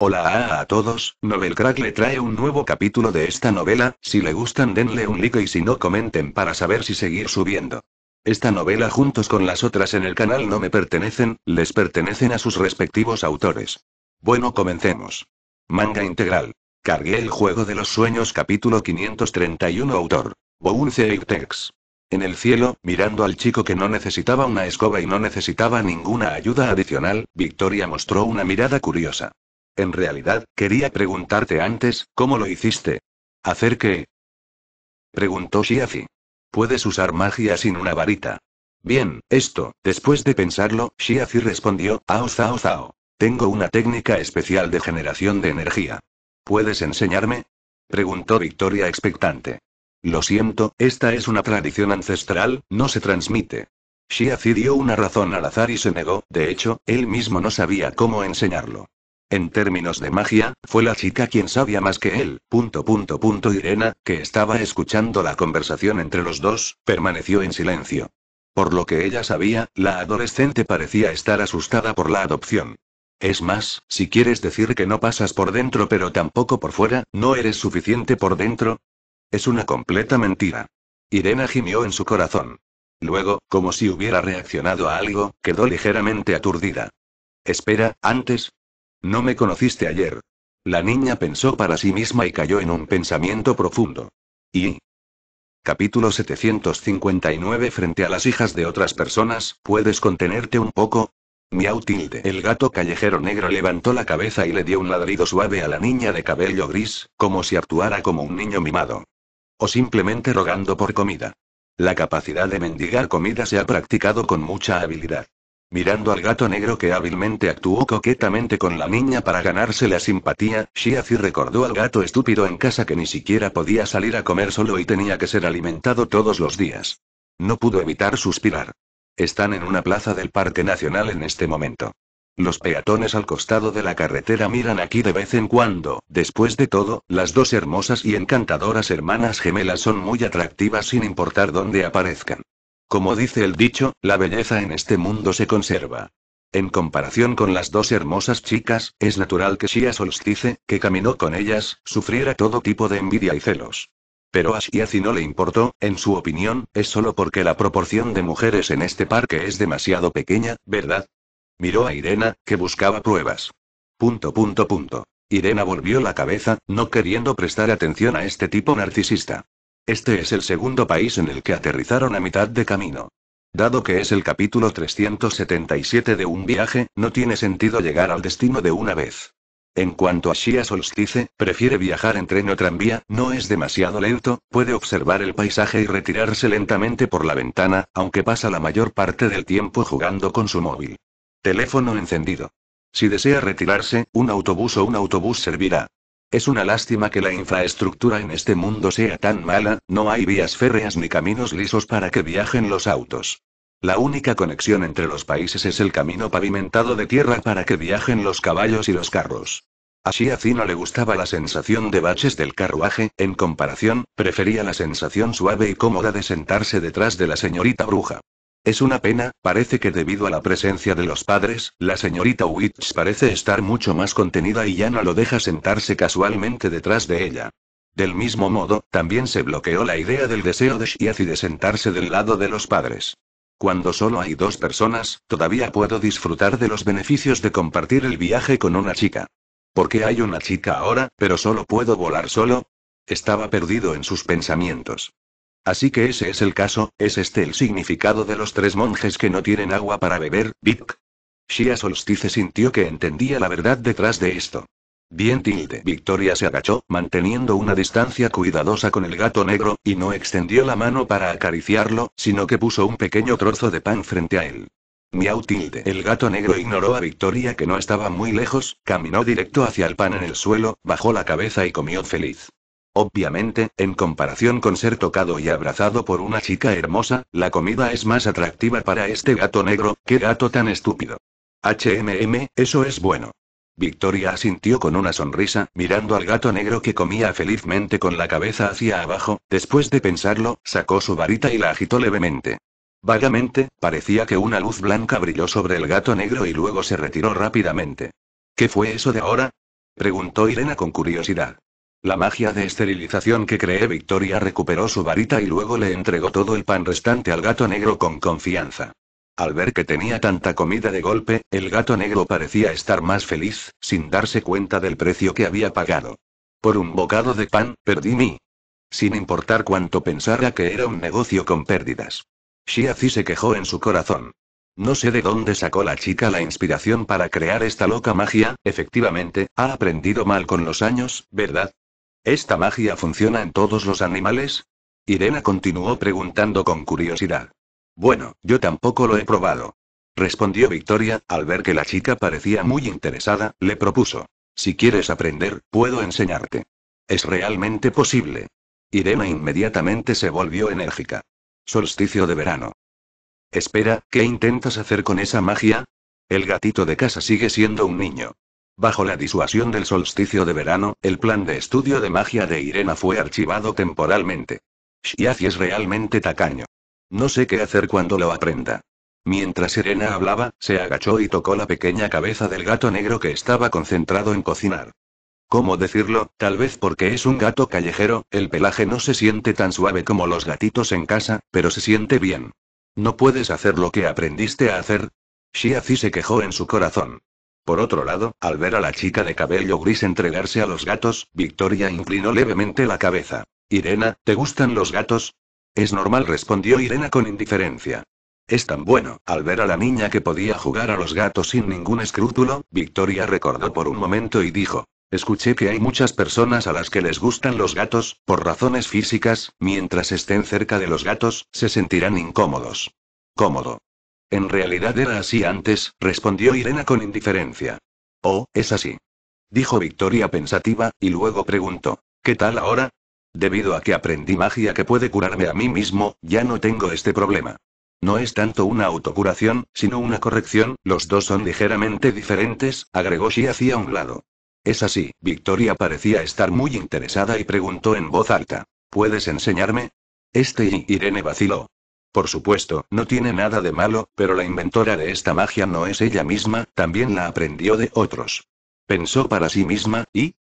Hola a, todos, Novel Crack le trae un nuevo capítulo de esta novela, si le gustan denle un like y si no comenten para saber si seguir subiendo. Esta novela juntos con las otras en el canal no me pertenecen, les pertenecen a sus respectivos autores. Bueno comencemos. Manga integral. Cargué el juego de los sueños capítulo 531 autor. Bounce En el cielo, mirando al chico que no necesitaba una escoba y no necesitaba ninguna ayuda adicional, Victoria mostró una mirada curiosa. En realidad, quería preguntarte antes, ¿cómo lo hiciste? ¿Hacer qué? Preguntó Shiafi. Puedes usar magia sin una varita. Bien, esto, después de pensarlo, Shiafi respondió, Ao Zao Zao. Tengo una técnica especial de generación de energía. ¿Puedes enseñarme? Preguntó Victoria expectante. Lo siento, esta es una tradición ancestral, no se transmite. Shiafi dio una razón al azar y se negó, de hecho, él mismo no sabía cómo enseñarlo. En términos de magia, fue la chica quien sabía más que él. Punto, punto, Irena, que estaba escuchando la conversación entre los dos, permaneció en silencio. Por lo que ella sabía, la adolescente parecía estar asustada por la adopción. Es más, si quieres decir que no pasas por dentro pero tampoco por fuera, ¿no eres suficiente por dentro? Es una completa mentira. Irena gimió en su corazón. Luego, como si hubiera reaccionado a algo, quedó ligeramente aturdida. Espera, antes, no me conociste ayer. La niña pensó para sí misma y cayó en un pensamiento profundo. Y. Capítulo 759 Frente a las hijas de otras personas, ¿puedes contenerte un poco? Miau tilde. El gato callejero negro levantó la cabeza y le dio un ladrido suave a la niña de cabello gris, como si actuara como un niño mimado. O simplemente rogando por comida. La capacidad de mendigar comida se ha practicado con mucha habilidad. Mirando al gato negro que hábilmente actuó coquetamente con la niña para ganarse la simpatía, Shiazi recordó al gato estúpido en casa que ni siquiera podía salir a comer solo y tenía que ser alimentado todos los días. No pudo evitar suspirar. Están en una plaza del Parque Nacional en este momento. Los peatones al costado de la carretera miran aquí de vez en cuando. Después de todo, las dos hermosas y encantadoras hermanas gemelas son muy atractivas sin importar dónde aparezcan. Como dice el dicho, la belleza en este mundo se conserva. En comparación con las dos hermosas chicas, es natural que Shia Solstice, que caminó con ellas, sufriera todo tipo de envidia y celos. Pero a Shiazi no le importó, en su opinión, es solo porque la proporción de mujeres en este parque es demasiado pequeña, ¿verdad? Miró a Irena, que buscaba pruebas. Punto punto punto. Irena volvió la cabeza, no queriendo prestar atención a este tipo narcisista. Este es el segundo país en el que aterrizaron a mitad de camino. Dado que es el capítulo 377 de un viaje, no tiene sentido llegar al destino de una vez. En cuanto a Shia Solstice, prefiere viajar en tren o tranvía, no es demasiado lento, puede observar el paisaje y retirarse lentamente por la ventana, aunque pasa la mayor parte del tiempo jugando con su móvil. Teléfono encendido. Si desea retirarse, un autobús o un autobús servirá. Es una lástima que la infraestructura en este mundo sea tan mala, no hay vías férreas ni caminos lisos para que viajen los autos. La única conexión entre los países es el camino pavimentado de tierra para que viajen los caballos y los carros. Así a Cino le gustaba la sensación de baches del carruaje, en comparación, prefería la sensación suave y cómoda de sentarse detrás de la señorita bruja. Es una pena, parece que debido a la presencia de los padres, la señorita Witch parece estar mucho más contenida y ya no lo deja sentarse casualmente detrás de ella. Del mismo modo, también se bloqueó la idea del deseo de Shiazi de sentarse del lado de los padres. Cuando solo hay dos personas, todavía puedo disfrutar de los beneficios de compartir el viaje con una chica. ¿Por qué hay una chica ahora, pero solo puedo volar solo? Estaba perdido en sus pensamientos. Así que ese es el caso, es este el significado de los tres monjes que no tienen agua para beber, Vic. Shia Solstice sintió que entendía la verdad detrás de esto. Bien tilde. Victoria se agachó, manteniendo una distancia cuidadosa con el gato negro, y no extendió la mano para acariciarlo, sino que puso un pequeño trozo de pan frente a él. Miau tilde. El gato negro ignoró a Victoria que no estaba muy lejos, caminó directo hacia el pan en el suelo, bajó la cabeza y comió feliz. Obviamente, en comparación con ser tocado y abrazado por una chica hermosa, la comida es más atractiva para este gato negro, qué gato tan estúpido. HMM, eso es bueno. Victoria asintió con una sonrisa, mirando al gato negro que comía felizmente con la cabeza hacia abajo, después de pensarlo, sacó su varita y la agitó levemente. Vagamente, parecía que una luz blanca brilló sobre el gato negro y luego se retiró rápidamente. ¿Qué fue eso de ahora? preguntó Irena con curiosidad. La magia de esterilización que creé Victoria recuperó su varita y luego le entregó todo el pan restante al gato negro con confianza. Al ver que tenía tanta comida de golpe, el gato negro parecía estar más feliz, sin darse cuenta del precio que había pagado. Por un bocado de pan, perdí mi. Sin importar cuánto pensara que era un negocio con pérdidas. Shiazi se quejó en su corazón. No sé de dónde sacó la chica la inspiración para crear esta loca magia, efectivamente, ha aprendido mal con los años, ¿verdad? ¿Esta magia funciona en todos los animales? Irena continuó preguntando con curiosidad. Bueno, yo tampoco lo he probado. Respondió Victoria, al ver que la chica parecía muy interesada, le propuso. Si quieres aprender, puedo enseñarte. Es realmente posible. Irena inmediatamente se volvió enérgica. Solsticio de verano. Espera, ¿qué intentas hacer con esa magia? El gatito de casa sigue siendo un niño. Bajo la disuasión del solsticio de verano, el plan de estudio de magia de Irena fue archivado temporalmente. Shiazi es realmente tacaño. No sé qué hacer cuando lo aprenda. Mientras Irena hablaba, se agachó y tocó la pequeña cabeza del gato negro que estaba concentrado en cocinar. ¿Cómo decirlo? Tal vez porque es un gato callejero, el pelaje no se siente tan suave como los gatitos en casa, pero se siente bien. No puedes hacer lo que aprendiste a hacer. Shiazi se quejó en su corazón. Por otro lado, al ver a la chica de cabello gris entregarse a los gatos, Victoria inclinó levemente la cabeza. Irena, ¿te gustan los gatos? Es normal, respondió Irena con indiferencia. Es tan bueno, al ver a la niña que podía jugar a los gatos sin ningún escrúpulo, Victoria recordó por un momento y dijo, Escuché que hay muchas personas a las que les gustan los gatos, por razones físicas, mientras estén cerca de los gatos, se sentirán incómodos. Cómodo. En realidad era así antes, respondió Irena con indiferencia. Oh, es así. Dijo Victoria pensativa, y luego preguntó, ¿qué tal ahora? Debido a que aprendí magia que puede curarme a mí mismo, ya no tengo este problema. No es tanto una autocuración, sino una corrección, los dos son ligeramente diferentes, agregó Xi hacia un lado. Es así, Victoria parecía estar muy interesada y preguntó en voz alta. ¿Puedes enseñarme? Este y Irene vaciló. Por supuesto, no tiene nada de malo, pero la inventora de esta magia no es ella misma, también la aprendió de otros. Pensó para sí misma, y...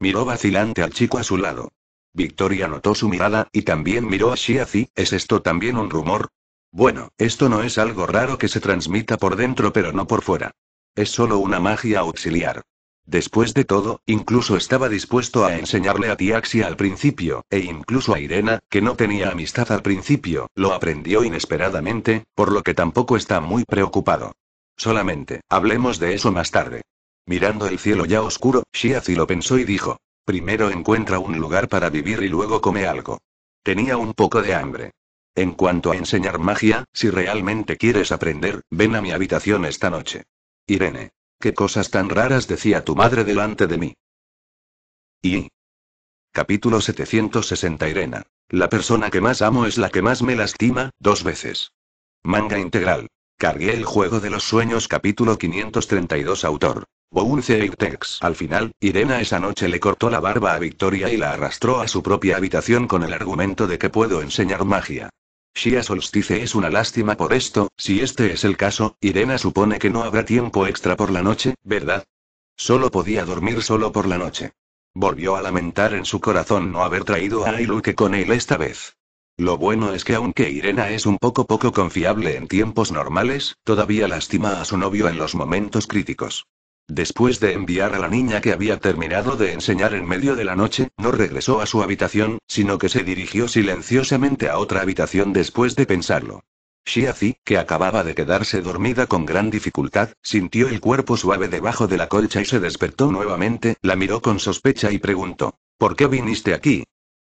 Miró vacilante al chico a su lado. Victoria notó su mirada, y también miró a así, ¿es esto también un rumor? Bueno, esto no es algo raro que se transmita por dentro pero no por fuera. Es solo una magia auxiliar. Después de todo, incluso estaba dispuesto a enseñarle a Tiaxia al principio, e incluso a Irena, que no tenía amistad al principio, lo aprendió inesperadamente, por lo que tampoco está muy preocupado. Solamente, hablemos de eso más tarde. Mirando el cielo ya oscuro, Shiazi lo pensó y dijo, primero encuentra un lugar para vivir y luego come algo. Tenía un poco de hambre. En cuanto a enseñar magia, si realmente quieres aprender, ven a mi habitación esta noche. Irene, ¿Qué cosas tan raras decía tu madre delante de mí? Y. Capítulo 760 Irena. La persona que más amo es la que más me lastima, dos veces. Manga integral. Cargué el juego de los sueños capítulo 532 autor. Bounce Tex. Al final, Irena esa noche le cortó la barba a Victoria y la arrastró a su propia habitación con el argumento de que puedo enseñar magia. Shia Solstice es una lástima por esto, si este es el caso, Irena supone que no habrá tiempo extra por la noche, ¿verdad? Solo podía dormir solo por la noche. Volvió a lamentar en su corazón no haber traído a Ailuke con él esta vez. Lo bueno es que aunque Irena es un poco poco confiable en tiempos normales, todavía lastima a su novio en los momentos críticos. Después de enviar a la niña que había terminado de enseñar en medio de la noche, no regresó a su habitación, sino que se dirigió silenciosamente a otra habitación después de pensarlo. Shiazi, que acababa de quedarse dormida con gran dificultad, sintió el cuerpo suave debajo de la colcha y se despertó nuevamente, la miró con sospecha y preguntó, ¿por qué viniste aquí?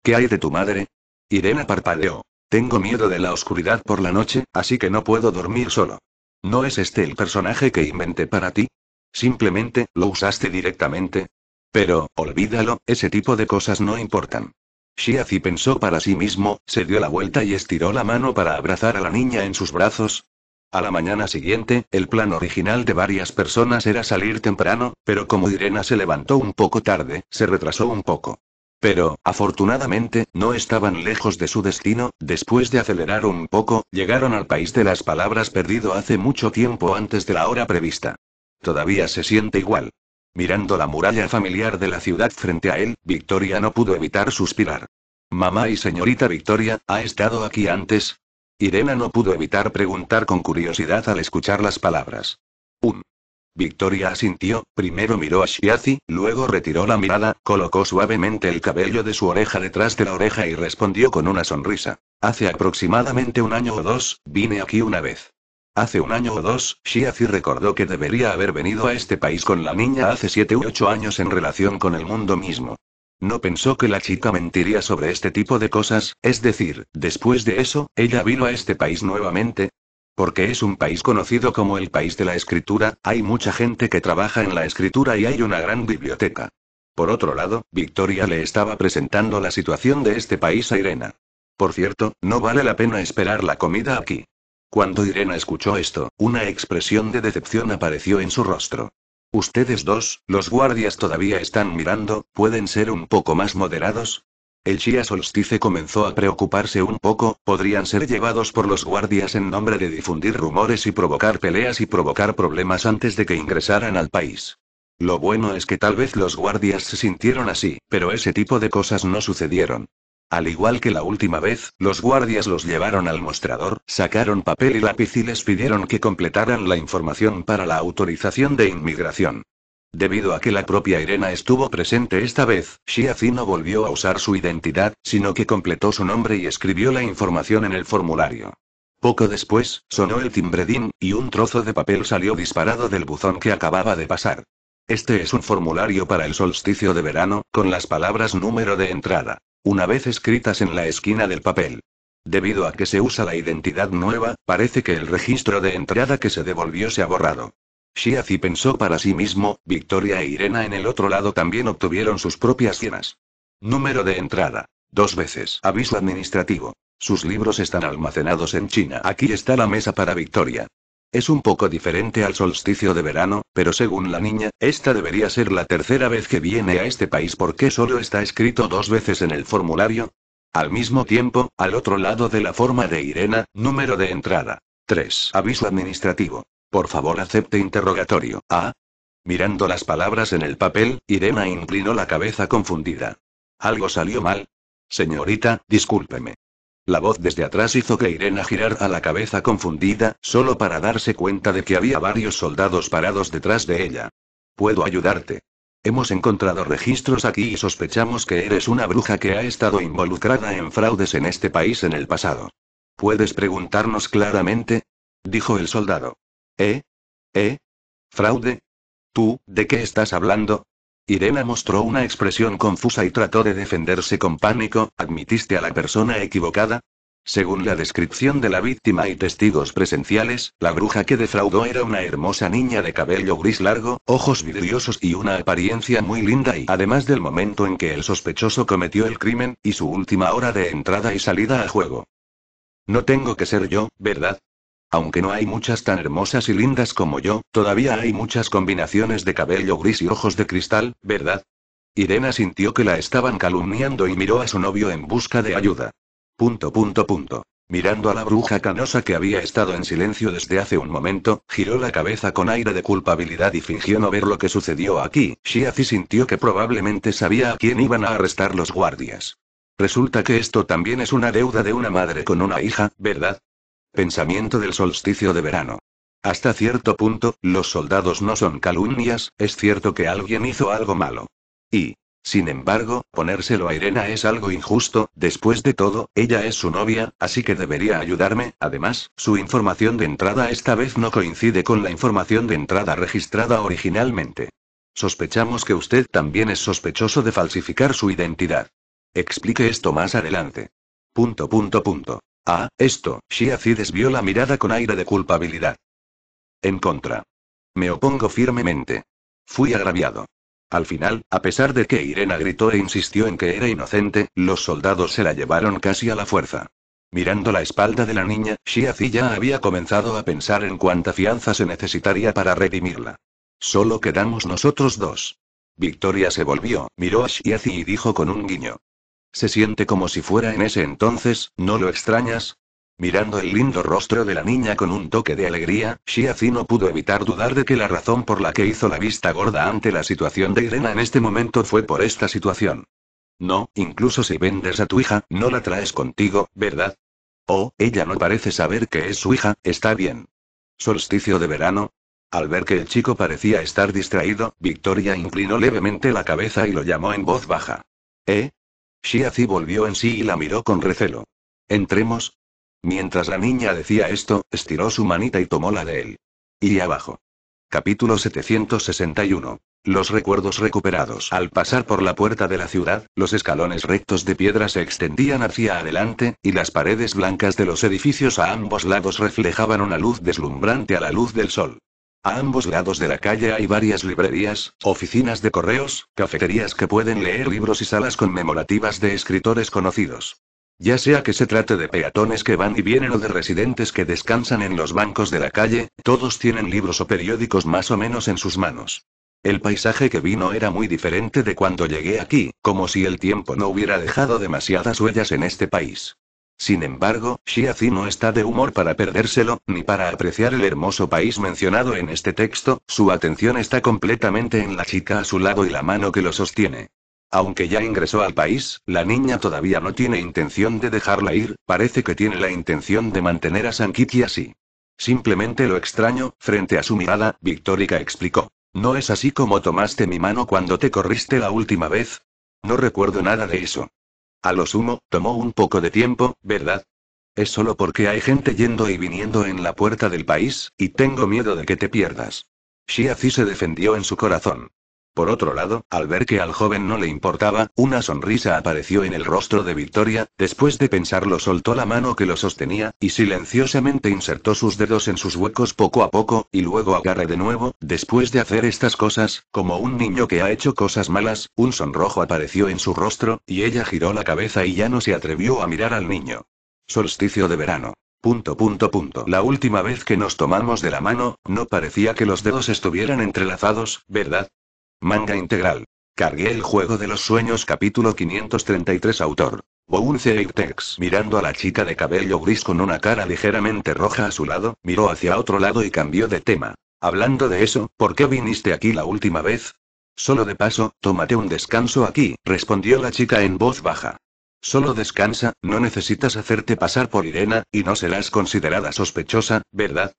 ¿Qué hay de tu madre? Irena parpadeó. Tengo miedo de la oscuridad por la noche, así que no puedo dormir solo. ¿No es este el personaje que inventé para ti? Simplemente, lo usaste directamente. Pero, olvídalo, ese tipo de cosas no importan. Shiazi pensó para sí mismo, se dio la vuelta y estiró la mano para abrazar a la niña en sus brazos. A la mañana siguiente, el plan original de varias personas era salir temprano, pero como Irena se levantó un poco tarde, se retrasó un poco. Pero, afortunadamente, no estaban lejos de su destino, después de acelerar un poco, llegaron al país de las palabras perdido hace mucho tiempo antes de la hora prevista. Todavía se siente igual. Mirando la muralla familiar de la ciudad frente a él, Victoria no pudo evitar suspirar. Mamá y señorita Victoria, ¿ha estado aquí antes? Irena no pudo evitar preguntar con curiosidad al escuchar las palabras. Un. Victoria asintió, primero miró a Shiazi, luego retiró la mirada, colocó suavemente el cabello de su oreja detrás de la oreja y respondió con una sonrisa. Hace aproximadamente un año o dos, vine aquí una vez. Hace un año o dos, Shiazi recordó que debería haber venido a este país con la niña hace siete u ocho años en relación con el mundo mismo. No pensó que la chica mentiría sobre este tipo de cosas, es decir, después de eso, ella vino a este país nuevamente. Porque es un país conocido como el país de la escritura, hay mucha gente que trabaja en la escritura y hay una gran biblioteca. Por otro lado, Victoria le estaba presentando la situación de este país a Irena. Por cierto, no vale la pena esperar la comida aquí. Cuando Irena escuchó esto, una expresión de decepción apareció en su rostro. Ustedes dos, los guardias todavía están mirando, ¿pueden ser un poco más moderados? El Chia Solstice comenzó a preocuparse un poco, podrían ser llevados por los guardias en nombre de difundir rumores y provocar peleas y provocar problemas antes de que ingresaran al país. Lo bueno es que tal vez los guardias se sintieron así, pero ese tipo de cosas no sucedieron. Al igual que la última vez, los guardias los llevaron al mostrador, sacaron papel y lápiz y les pidieron que completaran la información para la autorización de inmigración. Debido a que la propia Irena estuvo presente esta vez, Shiazi no volvió a usar su identidad, sino que completó su nombre y escribió la información en el formulario. Poco después, sonó el timbredín, y un trozo de papel salió disparado del buzón que acababa de pasar. Este es un formulario para el solsticio de verano, con las palabras número de entrada una vez escritas en la esquina del papel. Debido a que se usa la identidad nueva, parece que el registro de entrada que se devolvió se ha borrado. Shiazi pensó para sí mismo, Victoria e Irena en el otro lado también obtuvieron sus propias llenas. Número de entrada. Dos veces. Aviso administrativo. Sus libros están almacenados en China. Aquí está la mesa para Victoria. Es un poco diferente al solsticio de verano, pero según la niña, esta debería ser la tercera vez que viene a este país porque solo está escrito dos veces en el formulario. Al mismo tiempo, al otro lado de la forma de Irena, número de entrada. 3. Aviso administrativo. Por favor acepte interrogatorio. A. Mirando las palabras en el papel, Irena inclinó la cabeza confundida. Algo salió mal. Señorita, discúlpeme. La voz desde atrás hizo que Irena girara la cabeza confundida, solo para darse cuenta de que había varios soldados parados detrás de ella. Puedo ayudarte. Hemos encontrado registros aquí y sospechamos que eres una bruja que ha estado involucrada en fraudes en este país en el pasado. ¿Puedes preguntarnos claramente? dijo el soldado. ¿Eh? ¿Eh? ¿Fraude? ¿Tú, de qué estás hablando? Irena mostró una expresión confusa y trató de defenderse con pánico. ¿Admitiste a la persona equivocada? Según la descripción de la víctima y testigos presenciales, la bruja que defraudó era una hermosa niña de cabello gris largo, ojos vidriosos y una apariencia muy linda y además del momento en que el sospechoso cometió el crimen, y su última hora de entrada y salida a juego. No tengo que ser yo, ¿verdad? Aunque no hay muchas tan hermosas y lindas como yo, todavía hay muchas combinaciones de cabello gris y ojos de cristal, ¿verdad? Irena sintió que la estaban calumniando y miró a su novio en busca de ayuda. Punto punto punto. Mirando a la bruja canosa que había estado en silencio desde hace un momento, giró la cabeza con aire de culpabilidad y fingió no ver lo que sucedió aquí. Shiazi sintió que probablemente sabía a quién iban a arrestar los guardias. Resulta que esto también es una deuda de una madre con una hija, ¿verdad? Pensamiento del solsticio de verano. Hasta cierto punto, los soldados no son calumnias, es cierto que alguien hizo algo malo. Y, sin embargo, ponérselo a Irena es algo injusto, después de todo, ella es su novia, así que debería ayudarme, además, su información de entrada esta vez no coincide con la información de entrada registrada originalmente. Sospechamos que usted también es sospechoso de falsificar su identidad. Explique esto más adelante. Punto punto punto. Ah, esto, Shiazi desvió la mirada con aire de culpabilidad. En contra. Me opongo firmemente. Fui agraviado. Al final, a pesar de que Irena gritó e insistió en que era inocente, los soldados se la llevaron casi a la fuerza. Mirando la espalda de la niña, Shiazi ya había comenzado a pensar en cuánta fianza se necesitaría para redimirla. Solo quedamos nosotros dos. Victoria se volvió, miró a Shiazi y dijo con un guiño. Se siente como si fuera en ese entonces, ¿no lo extrañas? Mirando el lindo rostro de la niña con un toque de alegría, Shiazi no pudo evitar dudar de que la razón por la que hizo la vista gorda ante la situación de Irena en este momento fue por esta situación. No, incluso si vendes a tu hija, no la traes contigo, ¿verdad? Oh, ella no parece saber que es su hija, está bien. Solsticio de verano. Al ver que el chico parecía estar distraído, Victoria inclinó levemente la cabeza y lo llamó en voz baja. ¿Eh? Shiazi volvió en sí y la miró con recelo. ¿Entremos? Mientras la niña decía esto, estiró su manita y tomó la de él. Y abajo. Capítulo 761. Los recuerdos recuperados. Al pasar por la puerta de la ciudad, los escalones rectos de piedra se extendían hacia adelante, y las paredes blancas de los edificios a ambos lados reflejaban una luz deslumbrante a la luz del sol. A ambos lados de la calle hay varias librerías, oficinas de correos, cafeterías que pueden leer libros y salas conmemorativas de escritores conocidos. Ya sea que se trate de peatones que van y vienen o de residentes que descansan en los bancos de la calle, todos tienen libros o periódicos más o menos en sus manos. El paisaje que vino era muy diferente de cuando llegué aquí, como si el tiempo no hubiera dejado demasiadas huellas en este país. Sin embargo, Xiazi no está de humor para perdérselo, ni para apreciar el hermoso país mencionado en este texto, su atención está completamente en la chica a su lado y la mano que lo sostiene. Aunque ya ingresó al país, la niña todavía no tiene intención de dejarla ir, parece que tiene la intención de mantener a Sankiki así. Simplemente lo extraño, frente a su mirada, Victorica explicó. ¿No es así como tomaste mi mano cuando te corriste la última vez? No recuerdo nada de eso. A lo sumo, tomó un poco de tiempo, ¿verdad? Es solo porque hay gente yendo y viniendo en la puerta del país, y tengo miedo de que te pierdas. Shiazi se defendió en su corazón. Por otro lado, al ver que al joven no le importaba, una sonrisa apareció en el rostro de Victoria, después de pensarlo soltó la mano que lo sostenía, y silenciosamente insertó sus dedos en sus huecos poco a poco, y luego agarré de nuevo, después de hacer estas cosas, como un niño que ha hecho cosas malas, un sonrojo apareció en su rostro, y ella giró la cabeza y ya no se atrevió a mirar al niño. Solsticio de verano. Punto, punto, punto. La última vez que nos tomamos de la mano, no parecía que los dedos estuvieran entrelazados, ¿verdad? Manga integral. Cargué el juego de los sueños capítulo 533 autor. Bounce mirando a la chica de cabello gris con una cara ligeramente roja a su lado, miró hacia otro lado y cambió de tema. Hablando de eso, ¿por qué viniste aquí la última vez? Solo de paso, tómate un descanso aquí, respondió la chica en voz baja. Solo descansa, no necesitas hacerte pasar por Irena, y no serás considerada sospechosa, ¿verdad?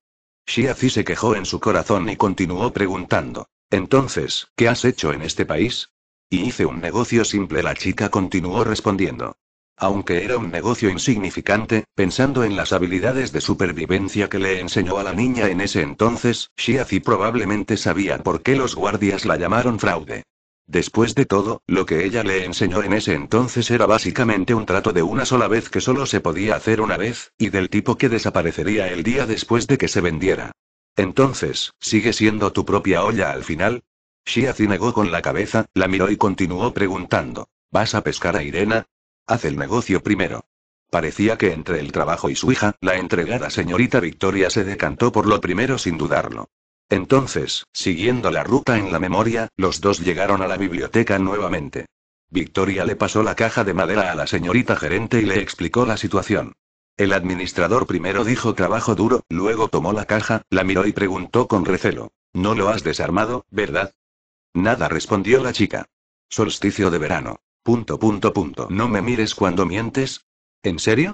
Shiazi se quejó en su corazón y continuó preguntando. Entonces, ¿qué has hecho en este país? Y hice un negocio simple, la chica continuó respondiendo. Aunque era un negocio insignificante, pensando en las habilidades de supervivencia que le enseñó a la niña en ese entonces, Shiazi probablemente sabía por qué los guardias la llamaron fraude. Después de todo, lo que ella le enseñó en ese entonces era básicamente un trato de una sola vez que solo se podía hacer una vez, y del tipo que desaparecería el día después de que se vendiera. Entonces, ¿sigue siendo tu propia olla al final? Shia negó con la cabeza, la miró y continuó preguntando. ¿Vas a pescar a Irena? Haz el negocio primero. Parecía que entre el trabajo y su hija, la entregada señorita Victoria se decantó por lo primero sin dudarlo. Entonces, siguiendo la ruta en la memoria, los dos llegaron a la biblioteca nuevamente. Victoria le pasó la caja de madera a la señorita gerente y le explicó la situación. El administrador primero dijo trabajo duro, luego tomó la caja, la miró y preguntó con recelo. No lo has desarmado, ¿verdad? Nada respondió la chica. Solsticio de verano. Punto, punto, punto. No me mires cuando mientes. ¿En serio?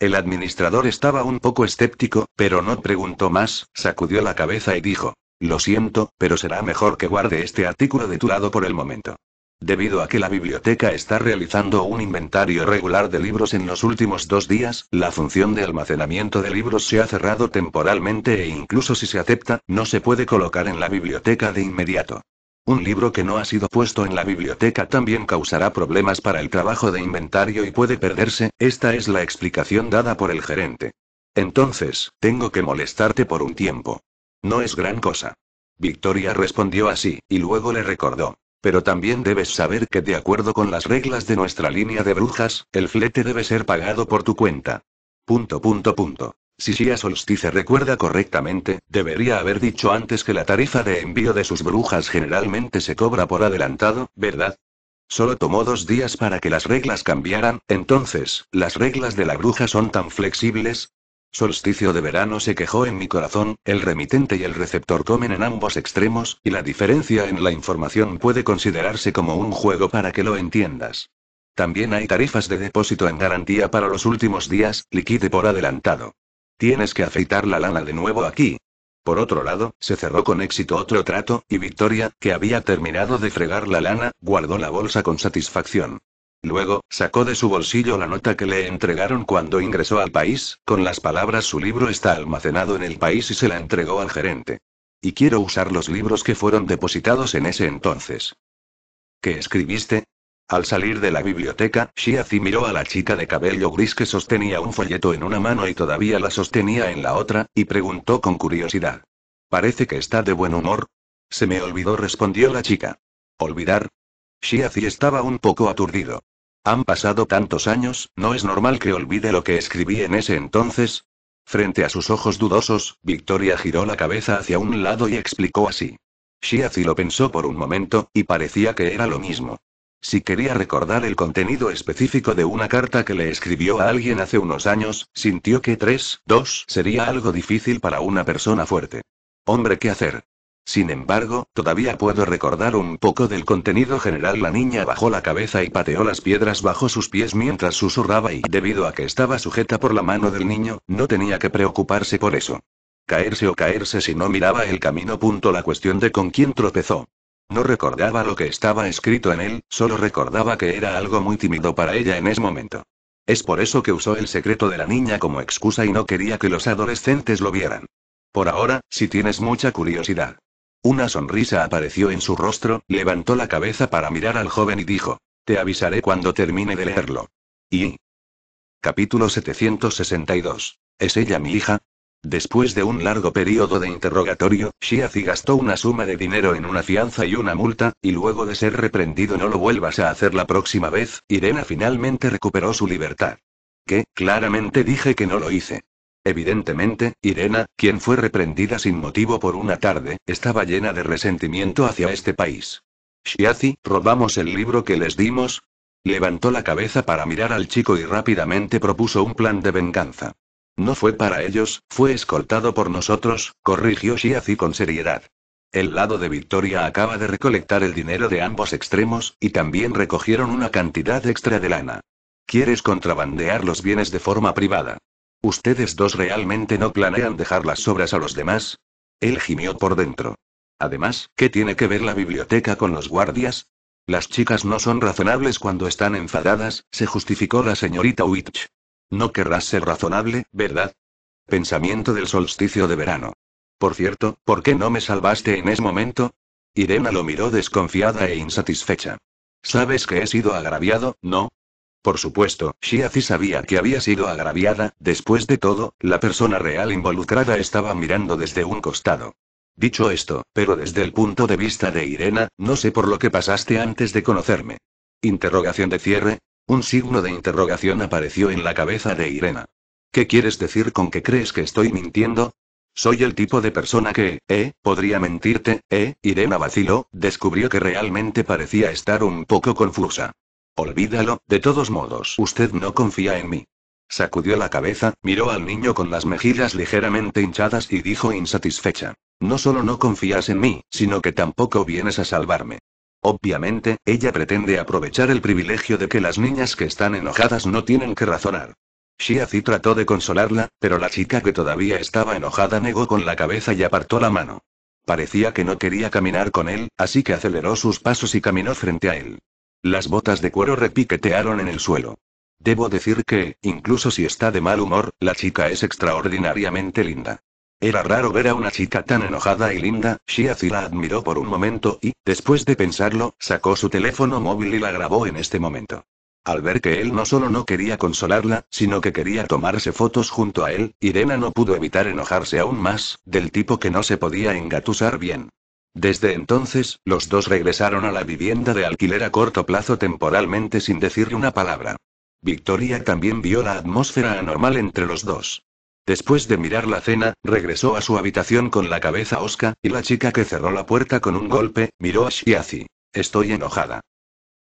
El administrador estaba un poco escéptico, pero no preguntó más, sacudió la cabeza y dijo. Lo siento, pero será mejor que guarde este artículo de tu lado por el momento. Debido a que la biblioteca está realizando un inventario regular de libros en los últimos dos días, la función de almacenamiento de libros se ha cerrado temporalmente e incluso si se acepta, no se puede colocar en la biblioteca de inmediato. Un libro que no ha sido puesto en la biblioteca también causará problemas para el trabajo de inventario y puede perderse, esta es la explicación dada por el gerente. Entonces, tengo que molestarte por un tiempo. No es gran cosa. Victoria respondió así, y luego le recordó. Pero también debes saber que de acuerdo con las reglas de nuestra línea de brujas, el flete debe ser pagado por tu cuenta. Punto punto punto. Si Sia Solstice recuerda correctamente, debería haber dicho antes que la tarifa de envío de sus brujas generalmente se cobra por adelantado, ¿verdad? Solo tomó dos días para que las reglas cambiaran, entonces, las reglas de la bruja son tan flexibles, Solsticio de verano se quejó en mi corazón, el remitente y el receptor comen en ambos extremos, y la diferencia en la información puede considerarse como un juego para que lo entiendas. También hay tarifas de depósito en garantía para los últimos días, liquide por adelantado. Tienes que afeitar la lana de nuevo aquí. Por otro lado, se cerró con éxito otro trato, y Victoria, que había terminado de fregar la lana, guardó la bolsa con satisfacción. Luego, sacó de su bolsillo la nota que le entregaron cuando ingresó al país, con las palabras su libro está almacenado en el país y se la entregó al gerente. Y quiero usar los libros que fueron depositados en ese entonces. ¿Qué escribiste? Al salir de la biblioteca, Shiazi miró a la chica de cabello gris que sostenía un folleto en una mano y todavía la sostenía en la otra, y preguntó con curiosidad. Parece que está de buen humor. Se me olvidó, respondió la chica. ¿Olvidar? Shiazi estaba un poco aturdido. Han pasado tantos años, no es normal que olvide lo que escribí en ese entonces. Frente a sus ojos dudosos, Victoria giró la cabeza hacia un lado y explicó así. Shiazi lo pensó por un momento, y parecía que era lo mismo. Si quería recordar el contenido específico de una carta que le escribió a alguien hace unos años, sintió que 3, 2 sería algo difícil para una persona fuerte. Hombre, ¿qué hacer? Sin embargo, todavía puedo recordar un poco del contenido general. La niña bajó la cabeza y pateó las piedras bajo sus pies mientras susurraba y, debido a que estaba sujeta por la mano del niño, no tenía que preocuparse por eso. Caerse o caerse si no miraba el camino. Punto la cuestión de con quién tropezó. No recordaba lo que estaba escrito en él, solo recordaba que era algo muy tímido para ella en ese momento. Es por eso que usó el secreto de la niña como excusa y no quería que los adolescentes lo vieran. Por ahora, si tienes mucha curiosidad, una sonrisa apareció en su rostro, levantó la cabeza para mirar al joven y dijo, Te avisaré cuando termine de leerlo. Y... Capítulo 762. ¿Es ella mi hija? Después de un largo periodo de interrogatorio, Shiazi gastó una suma de dinero en una fianza y una multa, y luego de ser reprendido no lo vuelvas a hacer la próxima vez, Irena finalmente recuperó su libertad. Que, claramente dije que no lo hice. Evidentemente, Irena, quien fue reprendida sin motivo por una tarde, estaba llena de resentimiento hacia este país. Shiazi, ¿robamos el libro que les dimos? Levantó la cabeza para mirar al chico y rápidamente propuso un plan de venganza. No fue para ellos, fue escoltado por nosotros, corrigió Shiazi con seriedad. El lado de Victoria acaba de recolectar el dinero de ambos extremos, y también recogieron una cantidad extra de lana. ¿Quieres contrabandear los bienes de forma privada? ¿Ustedes dos realmente no planean dejar las obras a los demás? Él gimió por dentro. Además, ¿qué tiene que ver la biblioteca con los guardias? Las chicas no son razonables cuando están enfadadas, se justificó la señorita Witch. No querrás ser razonable, ¿verdad? Pensamiento del solsticio de verano. Por cierto, ¿por qué no me salvaste en ese momento? Irena lo miró desconfiada e insatisfecha. Sabes que he sido agraviado, ¿no? Por supuesto, Shiazi sabía que había sido agraviada, después de todo, la persona real involucrada estaba mirando desde un costado. Dicho esto, pero desde el punto de vista de Irena, no sé por lo que pasaste antes de conocerme. Interrogación de cierre. Un signo de interrogación apareció en la cabeza de Irena. ¿Qué quieres decir con que crees que estoy mintiendo? Soy el tipo de persona que, eh, podría mentirte, eh, Irena vaciló, descubrió que realmente parecía estar un poco confusa. Olvídalo, de todos modos, usted no confía en mí. Sacudió la cabeza, miró al niño con las mejillas ligeramente hinchadas y dijo insatisfecha. No solo no confías en mí, sino que tampoco vienes a salvarme. Obviamente, ella pretende aprovechar el privilegio de que las niñas que están enojadas no tienen que razonar. Shiazi trató de consolarla, pero la chica que todavía estaba enojada negó con la cabeza y apartó la mano. Parecía que no quería caminar con él, así que aceleró sus pasos y caminó frente a él. Las botas de cuero repiquetearon en el suelo. Debo decir que, incluso si está de mal humor, la chica es extraordinariamente linda. Era raro ver a una chica tan enojada y linda, Shiazi la admiró por un momento y, después de pensarlo, sacó su teléfono móvil y la grabó en este momento. Al ver que él no solo no quería consolarla, sino que quería tomarse fotos junto a él, Irena no pudo evitar enojarse aún más, del tipo que no se podía engatusar bien. Desde entonces, los dos regresaron a la vivienda de alquiler a corto plazo temporalmente sin decirle una palabra. Victoria también vio la atmósfera anormal entre los dos. Después de mirar la cena, regresó a su habitación con la cabeza osca, y la chica que cerró la puerta con un golpe, miró a Shiazi. Estoy enojada.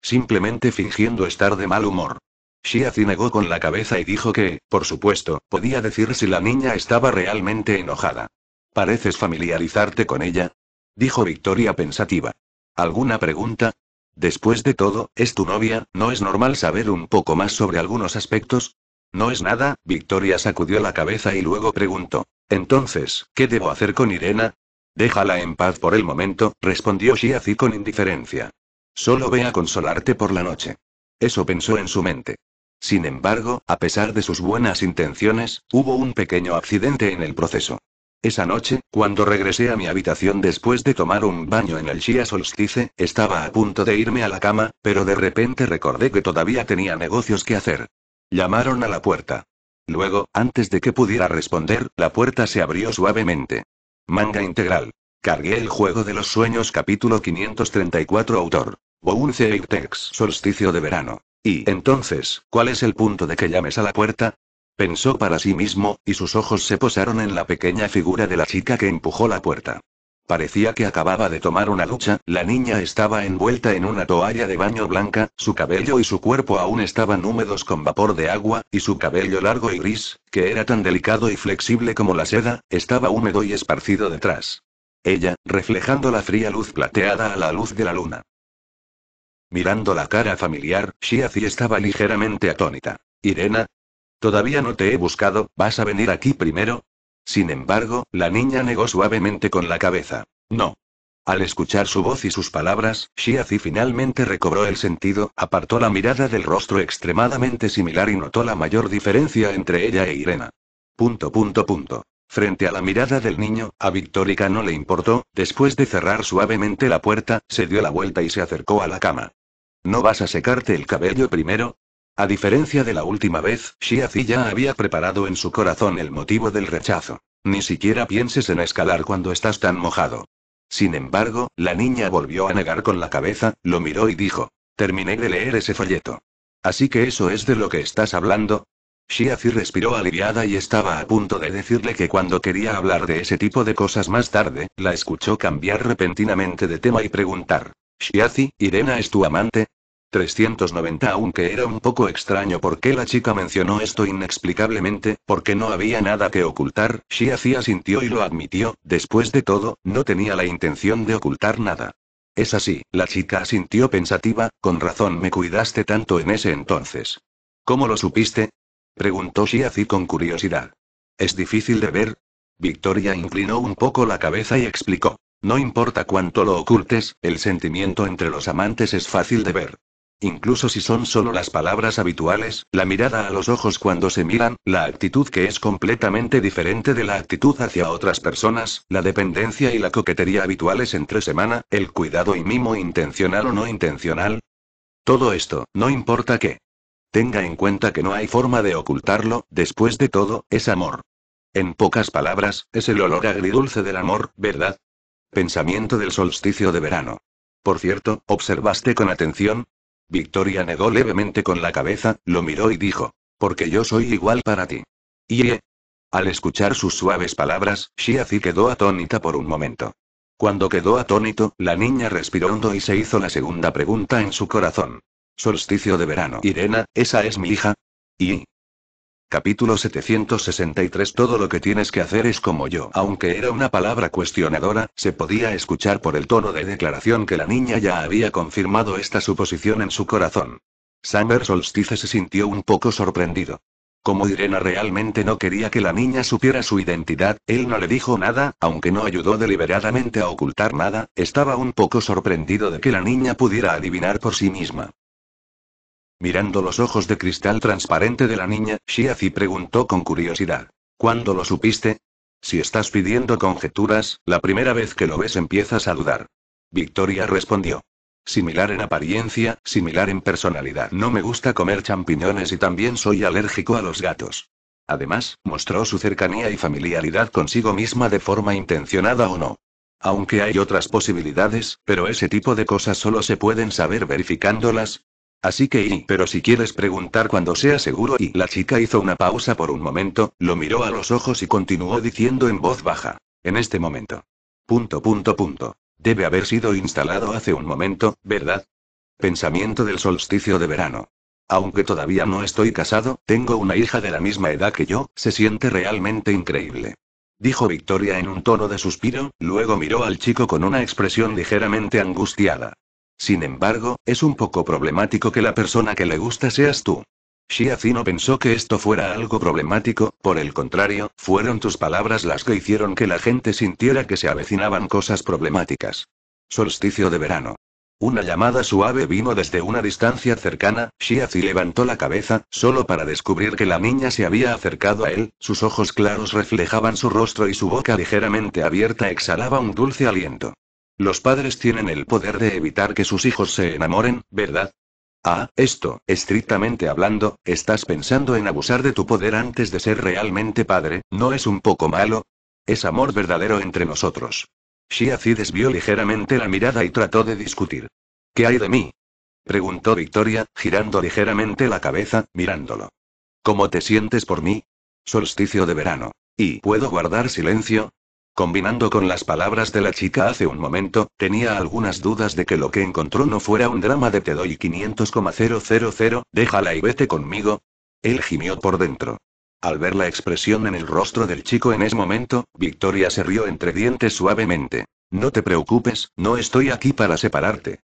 Simplemente fingiendo estar de mal humor. Shiazi negó con la cabeza y dijo que, por supuesto, podía decir si la niña estaba realmente enojada. ¿Pareces familiarizarte con ella? dijo Victoria pensativa. ¿Alguna pregunta? Después de todo, es tu novia, ¿no es normal saber un poco más sobre algunos aspectos? No es nada, Victoria sacudió la cabeza y luego preguntó. Entonces, ¿qué debo hacer con Irena? Déjala en paz por el momento, respondió Shiazi con indiferencia. Solo ve a consolarte por la noche. Eso pensó en su mente. Sin embargo, a pesar de sus buenas intenciones, hubo un pequeño accidente en el proceso. Esa noche, cuando regresé a mi habitación después de tomar un baño en el Shia Solstice, estaba a punto de irme a la cama, pero de repente recordé que todavía tenía negocios que hacer. Llamaron a la puerta. Luego, antes de que pudiera responder, la puerta se abrió suavemente. Manga integral. Cargué el juego de los sueños capítulo 534 autor. Bounce Irtex. Solsticio de verano. Y entonces, ¿cuál es el punto de que llames a la puerta? pensó para sí mismo, y sus ojos se posaron en la pequeña figura de la chica que empujó la puerta. Parecía que acababa de tomar una ducha, la niña estaba envuelta en una toalla de baño blanca, su cabello y su cuerpo aún estaban húmedos con vapor de agua, y su cabello largo y gris, que era tan delicado y flexible como la seda, estaba húmedo y esparcido detrás. Ella, reflejando la fría luz plateada a la luz de la luna. Mirando la cara familiar, Shiazi estaba ligeramente atónita. Irena, Todavía no te he buscado, ¿vas a venir aquí primero? Sin embargo, la niña negó suavemente con la cabeza. No. Al escuchar su voz y sus palabras, Shiazi finalmente recobró el sentido, apartó la mirada del rostro extremadamente similar y notó la mayor diferencia entre ella e Irena. Punto punto punto. Frente a la mirada del niño, a Victorica no le importó, después de cerrar suavemente la puerta, se dio la vuelta y se acercó a la cama. ¿No vas a secarte el cabello primero? A diferencia de la última vez, Shiazi ya había preparado en su corazón el motivo del rechazo. Ni siquiera pienses en escalar cuando estás tan mojado. Sin embargo, la niña volvió a negar con la cabeza, lo miró y dijo: Terminé de leer ese folleto. Así que eso es de lo que estás hablando. Shiazi respiró aliviada y estaba a punto de decirle que cuando quería hablar de ese tipo de cosas más tarde, la escuchó cambiar repentinamente de tema y preguntar: Shiazi, ¿Irena es tu amante? 390 Aunque era un poco extraño porque la chica mencionó esto inexplicablemente, porque no había nada que ocultar, Shi hacía sintió y lo admitió, después de todo, no tenía la intención de ocultar nada. Es así, la chica asintió pensativa, con razón me cuidaste tanto en ese entonces. ¿Cómo lo supiste? preguntó Shiazi con curiosidad. ¿Es difícil de ver? Victoria inclinó un poco la cabeza y explicó. No importa cuánto lo ocultes, el sentimiento entre los amantes es fácil de ver. Incluso si son solo las palabras habituales, la mirada a los ojos cuando se miran, la actitud que es completamente diferente de la actitud hacia otras personas, la dependencia y la coquetería habituales entre semana, el cuidado y mimo intencional o no intencional. Todo esto, no importa qué. Tenga en cuenta que no hay forma de ocultarlo, después de todo, es amor. En pocas palabras, es el olor agridulce del amor, ¿verdad? Pensamiento del solsticio de verano. Por cierto, ¿observaste con atención? Victoria negó levemente con la cabeza, lo miró y dijo, porque yo soy igual para ti. Y... Eh, al escuchar sus suaves palabras, Shiazi quedó atónita por un momento. Cuando quedó atónito, la niña respiró hondo y se hizo la segunda pregunta en su corazón. Solsticio de verano. Irena, ¿esa es mi hija? Y... Capítulo 763 Todo lo que tienes que hacer es como yo. Aunque era una palabra cuestionadora, se podía escuchar por el tono de declaración que la niña ya había confirmado esta suposición en su corazón. Samber Solstice se sintió un poco sorprendido. Como Irena realmente no quería que la niña supiera su identidad, él no le dijo nada, aunque no ayudó deliberadamente a ocultar nada, estaba un poco sorprendido de que la niña pudiera adivinar por sí misma. Mirando los ojos de cristal transparente de la niña, Shiazi preguntó con curiosidad. ¿Cuándo lo supiste? Si estás pidiendo conjeturas, la primera vez que lo ves empiezas a dudar. Victoria respondió. Similar en apariencia, similar en personalidad. No me gusta comer champiñones y también soy alérgico a los gatos. Además, mostró su cercanía y familiaridad consigo misma de forma intencionada o no. Aunque hay otras posibilidades, pero ese tipo de cosas solo se pueden saber verificándolas, Así que y, pero si quieres preguntar cuando sea seguro y la chica hizo una pausa por un momento, lo miró a los ojos y continuó diciendo en voz baja. En este momento. Punto punto punto. Debe haber sido instalado hace un momento, ¿verdad? Pensamiento del solsticio de verano. Aunque todavía no estoy casado, tengo una hija de la misma edad que yo, se siente realmente increíble. Dijo Victoria en un tono de suspiro, luego miró al chico con una expresión ligeramente angustiada. Sin embargo, es un poco problemático que la persona que le gusta seas tú. Shiazi no pensó que esto fuera algo problemático, por el contrario, fueron tus palabras las que hicieron que la gente sintiera que se avecinaban cosas problemáticas. Solsticio de verano. Una llamada suave vino desde una distancia cercana, Shiazi levantó la cabeza, solo para descubrir que la niña se había acercado a él, sus ojos claros reflejaban su rostro y su boca ligeramente abierta exhalaba un dulce aliento. Los padres tienen el poder de evitar que sus hijos se enamoren, ¿verdad? Ah, esto, estrictamente hablando, estás pensando en abusar de tu poder antes de ser realmente padre, ¿no es un poco malo? Es amor verdadero entre nosotros. Shia desvió ligeramente la mirada y trató de discutir. ¿Qué hay de mí? preguntó Victoria, girando ligeramente la cabeza, mirándolo. ¿Cómo te sientes por mí? Solsticio de verano. ¿Y puedo guardar silencio? Combinando con las palabras de la chica hace un momento, tenía algunas dudas de que lo que encontró no fuera un drama de te doy 500,000, déjala y vete conmigo. Él gimió por dentro. Al ver la expresión en el rostro del chico en ese momento, Victoria se rió entre dientes suavemente. No te preocupes, no estoy aquí para separarte.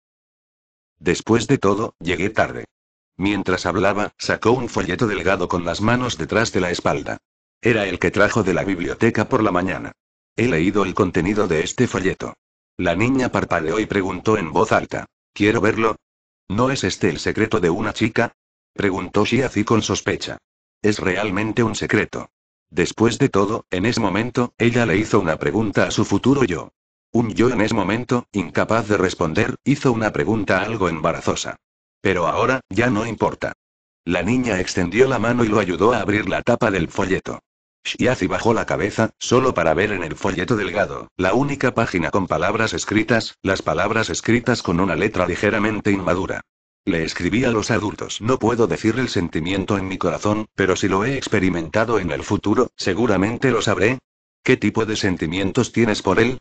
Después de todo, llegué tarde. Mientras hablaba, sacó un folleto delgado con las manos detrás de la espalda. Era el que trajo de la biblioteca por la mañana. He leído el contenido de este folleto. La niña parpadeó y preguntó en voz alta. ¿Quiero verlo? ¿No es este el secreto de una chica? Preguntó Shiazi con sospecha. Es realmente un secreto. Después de todo, en ese momento, ella le hizo una pregunta a su futuro yo. Un yo en ese momento, incapaz de responder, hizo una pregunta algo embarazosa. Pero ahora, ya no importa. La niña extendió la mano y lo ayudó a abrir la tapa del folleto. Shiazi bajó la cabeza, solo para ver en el folleto delgado, la única página con palabras escritas, las palabras escritas con una letra ligeramente inmadura. Le escribí a los adultos. No puedo decir el sentimiento en mi corazón, pero si lo he experimentado en el futuro, seguramente lo sabré. ¿Qué tipo de sentimientos tienes por él?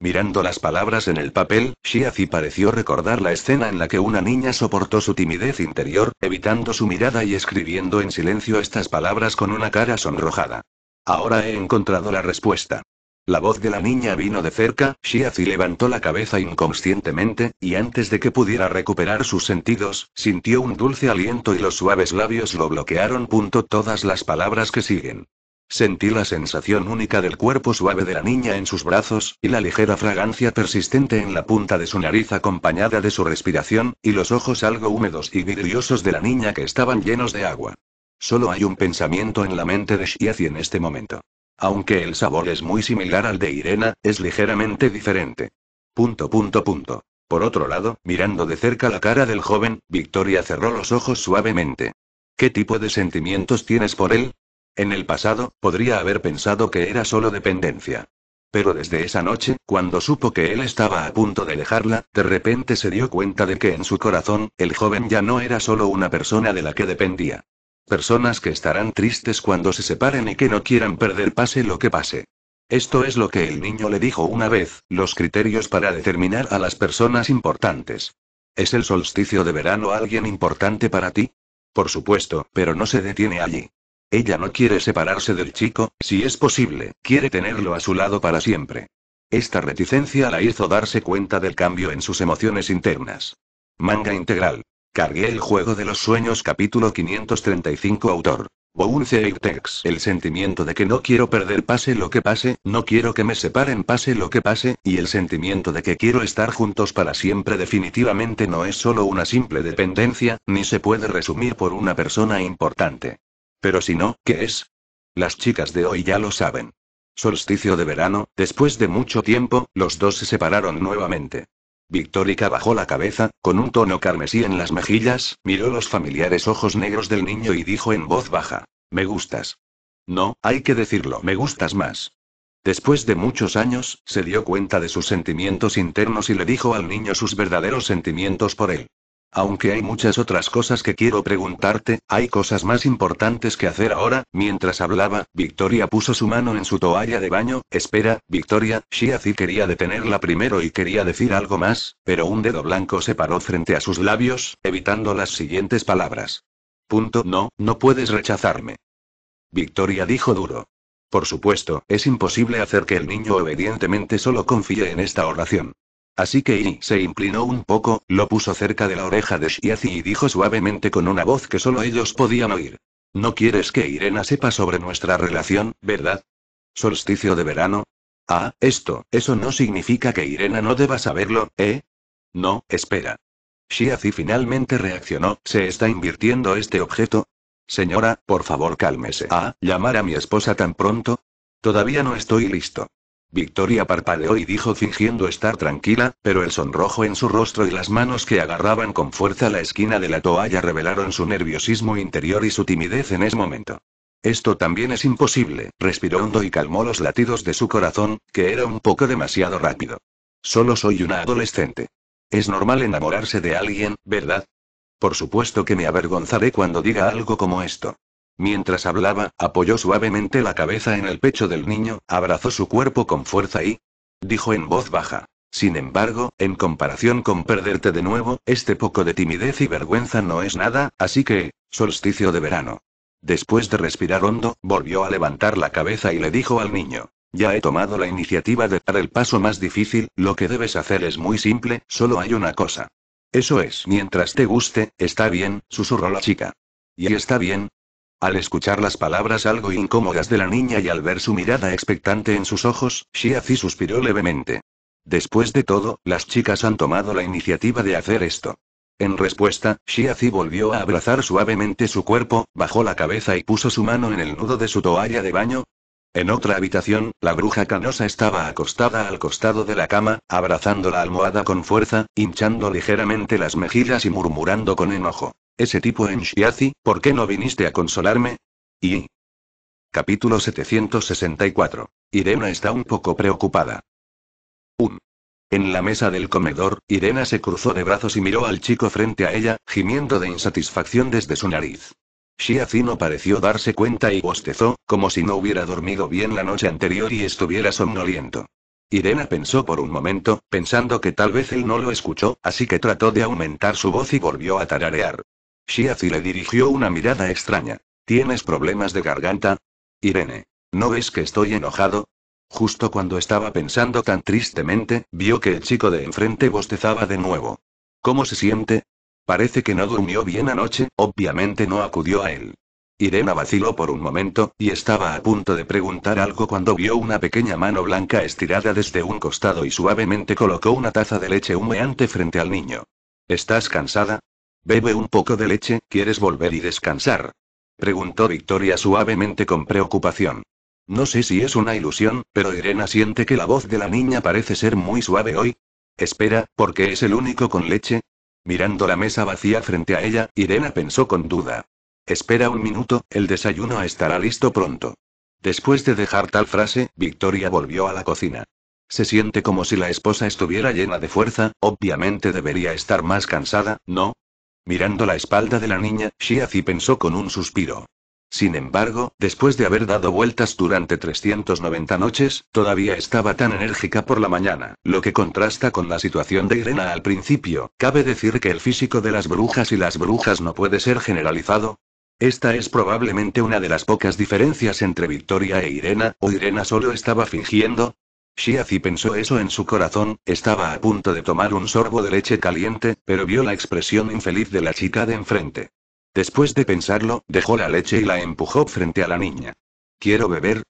Mirando las palabras en el papel, Shiazi pareció recordar la escena en la que una niña soportó su timidez interior, evitando su mirada y escribiendo en silencio estas palabras con una cara sonrojada. Ahora he encontrado la respuesta. La voz de la niña vino de cerca, Shiazi levantó la cabeza inconscientemente, y antes de que pudiera recuperar sus sentidos, sintió un dulce aliento y los suaves labios lo bloquearon. Punto todas las palabras que siguen. Sentí la sensación única del cuerpo suave de la niña en sus brazos, y la ligera fragancia persistente en la punta de su nariz acompañada de su respiración, y los ojos algo húmedos y vidriosos de la niña que estaban llenos de agua. Solo hay un pensamiento en la mente de Shiazi en este momento. Aunque el sabor es muy similar al de Irena, es ligeramente diferente. Punto punto punto. Por otro lado, mirando de cerca la cara del joven, Victoria cerró los ojos suavemente. ¿Qué tipo de sentimientos tienes por él? En el pasado, podría haber pensado que era solo dependencia. Pero desde esa noche, cuando supo que él estaba a punto de dejarla, de repente se dio cuenta de que en su corazón, el joven ya no era solo una persona de la que dependía. Personas que estarán tristes cuando se separen y que no quieran perder pase lo que pase. Esto es lo que el niño le dijo una vez, los criterios para determinar a las personas importantes. ¿Es el solsticio de verano alguien importante para ti? Por supuesto, pero no se detiene allí. Ella no quiere separarse del chico, si es posible, quiere tenerlo a su lado para siempre. Esta reticencia la hizo darse cuenta del cambio en sus emociones internas. Manga integral. Cargué el juego de los sueños capítulo 535 autor. Bounce El sentimiento de que no quiero perder pase lo que pase, no quiero que me separen pase lo que pase, y el sentimiento de que quiero estar juntos para siempre definitivamente no es solo una simple dependencia, ni se puede resumir por una persona importante. Pero si no, ¿qué es? Las chicas de hoy ya lo saben. Solsticio de verano, después de mucho tiempo, los dos se separaron nuevamente. Victórica bajó la cabeza, con un tono carmesí en las mejillas, miró los familiares ojos negros del niño y dijo en voz baja, Me gustas. No, hay que decirlo, me gustas más. Después de muchos años, se dio cuenta de sus sentimientos internos y le dijo al niño sus verdaderos sentimientos por él. Aunque hay muchas otras cosas que quiero preguntarte, hay cosas más importantes que hacer ahora. Mientras hablaba, Victoria puso su mano en su toalla de baño. Espera, Victoria, Shiazi quería detenerla primero y quería decir algo más, pero un dedo blanco se paró frente a sus labios, evitando las siguientes palabras. Punto no, no puedes rechazarme. Victoria dijo duro. Por supuesto, es imposible hacer que el niño obedientemente solo confíe en esta oración. Así que I se inclinó un poco, lo puso cerca de la oreja de Shiazi y dijo suavemente con una voz que solo ellos podían oír. No quieres que Irena sepa sobre nuestra relación, ¿verdad? Solsticio de verano. Ah, esto, eso no significa que Irena no deba saberlo, ¿eh? No, espera. Shiazi finalmente reaccionó, ¿se está invirtiendo este objeto? Señora, por favor cálmese. Ah, llamar a mi esposa tan pronto. Todavía no estoy listo. Victoria parpadeó y dijo fingiendo estar tranquila, pero el sonrojo en su rostro y las manos que agarraban con fuerza la esquina de la toalla revelaron su nerviosismo interior y su timidez en ese momento. Esto también es imposible, respiró hondo y calmó los latidos de su corazón, que era un poco demasiado rápido. Solo soy una adolescente. Es normal enamorarse de alguien, ¿verdad? Por supuesto que me avergonzaré cuando diga algo como esto. Mientras hablaba, apoyó suavemente la cabeza en el pecho del niño, abrazó su cuerpo con fuerza y... dijo en voz baja. Sin embargo, en comparación con perderte de nuevo, este poco de timidez y vergüenza no es nada, así que... solsticio de verano. Después de respirar hondo, volvió a levantar la cabeza y le dijo al niño. Ya he tomado la iniciativa de dar el paso más difícil, lo que debes hacer es muy simple, solo hay una cosa. Eso es, mientras te guste, está bien, susurró la chica. Y está bien, al escuchar las palabras algo incómodas de la niña y al ver su mirada expectante en sus ojos, Shiazi suspiró levemente. Después de todo, las chicas han tomado la iniciativa de hacer esto. En respuesta, Shiazi volvió a abrazar suavemente su cuerpo, bajó la cabeza y puso su mano en el nudo de su toalla de baño. En otra habitación, la bruja canosa estaba acostada al costado de la cama, abrazando la almohada con fuerza, hinchando ligeramente las mejillas y murmurando con enojo. Ese tipo en Shiazi, ¿por qué no viniste a consolarme? Y. Capítulo 764. Irena está un poco preocupada. 1. En la mesa del comedor, Irena se cruzó de brazos y miró al chico frente a ella, gimiendo de insatisfacción desde su nariz. Shiazi no pareció darse cuenta y bostezó, como si no hubiera dormido bien la noche anterior y estuviera somnoliento. Irena pensó por un momento, pensando que tal vez él no lo escuchó, así que trató de aumentar su voz y volvió a tararear. Shiazi le dirigió una mirada extraña. ¿Tienes problemas de garganta? Irene. ¿No ves que estoy enojado? Justo cuando estaba pensando tan tristemente, vio que el chico de enfrente bostezaba de nuevo. ¿Cómo se siente? Parece que no durmió bien anoche, obviamente no acudió a él. Irena vaciló por un momento, y estaba a punto de preguntar algo cuando vio una pequeña mano blanca estirada desde un costado y suavemente colocó una taza de leche humeante frente al niño. ¿Estás cansada? Bebe un poco de leche, ¿quieres volver y descansar? Preguntó Victoria suavemente con preocupación. No sé si es una ilusión, pero Irena siente que la voz de la niña parece ser muy suave hoy. Espera, porque es el único con leche? Mirando la mesa vacía frente a ella, Irena pensó con duda. Espera un minuto, el desayuno estará listo pronto. Después de dejar tal frase, Victoria volvió a la cocina. Se siente como si la esposa estuviera llena de fuerza, obviamente debería estar más cansada, ¿no? Mirando la espalda de la niña, Shiazi pensó con un suspiro. Sin embargo, después de haber dado vueltas durante 390 noches, todavía estaba tan enérgica por la mañana, lo que contrasta con la situación de Irena al principio. Cabe decir que el físico de las brujas y las brujas no puede ser generalizado. Esta es probablemente una de las pocas diferencias entre Victoria e Irena, o Irena solo estaba fingiendo, Shiazi pensó eso en su corazón, estaba a punto de tomar un sorbo de leche caliente, pero vio la expresión infeliz de la chica de enfrente. Después de pensarlo, dejó la leche y la empujó frente a la niña. ¿Quiero beber?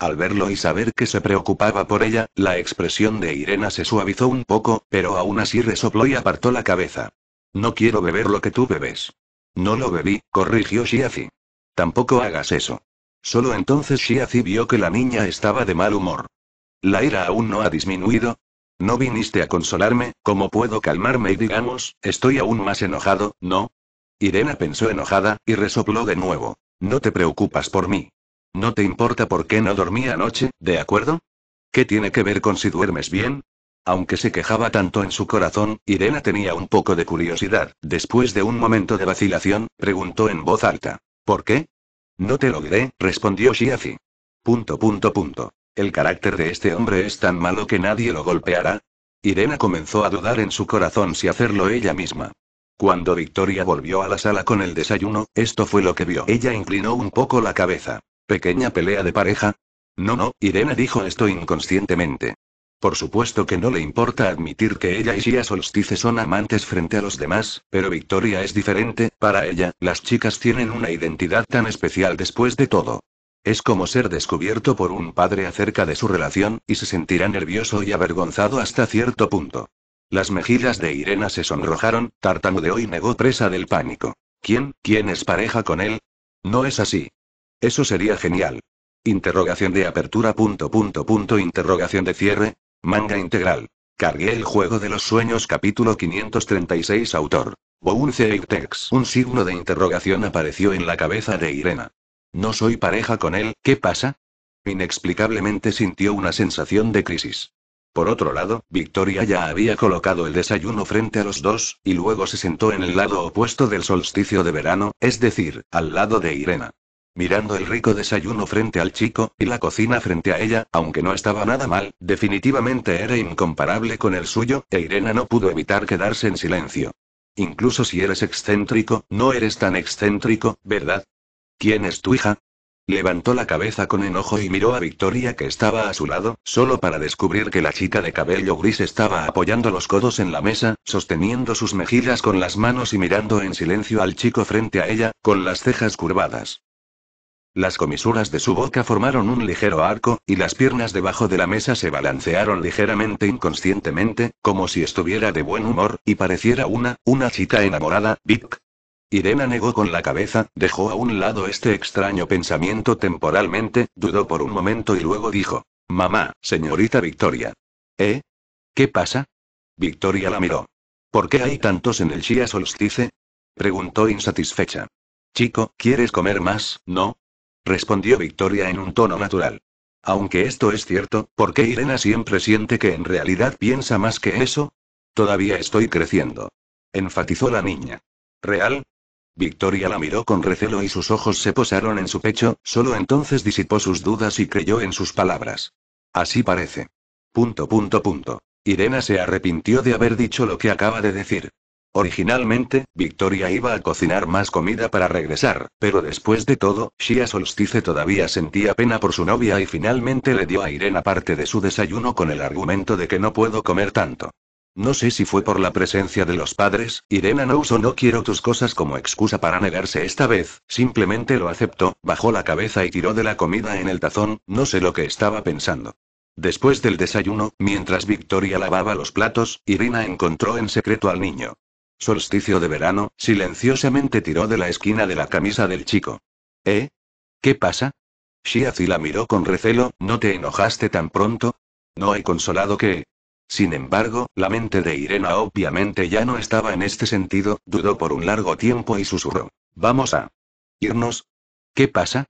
Al verlo y saber que se preocupaba por ella, la expresión de Irena se suavizó un poco, pero aún así resopló y apartó la cabeza. No quiero beber lo que tú bebes. No lo bebí, corrigió Shiazi. Tampoco hagas eso. Solo entonces Shiazi vio que la niña estaba de mal humor. La ira aún no ha disminuido. No viniste a consolarme, ¿cómo puedo calmarme y digamos, estoy aún más enojado, no? Irena pensó enojada, y resopló de nuevo. No te preocupas por mí. No te importa por qué no dormí anoche, ¿de acuerdo? ¿Qué tiene que ver con si duermes bien? Aunque se quejaba tanto en su corazón, Irena tenía un poco de curiosidad. Después de un momento de vacilación, preguntó en voz alta. ¿Por qué? No te lo diré, respondió Shiafi. Punto punto punto. El carácter de este hombre es tan malo que nadie lo golpeará. Irena comenzó a dudar en su corazón si hacerlo ella misma. Cuando Victoria volvió a la sala con el desayuno, esto fue lo que vio. Ella inclinó un poco la cabeza. ¿Pequeña pelea de pareja? No, no, Irena dijo esto inconscientemente. Por supuesto que no le importa admitir que ella y Sia Solstice son amantes frente a los demás, pero Victoria es diferente, para ella, las chicas tienen una identidad tan especial después de todo. Es como ser descubierto por un padre acerca de su relación, y se sentirá nervioso y avergonzado hasta cierto punto. Las mejillas de Irena se sonrojaron, tartamudeó y negó presa del pánico. ¿Quién, quién es pareja con él? No es así. Eso sería genial. Interrogación de apertura punto punto punto interrogación de cierre. Manga integral. Cargué el juego de los sueños capítulo 536 autor. Bounce Un signo de interrogación apareció en la cabeza de Irena. No soy pareja con él, ¿qué pasa? Inexplicablemente sintió una sensación de crisis. Por otro lado, Victoria ya había colocado el desayuno frente a los dos, y luego se sentó en el lado opuesto del solsticio de verano, es decir, al lado de Irena. Mirando el rico desayuno frente al chico, y la cocina frente a ella, aunque no estaba nada mal, definitivamente era incomparable con el suyo, e Irena no pudo evitar quedarse en silencio. Incluso si eres excéntrico, no eres tan excéntrico, ¿verdad? ¿Quién es tu hija? Levantó la cabeza con enojo y miró a Victoria que estaba a su lado, solo para descubrir que la chica de cabello gris estaba apoyando los codos en la mesa, sosteniendo sus mejillas con las manos y mirando en silencio al chico frente a ella, con las cejas curvadas. Las comisuras de su boca formaron un ligero arco, y las piernas debajo de la mesa se balancearon ligeramente inconscientemente, como si estuviera de buen humor, y pareciera una, una chica enamorada, Vic, Irena negó con la cabeza, dejó a un lado este extraño pensamiento temporalmente, dudó por un momento y luego dijo, Mamá, señorita Victoria. ¿Eh? ¿Qué pasa? Victoria la miró. ¿Por qué hay tantos en el Chia Solstice? preguntó insatisfecha. Chico, ¿quieres comer más, no? respondió Victoria en un tono natural. Aunque esto es cierto, ¿por qué Irena siempre siente que en realidad piensa más que eso? Todavía estoy creciendo. Enfatizó la niña. Real, Victoria la miró con recelo y sus ojos se posaron en su pecho, solo entonces disipó sus dudas y creyó en sus palabras. Así parece. Punto, punto, punto. Irena se arrepintió de haber dicho lo que acaba de decir. Originalmente, Victoria iba a cocinar más comida para regresar, pero después de todo, Shia Solstice todavía sentía pena por su novia y finalmente le dio a Irena parte de su desayuno con el argumento de que no puedo comer tanto. No sé si fue por la presencia de los padres, Irena no usó no quiero tus cosas como excusa para negarse esta vez, simplemente lo aceptó, bajó la cabeza y tiró de la comida en el tazón, no sé lo que estaba pensando. Después del desayuno, mientras Victoria lavaba los platos, Irina encontró en secreto al niño. Solsticio de verano, silenciosamente tiró de la esquina de la camisa del chico. ¿Eh? ¿Qué pasa? Shiazi la miró con recelo, ¿no te enojaste tan pronto? No hay consolado que, sin embargo, la mente de Irena obviamente ya no estaba en este sentido, dudó por un largo tiempo y susurró. Vamos a... irnos. ¿Qué pasa?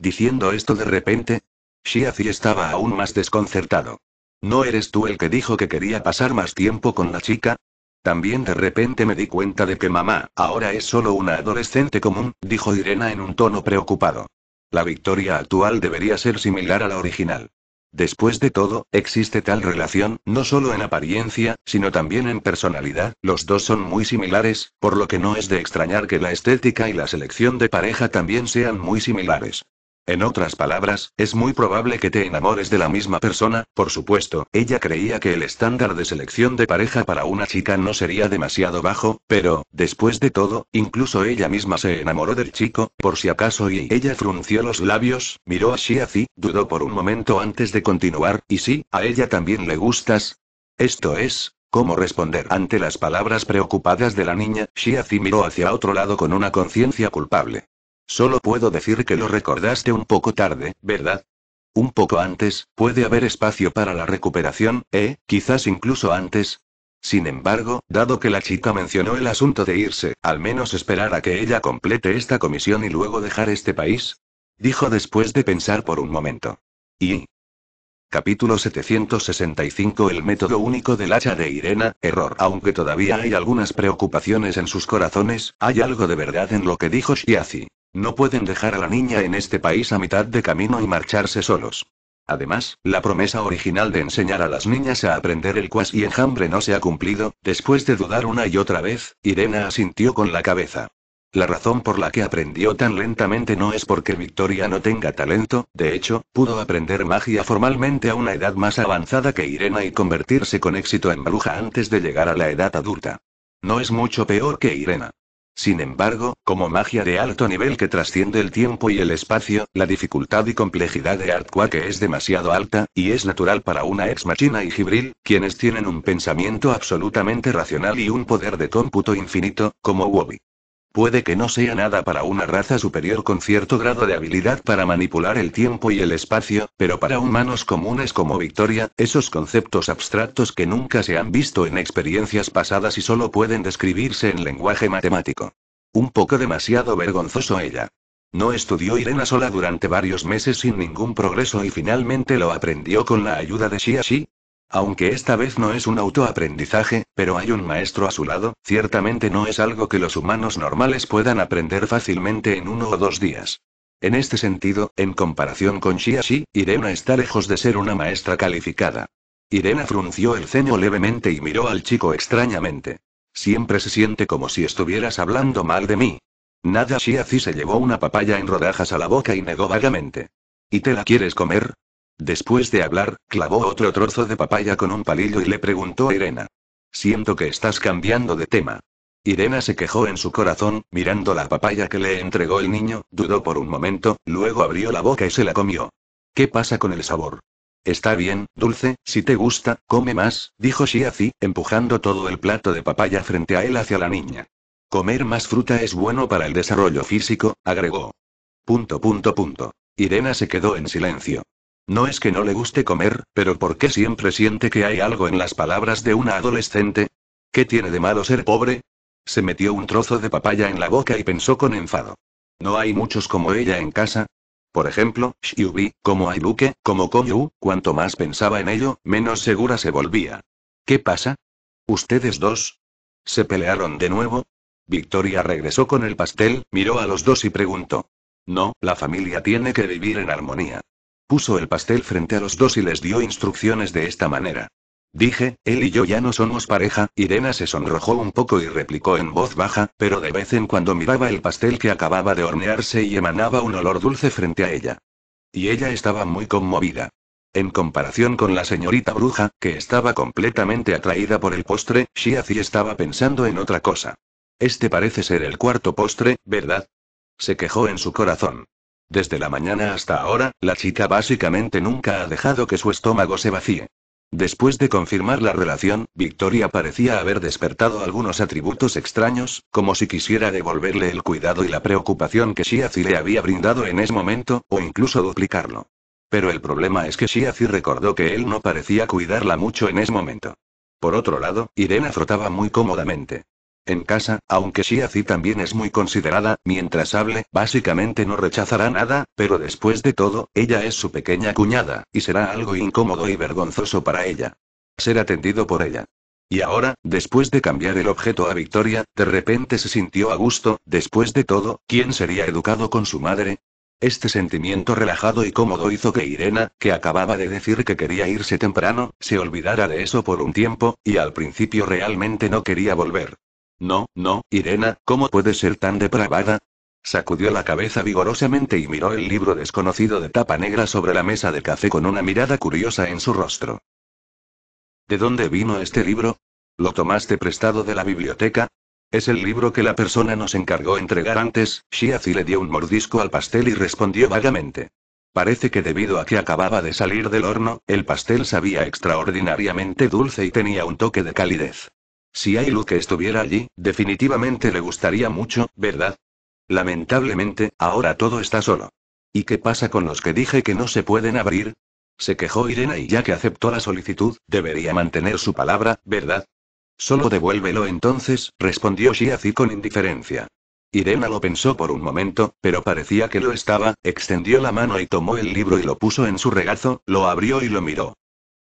Diciendo esto de repente, Shiazi estaba aún más desconcertado. ¿No eres tú el que dijo que quería pasar más tiempo con la chica? También de repente me di cuenta de que mamá, ahora es solo una adolescente común, dijo Irena en un tono preocupado. La victoria actual debería ser similar a la original. Después de todo, existe tal relación, no solo en apariencia, sino también en personalidad, los dos son muy similares, por lo que no es de extrañar que la estética y la selección de pareja también sean muy similares. En otras palabras, es muy probable que te enamores de la misma persona, por supuesto, ella creía que el estándar de selección de pareja para una chica no sería demasiado bajo, pero, después de todo, incluso ella misma se enamoró del chico, por si acaso y ella frunció los labios, miró a Shiazi, dudó por un momento antes de continuar, y sí, a ella también le gustas. Esto es, ¿Cómo responder ante las palabras preocupadas de la niña? Shiazi miró hacia otro lado con una conciencia culpable. Solo puedo decir que lo recordaste un poco tarde, ¿verdad? Un poco antes, puede haber espacio para la recuperación, ¿eh? Quizás incluso antes. Sin embargo, dado que la chica mencionó el asunto de irse, al menos esperar a que ella complete esta comisión y luego dejar este país. Dijo después de pensar por un momento. Y. Capítulo 765 El método único del hacha de Irena, error. Aunque todavía hay algunas preocupaciones en sus corazones, hay algo de verdad en lo que dijo Shiazi. No pueden dejar a la niña en este país a mitad de camino y marcharse solos. Además, la promesa original de enseñar a las niñas a aprender el cuas y enjambre no se ha cumplido, después de dudar una y otra vez, Irena asintió con la cabeza. La razón por la que aprendió tan lentamente no es porque Victoria no tenga talento, de hecho, pudo aprender magia formalmente a una edad más avanzada que Irena y convertirse con éxito en bruja antes de llegar a la edad adulta. No es mucho peor que Irena. Sin embargo, como magia de alto nivel que trasciende el tiempo y el espacio, la dificultad y complejidad de Artquake es demasiado alta, y es natural para una ex machina y Gibril, quienes tienen un pensamiento absolutamente racional y un poder de cómputo infinito, como Wobby. Puede que no sea nada para una raza superior con cierto grado de habilidad para manipular el tiempo y el espacio, pero para humanos comunes como Victoria, esos conceptos abstractos que nunca se han visto en experiencias pasadas y solo pueden describirse en lenguaje matemático. Un poco demasiado vergonzoso ella. No estudió Irena sola durante varios meses sin ningún progreso y finalmente lo aprendió con la ayuda de Xia aunque esta vez no es un autoaprendizaje, pero hay un maestro a su lado, ciertamente no es algo que los humanos normales puedan aprender fácilmente en uno o dos días. En este sentido, en comparación con Shiashi, Irena está lejos de ser una maestra calificada. Irena frunció el ceño levemente y miró al chico extrañamente. Siempre se siente como si estuvieras hablando mal de mí. Nada Shi se llevó una papaya en rodajas a la boca y negó vagamente. ¿Y te la quieres comer? Después de hablar, clavó otro trozo de papaya con un palillo y le preguntó a Irena. Siento que estás cambiando de tema. Irena se quejó en su corazón, mirando la papaya que le entregó el niño, dudó por un momento, luego abrió la boca y se la comió. ¿Qué pasa con el sabor? Está bien, dulce, si te gusta, come más, dijo Shiazi, empujando todo el plato de papaya frente a él hacia la niña. Comer más fruta es bueno para el desarrollo físico, agregó. Punto punto punto. Irena se quedó en silencio. No es que no le guste comer, pero ¿por qué siempre siente que hay algo en las palabras de una adolescente? ¿Qué tiene de malo ser pobre? Se metió un trozo de papaya en la boca y pensó con enfado. No hay muchos como ella en casa. Por ejemplo, Xiubi, como Ailuke, como Koyu, cuanto más pensaba en ello, menos segura se volvía. ¿Qué pasa? ¿Ustedes dos? ¿Se pelearon de nuevo? Victoria regresó con el pastel, miró a los dos y preguntó. No, la familia tiene que vivir en armonía. Puso el pastel frente a los dos y les dio instrucciones de esta manera. Dije, él y yo ya no somos pareja, Irena se sonrojó un poco y replicó en voz baja, pero de vez en cuando miraba el pastel que acababa de hornearse y emanaba un olor dulce frente a ella. Y ella estaba muy conmovida. En comparación con la señorita bruja, que estaba completamente atraída por el postre, Shiazi estaba pensando en otra cosa. Este parece ser el cuarto postre, ¿verdad? Se quejó en su corazón. Desde la mañana hasta ahora, la chica básicamente nunca ha dejado que su estómago se vacíe. Después de confirmar la relación, Victoria parecía haber despertado algunos atributos extraños, como si quisiera devolverle el cuidado y la preocupación que Shiazi le había brindado en ese momento, o incluso duplicarlo. Pero el problema es que Shiazi recordó que él no parecía cuidarla mucho en ese momento. Por otro lado, Irena frotaba muy cómodamente. En casa, aunque así también es muy considerada, mientras hable, básicamente no rechazará nada, pero después de todo, ella es su pequeña cuñada, y será algo incómodo y vergonzoso para ella. Ser atendido por ella. Y ahora, después de cambiar el objeto a Victoria, de repente se sintió a gusto, después de todo, ¿quién sería educado con su madre? Este sentimiento relajado y cómodo hizo que Irena, que acababa de decir que quería irse temprano, se olvidara de eso por un tiempo, y al principio realmente no quería volver. No, no, Irena, ¿cómo puede ser tan depravada? Sacudió la cabeza vigorosamente y miró el libro desconocido de tapa negra sobre la mesa de café con una mirada curiosa en su rostro. ¿De dónde vino este libro? ¿Lo tomaste prestado de la biblioteca? Es el libro que la persona nos encargó entregar antes. Shiazi le dio un mordisco al pastel y respondió vagamente. Parece que debido a que acababa de salir del horno, el pastel sabía extraordinariamente dulce y tenía un toque de calidez. Si hay que estuviera allí, definitivamente le gustaría mucho, ¿verdad? Lamentablemente, ahora todo está solo. ¿Y qué pasa con los que dije que no se pueden abrir? Se quejó Irena y ya que aceptó la solicitud, debería mantener su palabra, ¿verdad? Solo devuélvelo entonces, respondió Shiazi con indiferencia. Irena lo pensó por un momento, pero parecía que lo estaba, extendió la mano y tomó el libro y lo puso en su regazo, lo abrió y lo miró.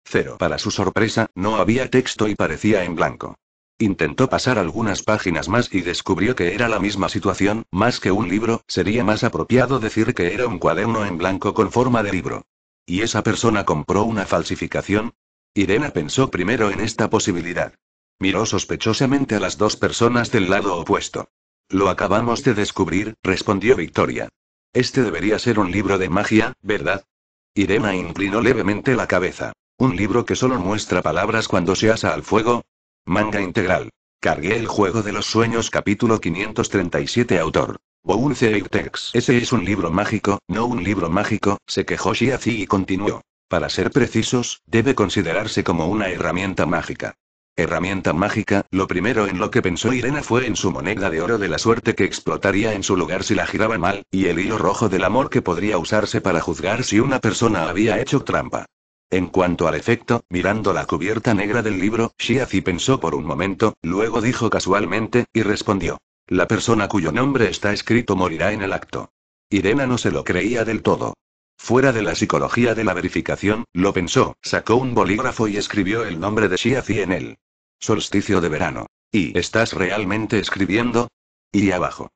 Cero. Para su sorpresa, no había texto y parecía en blanco. Intentó pasar algunas páginas más y descubrió que era la misma situación, más que un libro, sería más apropiado decir que era un cuaderno en blanco con forma de libro. ¿Y esa persona compró una falsificación? Irena pensó primero en esta posibilidad. Miró sospechosamente a las dos personas del lado opuesto. Lo acabamos de descubrir, respondió Victoria. Este debería ser un libro de magia, ¿verdad? Irena inclinó levemente la cabeza. Un libro que solo muestra palabras cuando se asa al fuego, Manga integral. Cargué el juego de los sueños capítulo 537 autor. Bounce Eitex. Ese es un libro mágico, no un libro mágico, se quejó Shiazi y continuó. Para ser precisos, debe considerarse como una herramienta mágica. Herramienta mágica, lo primero en lo que pensó Irena fue en su moneda de oro de la suerte que explotaría en su lugar si la giraba mal, y el hilo rojo del amor que podría usarse para juzgar si una persona había hecho trampa. En cuanto al efecto, mirando la cubierta negra del libro, Shiazi pensó por un momento, luego dijo casualmente, y respondió. La persona cuyo nombre está escrito morirá en el acto. Irena no se lo creía del todo. Fuera de la psicología de la verificación, lo pensó, sacó un bolígrafo y escribió el nombre de Shiazi en él. Solsticio de verano. ¿Y estás realmente escribiendo? Y abajo.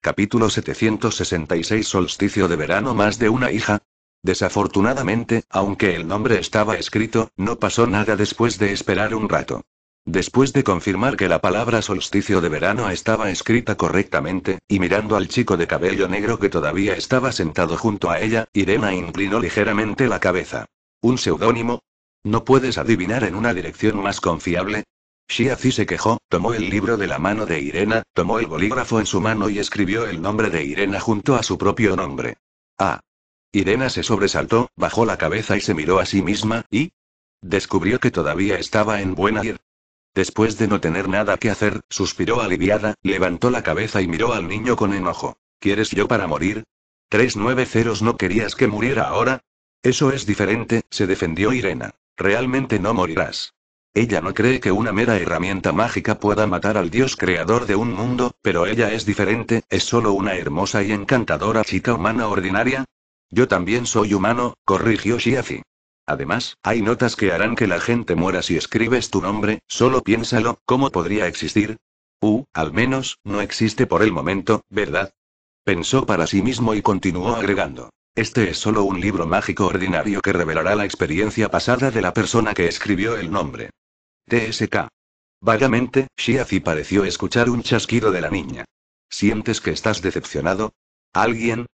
Capítulo 766 Solsticio de verano más de una hija, Desafortunadamente, aunque el nombre estaba escrito, no pasó nada después de esperar un rato. Después de confirmar que la palabra solsticio de verano estaba escrita correctamente, y mirando al chico de cabello negro que todavía estaba sentado junto a ella, Irena inclinó ligeramente la cabeza. ¿Un seudónimo? ¿No puedes adivinar en una dirección más confiable? Shiazi se quejó, tomó el libro de la mano de Irena, tomó el bolígrafo en su mano y escribió el nombre de Irena junto a su propio nombre. Ah, Irena se sobresaltó, bajó la cabeza y se miró a sí misma, y... descubrió que todavía estaba en buena ir Después de no tener nada que hacer, suspiró aliviada, levantó la cabeza y miró al niño con enojo. ¿Quieres yo para morir? ¿Tres nueve ceros no querías que muriera ahora? Eso es diferente, se defendió Irena. Realmente no morirás. Ella no cree que una mera herramienta mágica pueda matar al dios creador de un mundo, pero ella es diferente, es solo una hermosa y encantadora chica humana ordinaria, yo también soy humano, corrigió Shiafi. Además, hay notas que harán que la gente muera si escribes tu nombre, solo piénsalo, ¿cómo podría existir? Uh, al menos, no existe por el momento, ¿verdad? Pensó para sí mismo y continuó agregando. Este es solo un libro mágico ordinario que revelará la experiencia pasada de la persona que escribió el nombre. TSK. Vagamente, Shiazi pareció escuchar un chasquido de la niña. ¿Sientes que estás decepcionado? ¿Alguien?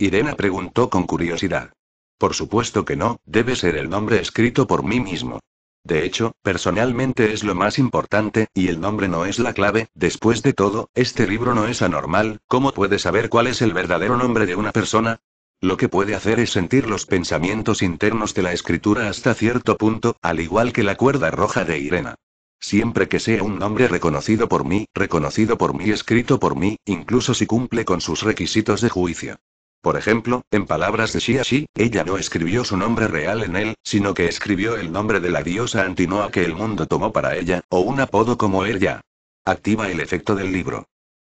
Irena preguntó con curiosidad. Por supuesto que no, debe ser el nombre escrito por mí mismo. De hecho, personalmente es lo más importante, y el nombre no es la clave, después de todo, este libro no es anormal, ¿cómo puede saber cuál es el verdadero nombre de una persona? Lo que puede hacer es sentir los pensamientos internos de la escritura hasta cierto punto, al igual que la cuerda roja de Irena. Siempre que sea un nombre reconocido por mí, reconocido por mí, escrito por mí, incluso si cumple con sus requisitos de juicio. Por ejemplo, en palabras de Shiashi, ella no escribió su nombre real en él, sino que escribió el nombre de la diosa Antinoa que el mundo tomó para ella, o un apodo como ella. Activa el efecto del libro.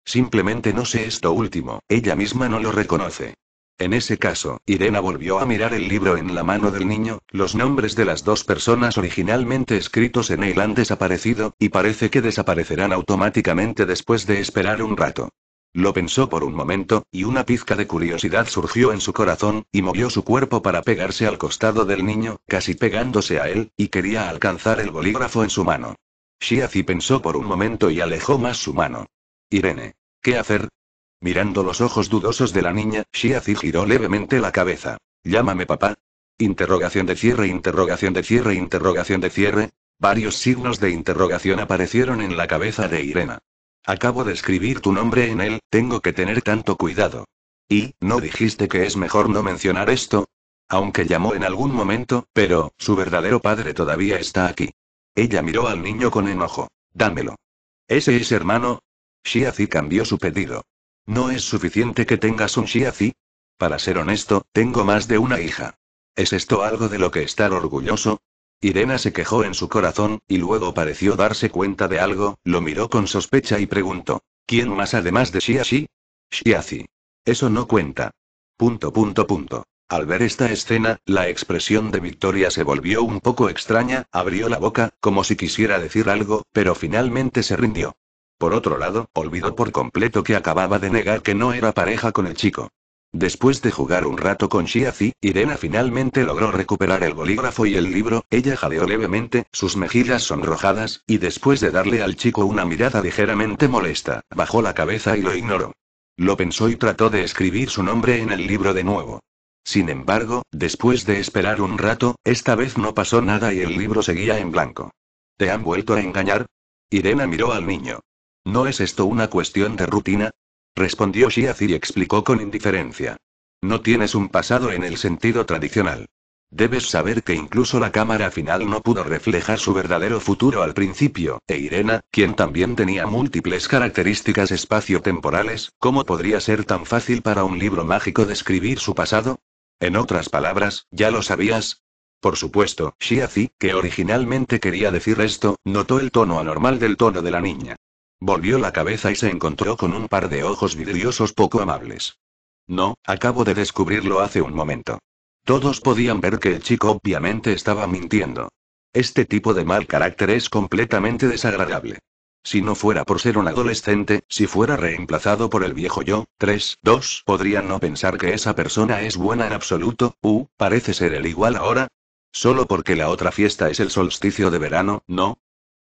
Simplemente no sé esto último, ella misma no lo reconoce. En ese caso, Irena volvió a mirar el libro en la mano del niño, los nombres de las dos personas originalmente escritos en él han desaparecido, y parece que desaparecerán automáticamente después de esperar un rato. Lo pensó por un momento, y una pizca de curiosidad surgió en su corazón, y movió su cuerpo para pegarse al costado del niño, casi pegándose a él, y quería alcanzar el bolígrafo en su mano. Shiazi pensó por un momento y alejó más su mano. Irene. ¿Qué hacer? Mirando los ojos dudosos de la niña, Shiazi giró levemente la cabeza. Llámame papá. Interrogación de cierre, interrogación de cierre, interrogación de cierre. Varios signos de interrogación aparecieron en la cabeza de Irena. Acabo de escribir tu nombre en él, tengo que tener tanto cuidado. ¿Y, no dijiste que es mejor no mencionar esto? Aunque llamó en algún momento, pero, su verdadero padre todavía está aquí. Ella miró al niño con enojo. Dámelo. ¿Ese es hermano? Shiazi cambió su pedido. ¿No es suficiente que tengas un Shiazi? Para ser honesto, tengo más de una hija. ¿Es esto algo de lo que estar orgulloso? Irena se quejó en su corazón, y luego pareció darse cuenta de algo, lo miró con sospecha y preguntó. ¿Quién más además de Shiashi? Shiashi. Eso no cuenta. Punto punto punto. Al ver esta escena, la expresión de Victoria se volvió un poco extraña, abrió la boca, como si quisiera decir algo, pero finalmente se rindió. Por otro lado, olvidó por completo que acababa de negar que no era pareja con el chico. Después de jugar un rato con Shiazi, Irena finalmente logró recuperar el bolígrafo y el libro, ella jadeó levemente, sus mejillas sonrojadas, y después de darle al chico una mirada ligeramente molesta, bajó la cabeza y lo ignoró. Lo pensó y trató de escribir su nombre en el libro de nuevo. Sin embargo, después de esperar un rato, esta vez no pasó nada y el libro seguía en blanco. ¿Te han vuelto a engañar? Irena miró al niño. ¿No es esto una cuestión de rutina? Respondió Shiaz y explicó con indiferencia. No tienes un pasado en el sentido tradicional. Debes saber que incluso la cámara final no pudo reflejar su verdadero futuro al principio, e Irena, quien también tenía múltiples características espacio-temporales, ¿cómo podría ser tan fácil para un libro mágico describir su pasado? En otras palabras, ¿ya lo sabías? Por supuesto, Shiazi, que originalmente quería decir esto, notó el tono anormal del tono de la niña. Volvió la cabeza y se encontró con un par de ojos vidriosos poco amables. No, acabo de descubrirlo hace un momento. Todos podían ver que el chico obviamente estaba mintiendo. Este tipo de mal carácter es completamente desagradable. Si no fuera por ser un adolescente, si fuera reemplazado por el viejo yo, 3, 2, podrían no pensar que esa persona es buena en absoluto, u, parece ser el igual ahora. Solo porque la otra fiesta es el solsticio de verano, no,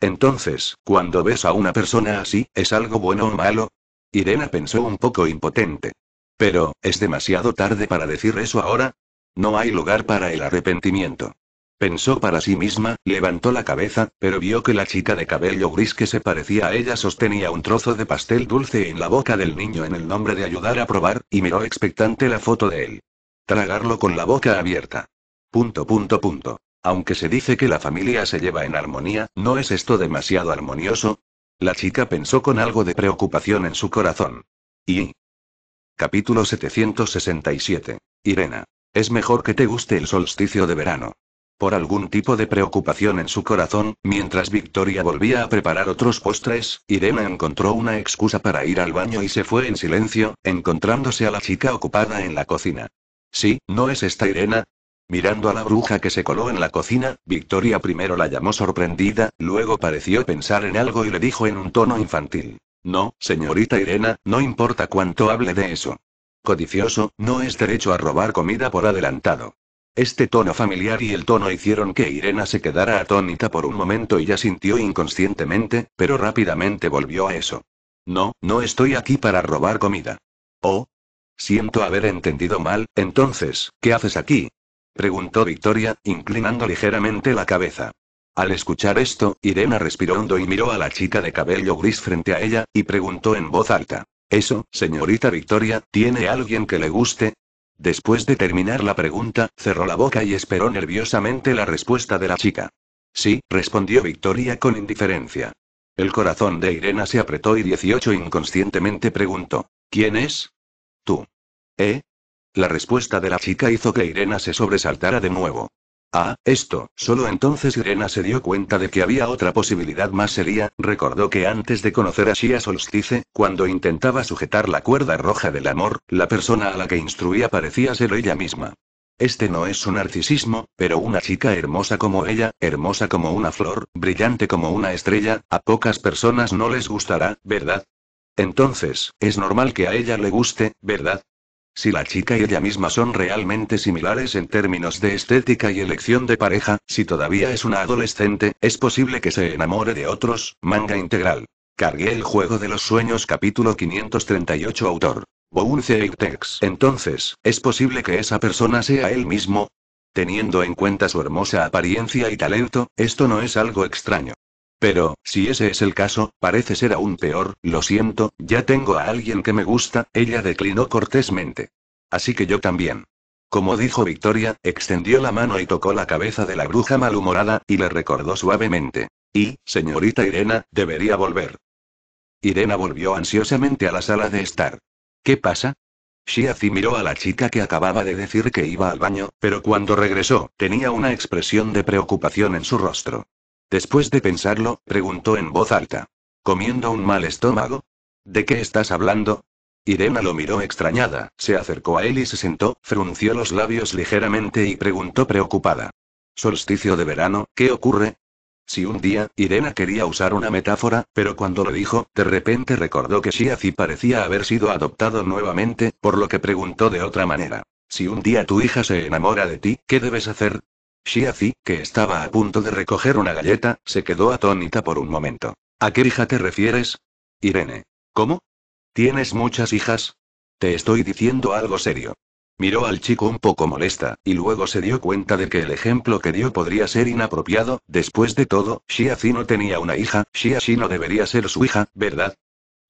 entonces, cuando ves a una persona así, ¿es algo bueno o malo? Irena pensó un poco impotente. Pero, ¿es demasiado tarde para decir eso ahora? No hay lugar para el arrepentimiento. Pensó para sí misma, levantó la cabeza, pero vio que la chica de cabello gris que se parecía a ella sostenía un trozo de pastel dulce en la boca del niño en el nombre de ayudar a probar, y miró expectante la foto de él. Tragarlo con la boca abierta. Punto, punto, punto. Aunque se dice que la familia se lleva en armonía, ¿no es esto demasiado armonioso? La chica pensó con algo de preocupación en su corazón. Y. Capítulo 767. Irena. Es mejor que te guste el solsticio de verano. Por algún tipo de preocupación en su corazón, mientras Victoria volvía a preparar otros postres, Irena encontró una excusa para ir al baño y se fue en silencio, encontrándose a la chica ocupada en la cocina. Sí, ¿no es esta Irena? Mirando a la bruja que se coló en la cocina, Victoria primero la llamó sorprendida, luego pareció pensar en algo y le dijo en un tono infantil. No, señorita Irena, no importa cuánto hable de eso. Codicioso, no es derecho a robar comida por adelantado. Este tono familiar y el tono hicieron que Irena se quedara atónita por un momento y ya sintió inconscientemente, pero rápidamente volvió a eso. No, no estoy aquí para robar comida. Oh. Siento haber entendido mal, entonces, ¿qué haces aquí? preguntó Victoria, inclinando ligeramente la cabeza. Al escuchar esto, Irena respiró hondo y miró a la chica de cabello gris frente a ella, y preguntó en voz alta. ¿Eso, señorita Victoria, tiene alguien que le guste? Después de terminar la pregunta, cerró la boca y esperó nerviosamente la respuesta de la chica. Sí, respondió Victoria con indiferencia. El corazón de Irena se apretó y 18 inconscientemente preguntó. ¿Quién es? Tú. ¿Eh? La respuesta de la chica hizo que Irena se sobresaltara de nuevo. Ah, esto, solo entonces Irena se dio cuenta de que había otra posibilidad más seria, recordó que antes de conocer a Shia Solstice, cuando intentaba sujetar la cuerda roja del amor, la persona a la que instruía parecía ser ella misma. Este no es un narcisismo, pero una chica hermosa como ella, hermosa como una flor, brillante como una estrella, a pocas personas no les gustará, ¿verdad? Entonces, es normal que a ella le guste, ¿verdad? Si la chica y ella misma son realmente similares en términos de estética y elección de pareja, si todavía es una adolescente, es posible que se enamore de otros. Manga integral. Cargué el juego de los sueños capítulo 538 autor. Bounce Entonces, ¿es posible que esa persona sea él mismo? Teniendo en cuenta su hermosa apariencia y talento, esto no es algo extraño. Pero, si ese es el caso, parece ser aún peor, lo siento, ya tengo a alguien que me gusta, ella declinó cortésmente. Así que yo también. Como dijo Victoria, extendió la mano y tocó la cabeza de la bruja malhumorada, y le recordó suavemente. Y, señorita Irena, debería volver. Irena volvió ansiosamente a la sala de estar. ¿Qué pasa? Shiazi miró a la chica que acababa de decir que iba al baño, pero cuando regresó, tenía una expresión de preocupación en su rostro. Después de pensarlo, preguntó en voz alta. ¿Comiendo un mal estómago? ¿De qué estás hablando? Irena lo miró extrañada, se acercó a él y se sentó, frunció los labios ligeramente y preguntó preocupada. Solsticio de verano, ¿qué ocurre? Si un día, Irena quería usar una metáfora, pero cuando lo dijo, de repente recordó que Shiazi parecía haber sido adoptado nuevamente, por lo que preguntó de otra manera. Si un día tu hija se enamora de ti, ¿qué debes hacer? Shiazi, que estaba a punto de recoger una galleta, se quedó atónita por un momento. ¿A qué hija te refieres? Irene. ¿Cómo? ¿Tienes muchas hijas? Te estoy diciendo algo serio. Miró al chico un poco molesta, y luego se dio cuenta de que el ejemplo que dio podría ser inapropiado. Después de todo, Shiazi no tenía una hija, Shiazi no debería ser su hija, ¿verdad?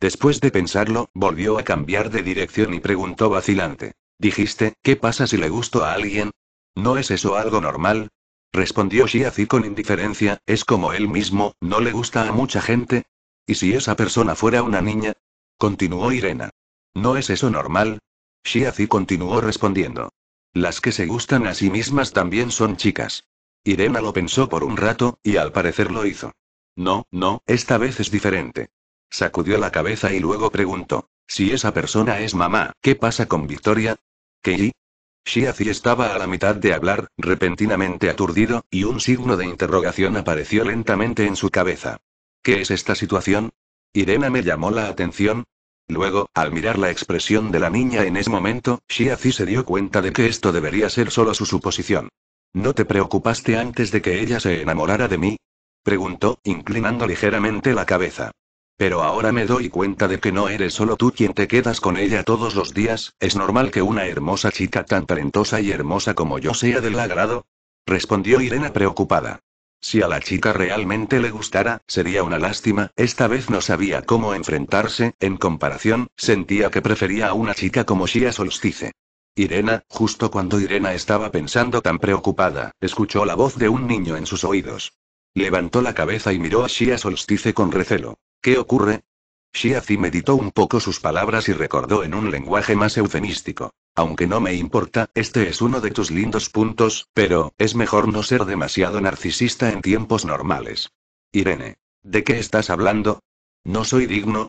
Después de pensarlo, volvió a cambiar de dirección y preguntó vacilante. Dijiste, ¿qué pasa si le gusto a alguien? ¿No es eso algo normal? Respondió Shiazi con indiferencia, es como él mismo, no le gusta a mucha gente. ¿Y si esa persona fuera una niña? Continuó Irena. ¿No es eso normal? Shiazi continuó respondiendo. Las que se gustan a sí mismas también son chicas. Irena lo pensó por un rato, y al parecer lo hizo. No, no, esta vez es diferente. Sacudió la cabeza y luego preguntó, si esa persona es mamá, ¿qué pasa con Victoria? ¿Qué? Shiazi estaba a la mitad de hablar, repentinamente aturdido, y un signo de interrogación apareció lentamente en su cabeza. ¿Qué es esta situación? Irena me llamó la atención. Luego, al mirar la expresión de la niña en ese momento, Shiazi se dio cuenta de que esto debería ser solo su suposición. ¿No te preocupaste antes de que ella se enamorara de mí? preguntó, inclinando ligeramente la cabeza. Pero ahora me doy cuenta de que no eres solo tú quien te quedas con ella todos los días, es normal que una hermosa chica tan talentosa y hermosa como yo sea del agrado. Respondió Irena preocupada. Si a la chica realmente le gustara, sería una lástima, esta vez no sabía cómo enfrentarse, en comparación, sentía que prefería a una chica como Shia Solstice. Irena, justo cuando Irena estaba pensando tan preocupada, escuchó la voz de un niño en sus oídos. Levantó la cabeza y miró a Shia Solstice con recelo. ¿Qué ocurre? Shiazi meditó un poco sus palabras y recordó en un lenguaje más eufemístico. Aunque no me importa, este es uno de tus lindos puntos, pero, es mejor no ser demasiado narcisista en tiempos normales. Irene. ¿De qué estás hablando? ¿No soy digno?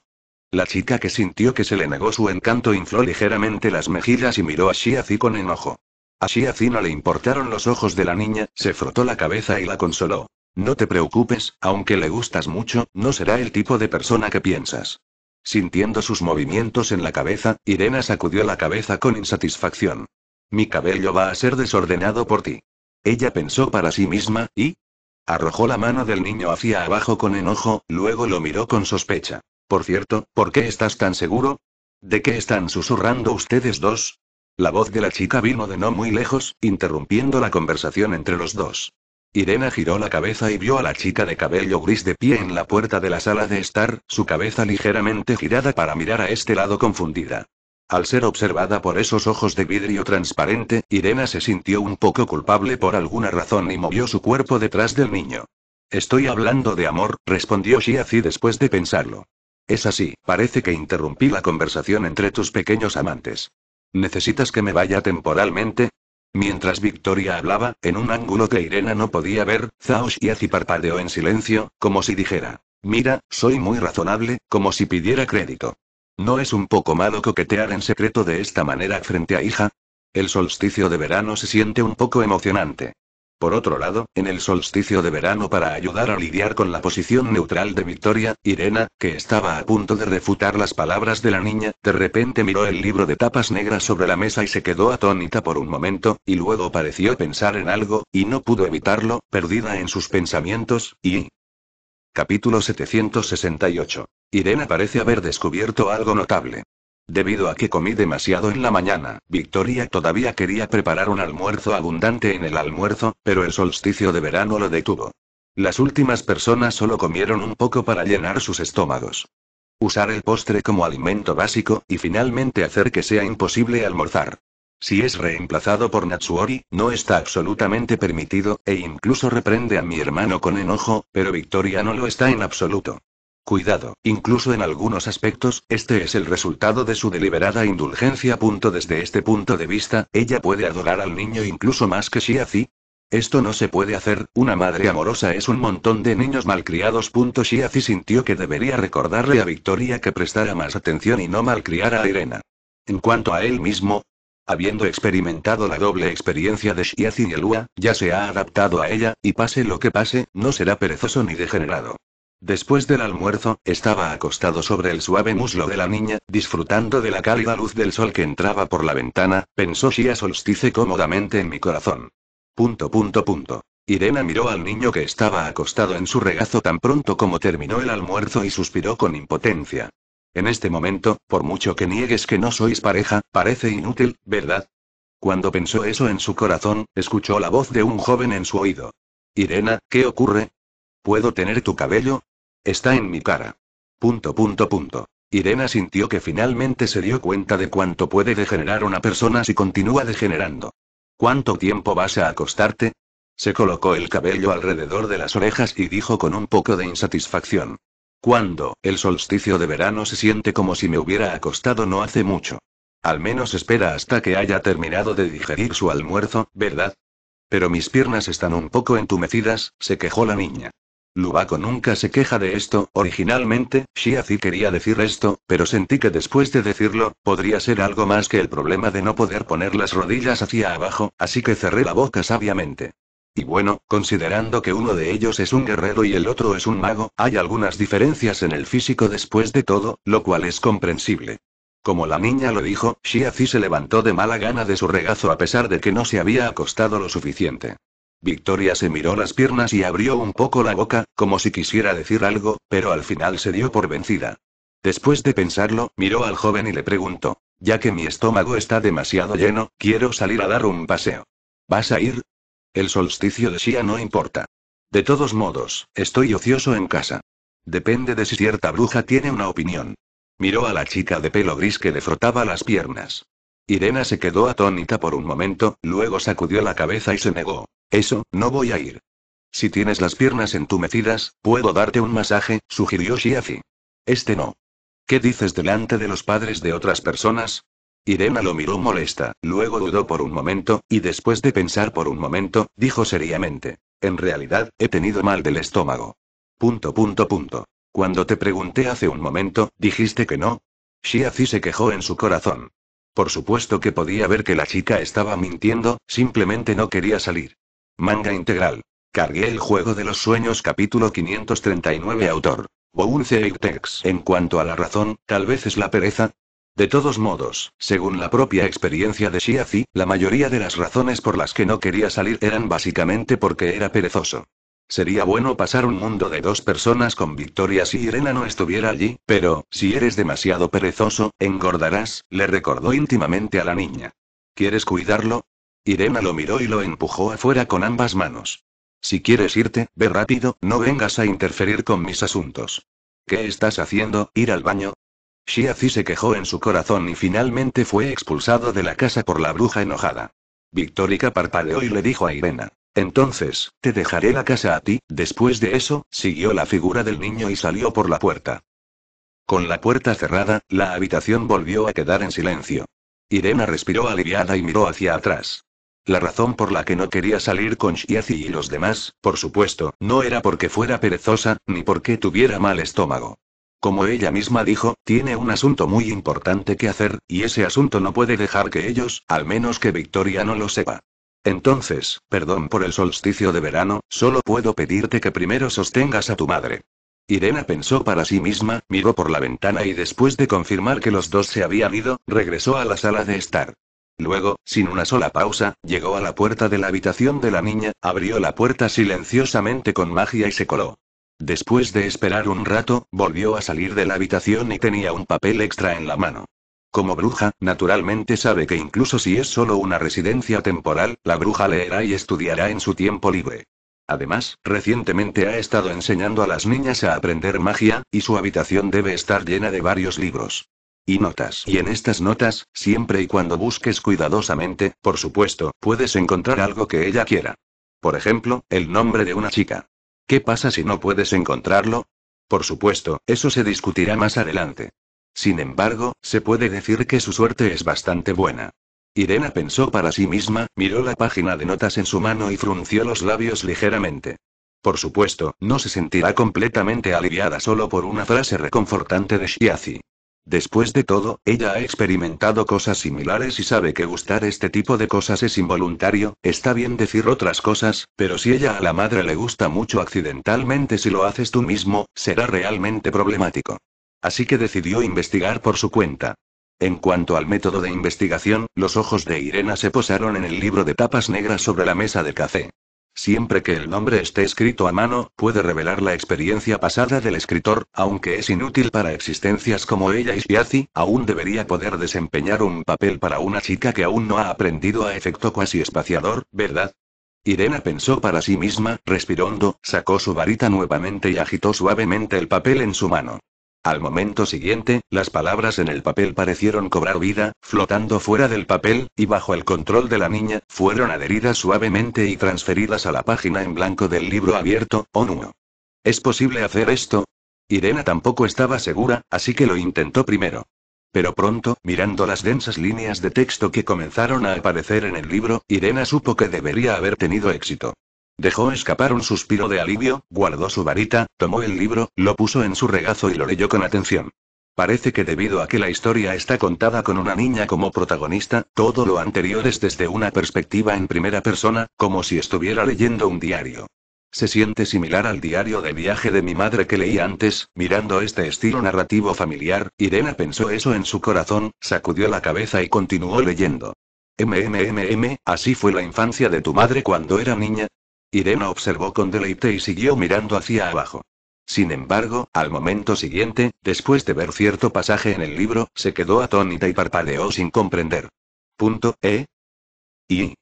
La chica que sintió que se le negó su encanto infló ligeramente las mejillas y miró a Shiazi con enojo. A Shiazi no le importaron los ojos de la niña, se frotó la cabeza y la consoló. No te preocupes, aunque le gustas mucho, no será el tipo de persona que piensas. Sintiendo sus movimientos en la cabeza, Irena sacudió la cabeza con insatisfacción. Mi cabello va a ser desordenado por ti. Ella pensó para sí misma, y... Arrojó la mano del niño hacia abajo con enojo, luego lo miró con sospecha. Por cierto, ¿por qué estás tan seguro? ¿De qué están susurrando ustedes dos? La voz de la chica vino de no muy lejos, interrumpiendo la conversación entre los dos. Irena giró la cabeza y vio a la chica de cabello gris de pie en la puerta de la sala de estar, su cabeza ligeramente girada para mirar a este lado confundida. Al ser observada por esos ojos de vidrio transparente, Irena se sintió un poco culpable por alguna razón y movió su cuerpo detrás del niño. Estoy hablando de amor, respondió Shiazi después de pensarlo. Es así, parece que interrumpí la conversación entre tus pequeños amantes. ¿Necesitas que me vaya temporalmente? Mientras Victoria hablaba, en un ángulo que Irena no podía ver, Zhao y parpadeó en silencio, como si dijera: Mira, soy muy razonable, como si pidiera crédito. ¿No es un poco malo coquetear en secreto de esta manera frente a hija? El solsticio de verano se siente un poco emocionante. Por otro lado, en el solsticio de verano para ayudar a lidiar con la posición neutral de Victoria, Irena, que estaba a punto de refutar las palabras de la niña, de repente miró el libro de tapas negras sobre la mesa y se quedó atónita por un momento, y luego pareció pensar en algo, y no pudo evitarlo, perdida en sus pensamientos, y... Capítulo 768. Irena parece haber descubierto algo notable. Debido a que comí demasiado en la mañana, Victoria todavía quería preparar un almuerzo abundante en el almuerzo, pero el solsticio de verano lo detuvo. Las últimas personas solo comieron un poco para llenar sus estómagos. Usar el postre como alimento básico, y finalmente hacer que sea imposible almorzar. Si es reemplazado por Natsuori, no está absolutamente permitido, e incluso reprende a mi hermano con enojo, pero Victoria no lo está en absoluto. Cuidado, incluso en algunos aspectos, este es el resultado de su deliberada indulgencia. Desde este punto de vista, ella puede adorar al niño incluso más que Shiazi. Esto no se puede hacer, una madre amorosa es un montón de niños malcriados. Shiazi sintió que debería recordarle a Victoria que prestara más atención y no malcriara a Irena. En cuanto a él mismo, habiendo experimentado la doble experiencia de Shiazi y Elua, ya se ha adaptado a ella, y pase lo que pase, no será perezoso ni degenerado. Después del almuerzo, estaba acostado sobre el suave muslo de la niña, disfrutando de la cálida luz del sol que entraba por la ventana, pensó Shia Solstice cómodamente en mi corazón. Punto punto punto. Irena miró al niño que estaba acostado en su regazo tan pronto como terminó el almuerzo y suspiró con impotencia. En este momento, por mucho que niegues que no sois pareja, parece inútil, ¿verdad? Cuando pensó eso en su corazón, escuchó la voz de un joven en su oído. Irena, ¿qué ocurre? ¿Puedo tener tu cabello? Está en mi cara. Punto, punto, punto. Irena sintió que finalmente se dio cuenta de cuánto puede degenerar una persona si continúa degenerando. ¿Cuánto tiempo vas a acostarte? Se colocó el cabello alrededor de las orejas y dijo con un poco de insatisfacción. Cuando, el solsticio de verano se siente como si me hubiera acostado no hace mucho. Al menos espera hasta que haya terminado de digerir su almuerzo, ¿verdad? Pero mis piernas están un poco entumecidas, se quejó la niña. Lubako nunca se queja de esto, originalmente, Shiazi quería decir esto, pero sentí que después de decirlo, podría ser algo más que el problema de no poder poner las rodillas hacia abajo, así que cerré la boca sabiamente. Y bueno, considerando que uno de ellos es un guerrero y el otro es un mago, hay algunas diferencias en el físico después de todo, lo cual es comprensible. Como la niña lo dijo, Shiazi se levantó de mala gana de su regazo a pesar de que no se había acostado lo suficiente. Victoria se miró las piernas y abrió un poco la boca, como si quisiera decir algo, pero al final se dio por vencida. Después de pensarlo, miró al joven y le preguntó, ya que mi estómago está demasiado lleno, quiero salir a dar un paseo. ¿Vas a ir? El solsticio decía no importa. De todos modos, estoy ocioso en casa. Depende de si cierta bruja tiene una opinión. Miró a la chica de pelo gris que le frotaba las piernas. Irena se quedó atónita por un momento, luego sacudió la cabeza y se negó. Eso, no voy a ir. Si tienes las piernas entumecidas, puedo darte un masaje, sugirió Shiafi. Este no. ¿Qué dices delante de los padres de otras personas? Irena lo miró molesta, luego dudó por un momento, y después de pensar por un momento, dijo seriamente. En realidad, he tenido mal del estómago. Punto punto punto. Cuando te pregunté hace un momento, dijiste que no. Shiafi se quejó en su corazón. Por supuesto que podía ver que la chica estaba mintiendo, simplemente no quería salir. Manga integral. Cargué el juego de los sueños capítulo 539 autor. Bounce En cuanto a la razón, tal vez es la pereza. De todos modos, según la propia experiencia de Shiazi, la mayoría de las razones por las que no quería salir eran básicamente porque era perezoso. Sería bueno pasar un mundo de dos personas con Victoria si Irena no estuviera allí, pero, si eres demasiado perezoso, engordarás, le recordó íntimamente a la niña. ¿Quieres cuidarlo? Irena lo miró y lo empujó afuera con ambas manos. Si quieres irte, ve rápido, no vengas a interferir con mis asuntos. ¿Qué estás haciendo? ¿Ir al baño? Shiazi se quejó en su corazón y finalmente fue expulsado de la casa por la bruja enojada. Victórica parpadeó y le dijo a Irena. Entonces, te dejaré la casa a ti, después de eso, siguió la figura del niño y salió por la puerta. Con la puerta cerrada, la habitación volvió a quedar en silencio. Irena respiró aliviada y miró hacia atrás. La razón por la que no quería salir con Shiazi y los demás, por supuesto, no era porque fuera perezosa, ni porque tuviera mal estómago. Como ella misma dijo, tiene un asunto muy importante que hacer, y ese asunto no puede dejar que ellos, al menos que Victoria no lo sepa. Entonces, perdón por el solsticio de verano, solo puedo pedirte que primero sostengas a tu madre. Irena pensó para sí misma, miró por la ventana y después de confirmar que los dos se habían ido, regresó a la sala de estar. Luego, sin una sola pausa, llegó a la puerta de la habitación de la niña, abrió la puerta silenciosamente con magia y se coló. Después de esperar un rato, volvió a salir de la habitación y tenía un papel extra en la mano. Como bruja, naturalmente sabe que incluso si es solo una residencia temporal, la bruja leerá y estudiará en su tiempo libre. Además, recientemente ha estado enseñando a las niñas a aprender magia, y su habitación debe estar llena de varios libros notas. Y en estas notas, siempre y cuando busques cuidadosamente, por supuesto, puedes encontrar algo que ella quiera. Por ejemplo, el nombre de una chica. ¿Qué pasa si no puedes encontrarlo? Por supuesto, eso se discutirá más adelante. Sin embargo, se puede decir que su suerte es bastante buena. Irena pensó para sí misma, miró la página de notas en su mano y frunció los labios ligeramente. Por supuesto, no se sentirá completamente aliviada solo por una frase reconfortante de Shiazi. Después de todo, ella ha experimentado cosas similares y sabe que gustar este tipo de cosas es involuntario, está bien decir otras cosas, pero si ella a la madre le gusta mucho accidentalmente si lo haces tú mismo, será realmente problemático. Así que decidió investigar por su cuenta. En cuanto al método de investigación, los ojos de Irena se posaron en el libro de tapas negras sobre la mesa de café. Siempre que el nombre esté escrito a mano, puede revelar la experiencia pasada del escritor, aunque es inútil para existencias como ella y Shiazi, aún debería poder desempeñar un papel para una chica que aún no ha aprendido a efecto cuasi espaciador, ¿verdad? Irena pensó para sí misma, respirando, sacó su varita nuevamente y agitó suavemente el papel en su mano. Al momento siguiente, las palabras en el papel parecieron cobrar vida, flotando fuera del papel, y bajo el control de la niña, fueron adheridas suavemente y transferidas a la página en blanco del libro abierto, ONU. ¿Es posible hacer esto? Irena tampoco estaba segura, así que lo intentó primero. Pero pronto, mirando las densas líneas de texto que comenzaron a aparecer en el libro, Irena supo que debería haber tenido éxito. Dejó escapar un suspiro de alivio, guardó su varita, tomó el libro, lo puso en su regazo y lo leyó con atención. Parece que debido a que la historia está contada con una niña como protagonista, todo lo anterior es desde una perspectiva en primera persona, como si estuviera leyendo un diario. Se siente similar al diario de viaje de mi madre que leí antes, mirando este estilo narrativo familiar, Irena pensó eso en su corazón, sacudió la cabeza y continuó leyendo. MMMM, así fue la infancia de tu madre cuando era niña, Irena observó con deleite y siguió mirando hacia abajo. Sin embargo, al momento siguiente, después de ver cierto pasaje en el libro, se quedó atónita y parpadeó sin comprender. Punto E. Y.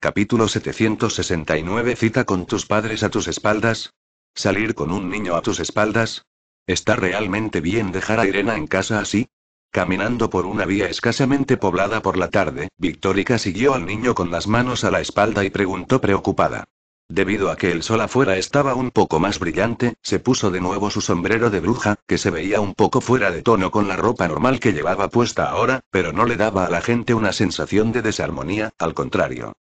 Capítulo 769 Cita con tus padres a tus espaldas. Salir con un niño a tus espaldas. ¿Está realmente bien dejar a Irena en casa así? Caminando por una vía escasamente poblada por la tarde, Victórica siguió al niño con las manos a la espalda y preguntó preocupada. Debido a que el sol afuera estaba un poco más brillante, se puso de nuevo su sombrero de bruja, que se veía un poco fuera de tono con la ropa normal que llevaba puesta ahora, pero no le daba a la gente una sensación de desarmonía, al contrario.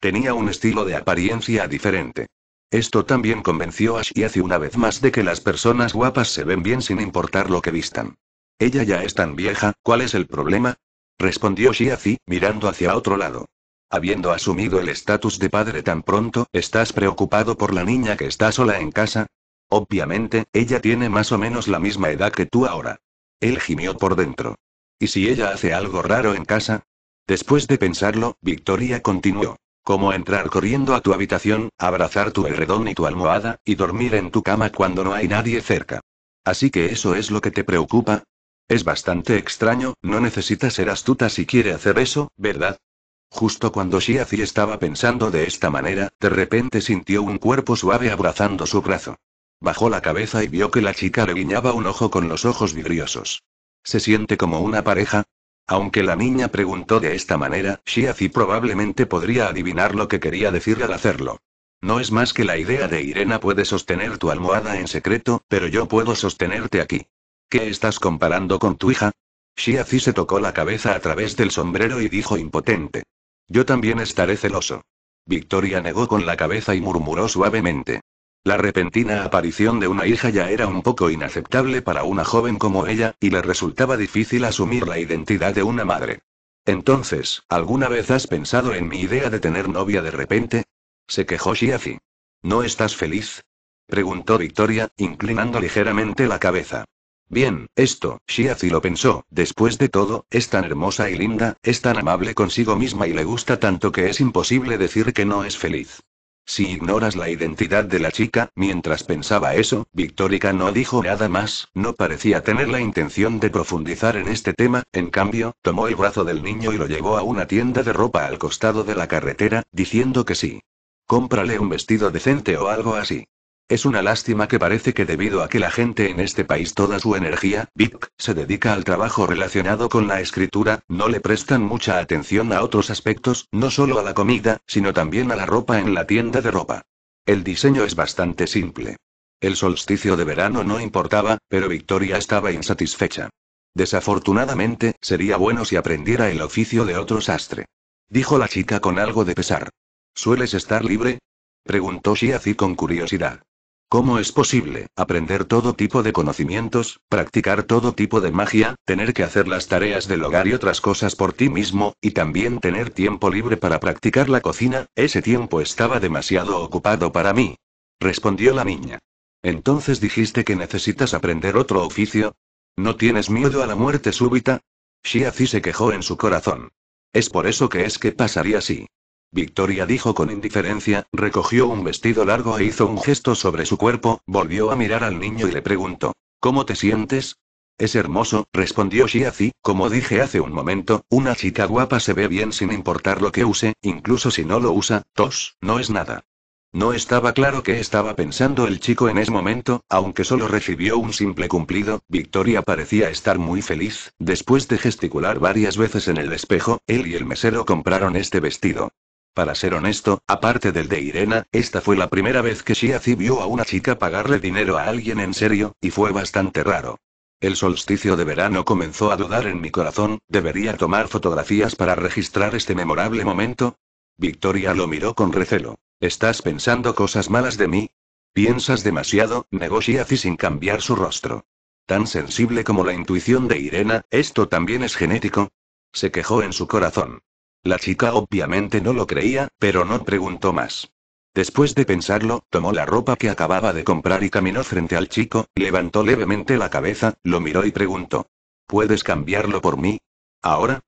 Tenía un estilo de apariencia diferente. Esto también convenció a Shiazi una vez más de que las personas guapas se ven bien sin importar lo que vistan. Ella ya es tan vieja, ¿cuál es el problema? Respondió Shiazi, mirando hacia otro lado. Habiendo asumido el estatus de padre tan pronto, ¿estás preocupado por la niña que está sola en casa? Obviamente, ella tiene más o menos la misma edad que tú ahora. Él gimió por dentro. ¿Y si ella hace algo raro en casa? Después de pensarlo, Victoria continuó. Como entrar corriendo a tu habitación, abrazar tu herredón y tu almohada, y dormir en tu cama cuando no hay nadie cerca. Así que eso es lo que te preocupa. Es bastante extraño, no necesitas ser astuta si quiere hacer eso, ¿verdad? Justo cuando Shiazi estaba pensando de esta manera, de repente sintió un cuerpo suave abrazando su brazo. Bajó la cabeza y vio que la chica le guiñaba un ojo con los ojos vidriosos. ¿Se siente como una pareja? Aunque la niña preguntó de esta manera, Shiazi probablemente podría adivinar lo que quería decir al hacerlo. No es más que la idea de Irena puede sostener tu almohada en secreto, pero yo puedo sostenerte aquí. ¿Qué estás comparando con tu hija? Shiazi se tocó la cabeza a través del sombrero y dijo impotente. Yo también estaré celoso. Victoria negó con la cabeza y murmuró suavemente. La repentina aparición de una hija ya era un poco inaceptable para una joven como ella, y le resultaba difícil asumir la identidad de una madre. Entonces, ¿alguna vez has pensado en mi idea de tener novia de repente? Se quejó Shiazi. ¿No estás feliz? Preguntó Victoria, inclinando ligeramente la cabeza. Bien, esto, Shiazi lo pensó, después de todo, es tan hermosa y linda, es tan amable consigo misma y le gusta tanto que es imposible decir que no es feliz. Si ignoras la identidad de la chica, mientras pensaba eso, Victorica no dijo nada más, no parecía tener la intención de profundizar en este tema, en cambio, tomó el brazo del niño y lo llevó a una tienda de ropa al costado de la carretera, diciendo que sí. Cómprale un vestido decente o algo así. Es una lástima que parece que debido a que la gente en este país toda su energía, Vic, se dedica al trabajo relacionado con la escritura, no le prestan mucha atención a otros aspectos, no solo a la comida, sino también a la ropa en la tienda de ropa. El diseño es bastante simple. El solsticio de verano no importaba, pero Victoria estaba insatisfecha. Desafortunadamente, sería bueno si aprendiera el oficio de otro sastre. Dijo la chica con algo de pesar. ¿Sueles estar libre? Preguntó Shiazi con curiosidad. ¿Cómo es posible aprender todo tipo de conocimientos, practicar todo tipo de magia, tener que hacer las tareas del hogar y otras cosas por ti mismo, y también tener tiempo libre para practicar la cocina? Ese tiempo estaba demasiado ocupado para mí. Respondió la niña. Entonces dijiste que necesitas aprender otro oficio. ¿No tienes miedo a la muerte súbita? Shiazi se quejó en su corazón. Es por eso que es que pasaría así. Victoria dijo con indiferencia, recogió un vestido largo e hizo un gesto sobre su cuerpo, volvió a mirar al niño y le preguntó, ¿Cómo te sientes? Es hermoso, respondió Shiazi, como dije hace un momento, una chica guapa se ve bien sin importar lo que use, incluso si no lo usa, tos, no es nada. No estaba claro qué estaba pensando el chico en ese momento, aunque solo recibió un simple cumplido, Victoria parecía estar muy feliz, después de gesticular varias veces en el espejo, él y el mesero compraron este vestido. Para ser honesto, aparte del de Irena, esta fue la primera vez que Shiazi vio a una chica pagarle dinero a alguien en serio, y fue bastante raro. El solsticio de verano comenzó a dudar en mi corazón, ¿debería tomar fotografías para registrar este memorable momento? Victoria lo miró con recelo. ¿Estás pensando cosas malas de mí? Piensas demasiado, negó Shiazi sin cambiar su rostro. Tan sensible como la intuición de Irena, ¿esto también es genético? Se quejó en su corazón. La chica obviamente no lo creía, pero no preguntó más. Después de pensarlo, tomó la ropa que acababa de comprar y caminó frente al chico, levantó levemente la cabeza, lo miró y preguntó. ¿Puedes cambiarlo por mí? ¿Ahora?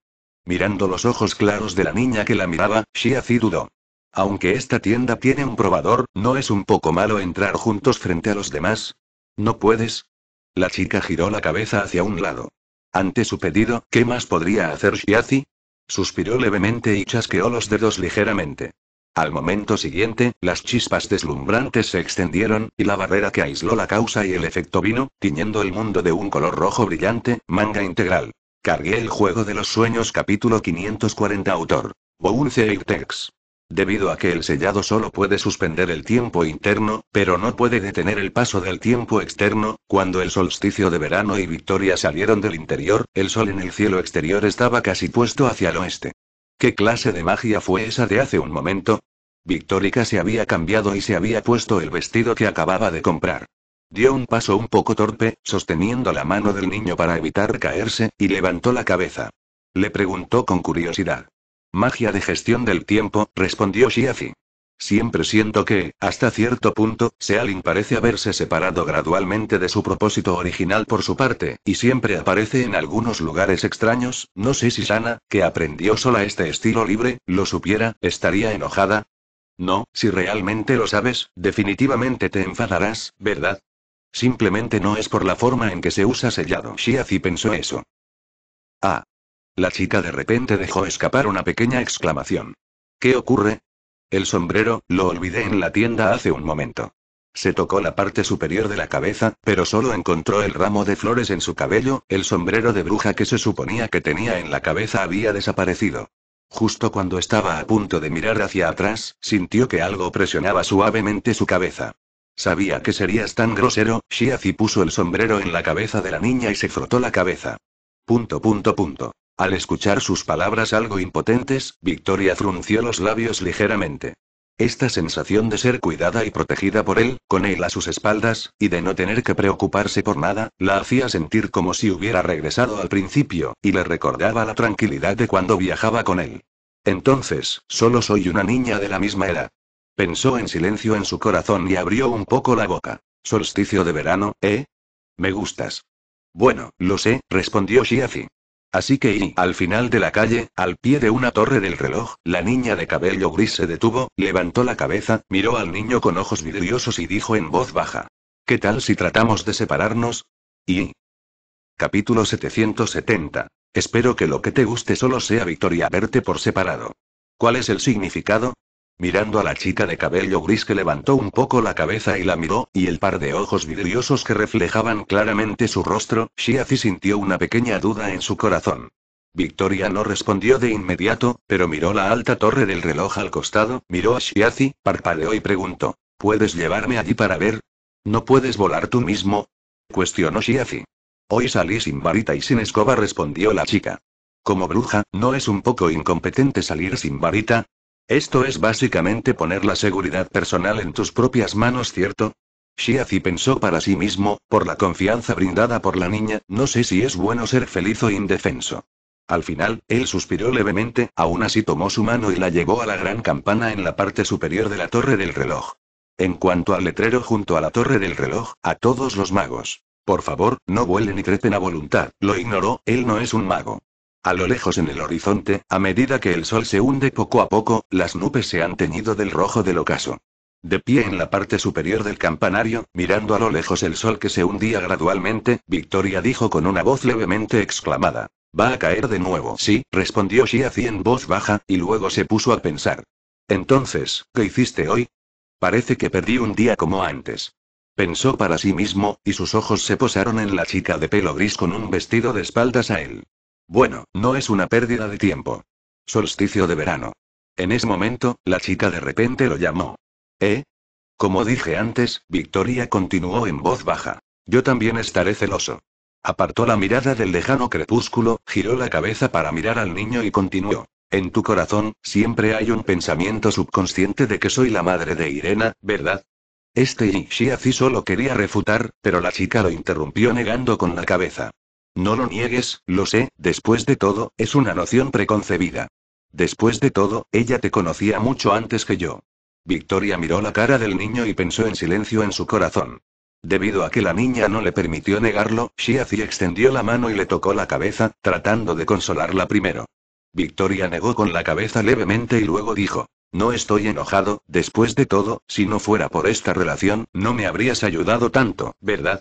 Mirando los ojos claros de la niña que la miraba, Shiazi dudó. Aunque esta tienda tiene un probador, ¿no es un poco malo entrar juntos frente a los demás? ¿No puedes? La chica giró la cabeza hacia un lado. Ante su pedido, ¿qué más podría hacer Shiazi? Suspiró levemente y chasqueó los dedos ligeramente. Al momento siguiente, las chispas deslumbrantes se extendieron, y la barrera que aisló la causa y el efecto vino, tiñendo el mundo de un color rojo brillante, manga integral. Cargué el juego de los sueños capítulo 540 autor. Bounce Tex. Debido a que el sellado solo puede suspender el tiempo interno, pero no puede detener el paso del tiempo externo, cuando el solsticio de verano y Victoria salieron del interior, el sol en el cielo exterior estaba casi puesto hacia el oeste. ¿Qué clase de magia fue esa de hace un momento? Victoria se había cambiado y se había puesto el vestido que acababa de comprar. Dio un paso un poco torpe, sosteniendo la mano del niño para evitar caerse, y levantó la cabeza. Le preguntó con curiosidad. Magia de gestión del tiempo, respondió Shiazi. Siempre siento que, hasta cierto punto, Sealin parece haberse separado gradualmente de su propósito original por su parte, y siempre aparece en algunos lugares extraños, no sé si Sana, que aprendió sola este estilo libre, lo supiera, estaría enojada. No, si realmente lo sabes, definitivamente te enfadarás, ¿verdad? Simplemente no es por la forma en que se usa sellado. Shiazi pensó eso. Ah, la chica de repente dejó escapar una pequeña exclamación. ¿Qué ocurre? El sombrero, lo olvidé en la tienda hace un momento. Se tocó la parte superior de la cabeza, pero solo encontró el ramo de flores en su cabello, el sombrero de bruja que se suponía que tenía en la cabeza había desaparecido. Justo cuando estaba a punto de mirar hacia atrás, sintió que algo presionaba suavemente su cabeza. Sabía que serías tan grosero, Shiazi puso el sombrero en la cabeza de la niña y se frotó la cabeza. Punto punto punto. Al escuchar sus palabras algo impotentes, Victoria frunció los labios ligeramente. Esta sensación de ser cuidada y protegida por él, con él a sus espaldas, y de no tener que preocuparse por nada, la hacía sentir como si hubiera regresado al principio, y le recordaba la tranquilidad de cuando viajaba con él. Entonces, solo soy una niña de la misma edad. Pensó en silencio en su corazón y abrió un poco la boca. Solsticio de verano, ¿eh? Me gustas. Bueno, lo sé, respondió Shiazi. Así que y, al final de la calle, al pie de una torre del reloj, la niña de cabello gris se detuvo, levantó la cabeza, miró al niño con ojos vidriosos y dijo en voz baja. ¿Qué tal si tratamos de separarnos? Y... Capítulo 770. Espero que lo que te guste solo sea Victoria verte por separado. ¿Cuál es el significado? mirando a la chica de cabello gris que levantó un poco la cabeza y la miró, y el par de ojos vidriosos que reflejaban claramente su rostro, Shiazi sintió una pequeña duda en su corazón. Victoria no respondió de inmediato, pero miró la alta torre del reloj al costado, miró a Shiazi, parpadeó y preguntó, ¿puedes llevarme allí para ver? ¿No puedes volar tú mismo? cuestionó Shiazi. Hoy salí sin varita y sin escoba respondió la chica. Como bruja, ¿no es un poco incompetente salir sin varita? Esto es básicamente poner la seguridad personal en tus propias manos, ¿cierto? Shiazi pensó para sí mismo, por la confianza brindada por la niña, no sé si es bueno ser feliz o indefenso. Al final, él suspiró levemente, aún así tomó su mano y la llevó a la gran campana en la parte superior de la torre del reloj. En cuanto al letrero junto a la torre del reloj, a todos los magos. Por favor, no vuelen y treten a voluntad, lo ignoró, él no es un mago. A lo lejos en el horizonte, a medida que el sol se hunde poco a poco, las nubes se han teñido del rojo del ocaso. De pie en la parte superior del campanario, mirando a lo lejos el sol que se hundía gradualmente, Victoria dijo con una voz levemente exclamada. Va a caer de nuevo. Sí, respondió Shea en voz baja, y luego se puso a pensar. Entonces, ¿qué hiciste hoy? Parece que perdí un día como antes. Pensó para sí mismo, y sus ojos se posaron en la chica de pelo gris con un vestido de espaldas a él. Bueno, no es una pérdida de tiempo. Solsticio de verano. En ese momento, la chica de repente lo llamó. ¿Eh? Como dije antes, Victoria continuó en voz baja. Yo también estaré celoso. Apartó la mirada del lejano crepúsculo, giró la cabeza para mirar al niño y continuó. En tu corazón, siempre hay un pensamiento subconsciente de que soy la madre de Irena, ¿verdad? Este así solo quería refutar, pero la chica lo interrumpió negando con la cabeza. No lo niegues, lo sé, después de todo, es una noción preconcebida. Después de todo, ella te conocía mucho antes que yo. Victoria miró la cara del niño y pensó en silencio en su corazón. Debido a que la niña no le permitió negarlo, Shiazi extendió la mano y le tocó la cabeza, tratando de consolarla primero. Victoria negó con la cabeza levemente y luego dijo, No estoy enojado, después de todo, si no fuera por esta relación, no me habrías ayudado tanto, ¿verdad?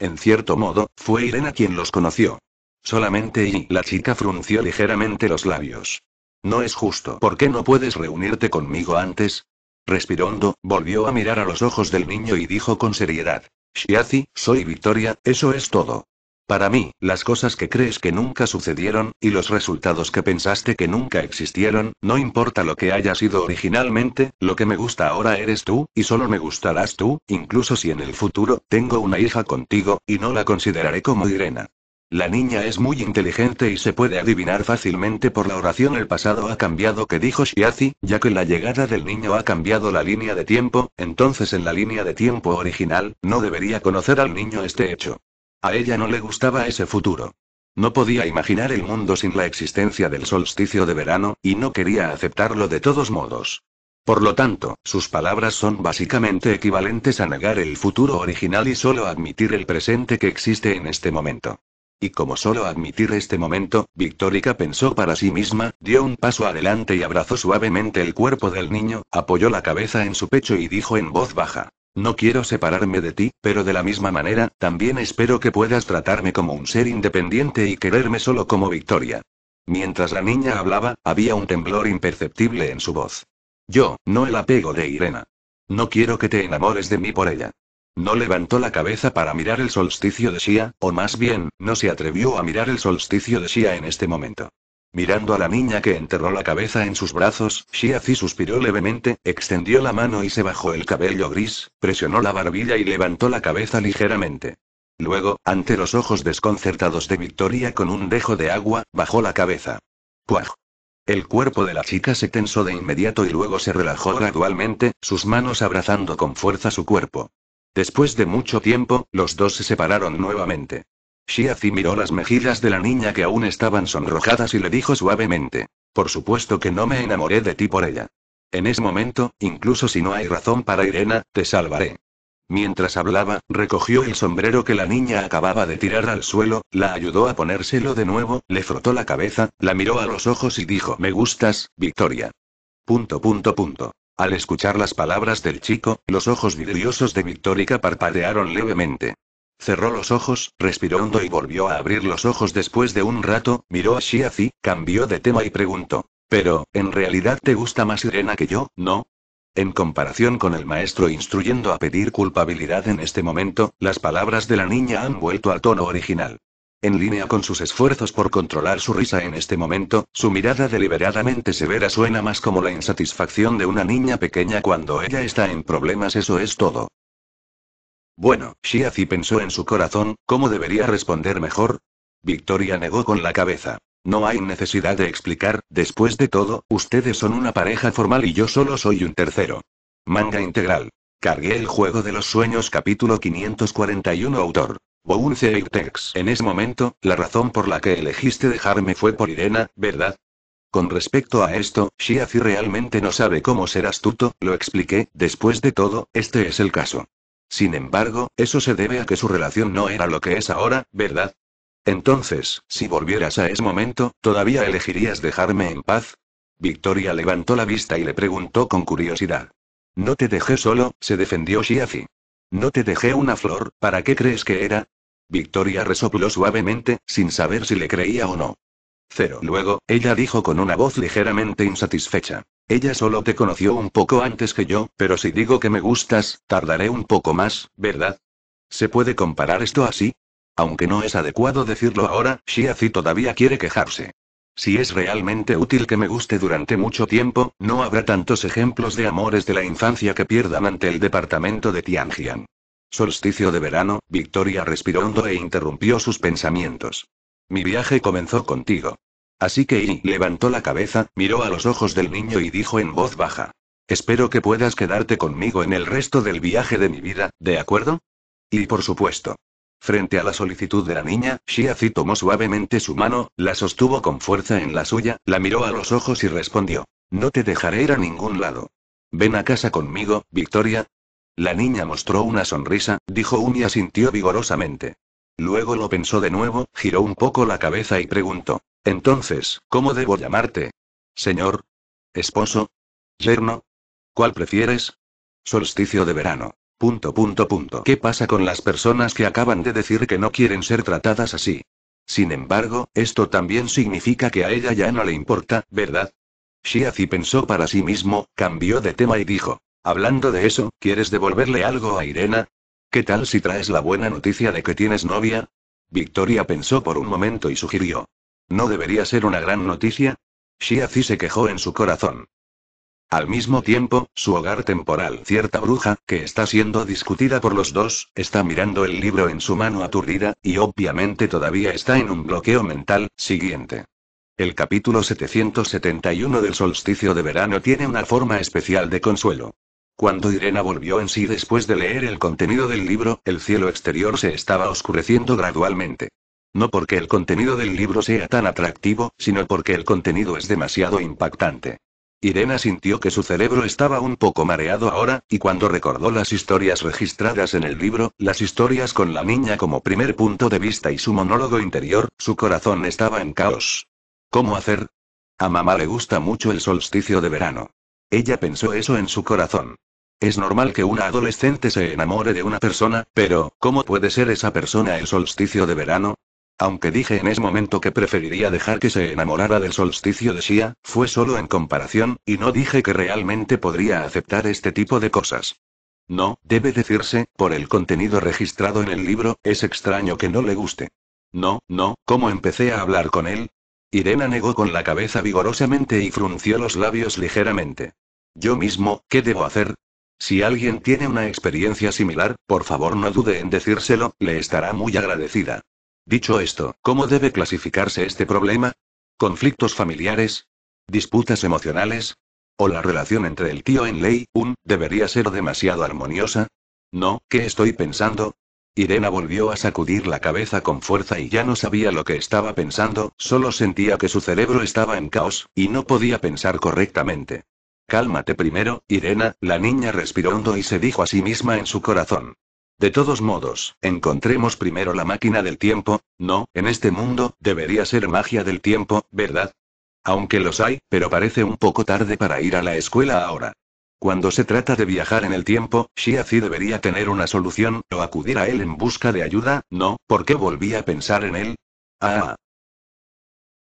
En cierto modo, fue Irena quien los conoció. Solamente y la chica frunció ligeramente los labios. No es justo. ¿Por qué no puedes reunirte conmigo antes? Respirando, volvió a mirar a los ojos del niño y dijo con seriedad. Shiazi, soy Victoria, eso es todo. Para mí, las cosas que crees que nunca sucedieron, y los resultados que pensaste que nunca existieron, no importa lo que haya sido originalmente, lo que me gusta ahora eres tú, y solo me gustarás tú, incluso si en el futuro, tengo una hija contigo, y no la consideraré como Irena. La niña es muy inteligente y se puede adivinar fácilmente por la oración el pasado ha cambiado que dijo Shiazi, ya que la llegada del niño ha cambiado la línea de tiempo, entonces en la línea de tiempo original, no debería conocer al niño este hecho. A ella no le gustaba ese futuro. No podía imaginar el mundo sin la existencia del solsticio de verano, y no quería aceptarlo de todos modos. Por lo tanto, sus palabras son básicamente equivalentes a negar el futuro original y solo admitir el presente que existe en este momento. Y como solo admitir este momento, Victórica pensó para sí misma, dio un paso adelante y abrazó suavemente el cuerpo del niño, apoyó la cabeza en su pecho y dijo en voz baja, no quiero separarme de ti, pero de la misma manera, también espero que puedas tratarme como un ser independiente y quererme solo como Victoria. Mientras la niña hablaba, había un temblor imperceptible en su voz. Yo, no el apego de Irena. No quiero que te enamores de mí por ella. No levantó la cabeza para mirar el solsticio de Shia, o más bien, no se atrevió a mirar el solsticio de Shia en este momento. Mirando a la niña que enterró la cabeza en sus brazos, Shiazi suspiró levemente, extendió la mano y se bajó el cabello gris, presionó la barbilla y levantó la cabeza ligeramente. Luego, ante los ojos desconcertados de Victoria con un dejo de agua, bajó la cabeza. ¡Puaj! El cuerpo de la chica se tensó de inmediato y luego se relajó gradualmente, sus manos abrazando con fuerza su cuerpo. Después de mucho tiempo, los dos se separaron nuevamente. Shiazi miró las mejillas de la niña que aún estaban sonrojadas y le dijo suavemente. Por supuesto que no me enamoré de ti por ella. En ese momento, incluso si no hay razón para Irena, te salvaré. Mientras hablaba, recogió el sombrero que la niña acababa de tirar al suelo, la ayudó a ponérselo de nuevo, le frotó la cabeza, la miró a los ojos y dijo, me gustas, Victoria. Punto, punto, punto. Al escuchar las palabras del chico, los ojos vidriosos de Victoria parpadearon levemente. Cerró los ojos, respiró hondo y volvió a abrir los ojos después de un rato, miró a Shiazi, cambió de tema y preguntó. Pero, ¿en realidad te gusta más Irena que yo, no? En comparación con el maestro instruyendo a pedir culpabilidad en este momento, las palabras de la niña han vuelto al tono original. En línea con sus esfuerzos por controlar su risa en este momento, su mirada deliberadamente severa suena más como la insatisfacción de una niña pequeña cuando ella está en problemas, eso es todo. Bueno, Shiazi pensó en su corazón, ¿cómo debería responder mejor? Victoria negó con la cabeza. No hay necesidad de explicar, después de todo, ustedes son una pareja formal y yo solo soy un tercero. Manga integral. Cargué el juego de los sueños capítulo 541 autor. Bounce En ese momento, la razón por la que elegiste dejarme fue por Irena, ¿verdad? Con respecto a esto, Shiazi realmente no sabe cómo ser astuto, lo expliqué, después de todo, este es el caso. Sin embargo, eso se debe a que su relación no era lo que es ahora, ¿verdad? Entonces, si volvieras a ese momento, ¿todavía elegirías dejarme en paz? Victoria levantó la vista y le preguntó con curiosidad. No te dejé solo, se defendió Shiazi. No te dejé una flor, ¿para qué crees que era? Victoria resopló suavemente, sin saber si le creía o no. Cero. Luego, ella dijo con una voz ligeramente insatisfecha. Ella solo te conoció un poco antes que yo, pero si digo que me gustas, tardaré un poco más, ¿verdad? ¿Se puede comparar esto así? Aunque no es adecuado decirlo ahora, Shiazi todavía quiere quejarse. Si es realmente útil que me guste durante mucho tiempo, no habrá tantos ejemplos de amores de la infancia que pierdan ante el departamento de Tianjian. Solsticio de verano, Victoria respiró hondo e interrumpió sus pensamientos. Mi viaje comenzó contigo. Así que Yi levantó la cabeza, miró a los ojos del niño y dijo en voz baja. Espero que puedas quedarte conmigo en el resto del viaje de mi vida, ¿de acuerdo? Y por supuesto. Frente a la solicitud de la niña, Shiazi tomó suavemente su mano, la sostuvo con fuerza en la suya, la miró a los ojos y respondió. No te dejaré ir a ningún lado. Ven a casa conmigo, Victoria. La niña mostró una sonrisa, dijo un y asintió vigorosamente. Luego lo pensó de nuevo, giró un poco la cabeza y preguntó. Entonces, ¿cómo debo llamarte? Señor. Esposo. Yerno. ¿Cuál prefieres? Solsticio de verano. Punto, punto, punto. ¿Qué pasa con las personas que acaban de decir que no quieren ser tratadas así? Sin embargo, esto también significa que a ella ya no le importa, ¿verdad? Shiazi pensó para sí mismo, cambió de tema y dijo, hablando de eso, ¿quieres devolverle algo a Irena? ¿Qué tal si traes la buena noticia de que tienes novia? Victoria pensó por un momento y sugirió, ¿No debería ser una gran noticia? Shiazi se quejó en su corazón. Al mismo tiempo, su hogar temporal, cierta bruja, que está siendo discutida por los dos, está mirando el libro en su mano aturdida, y obviamente todavía está en un bloqueo mental, siguiente. El capítulo 771 del solsticio de verano tiene una forma especial de consuelo. Cuando Irena volvió en sí después de leer el contenido del libro, el cielo exterior se estaba oscureciendo gradualmente. No porque el contenido del libro sea tan atractivo, sino porque el contenido es demasiado impactante. Irena sintió que su cerebro estaba un poco mareado ahora, y cuando recordó las historias registradas en el libro, las historias con la niña como primer punto de vista y su monólogo interior, su corazón estaba en caos. ¿Cómo hacer? A mamá le gusta mucho el solsticio de verano. Ella pensó eso en su corazón. Es normal que una adolescente se enamore de una persona, pero, ¿cómo puede ser esa persona el solsticio de verano? Aunque dije en ese momento que preferiría dejar que se enamorara del solsticio de Shia, fue solo en comparación, y no dije que realmente podría aceptar este tipo de cosas. No, debe decirse, por el contenido registrado en el libro, es extraño que no le guste. No, no, ¿cómo empecé a hablar con él? Irena negó con la cabeza vigorosamente y frunció los labios ligeramente. Yo mismo, ¿qué debo hacer? Si alguien tiene una experiencia similar, por favor no dude en decírselo, le estará muy agradecida. Dicho esto, ¿cómo debe clasificarse este problema? ¿Conflictos familiares? ¿Disputas emocionales? ¿O la relación entre el tío en ley, un, debería ser demasiado armoniosa? No, ¿qué estoy pensando? Irena volvió a sacudir la cabeza con fuerza y ya no sabía lo que estaba pensando, solo sentía que su cerebro estaba en caos, y no podía pensar correctamente. Cálmate primero, Irena, la niña respiró hondo y se dijo a sí misma en su corazón. De todos modos, encontremos primero la máquina del tiempo, no, en este mundo, debería ser magia del tiempo, ¿verdad? Aunque los hay, pero parece un poco tarde para ir a la escuela ahora. Cuando se trata de viajar en el tiempo, Shiazi debería tener una solución, o acudir a él en busca de ayuda, no, ¿por qué volví a pensar en él? Ah.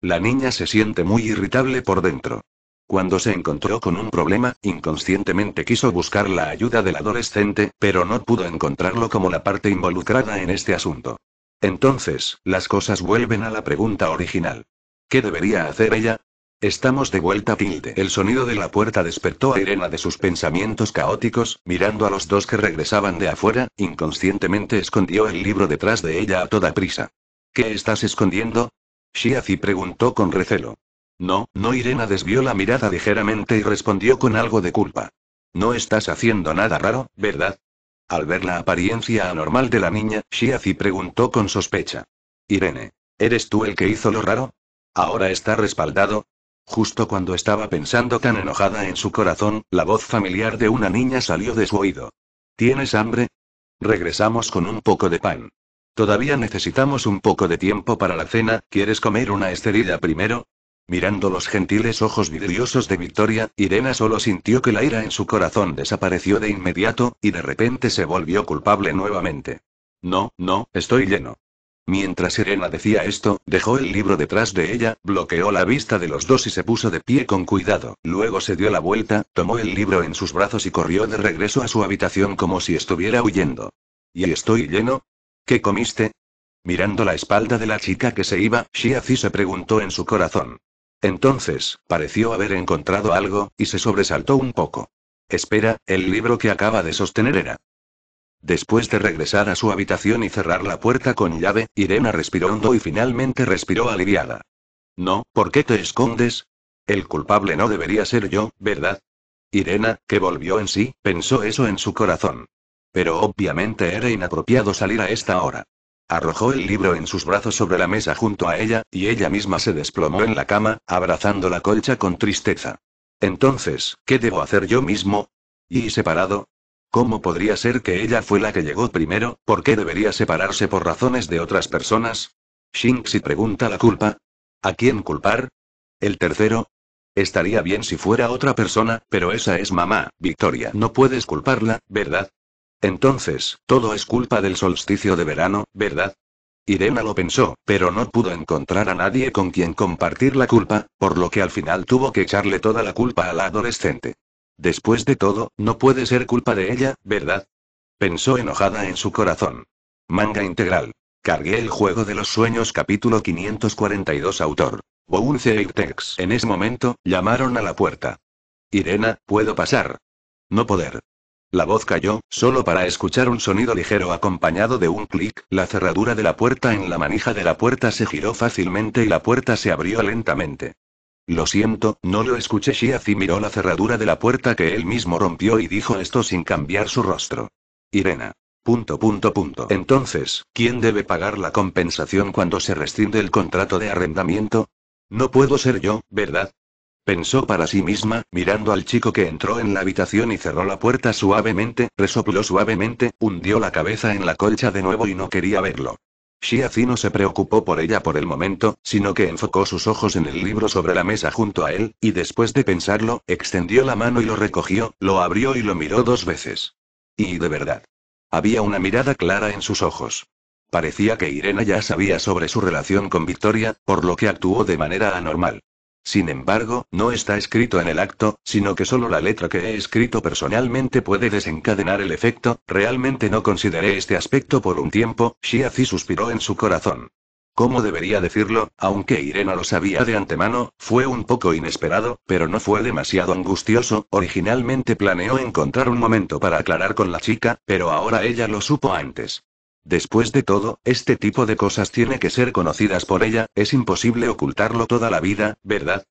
La niña se siente muy irritable por dentro. Cuando se encontró con un problema, inconscientemente quiso buscar la ayuda del adolescente, pero no pudo encontrarlo como la parte involucrada en este asunto. Entonces, las cosas vuelven a la pregunta original. ¿Qué debería hacer ella? Estamos de vuelta, tilde. El sonido de la puerta despertó a Irena de sus pensamientos caóticos, mirando a los dos que regresaban de afuera, inconscientemente escondió el libro detrás de ella a toda prisa. ¿Qué estás escondiendo? Shiazi preguntó con recelo. No, no, Irena desvió la mirada ligeramente y respondió con algo de culpa. No estás haciendo nada raro, ¿verdad? Al ver la apariencia anormal de la niña, Shiazi preguntó con sospecha. Irene, ¿eres tú el que hizo lo raro? ¿Ahora está respaldado? Justo cuando estaba pensando tan enojada en su corazón, la voz familiar de una niña salió de su oído. ¿Tienes hambre? Regresamos con un poco de pan. Todavía necesitamos un poco de tiempo para la cena, ¿quieres comer una esterilla primero? Mirando los gentiles ojos vidriosos de Victoria, Irena solo sintió que la ira en su corazón desapareció de inmediato, y de repente se volvió culpable nuevamente. No, no, estoy lleno. Mientras Irena decía esto, dejó el libro detrás de ella, bloqueó la vista de los dos y se puso de pie con cuidado. Luego se dio la vuelta, tomó el libro en sus brazos y corrió de regreso a su habitación como si estuviera huyendo. ¿Y estoy lleno? ¿Qué comiste? Mirando la espalda de la chica que se iba, Shiazi se preguntó en su corazón. Entonces, pareció haber encontrado algo, y se sobresaltó un poco. Espera, el libro que acaba de sostener era. Después de regresar a su habitación y cerrar la puerta con llave, Irena respiró hondo y finalmente respiró aliviada. No, ¿por qué te escondes? El culpable no debería ser yo, ¿verdad? Irena, que volvió en sí, pensó eso en su corazón. Pero obviamente era inapropiado salir a esta hora. Arrojó el libro en sus brazos sobre la mesa junto a ella, y ella misma se desplomó en la cama, abrazando la colcha con tristeza. Entonces, ¿qué debo hacer yo mismo? ¿Y separado? ¿Cómo podría ser que ella fue la que llegó primero? ¿Por qué debería separarse por razones de otras personas? Shinxi pregunta la culpa. ¿A quién culpar? ¿El tercero? Estaría bien si fuera otra persona, pero esa es mamá, Victoria. No puedes culparla, ¿verdad? Entonces, todo es culpa del solsticio de verano, ¿verdad? Irena lo pensó, pero no pudo encontrar a nadie con quien compartir la culpa, por lo que al final tuvo que echarle toda la culpa a la adolescente. Después de todo, no puede ser culpa de ella, ¿verdad? Pensó enojada en su corazón. Manga integral. Cargué el juego de los sueños capítulo 542 autor. Bounce En ese momento, llamaron a la puerta. Irena, ¿puedo pasar? No poder. La voz cayó, solo para escuchar un sonido ligero acompañado de un clic, la cerradura de la puerta en la manija de la puerta se giró fácilmente y la puerta se abrió lentamente. Lo siento, no lo escuché. Shiazi miró la cerradura de la puerta que él mismo rompió y dijo esto sin cambiar su rostro. Irena. Punto, punto, punto. Entonces, ¿quién debe pagar la compensación cuando se rescinde el contrato de arrendamiento? No puedo ser yo, ¿verdad? Pensó para sí misma, mirando al chico que entró en la habitación y cerró la puerta suavemente, resopló suavemente, hundió la cabeza en la colcha de nuevo y no quería verlo. Shiazi no se preocupó por ella por el momento, sino que enfocó sus ojos en el libro sobre la mesa junto a él, y después de pensarlo, extendió la mano y lo recogió, lo abrió y lo miró dos veces. Y de verdad. Había una mirada clara en sus ojos. Parecía que Irena ya sabía sobre su relación con Victoria, por lo que actuó de manera anormal. Sin embargo, no está escrito en el acto, sino que solo la letra que he escrito personalmente puede desencadenar el efecto, realmente no consideré este aspecto por un tiempo, Shiazi suspiró en su corazón. ¿Cómo debería decirlo? Aunque Irena lo sabía de antemano, fue un poco inesperado, pero no fue demasiado angustioso. Originalmente planeó encontrar un momento para aclarar con la chica, pero ahora ella lo supo antes. Después de todo, este tipo de cosas tiene que ser conocidas por ella, es imposible ocultarlo toda la vida, ¿verdad?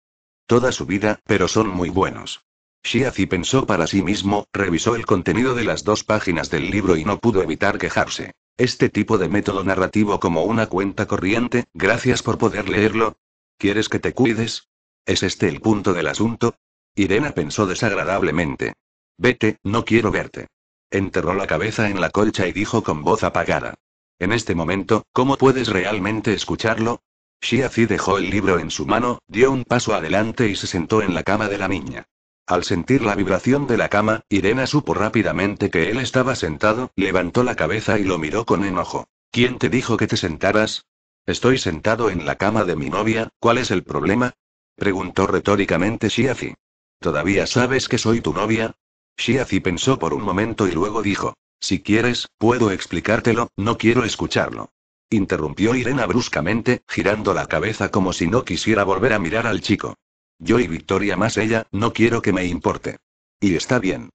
Toda su vida, pero son muy buenos. Shiazi pensó para sí mismo, revisó el contenido de las dos páginas del libro y no pudo evitar quejarse. Este tipo de método narrativo como una cuenta corriente, gracias por poder leerlo. ¿Quieres que te cuides? ¿Es este el punto del asunto? Irena pensó desagradablemente. Vete, no quiero verte. Enterró la cabeza en la colcha y dijo con voz apagada. En este momento, ¿cómo puedes realmente escucharlo? Shiazi dejó el libro en su mano, dio un paso adelante y se sentó en la cama de la niña. Al sentir la vibración de la cama, Irena supo rápidamente que él estaba sentado, levantó la cabeza y lo miró con enojo. ¿Quién te dijo que te sentaras? Estoy sentado en la cama de mi novia, ¿cuál es el problema? preguntó retóricamente Shiazi. ¿Todavía sabes que soy tu novia? Shiazi pensó por un momento y luego dijo. Si quieres, puedo explicártelo, no quiero escucharlo. Interrumpió Irena bruscamente, girando la cabeza como si no quisiera volver a mirar al chico. Yo y Victoria más ella, no quiero que me importe. Y está bien.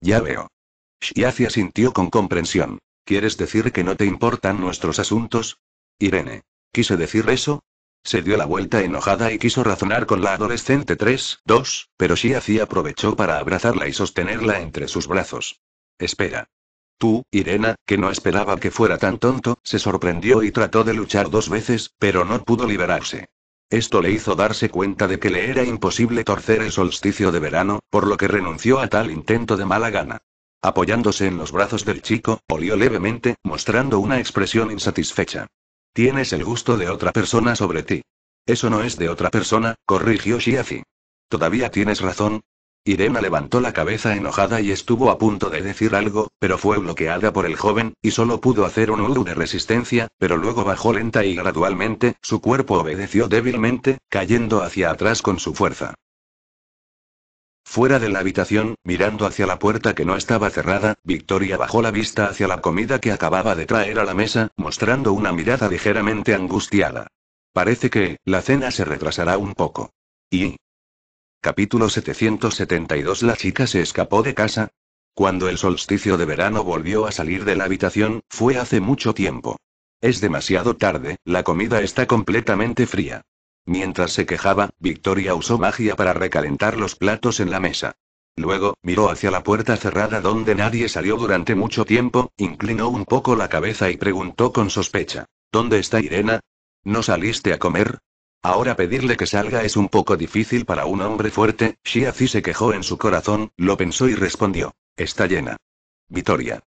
Ya veo. Shiazi asintió con comprensión. ¿Quieres decir que no te importan nuestros asuntos? Irene. Quise decir eso, se dio la vuelta enojada y quiso razonar con la adolescente 3, 2, pero hacía aprovechó para abrazarla y sostenerla entre sus brazos. Espera. Tú, Irena, que no esperaba que fuera tan tonto, se sorprendió y trató de luchar dos veces, pero no pudo liberarse. Esto le hizo darse cuenta de que le era imposible torcer el solsticio de verano, por lo que renunció a tal intento de mala gana. Apoyándose en los brazos del chico, olió levemente, mostrando una expresión insatisfecha. Tienes el gusto de otra persona sobre ti. Eso no es de otra persona, corrigió Shiafi. Todavía tienes razón. Irena levantó la cabeza enojada y estuvo a punto de decir algo, pero fue bloqueada por el joven, y solo pudo hacer un uru de resistencia, pero luego bajó lenta y gradualmente, su cuerpo obedeció débilmente, cayendo hacia atrás con su fuerza. Fuera de la habitación, mirando hacia la puerta que no estaba cerrada, Victoria bajó la vista hacia la comida que acababa de traer a la mesa, mostrando una mirada ligeramente angustiada. Parece que, la cena se retrasará un poco. ¿Y? Capítulo 772 La chica se escapó de casa. Cuando el solsticio de verano volvió a salir de la habitación, fue hace mucho tiempo. Es demasiado tarde, la comida está completamente fría. Mientras se quejaba, Victoria usó magia para recalentar los platos en la mesa. Luego, miró hacia la puerta cerrada donde nadie salió durante mucho tiempo, inclinó un poco la cabeza y preguntó con sospecha. ¿Dónde está Irena? ¿No saliste a comer? Ahora pedirle que salga es un poco difícil para un hombre fuerte, Shiazi se quejó en su corazón, lo pensó y respondió. Está llena. Victoria.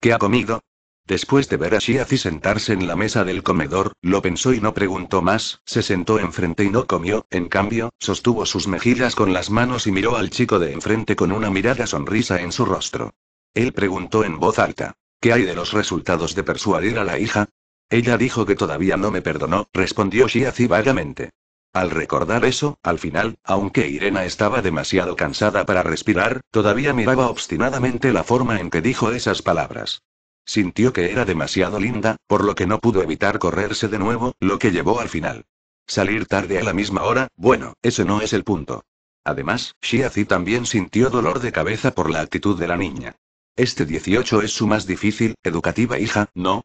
¿Qué ha comido? Después de ver a Shiazi sentarse en la mesa del comedor, lo pensó y no preguntó más, se sentó enfrente y no comió, en cambio, sostuvo sus mejillas con las manos y miró al chico de enfrente con una mirada sonrisa en su rostro. Él preguntó en voz alta. ¿Qué hay de los resultados de persuadir a la hija? Ella dijo que todavía no me perdonó, respondió Shiazi vagamente. Al recordar eso, al final, aunque Irena estaba demasiado cansada para respirar, todavía miraba obstinadamente la forma en que dijo esas palabras. Sintió que era demasiado linda, por lo que no pudo evitar correrse de nuevo, lo que llevó al final. Salir tarde a la misma hora, bueno, ese no es el punto. Además, Shia-Chi también sintió dolor de cabeza por la actitud de la niña. Este 18 es su más difícil, educativa hija, ¿no?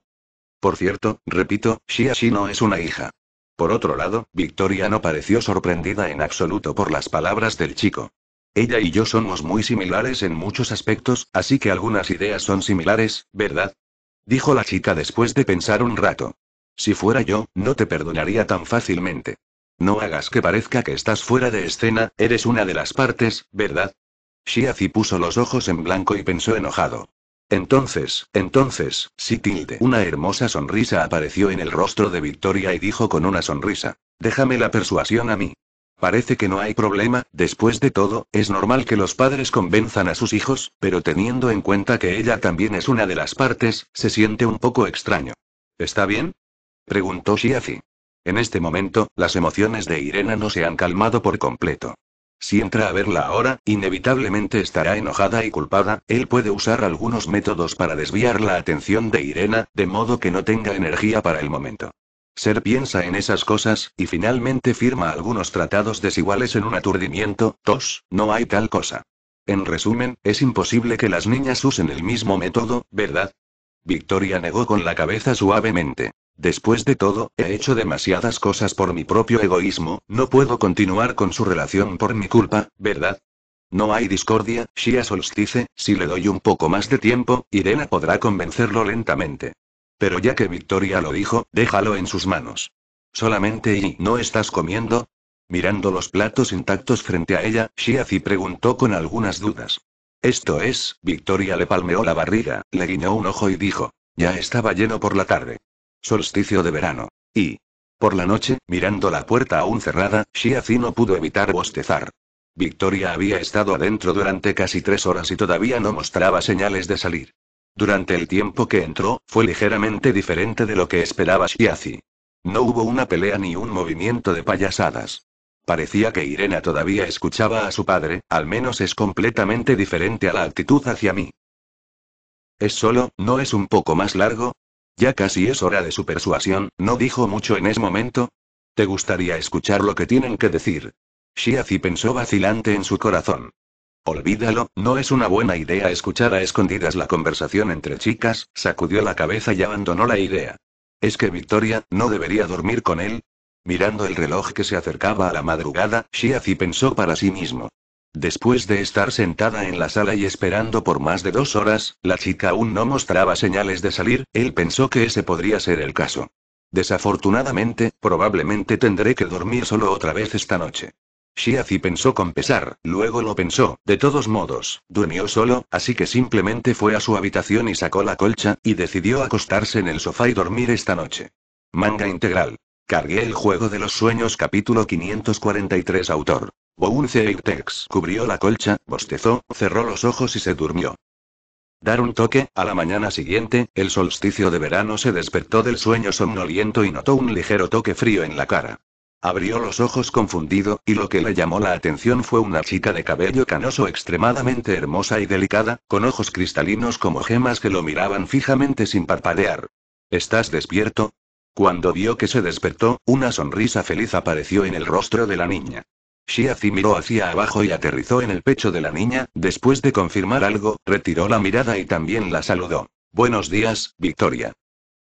Por cierto, repito, Shiashi no es una hija. Por otro lado, Victoria no pareció sorprendida en absoluto por las palabras del chico. Ella y yo somos muy similares en muchos aspectos, así que algunas ideas son similares, ¿verdad? Dijo la chica después de pensar un rato. Si fuera yo, no te perdonaría tan fácilmente. No hagas que parezca que estás fuera de escena, eres una de las partes, ¿verdad? Shiazi puso los ojos en blanco y pensó enojado. Entonces, entonces, sí tilde. Una hermosa sonrisa apareció en el rostro de Victoria y dijo con una sonrisa. Déjame la persuasión a mí. Parece que no hay problema, después de todo, es normal que los padres convenzan a sus hijos, pero teniendo en cuenta que ella también es una de las partes, se siente un poco extraño. ¿Está bien? preguntó Shiazi. En este momento, las emociones de Irena no se han calmado por completo. Si entra a verla ahora, inevitablemente estará enojada y culpada, él puede usar algunos métodos para desviar la atención de Irena, de modo que no tenga energía para el momento. Ser piensa en esas cosas, y finalmente firma algunos tratados desiguales en un aturdimiento, tos, no hay tal cosa. En resumen, es imposible que las niñas usen el mismo método, ¿verdad? Victoria negó con la cabeza suavemente. Después de todo, he hecho demasiadas cosas por mi propio egoísmo, no puedo continuar con su relación por mi culpa, ¿verdad? No hay discordia, Shia Solstice, si le doy un poco más de tiempo, Irena podrá convencerlo lentamente. Pero ya que Victoria lo dijo, déjalo en sus manos. Solamente y no estás comiendo. Mirando los platos intactos frente a ella, Shiazi preguntó con algunas dudas. Esto es, Victoria le palmeó la barriga, le guiñó un ojo y dijo, ya estaba lleno por la tarde. Solsticio de verano. Y, por la noche, mirando la puerta aún cerrada, Shiazi no pudo evitar bostezar. Victoria había estado adentro durante casi tres horas y todavía no mostraba señales de salir. Durante el tiempo que entró, fue ligeramente diferente de lo que esperaba Shiazi. No hubo una pelea ni un movimiento de payasadas. Parecía que Irena todavía escuchaba a su padre, al menos es completamente diferente a la actitud hacia mí. Es solo, ¿no es un poco más largo? Ya casi es hora de su persuasión, no dijo mucho en ese momento. ¿Te gustaría escuchar lo que tienen que decir? Shiazi pensó vacilante en su corazón. Olvídalo, no es una buena idea escuchar a escondidas la conversación entre chicas, sacudió la cabeza y abandonó la idea. Es que Victoria, ¿no debería dormir con él? Mirando el reloj que se acercaba a la madrugada, Shiazi pensó para sí mismo. Después de estar sentada en la sala y esperando por más de dos horas, la chica aún no mostraba señales de salir, él pensó que ese podría ser el caso. Desafortunadamente, probablemente tendré que dormir solo otra vez esta noche. Shiazi pensó con pesar, luego lo pensó, de todos modos, durmió solo, así que simplemente fue a su habitación y sacó la colcha, y decidió acostarse en el sofá y dormir esta noche. Manga integral. Cargué el juego de los sueños capítulo 543 autor. Bounce cubrió la colcha, bostezó, cerró los ojos y se durmió. Dar un toque, a la mañana siguiente, el solsticio de verano se despertó del sueño somnoliento y notó un ligero toque frío en la cara. Abrió los ojos confundido, y lo que le llamó la atención fue una chica de cabello canoso extremadamente hermosa y delicada, con ojos cristalinos como gemas que lo miraban fijamente sin parpadear. ¿Estás despierto? Cuando vio que se despertó, una sonrisa feliz apareció en el rostro de la niña. Shiazi miró hacia abajo y aterrizó en el pecho de la niña, después de confirmar algo, retiró la mirada y también la saludó. Buenos días, Victoria.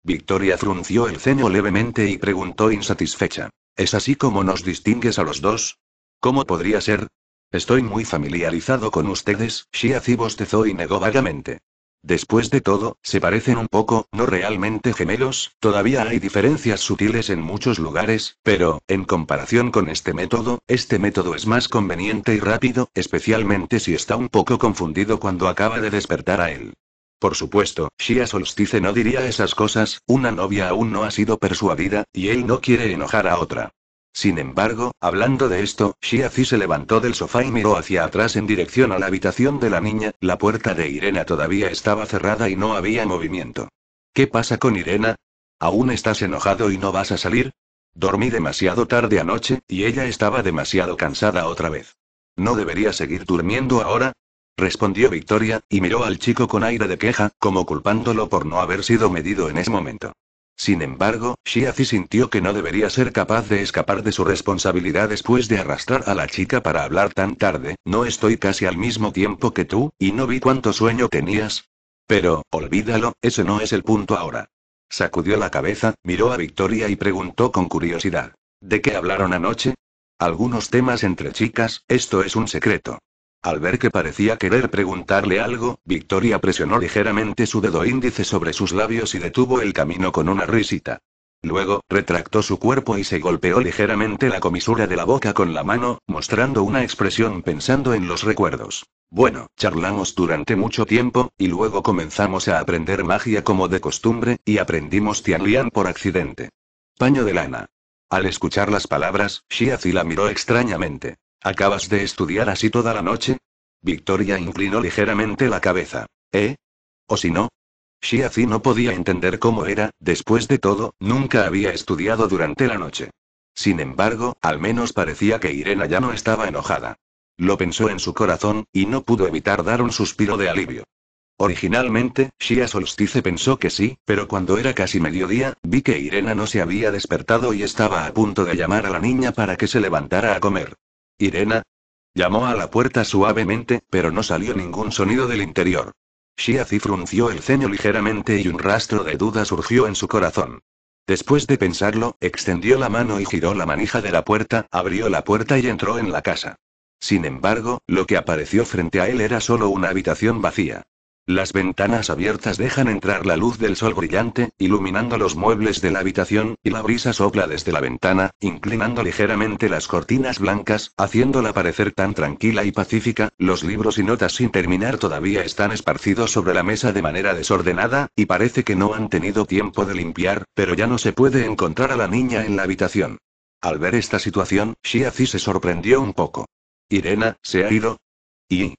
Victoria frunció el ceño levemente y preguntó insatisfecha. ¿Es así como nos distingues a los dos? ¿Cómo podría ser? Estoy muy familiarizado con ustedes, Shiazi bostezó y negó vagamente. Después de todo, se parecen un poco, no realmente gemelos, todavía hay diferencias sutiles en muchos lugares, pero, en comparación con este método, este método es más conveniente y rápido, especialmente si está un poco confundido cuando acaba de despertar a él. Por supuesto, Shia Solstice no diría esas cosas, una novia aún no ha sido persuadida, y él no quiere enojar a otra. Sin embargo, hablando de esto, Zi se levantó del sofá y miró hacia atrás en dirección a la habitación de la niña, la puerta de Irena todavía estaba cerrada y no había movimiento. ¿Qué pasa con Irena? ¿Aún estás enojado y no vas a salir? Dormí demasiado tarde anoche, y ella estaba demasiado cansada otra vez. ¿No debería seguir durmiendo ahora? respondió Victoria, y miró al chico con aire de queja, como culpándolo por no haber sido medido en ese momento. Sin embargo, Shiazi sintió que no debería ser capaz de escapar de su responsabilidad después de arrastrar a la chica para hablar tan tarde, no estoy casi al mismo tiempo que tú, y no vi cuánto sueño tenías. Pero, olvídalo, ese no es el punto ahora. Sacudió la cabeza, miró a Victoria y preguntó con curiosidad. ¿De qué hablaron anoche? Algunos temas entre chicas, esto es un secreto. Al ver que parecía querer preguntarle algo, Victoria presionó ligeramente su dedo índice sobre sus labios y detuvo el camino con una risita. Luego, retractó su cuerpo y se golpeó ligeramente la comisura de la boca con la mano, mostrando una expresión pensando en los recuerdos. Bueno, charlamos durante mucho tiempo, y luego comenzamos a aprender magia como de costumbre, y aprendimos Tianlian por accidente. Paño de lana. Al escuchar las palabras, Zi la miró extrañamente. ¿Acabas de estudiar así toda la noche? Victoria inclinó ligeramente la cabeza. ¿Eh? ¿O si no? sí no podía entender cómo era, después de todo, nunca había estudiado durante la noche. Sin embargo, al menos parecía que Irena ya no estaba enojada. Lo pensó en su corazón, y no pudo evitar dar un suspiro de alivio. Originalmente, Shia Solstice pensó que sí, pero cuando era casi mediodía, vi que Irena no se había despertado y estaba a punto de llamar a la niña para que se levantara a comer. Irena. Llamó a la puerta suavemente, pero no salió ningún sonido del interior. Shiazi frunció el ceño ligeramente y un rastro de duda surgió en su corazón. Después de pensarlo, extendió la mano y giró la manija de la puerta, abrió la puerta y entró en la casa. Sin embargo, lo que apareció frente a él era solo una habitación vacía. Las ventanas abiertas dejan entrar la luz del sol brillante, iluminando los muebles de la habitación, y la brisa sopla desde la ventana, inclinando ligeramente las cortinas blancas, haciéndola parecer tan tranquila y pacífica, los libros y notas sin terminar todavía están esparcidos sobre la mesa de manera desordenada, y parece que no han tenido tiempo de limpiar, pero ya no se puede encontrar a la niña en la habitación. Al ver esta situación, Shiazi se sorprendió un poco. Irena, ¿se ha ido? ¿Y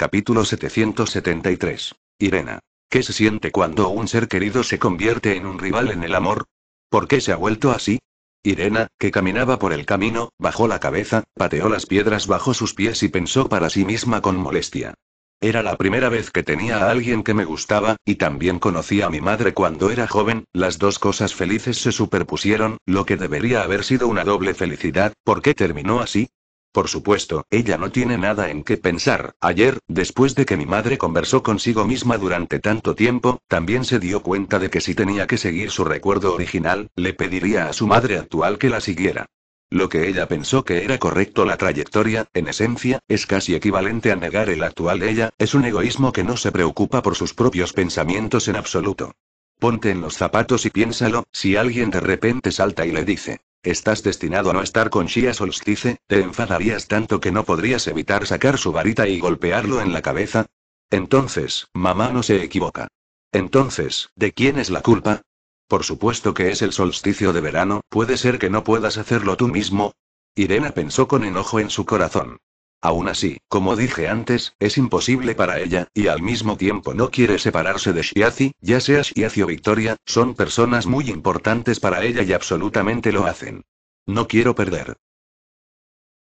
Capítulo 773. Irena. ¿Qué se siente cuando un ser querido se convierte en un rival en el amor? ¿Por qué se ha vuelto así? Irena, que caminaba por el camino, bajó la cabeza, pateó las piedras bajo sus pies y pensó para sí misma con molestia. Era la primera vez que tenía a alguien que me gustaba, y también conocí a mi madre cuando era joven, las dos cosas felices se superpusieron, lo que debería haber sido una doble felicidad, ¿por qué terminó así? Por supuesto, ella no tiene nada en qué pensar. Ayer, después de que mi madre conversó consigo misma durante tanto tiempo, también se dio cuenta de que si tenía que seguir su recuerdo original, le pediría a su madre actual que la siguiera. Lo que ella pensó que era correcto la trayectoria, en esencia, es casi equivalente a negar el actual ella, es un egoísmo que no se preocupa por sus propios pensamientos en absoluto. Ponte en los zapatos y piénsalo, si alguien de repente salta y le dice, Estás destinado a no estar con Shia Solstice, te enfadarías tanto que no podrías evitar sacar su varita y golpearlo en la cabeza. Entonces, mamá no se equivoca. Entonces, ¿de quién es la culpa? Por supuesto que es el solsticio de verano, puede ser que no puedas hacerlo tú mismo. Irena pensó con enojo en su corazón. Aún así, como dije antes, es imposible para ella, y al mismo tiempo no quiere separarse de Shiazi, ya sea Shiazi o Victoria, son personas muy importantes para ella y absolutamente lo hacen. No quiero perder.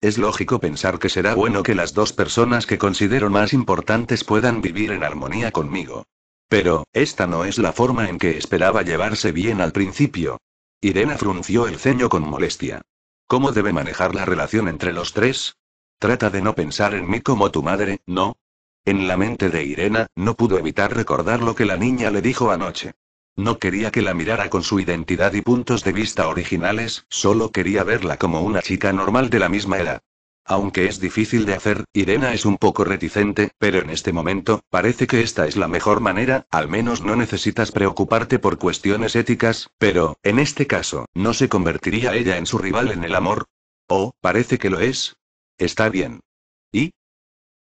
Es lógico pensar que será bueno que las dos personas que considero más importantes puedan vivir en armonía conmigo. Pero, esta no es la forma en que esperaba llevarse bien al principio. Irena frunció el ceño con molestia. ¿Cómo debe manejar la relación entre los tres? Trata de no pensar en mí como tu madre, ¿no? En la mente de Irena, no pudo evitar recordar lo que la niña le dijo anoche. No quería que la mirara con su identidad y puntos de vista originales, solo quería verla como una chica normal de la misma edad. Aunque es difícil de hacer, Irena es un poco reticente, pero en este momento, parece que esta es la mejor manera, al menos no necesitas preocuparte por cuestiones éticas, pero, en este caso, ¿no se convertiría ella en su rival en el amor? Oh, parece que lo es, Está bien. ¿Y?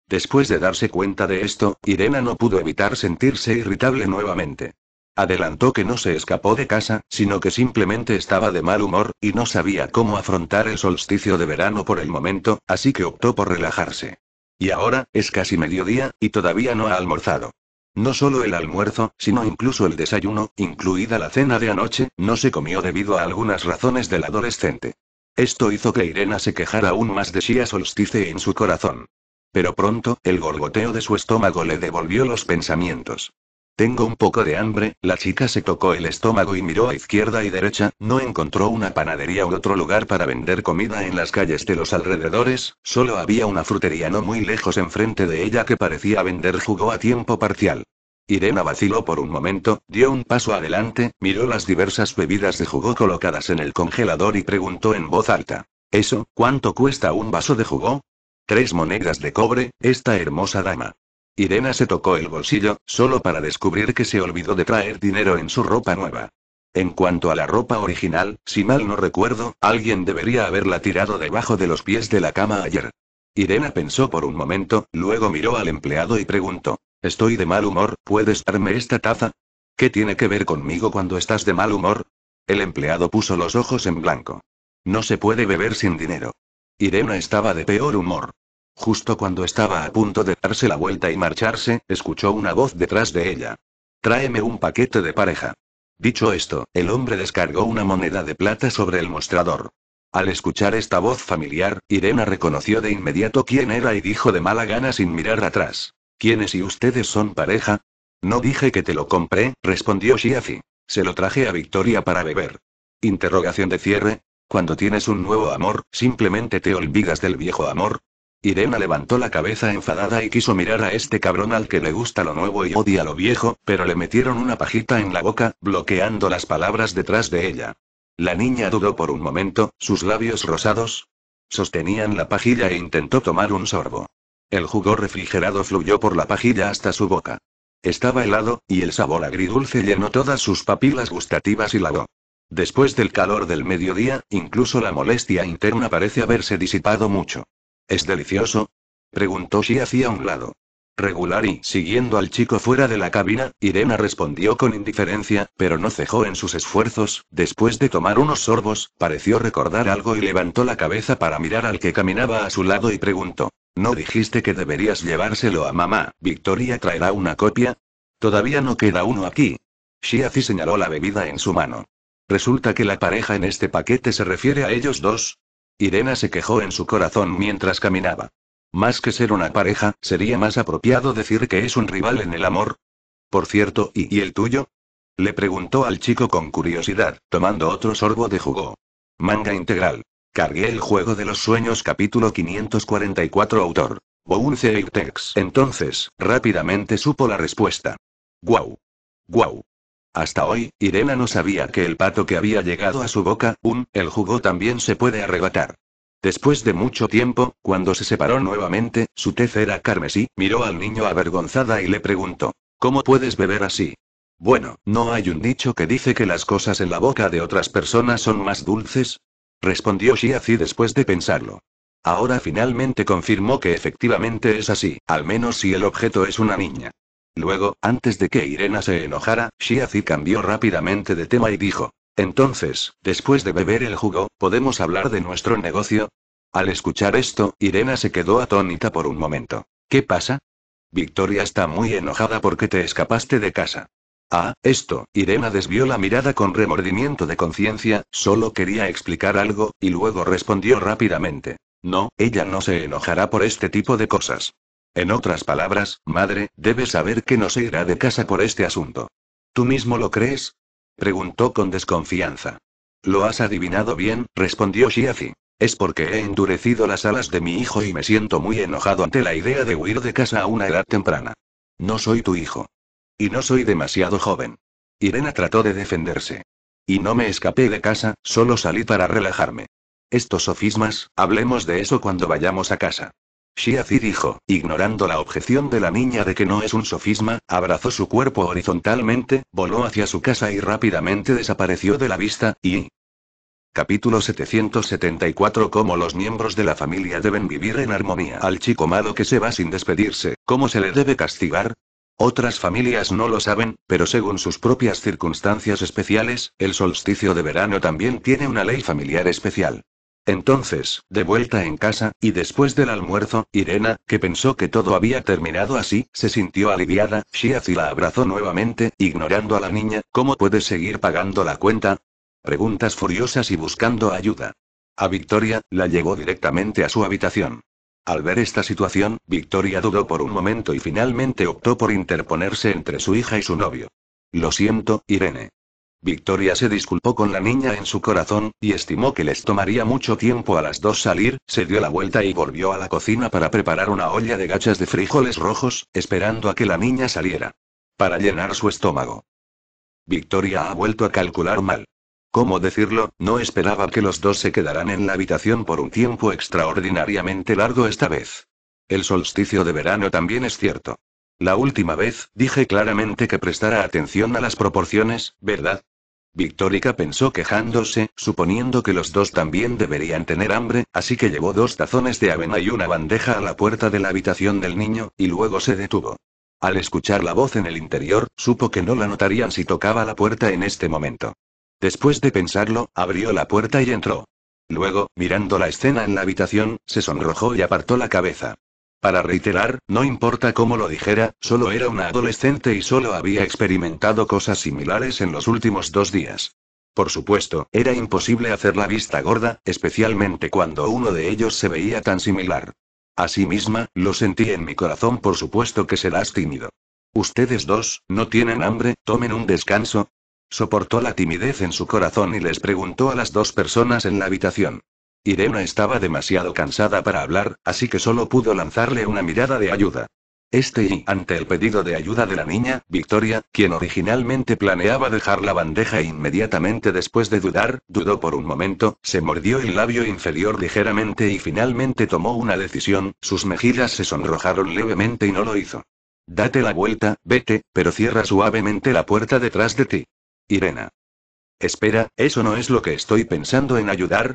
Después de darse cuenta de esto, Irena no pudo evitar sentirse irritable nuevamente. Adelantó que no se escapó de casa, sino que simplemente estaba de mal humor, y no sabía cómo afrontar el solsticio de verano por el momento, así que optó por relajarse. Y ahora, es casi mediodía, y todavía no ha almorzado. No solo el almuerzo, sino incluso el desayuno, incluida la cena de anoche, no se comió debido a algunas razones del adolescente. Esto hizo que Irena se quejara aún más de Shia Solstice en su corazón. Pero pronto, el gorgoteo de su estómago le devolvió los pensamientos. Tengo un poco de hambre, la chica se tocó el estómago y miró a izquierda y derecha, no encontró una panadería u otro lugar para vender comida en las calles de los alrededores, solo había una frutería no muy lejos enfrente de ella que parecía vender jugo a tiempo parcial. Irena vaciló por un momento, dio un paso adelante, miró las diversas bebidas de jugo colocadas en el congelador y preguntó en voz alta. ¿Eso, cuánto cuesta un vaso de jugo? Tres monedas de cobre, esta hermosa dama. Irena se tocó el bolsillo, solo para descubrir que se olvidó de traer dinero en su ropa nueva. En cuanto a la ropa original, si mal no recuerdo, alguien debería haberla tirado debajo de los pies de la cama ayer. Irena pensó por un momento, luego miró al empleado y preguntó. Estoy de mal humor, ¿puedes darme esta taza? ¿Qué tiene que ver conmigo cuando estás de mal humor? El empleado puso los ojos en blanco. No se puede beber sin dinero. Irena estaba de peor humor. Justo cuando estaba a punto de darse la vuelta y marcharse, escuchó una voz detrás de ella. Tráeme un paquete de pareja. Dicho esto, el hombre descargó una moneda de plata sobre el mostrador. Al escuchar esta voz familiar, Irena reconoció de inmediato quién era y dijo de mala gana sin mirar atrás. ¿Quiénes y ustedes son pareja? No dije que te lo compré, respondió Shiafi. Se lo traje a Victoria para beber. Interrogación de cierre. Cuando tienes un nuevo amor, simplemente te olvidas del viejo amor. Irena levantó la cabeza enfadada y quiso mirar a este cabrón al que le gusta lo nuevo y odia lo viejo, pero le metieron una pajita en la boca, bloqueando las palabras detrás de ella. La niña dudó por un momento, sus labios rosados sostenían la pajilla e intentó tomar un sorbo. El jugo refrigerado fluyó por la pajilla hasta su boca. Estaba helado, y el sabor agridulce llenó todas sus papilas gustativas y lavó. Después del calor del mediodía, incluso la molestia interna parece haberse disipado mucho. ¿Es delicioso? preguntó si hacia un lado. Regular y, siguiendo al chico fuera de la cabina, Irena respondió con indiferencia, pero no cejó en sus esfuerzos, después de tomar unos sorbos, pareció recordar algo y levantó la cabeza para mirar al que caminaba a su lado y preguntó. ¿No dijiste que deberías llevárselo a mamá? ¿Victoria traerá una copia? Todavía no queda uno aquí. Shiazi señaló la bebida en su mano. Resulta que la pareja en este paquete se refiere a ellos dos. Irena se quejó en su corazón mientras caminaba. Más que ser una pareja, sería más apropiado decir que es un rival en el amor. Por cierto, ¿y el tuyo? Le preguntó al chico con curiosidad, tomando otro sorbo de jugo. Manga integral. Cargué el juego de los sueños capítulo 544 autor. Bounce Eirtex. Entonces, rápidamente supo la respuesta. ¡Guau! ¡Guau! Hasta hoy, Irena no sabía que el pato que había llegado a su boca, un, el jugo también se puede arrebatar. Después de mucho tiempo, cuando se separó nuevamente, su tez era carmesí, miró al niño avergonzada y le preguntó, ¿cómo puedes beber así? Bueno, ¿no hay un dicho que dice que las cosas en la boca de otras personas son más dulces? respondió Shiazi después de pensarlo. Ahora finalmente confirmó que efectivamente es así, al menos si el objeto es una niña. Luego, antes de que Irena se enojara, Shiazi cambió rápidamente de tema y dijo, entonces, después de beber el jugo, ¿podemos hablar de nuestro negocio? Al escuchar esto, Irena se quedó atónita por un momento. ¿Qué pasa? Victoria está muy enojada porque te escapaste de casa. Ah, esto, Irena desvió la mirada con remordimiento de conciencia, solo quería explicar algo, y luego respondió rápidamente. No, ella no se enojará por este tipo de cosas. En otras palabras, madre, debes saber que no se irá de casa por este asunto. ¿Tú mismo lo crees? preguntó con desconfianza. Lo has adivinado bien, respondió Shiazi. Es porque he endurecido las alas de mi hijo y me siento muy enojado ante la idea de huir de casa a una edad temprana. No soy tu hijo. Y no soy demasiado joven. Irena trató de defenderse. Y no me escapé de casa, solo salí para relajarme. Estos sofismas, hablemos de eso cuando vayamos a casa. Shiazi dijo, ignorando la objeción de la niña de que no es un sofisma, abrazó su cuerpo horizontalmente, voló hacia su casa y rápidamente desapareció de la vista, y... Capítulo 774 Cómo los miembros de la familia deben vivir en armonía. Al chico malo que se va sin despedirse, ¿cómo se le debe castigar? Otras familias no lo saben, pero según sus propias circunstancias especiales, el solsticio de verano también tiene una ley familiar especial. Entonces, de vuelta en casa, y después del almuerzo, Irena, que pensó que todo había terminado así, se sintió aliviada, Shiazi la abrazó nuevamente, ignorando a la niña, ¿cómo puede seguir pagando la cuenta? Preguntas furiosas y buscando ayuda. A Victoria, la llevó directamente a su habitación. Al ver esta situación, Victoria dudó por un momento y finalmente optó por interponerse entre su hija y su novio. Lo siento, Irene. Victoria se disculpó con la niña en su corazón, y estimó que les tomaría mucho tiempo a las dos salir, se dio la vuelta y volvió a la cocina para preparar una olla de gachas de frijoles rojos, esperando a que la niña saliera. Para llenar su estómago. Victoria ha vuelto a calcular mal. ¿Cómo decirlo? No esperaba que los dos se quedaran en la habitación por un tiempo extraordinariamente largo esta vez. El solsticio de verano también es cierto. La última vez, dije claramente que prestara atención a las proporciones, ¿verdad? Victórica pensó quejándose, suponiendo que los dos también deberían tener hambre, así que llevó dos tazones de avena y una bandeja a la puerta de la habitación del niño, y luego se detuvo. Al escuchar la voz en el interior, supo que no la notarían si tocaba la puerta en este momento. Después de pensarlo, abrió la puerta y entró. Luego, mirando la escena en la habitación, se sonrojó y apartó la cabeza. Para reiterar, no importa cómo lo dijera, solo era una adolescente y solo había experimentado cosas similares en los últimos dos días. Por supuesto, era imposible hacer la vista gorda, especialmente cuando uno de ellos se veía tan similar. misma, lo sentí en mi corazón, por supuesto que serás tímido. Ustedes dos, ¿no tienen hambre? Tomen un descanso. Soportó la timidez en su corazón y les preguntó a las dos personas en la habitación. Irena estaba demasiado cansada para hablar, así que solo pudo lanzarle una mirada de ayuda. Este y, ante el pedido de ayuda de la niña, Victoria, quien originalmente planeaba dejar la bandeja e inmediatamente después de dudar, dudó por un momento, se mordió el labio inferior ligeramente y finalmente tomó una decisión, sus mejillas se sonrojaron levemente y no lo hizo. Date la vuelta, vete, pero cierra suavemente la puerta detrás de ti. Irena. Espera, ¿eso no es lo que estoy pensando en ayudar?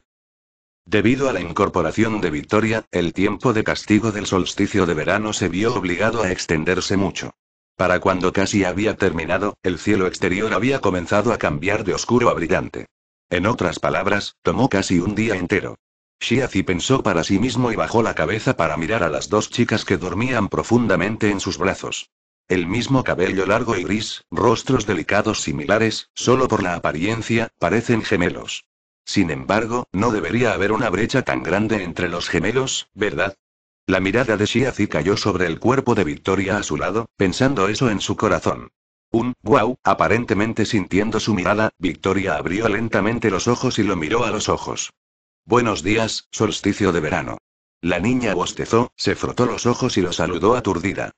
Debido a la incorporación de Victoria, el tiempo de castigo del solsticio de verano se vio obligado a extenderse mucho. Para cuando casi había terminado, el cielo exterior había comenzado a cambiar de oscuro a brillante. En otras palabras, tomó casi un día entero. Shiazi pensó para sí mismo y bajó la cabeza para mirar a las dos chicas que dormían profundamente en sus brazos. El mismo cabello largo y gris, rostros delicados similares, solo por la apariencia, parecen gemelos. Sin embargo, no debería haber una brecha tan grande entre los gemelos, ¿verdad? La mirada de Shiazi cayó sobre el cuerpo de Victoria a su lado, pensando eso en su corazón. Un wow, aparentemente sintiendo su mirada, Victoria abrió lentamente los ojos y lo miró a los ojos. Buenos días, solsticio de verano. La niña bostezó, se frotó los ojos y lo saludó aturdida.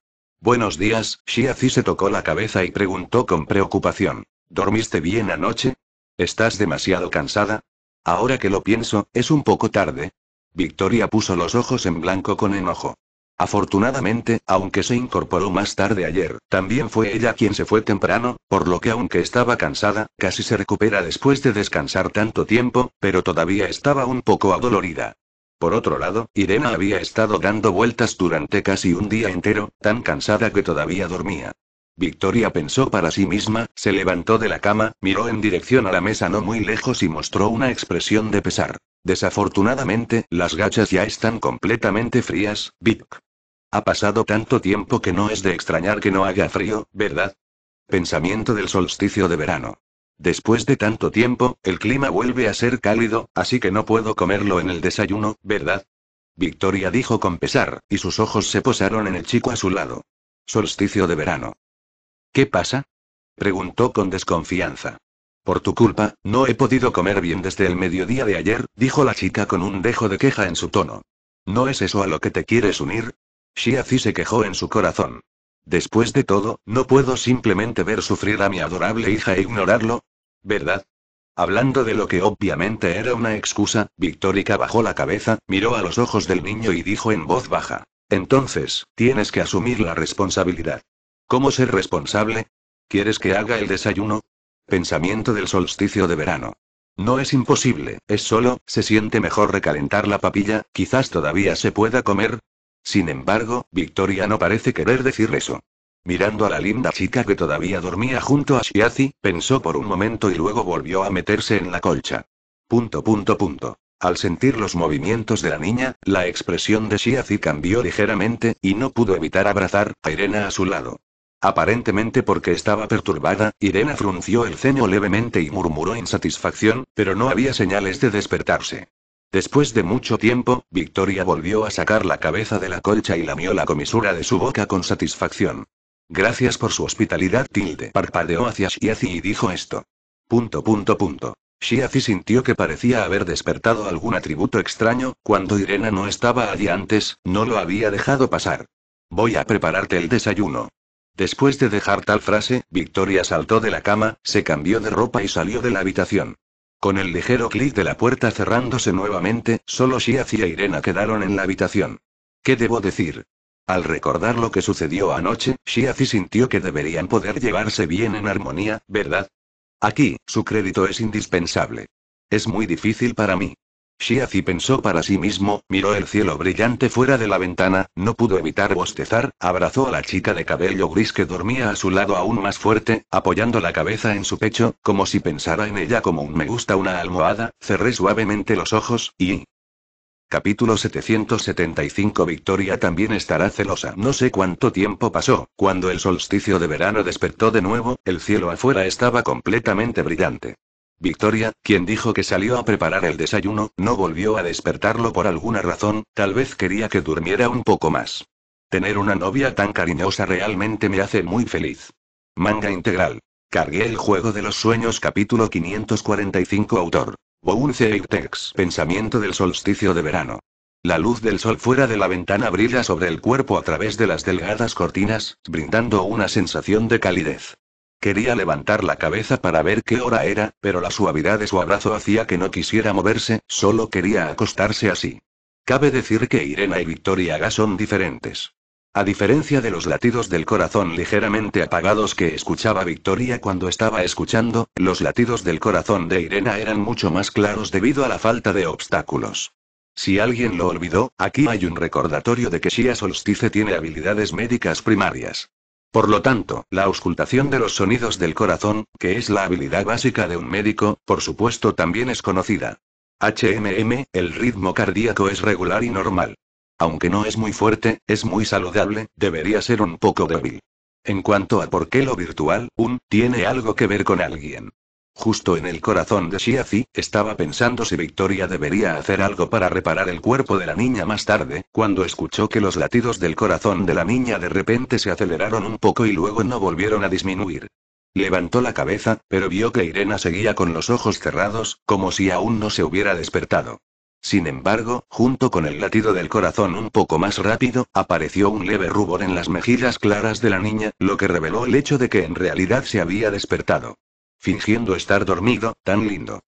Buenos días, Shiazi se tocó la cabeza y preguntó con preocupación. ¿Dormiste bien anoche? ¿Estás demasiado cansada? Ahora que lo pienso, es un poco tarde. Victoria puso los ojos en blanco con enojo. Afortunadamente, aunque se incorporó más tarde ayer, también fue ella quien se fue temprano, por lo que aunque estaba cansada, casi se recupera después de descansar tanto tiempo, pero todavía estaba un poco adolorida. Por otro lado, Irena había estado dando vueltas durante casi un día entero, tan cansada que todavía dormía. Victoria pensó para sí misma, se levantó de la cama, miró en dirección a la mesa no muy lejos y mostró una expresión de pesar. Desafortunadamente, las gachas ya están completamente frías, Vic. Ha pasado tanto tiempo que no es de extrañar que no haga frío, ¿verdad? Pensamiento del solsticio de verano. Después de tanto tiempo, el clima vuelve a ser cálido, así que no puedo comerlo en el desayuno, ¿verdad? Victoria dijo con pesar, y sus ojos se posaron en el chico a su lado. Solsticio de verano. ¿Qué pasa? preguntó con desconfianza. Por tu culpa, no he podido comer bien desde el mediodía de ayer, dijo la chica con un dejo de queja en su tono. ¿No es eso a lo que te quieres unir? Shiazi se quejó en su corazón. Después de todo, no puedo simplemente ver sufrir a mi adorable hija e ignorarlo. ¿Verdad? Hablando de lo que obviamente era una excusa, Victórica bajó la cabeza, miró a los ojos del niño y dijo en voz baja. Entonces, tienes que asumir la responsabilidad. ¿Cómo ser responsable? ¿Quieres que haga el desayuno? Pensamiento del solsticio de verano. No es imposible, es solo, se siente mejor recalentar la papilla, quizás todavía se pueda comer, sin embargo, Victoria no parece querer decir eso. Mirando a la linda chica que todavía dormía junto a Shiazi, pensó por un momento y luego volvió a meterse en la colcha. Punto punto punto. Al sentir los movimientos de la niña, la expresión de Shiazi cambió ligeramente, y no pudo evitar abrazar a Irena a su lado. Aparentemente porque estaba perturbada, Irena frunció el ceño levemente y murmuró insatisfacción, pero no había señales de despertarse. Después de mucho tiempo, Victoria volvió a sacar la cabeza de la colcha y lamió la comisura de su boca con satisfacción. Gracias por su hospitalidad, Tilde. Parpadeó hacia Shiazi y dijo esto. Punto, punto, Shiazi sintió que parecía haber despertado algún atributo extraño, cuando Irena no estaba allí antes, no lo había dejado pasar. Voy a prepararte el desayuno. Después de dejar tal frase, Victoria saltó de la cama, se cambió de ropa y salió de la habitación. Con el ligero clic de la puerta cerrándose nuevamente, solo Shiazi e Irena quedaron en la habitación. ¿Qué debo decir? Al recordar lo que sucedió anoche, Shiazi sintió que deberían poder llevarse bien en armonía, ¿verdad? Aquí, su crédito es indispensable. Es muy difícil para mí. Shiazi pensó para sí mismo, miró el cielo brillante fuera de la ventana, no pudo evitar bostezar, abrazó a la chica de cabello gris que dormía a su lado aún más fuerte, apoyando la cabeza en su pecho, como si pensara en ella como un me gusta una almohada, cerré suavemente los ojos, y... Capítulo 775 Victoria también estará celosa. No sé cuánto tiempo pasó, cuando el solsticio de verano despertó de nuevo, el cielo afuera estaba completamente brillante. Victoria, quien dijo que salió a preparar el desayuno, no volvió a despertarlo por alguna razón, tal vez quería que durmiera un poco más. Tener una novia tan cariñosa realmente me hace muy feliz. Manga integral. Cargué el juego de los sueños capítulo 545 autor. Bounce Pensamiento del solsticio de verano. La luz del sol fuera de la ventana brilla sobre el cuerpo a través de las delgadas cortinas, brindando una sensación de calidez. Quería levantar la cabeza para ver qué hora era, pero la suavidad de su abrazo hacía que no quisiera moverse, solo quería acostarse así. Cabe decir que Irena y Victoria Ga son diferentes. A diferencia de los latidos del corazón ligeramente apagados que escuchaba Victoria cuando estaba escuchando, los latidos del corazón de Irena eran mucho más claros debido a la falta de obstáculos. Si alguien lo olvidó, aquí hay un recordatorio de que Shia Solstice tiene habilidades médicas primarias. Por lo tanto, la auscultación de los sonidos del corazón, que es la habilidad básica de un médico, por supuesto también es conocida. HMM, el ritmo cardíaco es regular y normal. Aunque no es muy fuerte, es muy saludable, debería ser un poco débil. En cuanto a por qué lo virtual, un, tiene algo que ver con alguien. Justo en el corazón de Shiazi, estaba pensando si Victoria debería hacer algo para reparar el cuerpo de la niña más tarde, cuando escuchó que los latidos del corazón de la niña de repente se aceleraron un poco y luego no volvieron a disminuir. Levantó la cabeza, pero vio que Irena seguía con los ojos cerrados, como si aún no se hubiera despertado. Sin embargo, junto con el latido del corazón un poco más rápido, apareció un leve rubor en las mejillas claras de la niña, lo que reveló el hecho de que en realidad se había despertado. Fingiendo estar dormido, tan lindo.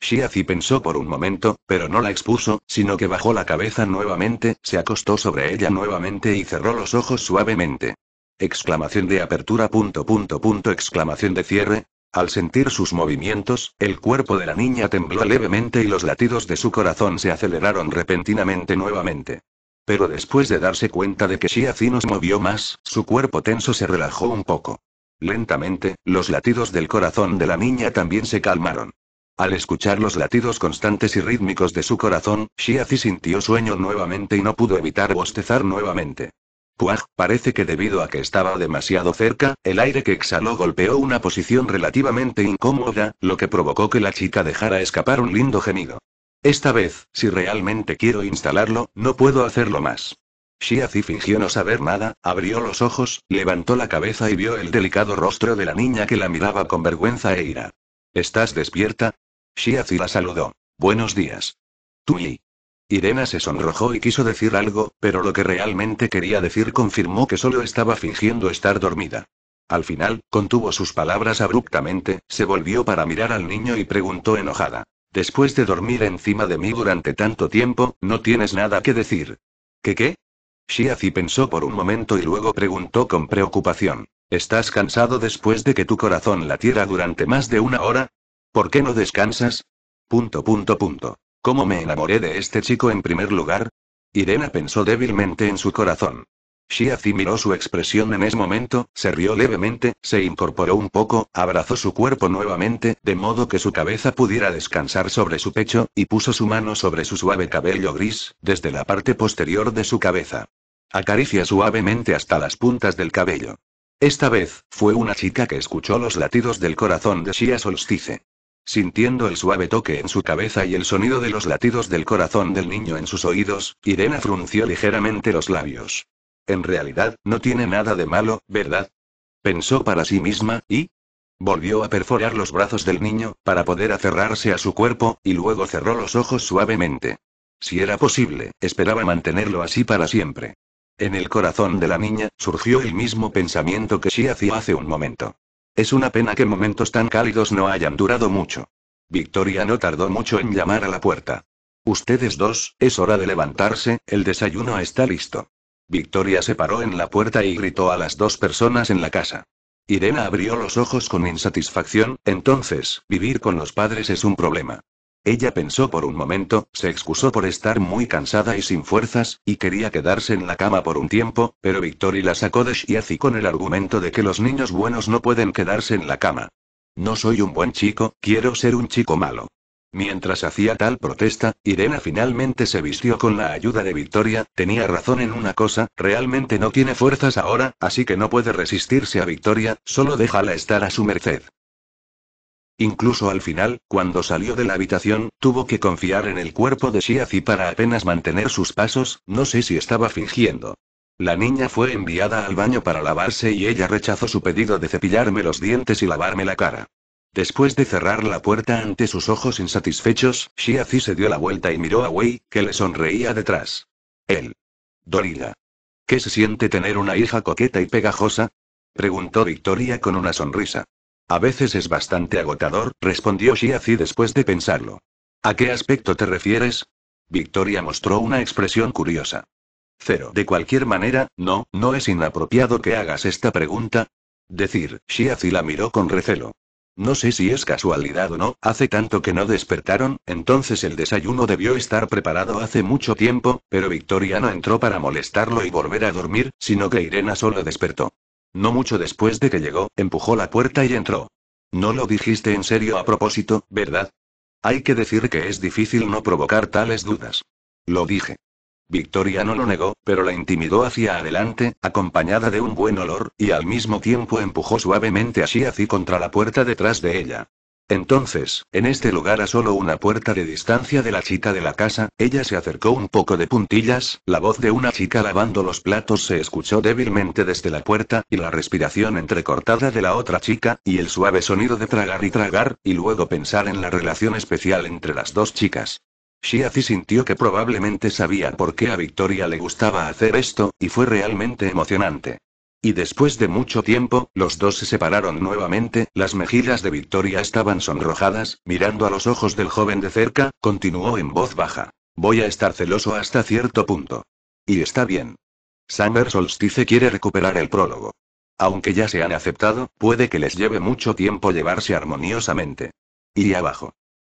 Shiazi pensó por un momento, pero no la expuso, sino que bajó la cabeza nuevamente, se acostó sobre ella nuevamente y cerró los ojos suavemente. Exclamación de apertura punto punto punto exclamación de cierre. Al sentir sus movimientos, el cuerpo de la niña tembló levemente y los latidos de su corazón se aceleraron repentinamente nuevamente. Pero después de darse cuenta de que no nos movió más, su cuerpo tenso se relajó un poco. Lentamente, los latidos del corazón de la niña también se calmaron. Al escuchar los latidos constantes y rítmicos de su corazón, Shiazi sintió sueño nuevamente y no pudo evitar bostezar nuevamente. Puaj, parece que debido a que estaba demasiado cerca, el aire que exhaló golpeó una posición relativamente incómoda, lo que provocó que la chica dejara escapar un lindo gemido. Esta vez, si realmente quiero instalarlo, no puedo hacerlo más. Shiazi fingió no saber nada, abrió los ojos, levantó la cabeza y vio el delicado rostro de la niña que la miraba con vergüenza e ira. ¿Estás despierta? Shiazi la saludó. Buenos días. Tui. Irena se sonrojó y quiso decir algo, pero lo que realmente quería decir confirmó que solo estaba fingiendo estar dormida. Al final, contuvo sus palabras abruptamente, se volvió para mirar al niño y preguntó enojada. Después de dormir encima de mí durante tanto tiempo, no tienes nada que decir. ¿Qué qué? Shiazi pensó por un momento y luego preguntó con preocupación. ¿Estás cansado después de que tu corazón latiera durante más de una hora? ¿Por qué no descansas? Punto punto punto. ¿Cómo me enamoré de este chico en primer lugar? Irena pensó débilmente en su corazón. Shia miró su expresión en ese momento, se rió levemente, se incorporó un poco, abrazó su cuerpo nuevamente, de modo que su cabeza pudiera descansar sobre su pecho, y puso su mano sobre su suave cabello gris, desde la parte posterior de su cabeza. Acaricia suavemente hasta las puntas del cabello. Esta vez, fue una chica que escuchó los latidos del corazón de Shia Solstice. Sintiendo el suave toque en su cabeza y el sonido de los latidos del corazón del niño en sus oídos, Irena frunció ligeramente los labios. En realidad, no tiene nada de malo, ¿verdad? Pensó para sí misma, y... Volvió a perforar los brazos del niño, para poder aferrarse a su cuerpo, y luego cerró los ojos suavemente. Si era posible, esperaba mantenerlo así para siempre. En el corazón de la niña, surgió el mismo pensamiento que sí hacía hace un momento. Es una pena que momentos tan cálidos no hayan durado mucho. Victoria no tardó mucho en llamar a la puerta. Ustedes dos, es hora de levantarse, el desayuno está listo. Victoria se paró en la puerta y gritó a las dos personas en la casa. Irena abrió los ojos con insatisfacción, entonces, vivir con los padres es un problema. Ella pensó por un momento, se excusó por estar muy cansada y sin fuerzas, y quería quedarse en la cama por un tiempo, pero Victoria la sacó de Shiazi con el argumento de que los niños buenos no pueden quedarse en la cama. No soy un buen chico, quiero ser un chico malo. Mientras hacía tal protesta, Irena finalmente se vistió con la ayuda de Victoria, tenía razón en una cosa, realmente no tiene fuerzas ahora, así que no puede resistirse a Victoria, solo déjala estar a su merced. Incluso al final, cuando salió de la habitación, tuvo que confiar en el cuerpo de Shiazi para apenas mantener sus pasos, no sé si estaba fingiendo. La niña fue enviada al baño para lavarse y ella rechazó su pedido de cepillarme los dientes y lavarme la cara. Después de cerrar la puerta ante sus ojos insatisfechos, Shiazi se dio la vuelta y miró a Wei, que le sonreía detrás. Él. Dorila. ¿Qué se siente tener una hija coqueta y pegajosa? preguntó Victoria con una sonrisa. A veces es bastante agotador, respondió Shiazi después de pensarlo. ¿A qué aspecto te refieres? Victoria mostró una expresión curiosa. Cero. De cualquier manera, no, no es inapropiado que hagas esta pregunta. Decir, Shiazi la miró con recelo. No sé si es casualidad o no, hace tanto que no despertaron, entonces el desayuno debió estar preparado hace mucho tiempo, pero Victoria no entró para molestarlo y volver a dormir, sino que Irena solo despertó. No mucho después de que llegó, empujó la puerta y entró. No lo dijiste en serio a propósito, ¿verdad? Hay que decir que es difícil no provocar tales dudas. Lo dije. Victoria no lo negó, pero la intimidó hacia adelante, acompañada de un buen olor, y al mismo tiempo empujó suavemente a así contra la puerta detrás de ella. Entonces, en este lugar a solo una puerta de distancia de la chica de la casa, ella se acercó un poco de puntillas, la voz de una chica lavando los platos se escuchó débilmente desde la puerta, y la respiración entrecortada de la otra chica, y el suave sonido de tragar y tragar, y luego pensar en la relación especial entre las dos chicas. Shiazi sintió que probablemente sabía por qué a Victoria le gustaba hacer esto, y fue realmente emocionante. Y después de mucho tiempo, los dos se separaron nuevamente, las mejillas de Victoria estaban sonrojadas, mirando a los ojos del joven de cerca, continuó en voz baja. Voy a estar celoso hasta cierto punto. Y está bien. Summer Solstice quiere recuperar el prólogo. Aunque ya se han aceptado, puede que les lleve mucho tiempo llevarse armoniosamente. Y abajo.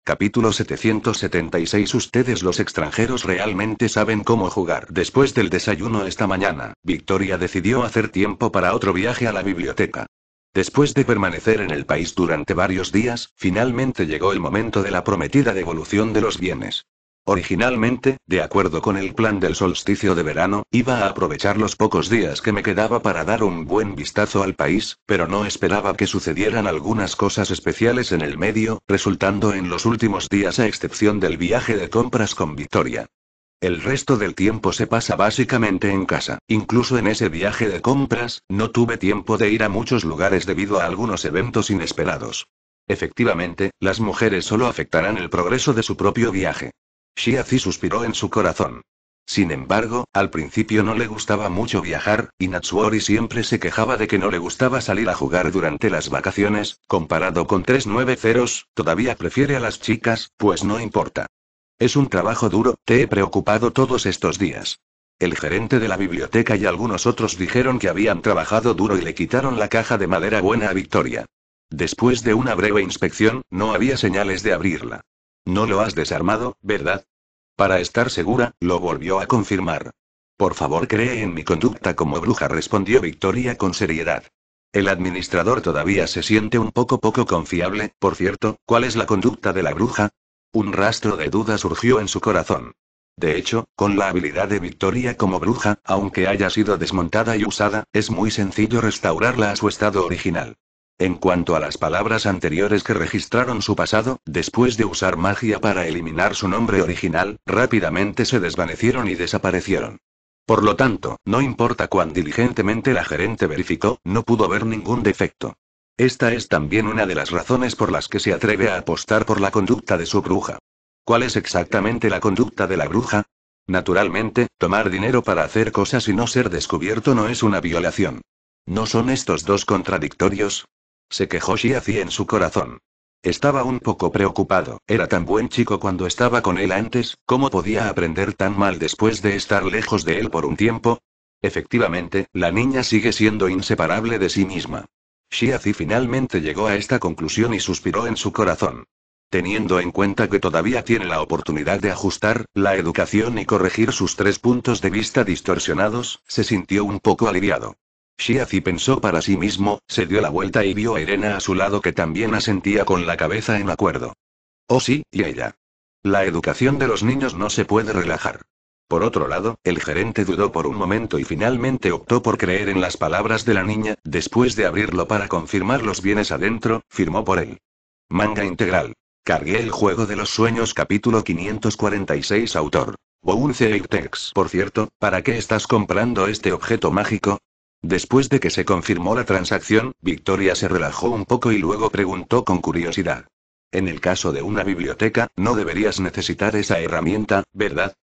Capítulo 776 Ustedes los extranjeros realmente saben cómo jugar. Después del desayuno esta mañana, Victoria decidió hacer tiempo para otro viaje a la biblioteca. Después de permanecer en el país durante varios días, finalmente llegó el momento de la prometida devolución de los bienes. Originalmente, de acuerdo con el plan del solsticio de verano, iba a aprovechar los pocos días que me quedaba para dar un buen vistazo al país, pero no esperaba que sucedieran algunas cosas especiales en el medio, resultando en los últimos días a excepción del viaje de compras con Victoria. El resto del tiempo se pasa básicamente en casa. Incluso en ese viaje de compras, no tuve tiempo de ir a muchos lugares debido a algunos eventos inesperados. Efectivamente, las mujeres solo afectarán el progreso de su propio viaje. Shiazi suspiró en su corazón. Sin embargo, al principio no le gustaba mucho viajar, y Natsuori siempre se quejaba de que no le gustaba salir a jugar durante las vacaciones, comparado con 390, todavía prefiere a las chicas, pues no importa. Es un trabajo duro, te he preocupado todos estos días. El gerente de la biblioteca y algunos otros dijeron que habían trabajado duro y le quitaron la caja de madera buena a Victoria. Después de una breve inspección, no había señales de abrirla. No lo has desarmado, ¿verdad? Para estar segura, lo volvió a confirmar. Por favor, cree en mi conducta como bruja, respondió Victoria con seriedad. El administrador todavía se siente un poco poco confiable, por cierto, ¿cuál es la conducta de la bruja? Un rastro de duda surgió en su corazón. De hecho, con la habilidad de Victoria como bruja, aunque haya sido desmontada y usada, es muy sencillo restaurarla a su estado original. En cuanto a las palabras anteriores que registraron su pasado, después de usar magia para eliminar su nombre original, rápidamente se desvanecieron y desaparecieron. Por lo tanto, no importa cuán diligentemente la gerente verificó, no pudo ver ningún defecto. Esta es también una de las razones por las que se atreve a apostar por la conducta de su bruja. ¿Cuál es exactamente la conducta de la bruja? Naturalmente, tomar dinero para hacer cosas y no ser descubierto no es una violación. ¿No son estos dos contradictorios? se quejó Shiazi en su corazón. Estaba un poco preocupado, era tan buen chico cuando estaba con él antes, ¿cómo podía aprender tan mal después de estar lejos de él por un tiempo? Efectivamente, la niña sigue siendo inseparable de sí misma. Shiazi finalmente llegó a esta conclusión y suspiró en su corazón. Teniendo en cuenta que todavía tiene la oportunidad de ajustar la educación y corregir sus tres puntos de vista distorsionados, se sintió un poco aliviado. Shiazi pensó para sí mismo, se dio la vuelta y vio a Irena a su lado que también asentía con la cabeza en acuerdo. Oh sí, y ella. La educación de los niños no se puede relajar. Por otro lado, el gerente dudó por un momento y finalmente optó por creer en las palabras de la niña, después de abrirlo para confirmar los bienes adentro, firmó por él. Manga integral. Cargué el juego de los sueños capítulo 546 autor. Bounce Por cierto, ¿para qué estás comprando este objeto mágico? Después de que se confirmó la transacción, Victoria se relajó un poco y luego preguntó con curiosidad. En el caso de una biblioteca, no deberías necesitar esa herramienta, ¿verdad?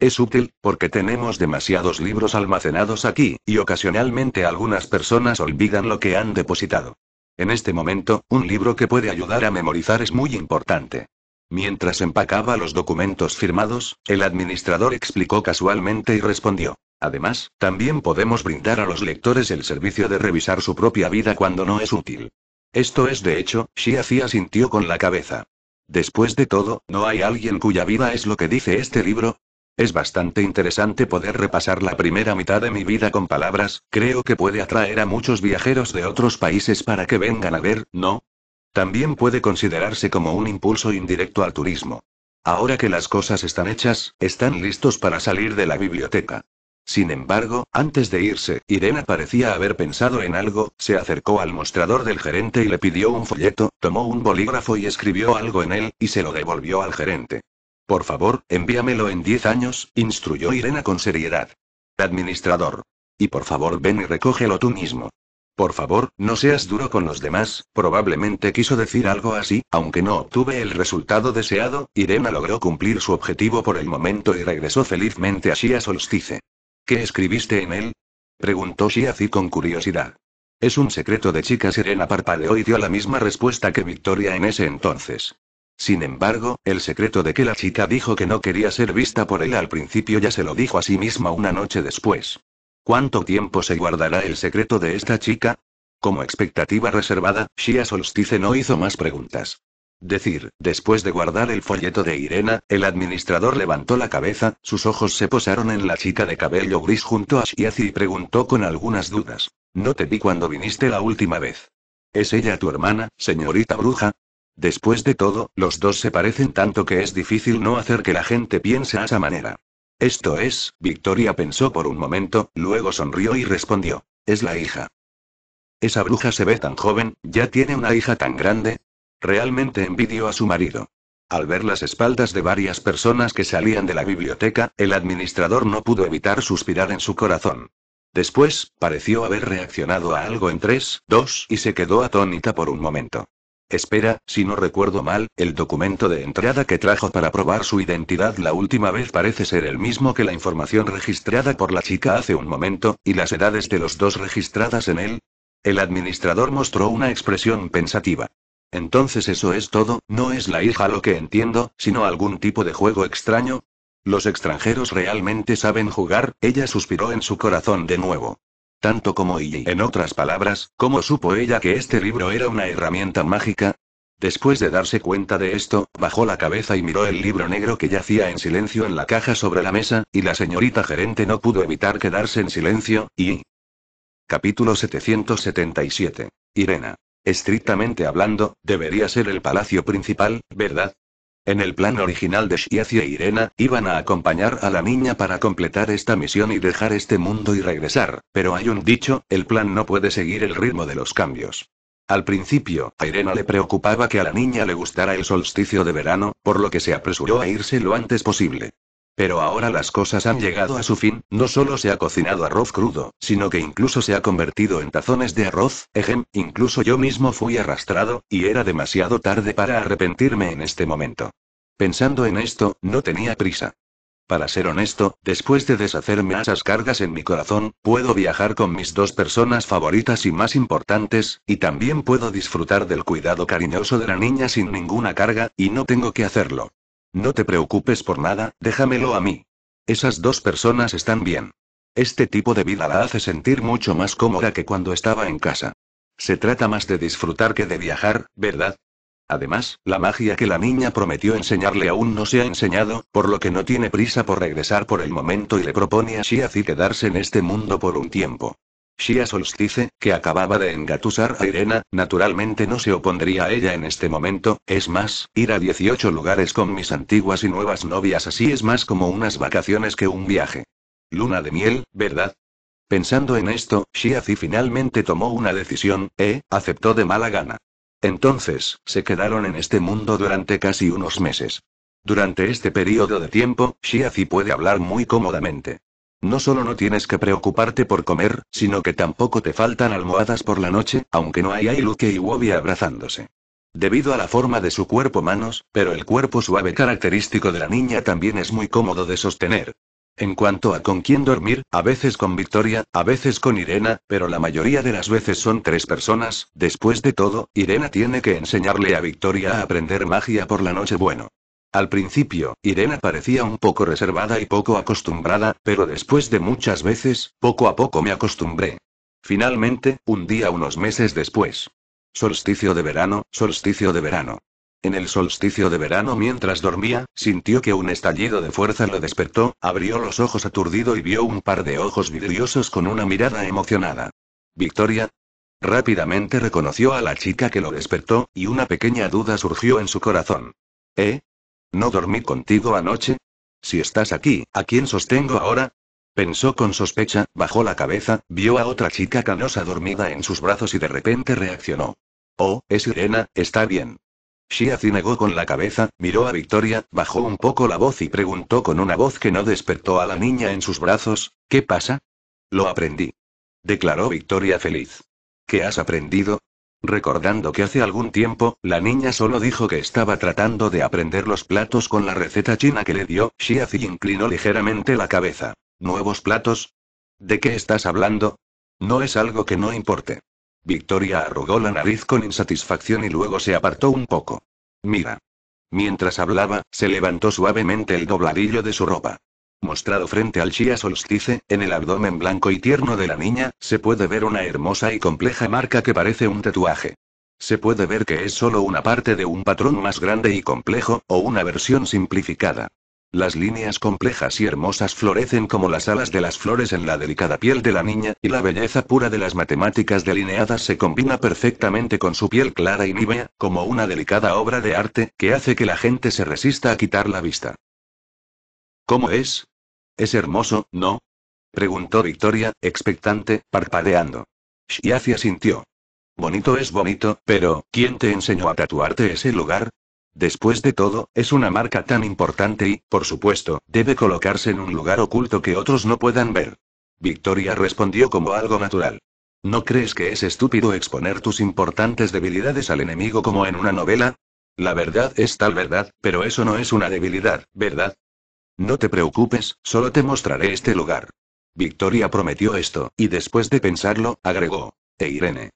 Es útil, porque tenemos demasiados libros almacenados aquí, y ocasionalmente algunas personas olvidan lo que han depositado. En este momento, un libro que puede ayudar a memorizar es muy importante. Mientras empacaba los documentos firmados, el administrador explicó casualmente y respondió. Además, también podemos brindar a los lectores el servicio de revisar su propia vida cuando no es útil. Esto es de hecho, hacía sintió con la cabeza. Después de todo, ¿no hay alguien cuya vida es lo que dice este libro? Es bastante interesante poder repasar la primera mitad de mi vida con palabras, creo que puede atraer a muchos viajeros de otros países para que vengan a ver, ¿no? También puede considerarse como un impulso indirecto al turismo. Ahora que las cosas están hechas, están listos para salir de la biblioteca. Sin embargo, antes de irse, Irena parecía haber pensado en algo, se acercó al mostrador del gerente y le pidió un folleto, tomó un bolígrafo y escribió algo en él, y se lo devolvió al gerente. Por favor, envíamelo en 10 años, instruyó Irena con seriedad. Administrador. Y por favor, ven y recógelo tú mismo. Por favor, no seas duro con los demás, probablemente quiso decir algo así, aunque no obtuve el resultado deseado, Irena logró cumplir su objetivo por el momento y regresó felizmente a Shia Solstice. ¿Qué escribiste en él? Preguntó Shiazi con curiosidad. Es un secreto de chica Serena parpadeó y dio la misma respuesta que Victoria en ese entonces. Sin embargo, el secreto de que la chica dijo que no quería ser vista por él al principio ya se lo dijo a sí misma una noche después. ¿Cuánto tiempo se guardará el secreto de esta chica? Como expectativa reservada, Shia Solstice no hizo más preguntas. Decir, después de guardar el folleto de Irena, el administrador levantó la cabeza, sus ojos se posaron en la chica de cabello gris junto a Shiazi y preguntó con algunas dudas. No te vi cuando viniste la última vez. ¿Es ella tu hermana, señorita bruja? Después de todo, los dos se parecen tanto que es difícil no hacer que la gente piense a esa manera. Esto es, Victoria pensó por un momento, luego sonrió y respondió. Es la hija. Esa bruja se ve tan joven, ya tiene una hija tan grande, Realmente envidió a su marido. Al ver las espaldas de varias personas que salían de la biblioteca, el administrador no pudo evitar suspirar en su corazón. Después, pareció haber reaccionado a algo en tres, dos, y se quedó atónita por un momento. Espera, si no recuerdo mal, el documento de entrada que trajo para probar su identidad la última vez parece ser el mismo que la información registrada por la chica hace un momento, y las edades de los dos registradas en él. El administrador mostró una expresión pensativa. Entonces eso es todo, no es la hija lo que entiendo, sino algún tipo de juego extraño. Los extranjeros realmente saben jugar, ella suspiró en su corazón de nuevo. Tanto como y en otras palabras, ¿cómo supo ella que este libro era una herramienta mágica? Después de darse cuenta de esto, bajó la cabeza y miró el libro negro que yacía en silencio en la caja sobre la mesa, y la señorita gerente no pudo evitar quedarse en silencio, y... Capítulo 777. Irena. Estrictamente hablando, debería ser el palacio principal, ¿verdad? En el plan original de Shiazi e Irena, iban a acompañar a la niña para completar esta misión y dejar este mundo y regresar, pero hay un dicho, el plan no puede seguir el ritmo de los cambios. Al principio, a Irena le preocupaba que a la niña le gustara el solsticio de verano, por lo que se apresuró a irse lo antes posible. Pero ahora las cosas han llegado a su fin, no solo se ha cocinado arroz crudo, sino que incluso se ha convertido en tazones de arroz, ejem, incluso yo mismo fui arrastrado, y era demasiado tarde para arrepentirme en este momento. Pensando en esto, no tenía prisa. Para ser honesto, después de deshacerme a esas cargas en mi corazón, puedo viajar con mis dos personas favoritas y más importantes, y también puedo disfrutar del cuidado cariñoso de la niña sin ninguna carga, y no tengo que hacerlo. No te preocupes por nada, déjamelo a mí. Esas dos personas están bien. Este tipo de vida la hace sentir mucho más cómoda que cuando estaba en casa. Se trata más de disfrutar que de viajar, ¿verdad? Además, la magia que la niña prometió enseñarle aún no se ha enseñado, por lo que no tiene prisa por regresar por el momento y le propone a Shiazi quedarse en este mundo por un tiempo. Shia Solstice, que acababa de engatusar a Irena, naturalmente no se opondría a ella en este momento, es más, ir a 18 lugares con mis antiguas y nuevas novias así es más como unas vacaciones que un viaje. Luna de miel, ¿verdad? Pensando en esto, Shiazi finalmente tomó una decisión, e, aceptó de mala gana. Entonces, se quedaron en este mundo durante casi unos meses. Durante este periodo de tiempo, Shiazi puede hablar muy cómodamente. No solo no tienes que preocuparte por comer, sino que tampoco te faltan almohadas por la noche, aunque no hay Luke y Wobby abrazándose. Debido a la forma de su cuerpo manos, pero el cuerpo suave característico de la niña también es muy cómodo de sostener. En cuanto a con quién dormir, a veces con Victoria, a veces con Irena, pero la mayoría de las veces son tres personas, después de todo, Irena tiene que enseñarle a Victoria a aprender magia por la noche bueno. Al principio, Irena parecía un poco reservada y poco acostumbrada, pero después de muchas veces, poco a poco me acostumbré. Finalmente, un día unos meses después. Solsticio de verano, solsticio de verano. En el solsticio de verano mientras dormía, sintió que un estallido de fuerza lo despertó, abrió los ojos aturdido y vio un par de ojos vidriosos con una mirada emocionada. Victoria, Rápidamente reconoció a la chica que lo despertó, y una pequeña duda surgió en su corazón. ¿Eh? ¿No dormí contigo anoche? Si estás aquí, ¿a quién sostengo ahora? Pensó con sospecha, bajó la cabeza, vio a otra chica canosa dormida en sus brazos y de repente reaccionó. Oh, es Irena, está bien. Shia negó con la cabeza, miró a Victoria, bajó un poco la voz y preguntó con una voz que no despertó a la niña en sus brazos, ¿qué pasa? Lo aprendí. Declaró Victoria feliz. ¿Qué has aprendido? Recordando que hace algún tiempo, la niña solo dijo que estaba tratando de aprender los platos con la receta china que le dio, Shiazi inclinó ligeramente la cabeza. ¿Nuevos platos? ¿De qué estás hablando? No es algo que no importe. Victoria arrugó la nariz con insatisfacción y luego se apartó un poco. Mira. Mientras hablaba, se levantó suavemente el dobladillo de su ropa. Mostrado frente al chía solstice, en el abdomen blanco y tierno de la niña, se puede ver una hermosa y compleja marca que parece un tatuaje. Se puede ver que es solo una parte de un patrón más grande y complejo, o una versión simplificada. Las líneas complejas y hermosas florecen como las alas de las flores en la delicada piel de la niña, y la belleza pura de las matemáticas delineadas se combina perfectamente con su piel clara y nívea, como una delicada obra de arte, que hace que la gente se resista a quitar la vista. ¿Cómo es? Es hermoso, ¿no? preguntó Victoria, expectante, parpadeando. Shiacia sintió. Bonito es bonito, pero ¿quién te enseñó a tatuarte ese lugar? Después de todo, es una marca tan importante y, por supuesto, debe colocarse en un lugar oculto que otros no puedan ver. Victoria respondió como algo natural. ¿No crees que es estúpido exponer tus importantes debilidades al enemigo como en una novela? La verdad es tal verdad, pero eso no es una debilidad, ¿verdad? No te preocupes, solo te mostraré este lugar. Victoria prometió esto, y después de pensarlo, agregó. E Irene.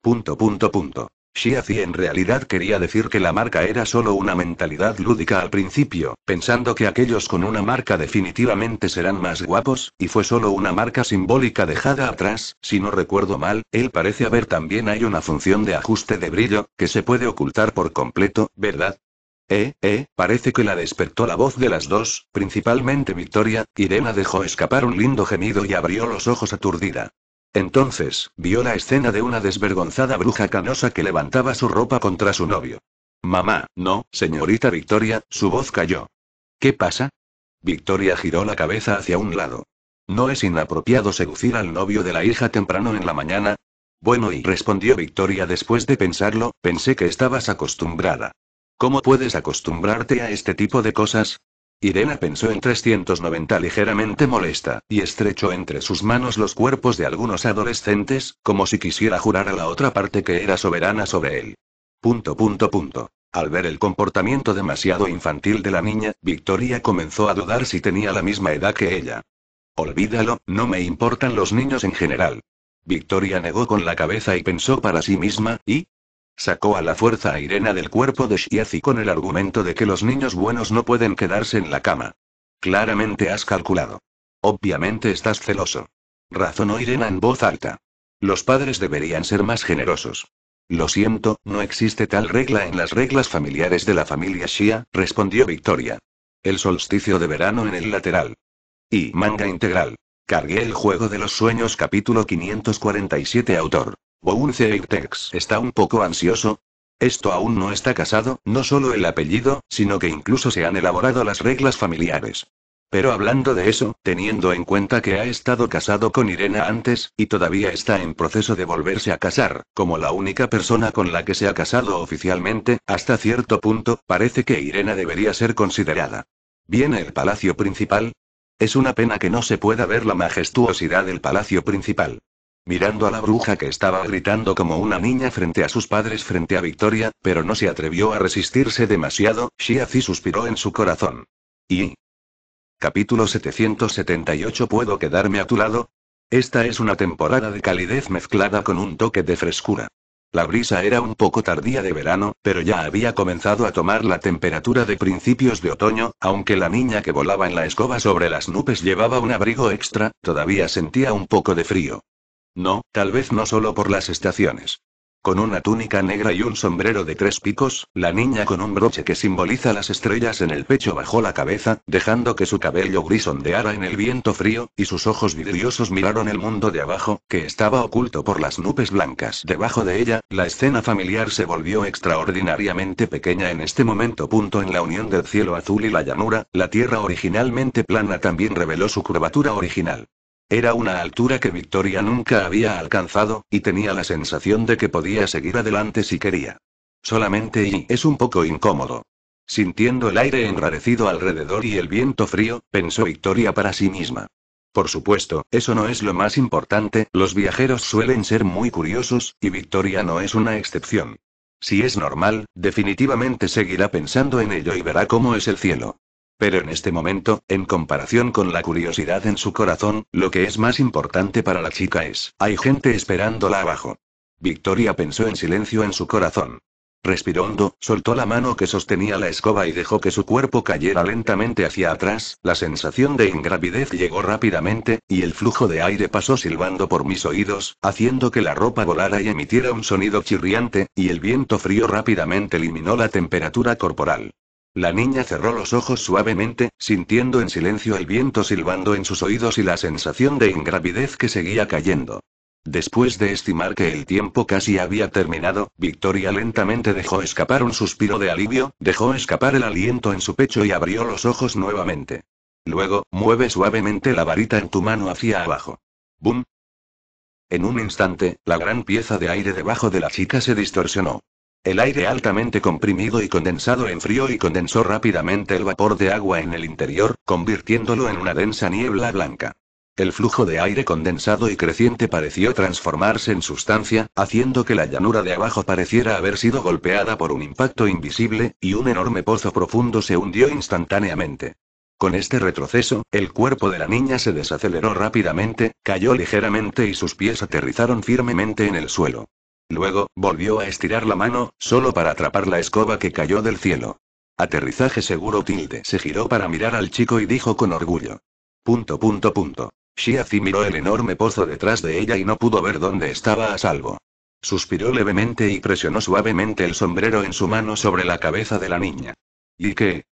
Punto punto punto. en realidad quería decir que la marca era solo una mentalidad lúdica al principio, pensando que aquellos con una marca definitivamente serán más guapos, y fue solo una marca simbólica dejada atrás, si no recuerdo mal, él parece haber también hay una función de ajuste de brillo, que se puede ocultar por completo, ¿verdad? Eh, eh, parece que la despertó la voz de las dos, principalmente Victoria, Irena dejó escapar un lindo gemido y abrió los ojos aturdida. Entonces, vio la escena de una desvergonzada bruja canosa que levantaba su ropa contra su novio. Mamá, no, señorita Victoria, su voz cayó. ¿Qué pasa? Victoria giró la cabeza hacia un lado. ¿No es inapropiado seducir al novio de la hija temprano en la mañana? Bueno, y respondió Victoria después de pensarlo, pensé que estabas acostumbrada. ¿Cómo puedes acostumbrarte a este tipo de cosas? Irena pensó en 390 ligeramente molesta, y estrechó entre sus manos los cuerpos de algunos adolescentes, como si quisiera jurar a la otra parte que era soberana sobre él. Punto punto punto. Al ver el comportamiento demasiado infantil de la niña, Victoria comenzó a dudar si tenía la misma edad que ella. Olvídalo, no me importan los niños en general. Victoria negó con la cabeza y pensó para sí misma, ¿y? Sacó a la fuerza a Irena del cuerpo de Shiazi con el argumento de que los niños buenos no pueden quedarse en la cama. Claramente has calculado. Obviamente estás celoso. Razonó Irena en voz alta. Los padres deberían ser más generosos. Lo siento, no existe tal regla en las reglas familiares de la familia Shia, respondió Victoria. El solsticio de verano en el lateral. Y manga integral. Cargué el juego de los sueños capítulo 547 autor. Bounce está un poco ansioso. Esto aún no está casado, no solo el apellido, sino que incluso se han elaborado las reglas familiares. Pero hablando de eso, teniendo en cuenta que ha estado casado con Irena antes, y todavía está en proceso de volverse a casar, como la única persona con la que se ha casado oficialmente, hasta cierto punto, parece que Irena debería ser considerada. Viene el palacio principal. Es una pena que no se pueda ver la majestuosidad del palacio principal mirando a la bruja que estaba gritando como una niña frente a sus padres frente a Victoria, pero no se atrevió a resistirse demasiado, Shiazi suspiró en su corazón. Y... Capítulo 778 ¿Puedo quedarme a tu lado? Esta es una temporada de calidez mezclada con un toque de frescura. La brisa era un poco tardía de verano, pero ya había comenzado a tomar la temperatura de principios de otoño, aunque la niña que volaba en la escoba sobre las nubes llevaba un abrigo extra, todavía sentía un poco de frío. No, tal vez no solo por las estaciones. Con una túnica negra y un sombrero de tres picos, la niña con un broche que simboliza las estrellas en el pecho bajó la cabeza, dejando que su cabello gris ondeara en el viento frío, y sus ojos vidriosos miraron el mundo de abajo, que estaba oculto por las nubes blancas. Debajo de ella, la escena familiar se volvió extraordinariamente pequeña en este momento. Punto en la unión del cielo azul y la llanura, la tierra originalmente plana también reveló su curvatura original. Era una altura que Victoria nunca había alcanzado, y tenía la sensación de que podía seguir adelante si quería. Solamente y es un poco incómodo. Sintiendo el aire enrarecido alrededor y el viento frío, pensó Victoria para sí misma. Por supuesto, eso no es lo más importante, los viajeros suelen ser muy curiosos, y Victoria no es una excepción. Si es normal, definitivamente seguirá pensando en ello y verá cómo es el cielo. Pero en este momento, en comparación con la curiosidad en su corazón, lo que es más importante para la chica es, hay gente esperándola abajo. Victoria pensó en silencio en su corazón. Respirando, soltó la mano que sostenía la escoba y dejó que su cuerpo cayera lentamente hacia atrás, la sensación de ingravidez llegó rápidamente, y el flujo de aire pasó silbando por mis oídos, haciendo que la ropa volara y emitiera un sonido chirriante, y el viento frío rápidamente eliminó la temperatura corporal. La niña cerró los ojos suavemente, sintiendo en silencio el viento silbando en sus oídos y la sensación de ingravidez que seguía cayendo. Después de estimar que el tiempo casi había terminado, Victoria lentamente dejó escapar un suspiro de alivio, dejó escapar el aliento en su pecho y abrió los ojos nuevamente. Luego, mueve suavemente la varita en tu mano hacia abajo. ¡Bum! En un instante, la gran pieza de aire debajo de la chica se distorsionó. El aire altamente comprimido y condensado enfrió y condensó rápidamente el vapor de agua en el interior, convirtiéndolo en una densa niebla blanca. El flujo de aire condensado y creciente pareció transformarse en sustancia, haciendo que la llanura de abajo pareciera haber sido golpeada por un impacto invisible, y un enorme pozo profundo se hundió instantáneamente. Con este retroceso, el cuerpo de la niña se desaceleró rápidamente, cayó ligeramente y sus pies aterrizaron firmemente en el suelo. Luego, volvió a estirar la mano, solo para atrapar la escoba que cayó del cielo. Aterrizaje seguro tilde. Se giró para mirar al chico y dijo con orgullo. Punto punto punto. Shiazi miró el enorme pozo detrás de ella y no pudo ver dónde estaba a salvo. Suspiró levemente y presionó suavemente el sombrero en su mano sobre la cabeza de la niña. ¿Y qué?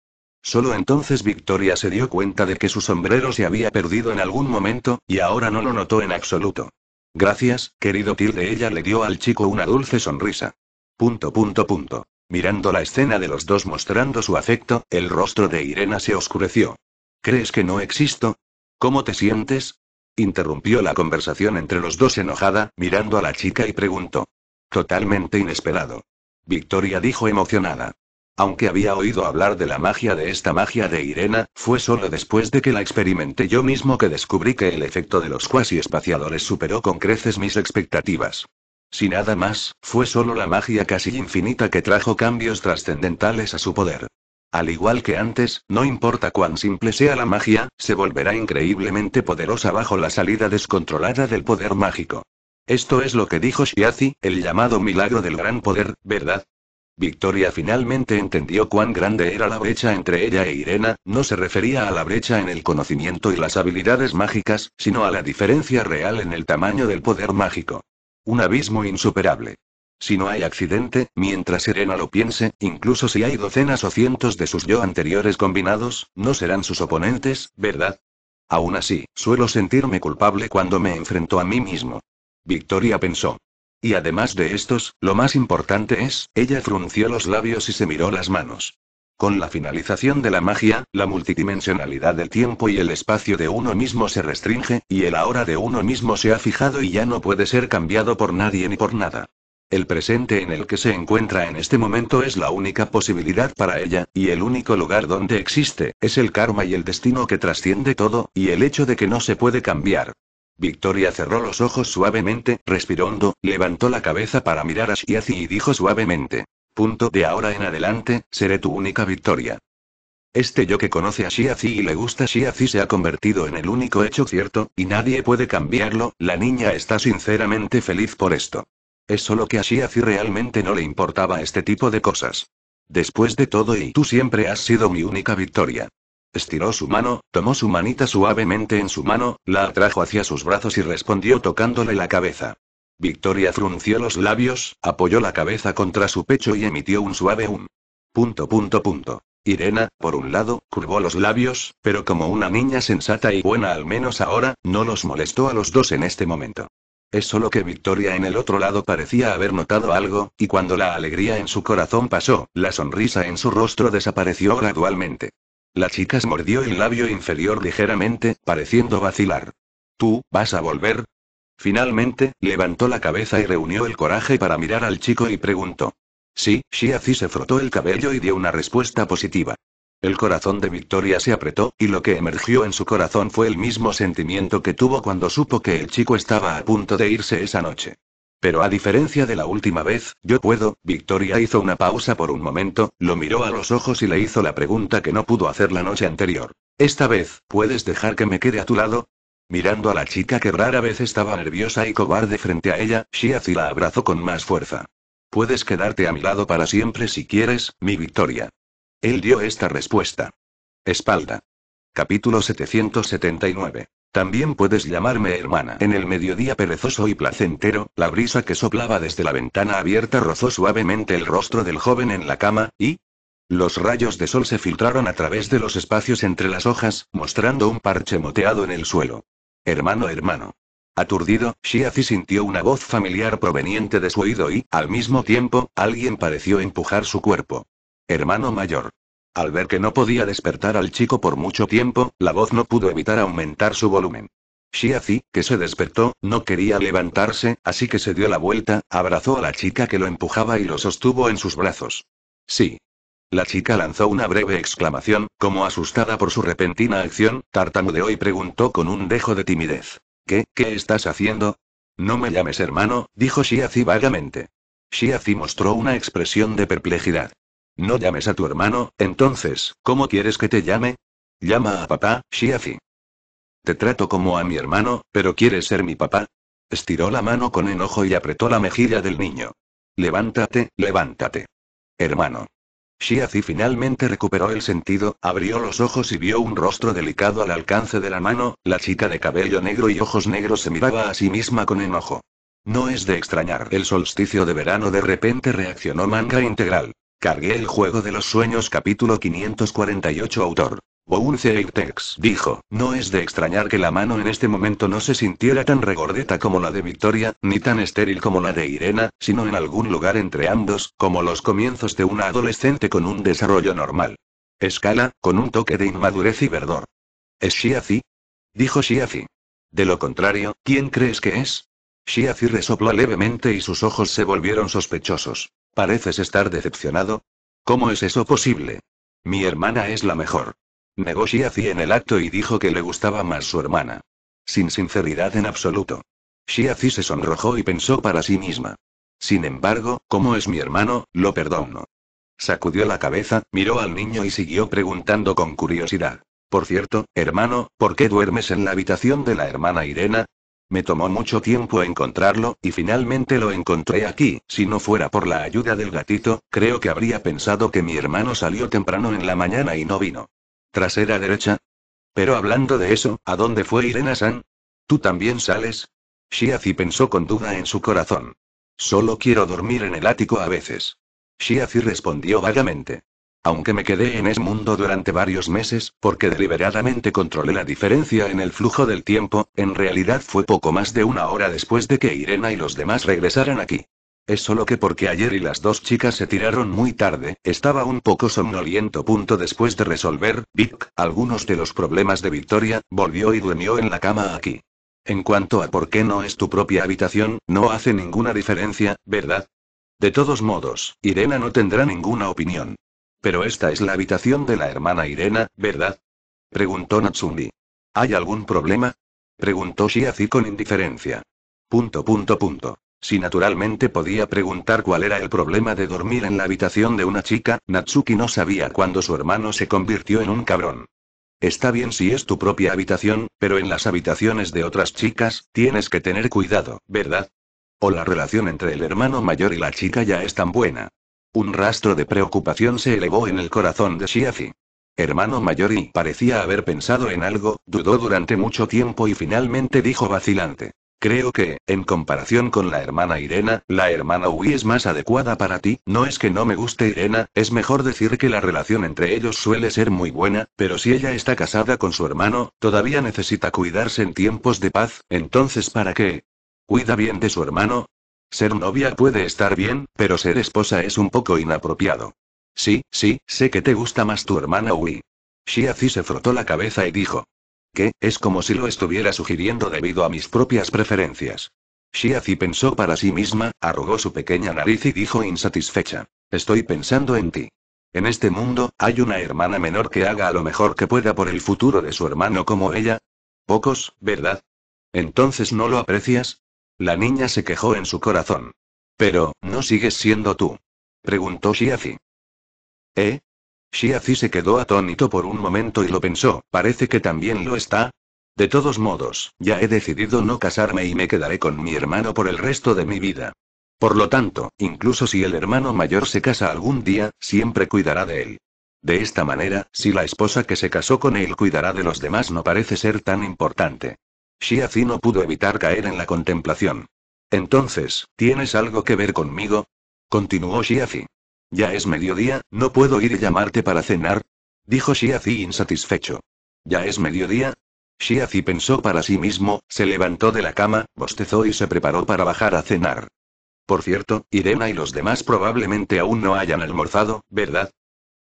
Solo entonces Victoria se dio cuenta de que su sombrero se había perdido en algún momento, y ahora no lo notó en absoluto. Gracias, querido Tilde. Ella le dio al chico una dulce sonrisa. Punto, punto, punto. Mirando la escena de los dos mostrando su afecto, el rostro de Irena se oscureció. ¿Crees que no existo? ¿Cómo te sientes? Interrumpió la conversación entre los dos enojada, mirando a la chica y preguntó. Totalmente inesperado. Victoria dijo emocionada. Aunque había oído hablar de la magia de esta magia de Irena, fue solo después de que la experimenté yo mismo que descubrí que el efecto de los cuasi espaciadores superó con creces mis expectativas. Si nada más, fue solo la magia casi infinita que trajo cambios trascendentales a su poder. Al igual que antes, no importa cuán simple sea la magia, se volverá increíblemente poderosa bajo la salida descontrolada del poder mágico. Esto es lo que dijo Shiazi, el llamado milagro del gran poder, ¿verdad? Victoria finalmente entendió cuán grande era la brecha entre ella e Irena, no se refería a la brecha en el conocimiento y las habilidades mágicas, sino a la diferencia real en el tamaño del poder mágico. Un abismo insuperable. Si no hay accidente, mientras Irena lo piense, incluso si hay docenas o cientos de sus yo anteriores combinados, no serán sus oponentes, ¿verdad? Aún así, suelo sentirme culpable cuando me enfrento a mí mismo. Victoria pensó. Y además de estos, lo más importante es, ella frunció los labios y se miró las manos. Con la finalización de la magia, la multidimensionalidad del tiempo y el espacio de uno mismo se restringe, y el ahora de uno mismo se ha fijado y ya no puede ser cambiado por nadie ni por nada. El presente en el que se encuentra en este momento es la única posibilidad para ella, y el único lugar donde existe, es el karma y el destino que trasciende todo, y el hecho de que no se puede cambiar. Victoria cerró los ojos suavemente, respiró hondo, levantó la cabeza para mirar a Shiazi y dijo suavemente. Punto de ahora en adelante, seré tu única victoria. Este yo que conoce a Shiazi y le gusta Shiazi se ha convertido en el único hecho cierto, y nadie puede cambiarlo, la niña está sinceramente feliz por esto. Es solo que a Shiazi realmente no le importaba este tipo de cosas. Después de todo y tú siempre has sido mi única victoria. Estiró su mano, tomó su manita suavemente en su mano, la atrajo hacia sus brazos y respondió tocándole la cabeza. Victoria frunció los labios, apoyó la cabeza contra su pecho y emitió un suave hum. Punto punto punto. Irena, por un lado, curvó los labios, pero como una niña sensata y buena al menos ahora, no los molestó a los dos en este momento. Es solo que Victoria en el otro lado parecía haber notado algo, y cuando la alegría en su corazón pasó, la sonrisa en su rostro desapareció gradualmente. La chica se mordió el labio inferior ligeramente, pareciendo vacilar. ¿Tú, vas a volver? Finalmente, levantó la cabeza y reunió el coraje para mirar al chico y preguntó. Sí, Shiazi se frotó el cabello y dio una respuesta positiva. El corazón de Victoria se apretó, y lo que emergió en su corazón fue el mismo sentimiento que tuvo cuando supo que el chico estaba a punto de irse esa noche. Pero a diferencia de la última vez, yo puedo, Victoria hizo una pausa por un momento, lo miró a los ojos y le hizo la pregunta que no pudo hacer la noche anterior. Esta vez, ¿puedes dejar que me quede a tu lado? Mirando a la chica que rara vez estaba nerviosa y cobarde frente a ella, Shiazi la abrazó con más fuerza. Puedes quedarte a mi lado para siempre si quieres, mi Victoria. Él dio esta respuesta. Espalda. Capítulo 779. También puedes llamarme hermana. En el mediodía perezoso y placentero, la brisa que soplaba desde la ventana abierta rozó suavemente el rostro del joven en la cama, y... Los rayos de sol se filtraron a través de los espacios entre las hojas, mostrando un parche moteado en el suelo. Hermano, hermano. Aturdido, Shiazi sintió una voz familiar proveniente de su oído y, al mismo tiempo, alguien pareció empujar su cuerpo. Hermano mayor. Al ver que no podía despertar al chico por mucho tiempo, la voz no pudo evitar aumentar su volumen. Shiazi, que se despertó, no quería levantarse, así que se dio la vuelta, abrazó a la chica que lo empujaba y lo sostuvo en sus brazos. Sí. La chica lanzó una breve exclamación, como asustada por su repentina acción, tartamudeó y preguntó con un dejo de timidez. ¿Qué, qué estás haciendo? No me llames hermano, dijo Shiazi vagamente. Shiazi mostró una expresión de perplejidad. No llames a tu hermano, entonces, ¿cómo quieres que te llame? Llama a papá, Shiafi. Te trato como a mi hermano, pero quieres ser mi papá. Estiró la mano con enojo y apretó la mejilla del niño. Levántate, levántate. Hermano. Shiazi finalmente recuperó el sentido, abrió los ojos y vio un rostro delicado al alcance de la mano, la chica de cabello negro y ojos negros se miraba a sí misma con enojo. No es de extrañar. El solsticio de verano de repente reaccionó manga integral. Cargué el juego de los sueños capítulo 548 autor. Bounce dijo, no es de extrañar que la mano en este momento no se sintiera tan regordeta como la de Victoria, ni tan estéril como la de Irena, sino en algún lugar entre ambos, como los comienzos de una adolescente con un desarrollo normal. Escala, con un toque de inmadurez y verdor. ¿Es Shiazi? Dijo Shiazi. De lo contrario, ¿quién crees que es? Shiazi resopló levemente y sus ojos se volvieron sospechosos. Pareces estar decepcionado. ¿Cómo es eso posible? Mi hermana es la mejor. Negó Shiazi en el acto y dijo que le gustaba más su hermana. Sin sinceridad en absoluto. Shiazi se sonrojó y pensó para sí misma. Sin embargo, como es mi hermano, lo perdono. Sacudió la cabeza, miró al niño y siguió preguntando con curiosidad. Por cierto, hermano, ¿por qué duermes en la habitación de la hermana Irena? Me tomó mucho tiempo encontrarlo, y finalmente lo encontré aquí. Si no fuera por la ayuda del gatito, creo que habría pensado que mi hermano salió temprano en la mañana y no vino. Trasera derecha. Pero hablando de eso, ¿a dónde fue Irena San? ¿Tú también sales? Shiazi pensó con duda en su corazón. Solo quiero dormir en el ático a veces. Shiazi respondió vagamente. Aunque me quedé en ese mundo durante varios meses, porque deliberadamente controlé la diferencia en el flujo del tiempo, en realidad fue poco más de una hora después de que Irena y los demás regresaran aquí. Es solo que porque ayer y las dos chicas se tiraron muy tarde, estaba un poco somnoliento. Punto después de resolver, Vic, algunos de los problemas de Victoria, volvió y durmió en la cama aquí. En cuanto a por qué no es tu propia habitación, no hace ninguna diferencia, ¿verdad? De todos modos, Irena no tendrá ninguna opinión. Pero esta es la habitación de la hermana Irena, ¿verdad? Preguntó Natsumi. ¿Hay algún problema? Preguntó Shiazi con indiferencia. Punto punto punto. Si naturalmente podía preguntar cuál era el problema de dormir en la habitación de una chica, Natsuki no sabía cuándo su hermano se convirtió en un cabrón. Está bien si es tu propia habitación, pero en las habitaciones de otras chicas, tienes que tener cuidado, ¿verdad? O la relación entre el hermano mayor y la chica ya es tan buena, un rastro de preocupación se elevó en el corazón de Shiafi. Hermano mayor parecía haber pensado en algo, dudó durante mucho tiempo y finalmente dijo vacilante. Creo que, en comparación con la hermana Irena, la hermana Ui es más adecuada para ti. No es que no me guste Irena, es mejor decir que la relación entre ellos suele ser muy buena, pero si ella está casada con su hermano, todavía necesita cuidarse en tiempos de paz, entonces ¿para qué? Cuida bien de su hermano, ser novia puede estar bien, pero ser esposa es un poco inapropiado. Sí, sí, sé que te gusta más tu hermana UI. Shiazi se frotó la cabeza y dijo. Que, es como si lo estuviera sugiriendo debido a mis propias preferencias. Shiazi pensó para sí misma, arrugó su pequeña nariz y dijo insatisfecha. Estoy pensando en ti. En este mundo, ¿hay una hermana menor que haga lo mejor que pueda por el futuro de su hermano como ella? Pocos, ¿verdad? Entonces no lo aprecias, la niña se quejó en su corazón. Pero, ¿no sigues siendo tú? Preguntó Shiazi. ¿Eh? Shiazi se quedó atónito por un momento y lo pensó, parece que también lo está. De todos modos, ya he decidido no casarme y me quedaré con mi hermano por el resto de mi vida. Por lo tanto, incluso si el hermano mayor se casa algún día, siempre cuidará de él. De esta manera, si la esposa que se casó con él cuidará de los demás no parece ser tan importante. Xia no pudo evitar caer en la contemplación. Entonces, ¿tienes algo que ver conmigo? Continuó Xia Ya es mediodía, ¿no puedo ir y llamarte para cenar? Dijo Xia insatisfecho. ¿Ya es mediodía? Xia pensó para sí mismo, se levantó de la cama, bostezó y se preparó para bajar a cenar. Por cierto, Irena y los demás probablemente aún no hayan almorzado, ¿verdad?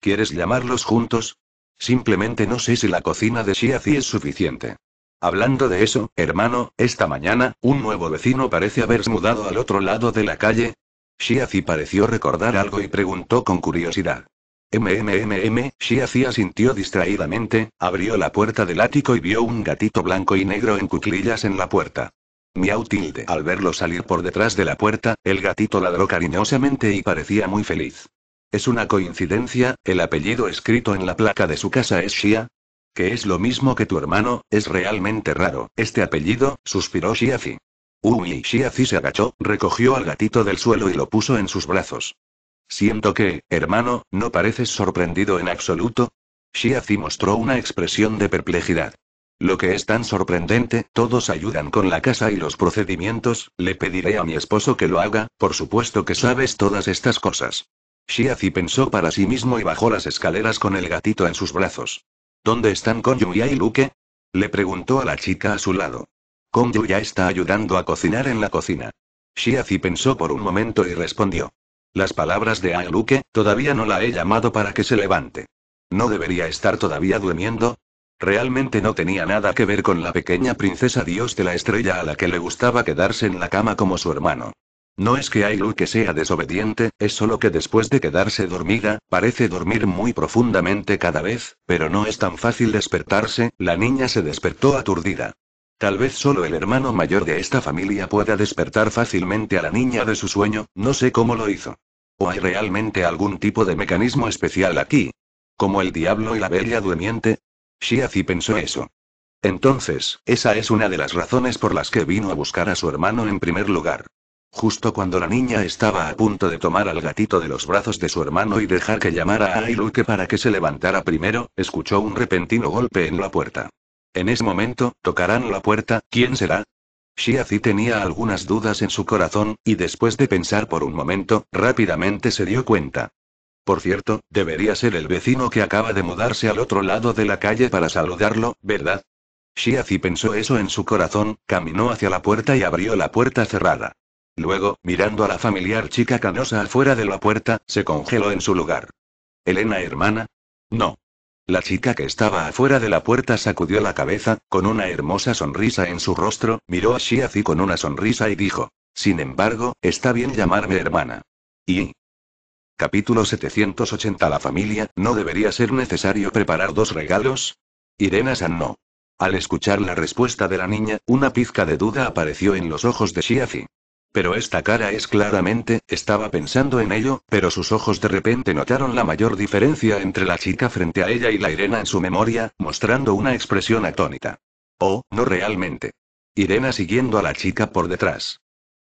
¿Quieres llamarlos juntos? Simplemente no sé si la cocina de Xia es suficiente. Hablando de eso, hermano, esta mañana, un nuevo vecino parece haberse mudado al otro lado de la calle. Shiazi pareció recordar algo y preguntó con curiosidad. MMMM, Shiazi asintió distraídamente, abrió la puerta del ático y vio un gatito blanco y negro en cuclillas en la puerta. Miau tilde. Al verlo salir por detrás de la puerta, el gatito ladró cariñosamente y parecía muy feliz. Es una coincidencia, el apellido escrito en la placa de su casa es Shia, que es lo mismo que tu hermano, es realmente raro, este apellido, suspiró Shiazi. Uy, Shiazi se agachó, recogió al gatito del suelo y lo puso en sus brazos. Siento que, hermano, no pareces sorprendido en absoluto. Shiazi mostró una expresión de perplejidad. Lo que es tan sorprendente, todos ayudan con la casa y los procedimientos, le pediré a mi esposo que lo haga, por supuesto que sabes todas estas cosas. Shiazi pensó para sí mismo y bajó las escaleras con el gatito en sus brazos. ¿Dónde están Konyuya y Luke? Le preguntó a la chica a su lado. ya está ayudando a cocinar en la cocina. Shiazi pensó por un momento y respondió. Las palabras de Ailuke, todavía no la he llamado para que se levante. ¿No debería estar todavía durmiendo? Realmente no tenía nada que ver con la pequeña princesa dios de la estrella a la que le gustaba quedarse en la cama como su hermano. No es que Ailu que sea desobediente, es solo que después de quedarse dormida, parece dormir muy profundamente cada vez, pero no es tan fácil despertarse, la niña se despertó aturdida. Tal vez solo el hermano mayor de esta familia pueda despertar fácilmente a la niña de su sueño, no sé cómo lo hizo. ¿O hay realmente algún tipo de mecanismo especial aquí? ¿Como el diablo y la bella duemiente? Shiazi pensó eso. Entonces, esa es una de las razones por las que vino a buscar a su hermano en primer lugar. Justo cuando la niña estaba a punto de tomar al gatito de los brazos de su hermano y dejar que llamara a Ailuke para que se levantara primero, escuchó un repentino golpe en la puerta. En ese momento, tocarán la puerta, ¿quién será? Shiazi tenía algunas dudas en su corazón, y después de pensar por un momento, rápidamente se dio cuenta. Por cierto, debería ser el vecino que acaba de mudarse al otro lado de la calle para saludarlo, ¿verdad? Shiazi pensó eso en su corazón, caminó hacia la puerta y abrió la puerta cerrada. Luego, mirando a la familiar chica canosa afuera de la puerta, se congeló en su lugar. ¿Elena hermana? No. La chica que estaba afuera de la puerta sacudió la cabeza, con una hermosa sonrisa en su rostro, miró a Shiazi con una sonrisa y dijo, sin embargo, está bien llamarme hermana. Y... Capítulo 780 La familia, ¿no debería ser necesario preparar dos regalos? Irena San no. Al escuchar la respuesta de la niña, una pizca de duda apareció en los ojos de Shiazi. Pero esta cara es claramente, estaba pensando en ello, pero sus ojos de repente notaron la mayor diferencia entre la chica frente a ella y la Irena en su memoria, mostrando una expresión atónita. Oh, no realmente. Irena siguiendo a la chica por detrás.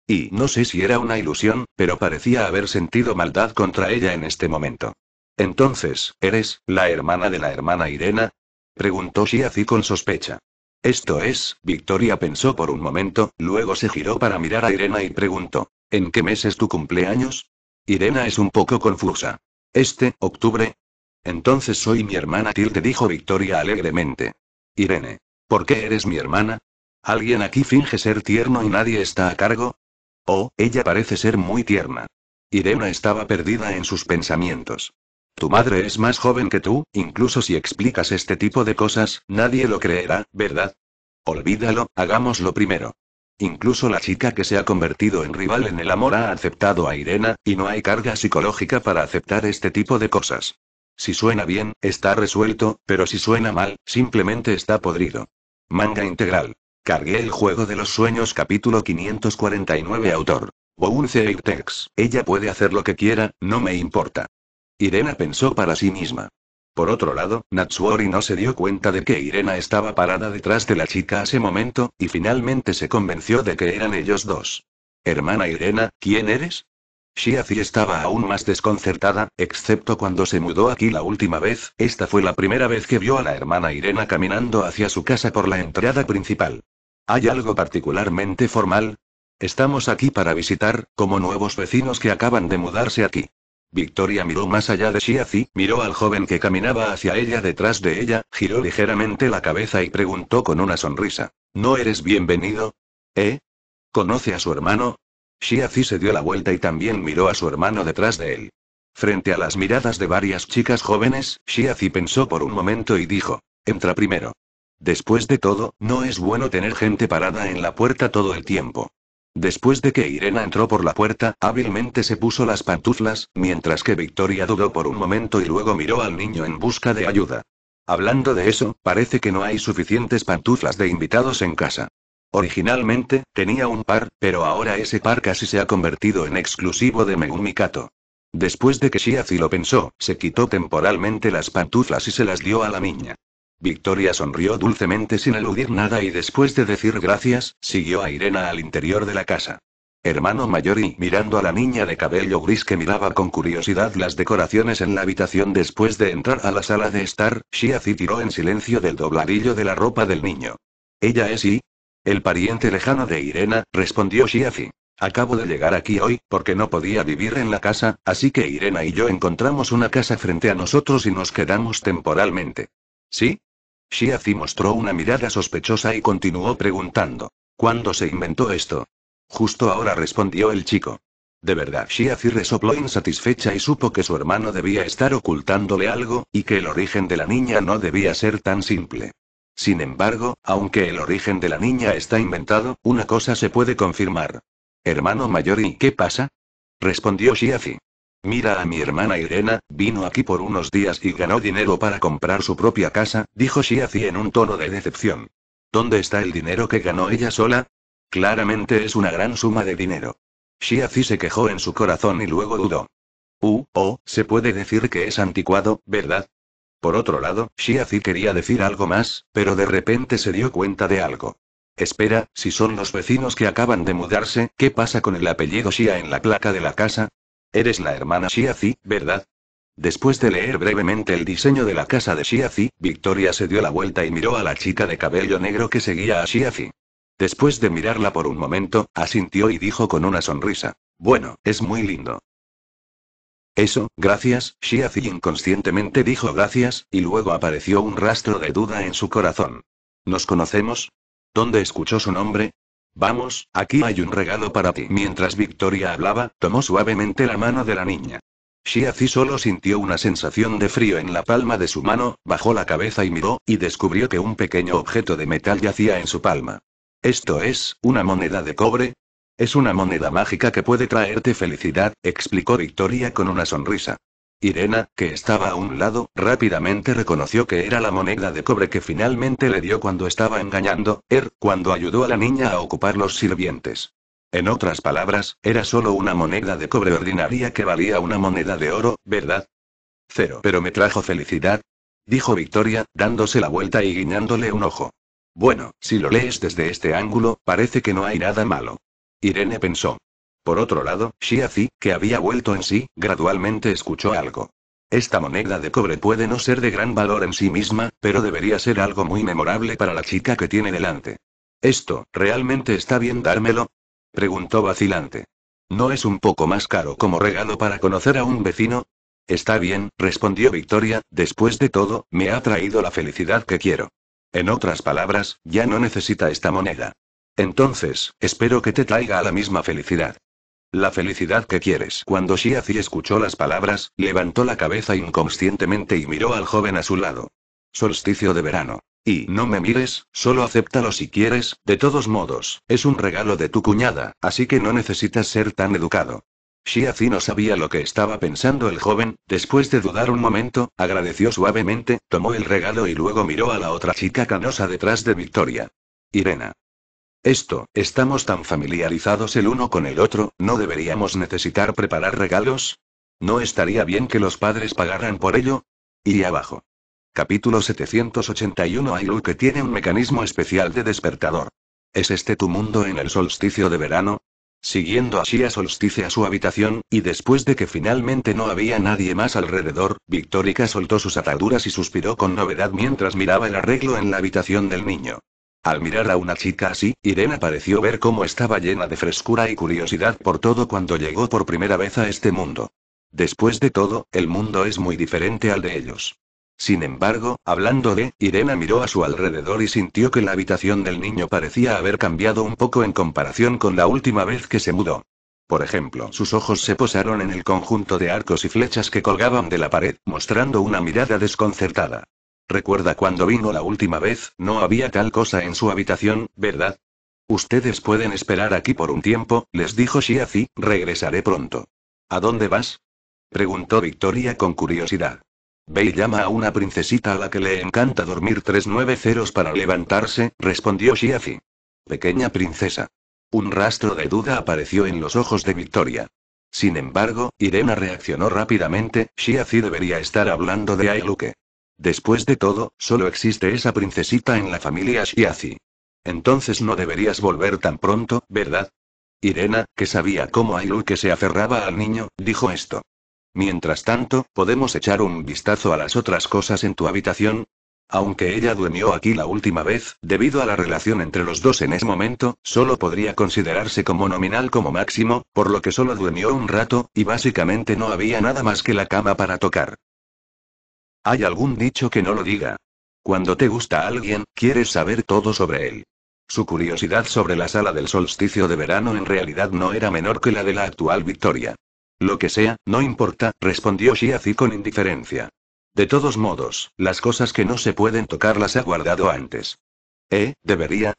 Y no sé si era una ilusión, pero parecía haber sentido maldad contra ella en este momento. Entonces, ¿eres la hermana de la hermana Irena? preguntó Shiazi con sospecha. Esto es, Victoria pensó por un momento, luego se giró para mirar a Irena y preguntó, ¿en qué mes es tu cumpleaños? Irena es un poco confusa. ¿Este, octubre? Entonces soy mi hermana Tilde, dijo Victoria alegremente. Irene, ¿por qué eres mi hermana? ¿Alguien aquí finge ser tierno y nadie está a cargo? Oh, ella parece ser muy tierna. Irena estaba perdida en sus pensamientos. Tu madre es más joven que tú, incluso si explicas este tipo de cosas, nadie lo creerá, ¿verdad? Olvídalo, hagámoslo primero. Incluso la chica que se ha convertido en rival en el amor ha aceptado a Irena, y no hay carga psicológica para aceptar este tipo de cosas. Si suena bien, está resuelto, pero si suena mal, simplemente está podrido. Manga integral. Cargué el juego de los sueños capítulo 549 autor. Bounce Ella puede hacer lo que quiera, no me importa. Irena pensó para sí misma. Por otro lado, Natsuori no se dio cuenta de que Irena estaba parada detrás de la chica ese momento, y finalmente se convenció de que eran ellos dos. Hermana Irena, ¿quién eres? Shiazi estaba aún más desconcertada, excepto cuando se mudó aquí la última vez, esta fue la primera vez que vio a la hermana Irena caminando hacia su casa por la entrada principal. ¿Hay algo particularmente formal? Estamos aquí para visitar, como nuevos vecinos que acaban de mudarse aquí. Victoria miró más allá de Shiazi, miró al joven que caminaba hacia ella detrás de ella, giró ligeramente la cabeza y preguntó con una sonrisa. ¿No eres bienvenido? ¿Eh? ¿Conoce a su hermano? Shiazi se dio la vuelta y también miró a su hermano detrás de él. Frente a las miradas de varias chicas jóvenes, Shiazi pensó por un momento y dijo, entra primero. Después de todo, no es bueno tener gente parada en la puerta todo el tiempo. Después de que Irena entró por la puerta, hábilmente se puso las pantuflas, mientras que Victoria dudó por un momento y luego miró al niño en busca de ayuda. Hablando de eso, parece que no hay suficientes pantuflas de invitados en casa. Originalmente, tenía un par, pero ahora ese par casi se ha convertido en exclusivo de Megumi Después de que Shiazi lo pensó, se quitó temporalmente las pantuflas y se las dio a la niña. Victoria sonrió dulcemente sin eludir nada y después de decir gracias, siguió a Irena al interior de la casa. Hermano mayor y mirando a la niña de cabello gris que miraba con curiosidad las decoraciones en la habitación después de entrar a la sala de estar, Shiazi tiró en silencio del dobladillo de la ropa del niño. Ella es y... El pariente lejano de Irena, respondió Shiazi. Acabo de llegar aquí hoy, porque no podía vivir en la casa, así que Irena y yo encontramos una casa frente a nosotros y nos quedamos temporalmente. ¿Sí? Shiazi mostró una mirada sospechosa y continuó preguntando. ¿Cuándo se inventó esto? Justo ahora respondió el chico. De verdad, Shiazi resopló insatisfecha y supo que su hermano debía estar ocultándole algo, y que el origen de la niña no debía ser tan simple. Sin embargo, aunque el origen de la niña está inventado, una cosa se puede confirmar. Hermano mayor, ¿y qué pasa? Respondió Shiazi. Mira a mi hermana Irena, vino aquí por unos días y ganó dinero para comprar su propia casa, dijo Shiazi en un tono de decepción. ¿Dónde está el dinero que ganó ella sola? Claramente es una gran suma de dinero. Shiazi se quejó en su corazón y luego dudó. Uh, oh, se puede decir que es anticuado, ¿verdad? Por otro lado, Shiazi quería decir algo más, pero de repente se dio cuenta de algo. Espera, si son los vecinos que acaban de mudarse, ¿qué pasa con el apellido Shia en la placa de la casa? Eres la hermana Shiazi, ¿verdad? Después de leer brevemente el diseño de la casa de Shiazi, Victoria se dio la vuelta y miró a la chica de cabello negro que seguía a Shiazi. Después de mirarla por un momento, asintió y dijo con una sonrisa. Bueno, es muy lindo. Eso, gracias, Shiazi inconscientemente dijo gracias, y luego apareció un rastro de duda en su corazón. ¿Nos conocemos? ¿Dónde escuchó su nombre? Vamos, aquí hay un regalo para ti. Mientras Victoria hablaba, tomó suavemente la mano de la niña. Xiazi solo sintió una sensación de frío en la palma de su mano, bajó la cabeza y miró, y descubrió que un pequeño objeto de metal yacía en su palma. Esto es, una moneda de cobre. Es una moneda mágica que puede traerte felicidad, explicó Victoria con una sonrisa. Irena, que estaba a un lado, rápidamente reconoció que era la moneda de cobre que finalmente le dio cuando estaba engañando, Er, cuando ayudó a la niña a ocupar los sirvientes. En otras palabras, era solo una moneda de cobre ordinaria que valía una moneda de oro, ¿verdad? Cero. Pero me trajo felicidad, dijo Victoria, dándose la vuelta y guiñándole un ojo. Bueno, si lo lees desde este ángulo, parece que no hay nada malo. Irene pensó. Por otro lado, Zi, que había vuelto en sí, gradualmente escuchó algo. Esta moneda de cobre puede no ser de gran valor en sí misma, pero debería ser algo muy memorable para la chica que tiene delante. ¿Esto, realmente está bien dármelo? preguntó vacilante. ¿No es un poco más caro como regalo para conocer a un vecino? Está bien, respondió Victoria, después de todo, me ha traído la felicidad que quiero. En otras palabras, ya no necesita esta moneda. Entonces, espero que te traiga la misma felicidad. La felicidad que quieres. Cuando Shiazi escuchó las palabras, levantó la cabeza inconscientemente y miró al joven a su lado. Solsticio de verano. Y no me mires, solo acéptalo si quieres, de todos modos, es un regalo de tu cuñada, así que no necesitas ser tan educado. Shiazi no sabía lo que estaba pensando el joven, después de dudar un momento, agradeció suavemente, tomó el regalo y luego miró a la otra chica canosa detrás de Victoria. Irena. Esto, estamos tan familiarizados el uno con el otro, ¿no deberíamos necesitar preparar regalos? ¿No estaría bien que los padres pagaran por ello? Y abajo. Capítulo 781 Lu que tiene un mecanismo especial de despertador. ¿Es este tu mundo en el solsticio de verano? Siguiendo así a Solstice a su habitación, y después de que finalmente no había nadie más alrededor, Victórica soltó sus ataduras y suspiró con novedad mientras miraba el arreglo en la habitación del niño. Al mirar a una chica así, Irena pareció ver cómo estaba llena de frescura y curiosidad por todo cuando llegó por primera vez a este mundo. Después de todo, el mundo es muy diferente al de ellos. Sin embargo, hablando de, Irena miró a su alrededor y sintió que la habitación del niño parecía haber cambiado un poco en comparación con la última vez que se mudó. Por ejemplo, sus ojos se posaron en el conjunto de arcos y flechas que colgaban de la pared, mostrando una mirada desconcertada. Recuerda cuando vino la última vez, no había tal cosa en su habitación, ¿verdad? Ustedes pueden esperar aquí por un tiempo, les dijo Shiazi, regresaré pronto. ¿A dónde vas? preguntó Victoria con curiosidad. Bey llama a una princesita a la que le encanta dormir tres nueve ceros para levantarse, respondió Shiazi. Pequeña princesa. Un rastro de duda apareció en los ojos de Victoria. Sin embargo, Irena reaccionó rápidamente, Shiazi debería estar hablando de Ailuke. Después de todo, solo existe esa princesita en la familia Shiazi. Entonces no deberías volver tan pronto, ¿verdad? Irena, que sabía cómo que se aferraba al niño, dijo esto. Mientras tanto, podemos echar un vistazo a las otras cosas en tu habitación. Aunque ella duermió aquí la última vez, debido a la relación entre los dos en ese momento, solo podría considerarse como nominal como máximo, por lo que solo durmió un rato, y básicamente no había nada más que la cama para tocar. Hay algún dicho que no lo diga. Cuando te gusta alguien, quieres saber todo sobre él. Su curiosidad sobre la sala del solsticio de verano en realidad no era menor que la de la actual Victoria. Lo que sea, no importa, respondió Shiazi con indiferencia. De todos modos, las cosas que no se pueden tocar las ha guardado antes. Eh, debería,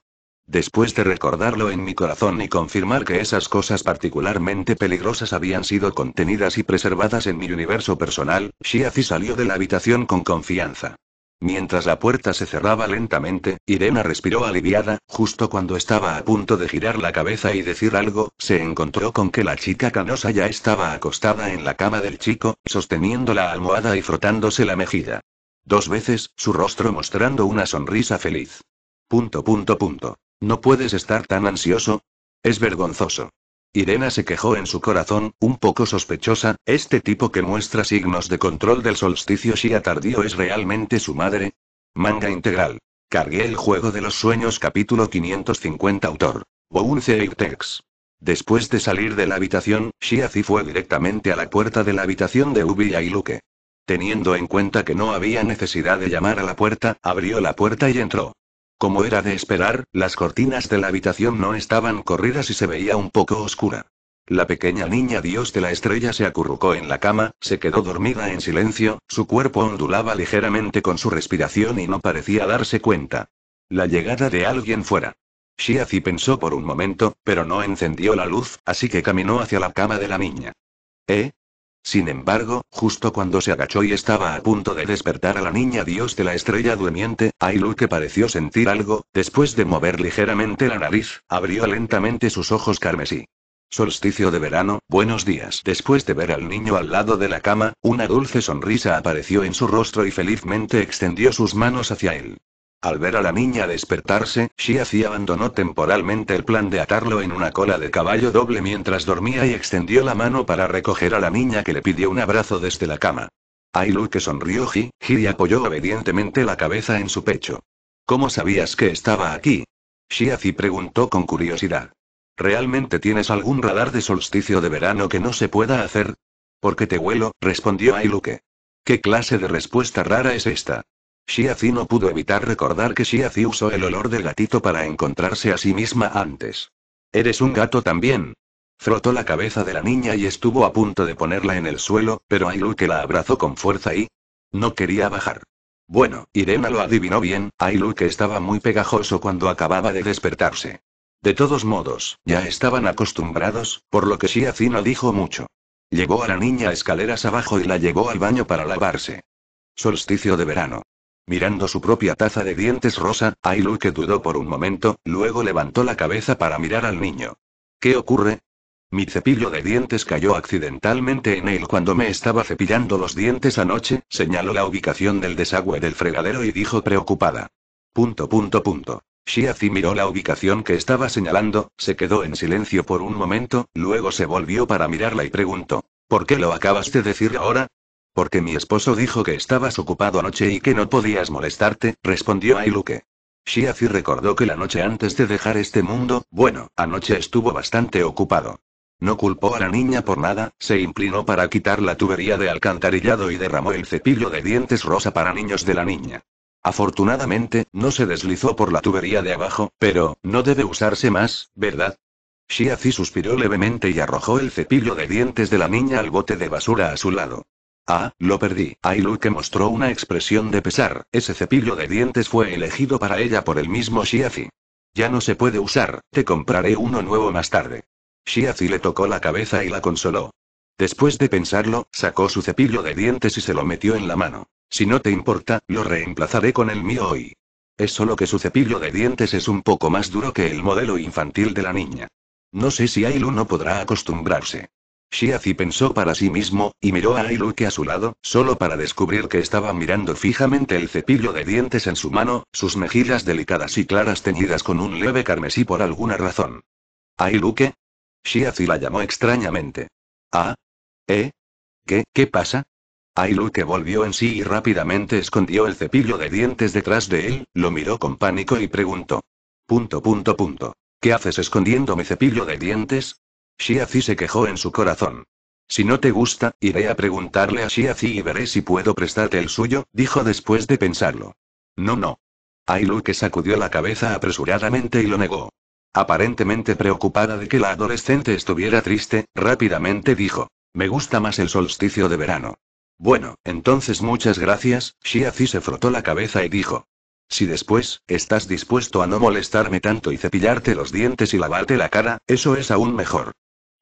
Después de recordarlo en mi corazón y confirmar que esas cosas particularmente peligrosas habían sido contenidas y preservadas en mi universo personal, Shiazi salió de la habitación con confianza. Mientras la puerta se cerraba lentamente, Irena respiró aliviada, justo cuando estaba a punto de girar la cabeza y decir algo, se encontró con que la chica canosa ya estaba acostada en la cama del chico, sosteniendo la almohada y frotándose la mejilla. Dos veces, su rostro mostrando una sonrisa feliz. Punto punto punto. No puedes estar tan ansioso. Es vergonzoso. Irena se quejó en su corazón, un poco sospechosa, este tipo que muestra signos de control del solsticio Shia tardío es realmente su madre. Manga integral. Cargué el juego de los sueños capítulo 550 autor. Bounce Después de salir de la habitación, Zi fue directamente a la puerta de la habitación de Ubi y Luke. Teniendo en cuenta que no había necesidad de llamar a la puerta, abrió la puerta y entró. Como era de esperar, las cortinas de la habitación no estaban corridas y se veía un poco oscura. La pequeña niña dios de la estrella se acurrucó en la cama, se quedó dormida en silencio, su cuerpo ondulaba ligeramente con su respiración y no parecía darse cuenta. La llegada de alguien fuera. Shiazi pensó por un momento, pero no encendió la luz, así que caminó hacia la cama de la niña. ¿Eh? Sin embargo, justo cuando se agachó y estaba a punto de despertar a la niña dios de la estrella durmiente, Ailu que pareció sentir algo, después de mover ligeramente la nariz, abrió lentamente sus ojos carmesí. Solsticio de verano, buenos días. Después de ver al niño al lado de la cama, una dulce sonrisa apareció en su rostro y felizmente extendió sus manos hacia él. Al ver a la niña despertarse, Shiazi abandonó temporalmente el plan de atarlo en una cola de caballo doble mientras dormía y extendió la mano para recoger a la niña que le pidió un abrazo desde la cama. Ailu que sonrió Ji, Ji apoyó obedientemente la cabeza en su pecho. ¿Cómo sabías que estaba aquí? Shiazi preguntó con curiosidad. ¿Realmente tienes algún radar de solsticio de verano que no se pueda hacer? Porque te huelo, respondió Ailuke. ¿Qué clase de respuesta rara es esta? Xia no pudo evitar recordar que Xia usó el olor del gatito para encontrarse a sí misma antes. ¿Eres un gato también? Frotó la cabeza de la niña y estuvo a punto de ponerla en el suelo, pero Ailu que la abrazó con fuerza y... No quería bajar. Bueno, Irena lo adivinó bien, Ailu que estaba muy pegajoso cuando acababa de despertarse. De todos modos, ya estaban acostumbrados, por lo que Xia no dijo mucho. Llegó a la niña escaleras abajo y la llevó al baño para lavarse. Solsticio de verano. Mirando su propia taza de dientes rosa, Ailu que dudó por un momento, luego levantó la cabeza para mirar al niño. ¿Qué ocurre? Mi cepillo de dientes cayó accidentalmente en él cuando me estaba cepillando los dientes anoche, señaló la ubicación del desagüe del fregadero y dijo preocupada. Punto punto punto. Shiazi miró la ubicación que estaba señalando, se quedó en silencio por un momento, luego se volvió para mirarla y preguntó. ¿Por qué lo acabas de decir ahora? Porque mi esposo dijo que estabas ocupado anoche y que no podías molestarte, respondió Ailuke. Shiazi recordó que la noche antes de dejar este mundo, bueno, anoche estuvo bastante ocupado. No culpó a la niña por nada, se inclinó para quitar la tubería de alcantarillado y derramó el cepillo de dientes rosa para niños de la niña. Afortunadamente, no se deslizó por la tubería de abajo, pero, no debe usarse más, ¿verdad? Shiazi suspiró levemente y arrojó el cepillo de dientes de la niña al bote de basura a su lado. Ah, lo perdí. que mostró una expresión de pesar. Ese cepillo de dientes fue elegido para ella por el mismo Shiazi. Ya no se puede usar, te compraré uno nuevo más tarde. Shiazi le tocó la cabeza y la consoló. Después de pensarlo, sacó su cepillo de dientes y se lo metió en la mano. Si no te importa, lo reemplazaré con el mío hoy. Es solo que su cepillo de dientes es un poco más duro que el modelo infantil de la niña. No sé si Ailu no podrá acostumbrarse. Shiazi pensó para sí mismo, y miró a Ailuke a su lado, solo para descubrir que estaba mirando fijamente el cepillo de dientes en su mano, sus mejillas delicadas y claras teñidas con un leve carmesí por alguna razón. ¿Ailuke? Shiazi la llamó extrañamente. ¿Ah? ¿Eh? ¿Qué, qué pasa? Ailuke volvió en sí y rápidamente escondió el cepillo de dientes detrás de él, lo miró con pánico y preguntó. Punto punto punto. ¿Qué haces escondiendo mi cepillo de dientes? Shiazi se quejó en su corazón. Si no te gusta, iré a preguntarle a Shiazi y veré si puedo prestarte el suyo, dijo después de pensarlo. No, no. Ailu que sacudió la cabeza apresuradamente y lo negó. Aparentemente preocupada de que la adolescente estuviera triste, rápidamente dijo: Me gusta más el solsticio de verano. Bueno, entonces muchas gracias, Shiazi se frotó la cabeza y dijo: si después, estás dispuesto a no molestarme tanto y cepillarte los dientes y lavarte la cara, eso es aún mejor.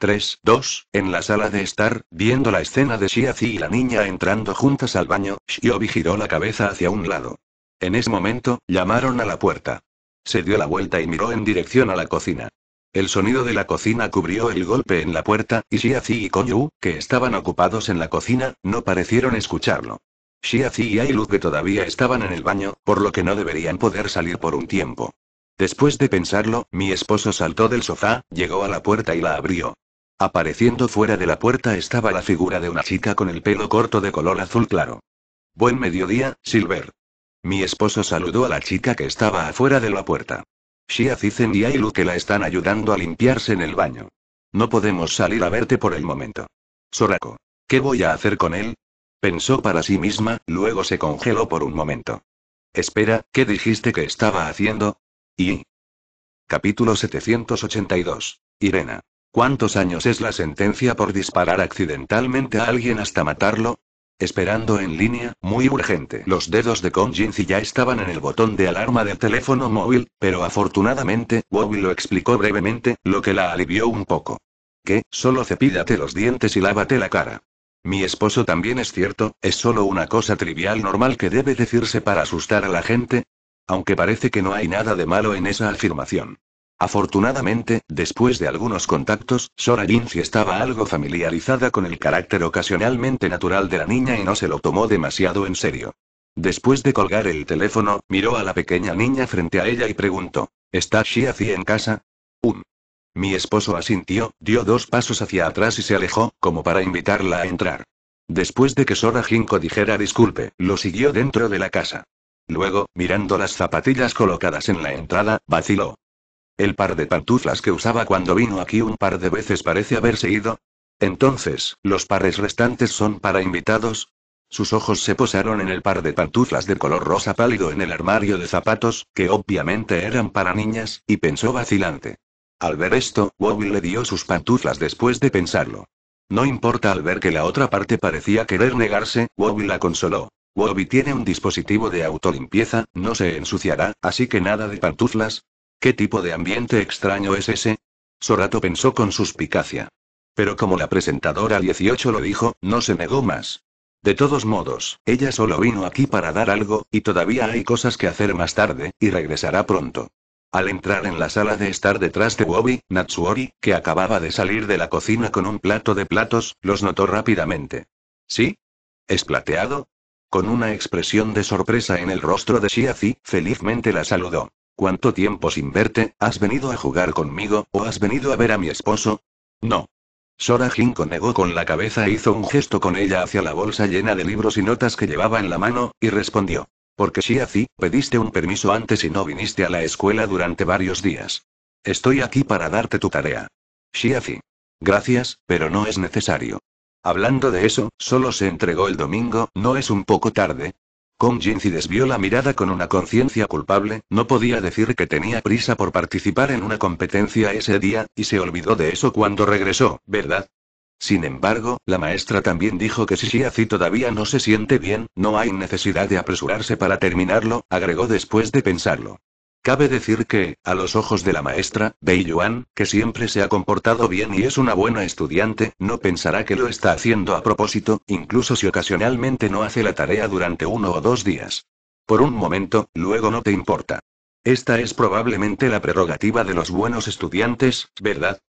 3, 2, en la sala de estar, viendo la escena de Xiazi y la niña entrando juntas al baño, Xiobi giró la cabeza hacia un lado. En ese momento, llamaron a la puerta. Se dio la vuelta y miró en dirección a la cocina. El sonido de la cocina cubrió el golpe en la puerta, y Xiazi y Konyu, que estaban ocupados en la cocina, no parecieron escucharlo. Xiazi y Ailu que todavía estaban en el baño, por lo que no deberían poder salir por un tiempo. Después de pensarlo, mi esposo saltó del sofá, llegó a la puerta y la abrió. Apareciendo fuera de la puerta estaba la figura de una chica con el pelo corto de color azul claro. Buen mediodía, Silver. Mi esposo saludó a la chica que estaba afuera de la puerta. Shia Zizen y Ailu que la están ayudando a limpiarse en el baño. No podemos salir a verte por el momento. Sorako. ¿Qué voy a hacer con él? Pensó para sí misma, luego se congeló por un momento. Espera, ¿qué dijiste que estaba haciendo? Y. Capítulo 782. Irena. ¿Cuántos años es la sentencia por disparar accidentalmente a alguien hasta matarlo? Esperando en línea, muy urgente. Los dedos de Jinzi ya estaban en el botón de alarma del teléfono móvil, pero afortunadamente, Wobby lo explicó brevemente, lo que la alivió un poco. Que, solo cepídate los dientes y lávate la cara. Mi esposo también es cierto, es solo una cosa trivial normal que debe decirse para asustar a la gente. Aunque parece que no hay nada de malo en esa afirmación. Afortunadamente, después de algunos contactos, Sora Jinzi estaba algo familiarizada con el carácter ocasionalmente natural de la niña y no se lo tomó demasiado en serio. Después de colgar el teléfono, miró a la pequeña niña frente a ella y preguntó: ¿Está Shiazi en casa? Un. Um, mi esposo asintió, dio dos pasos hacia atrás y se alejó, como para invitarla a entrar. Después de que Sora Jinko dijera disculpe, lo siguió dentro de la casa. Luego, mirando las zapatillas colocadas en la entrada, vaciló. El par de pantuflas que usaba cuando vino aquí un par de veces parece haberse ido. Entonces, ¿los pares restantes son para invitados? Sus ojos se posaron en el par de pantuflas de color rosa pálido en el armario de zapatos, que obviamente eran para niñas, y pensó vacilante. Al ver esto, Bobby le dio sus pantuflas después de pensarlo. No importa al ver que la otra parte parecía querer negarse, Bobby la consoló. Bobby tiene un dispositivo de autolimpieza, no se ensuciará, así que nada de pantuflas, ¿Qué tipo de ambiente extraño es ese? Sorato pensó con suspicacia. Pero como la presentadora 18 lo dijo, no se negó más. De todos modos, ella solo vino aquí para dar algo, y todavía hay cosas que hacer más tarde, y regresará pronto. Al entrar en la sala de estar detrás de Bobby, Natsuori, que acababa de salir de la cocina con un plato de platos, los notó rápidamente. ¿Sí? ¿Es plateado? Con una expresión de sorpresa en el rostro de Shiazi, felizmente la saludó. ¿Cuánto tiempo sin verte? ¿Has venido a jugar conmigo, o has venido a ver a mi esposo? No. Sora Hinko negó con la cabeza e hizo un gesto con ella hacia la bolsa llena de libros y notas que llevaba en la mano, y respondió. Porque si así, pediste un permiso antes y no viniste a la escuela durante varios días. Estoy aquí para darte tu tarea. Shiazi. Gracias, pero no es necesario. Hablando de eso, solo se entregó el domingo, ¿no es un poco tarde? Kong Jinzi desvió la mirada con una conciencia culpable, no podía decir que tenía prisa por participar en una competencia ese día, y se olvidó de eso cuando regresó, ¿verdad? Sin embargo, la maestra también dijo que si Xiazi todavía no se siente bien, no hay necesidad de apresurarse para terminarlo, agregó después de pensarlo. Cabe decir que, a los ojos de la maestra, Bei Yuan, que siempre se ha comportado bien y es una buena estudiante, no pensará que lo está haciendo a propósito, incluso si ocasionalmente no hace la tarea durante uno o dos días. Por un momento, luego no te importa. Esta es probablemente la prerrogativa de los buenos estudiantes, ¿verdad?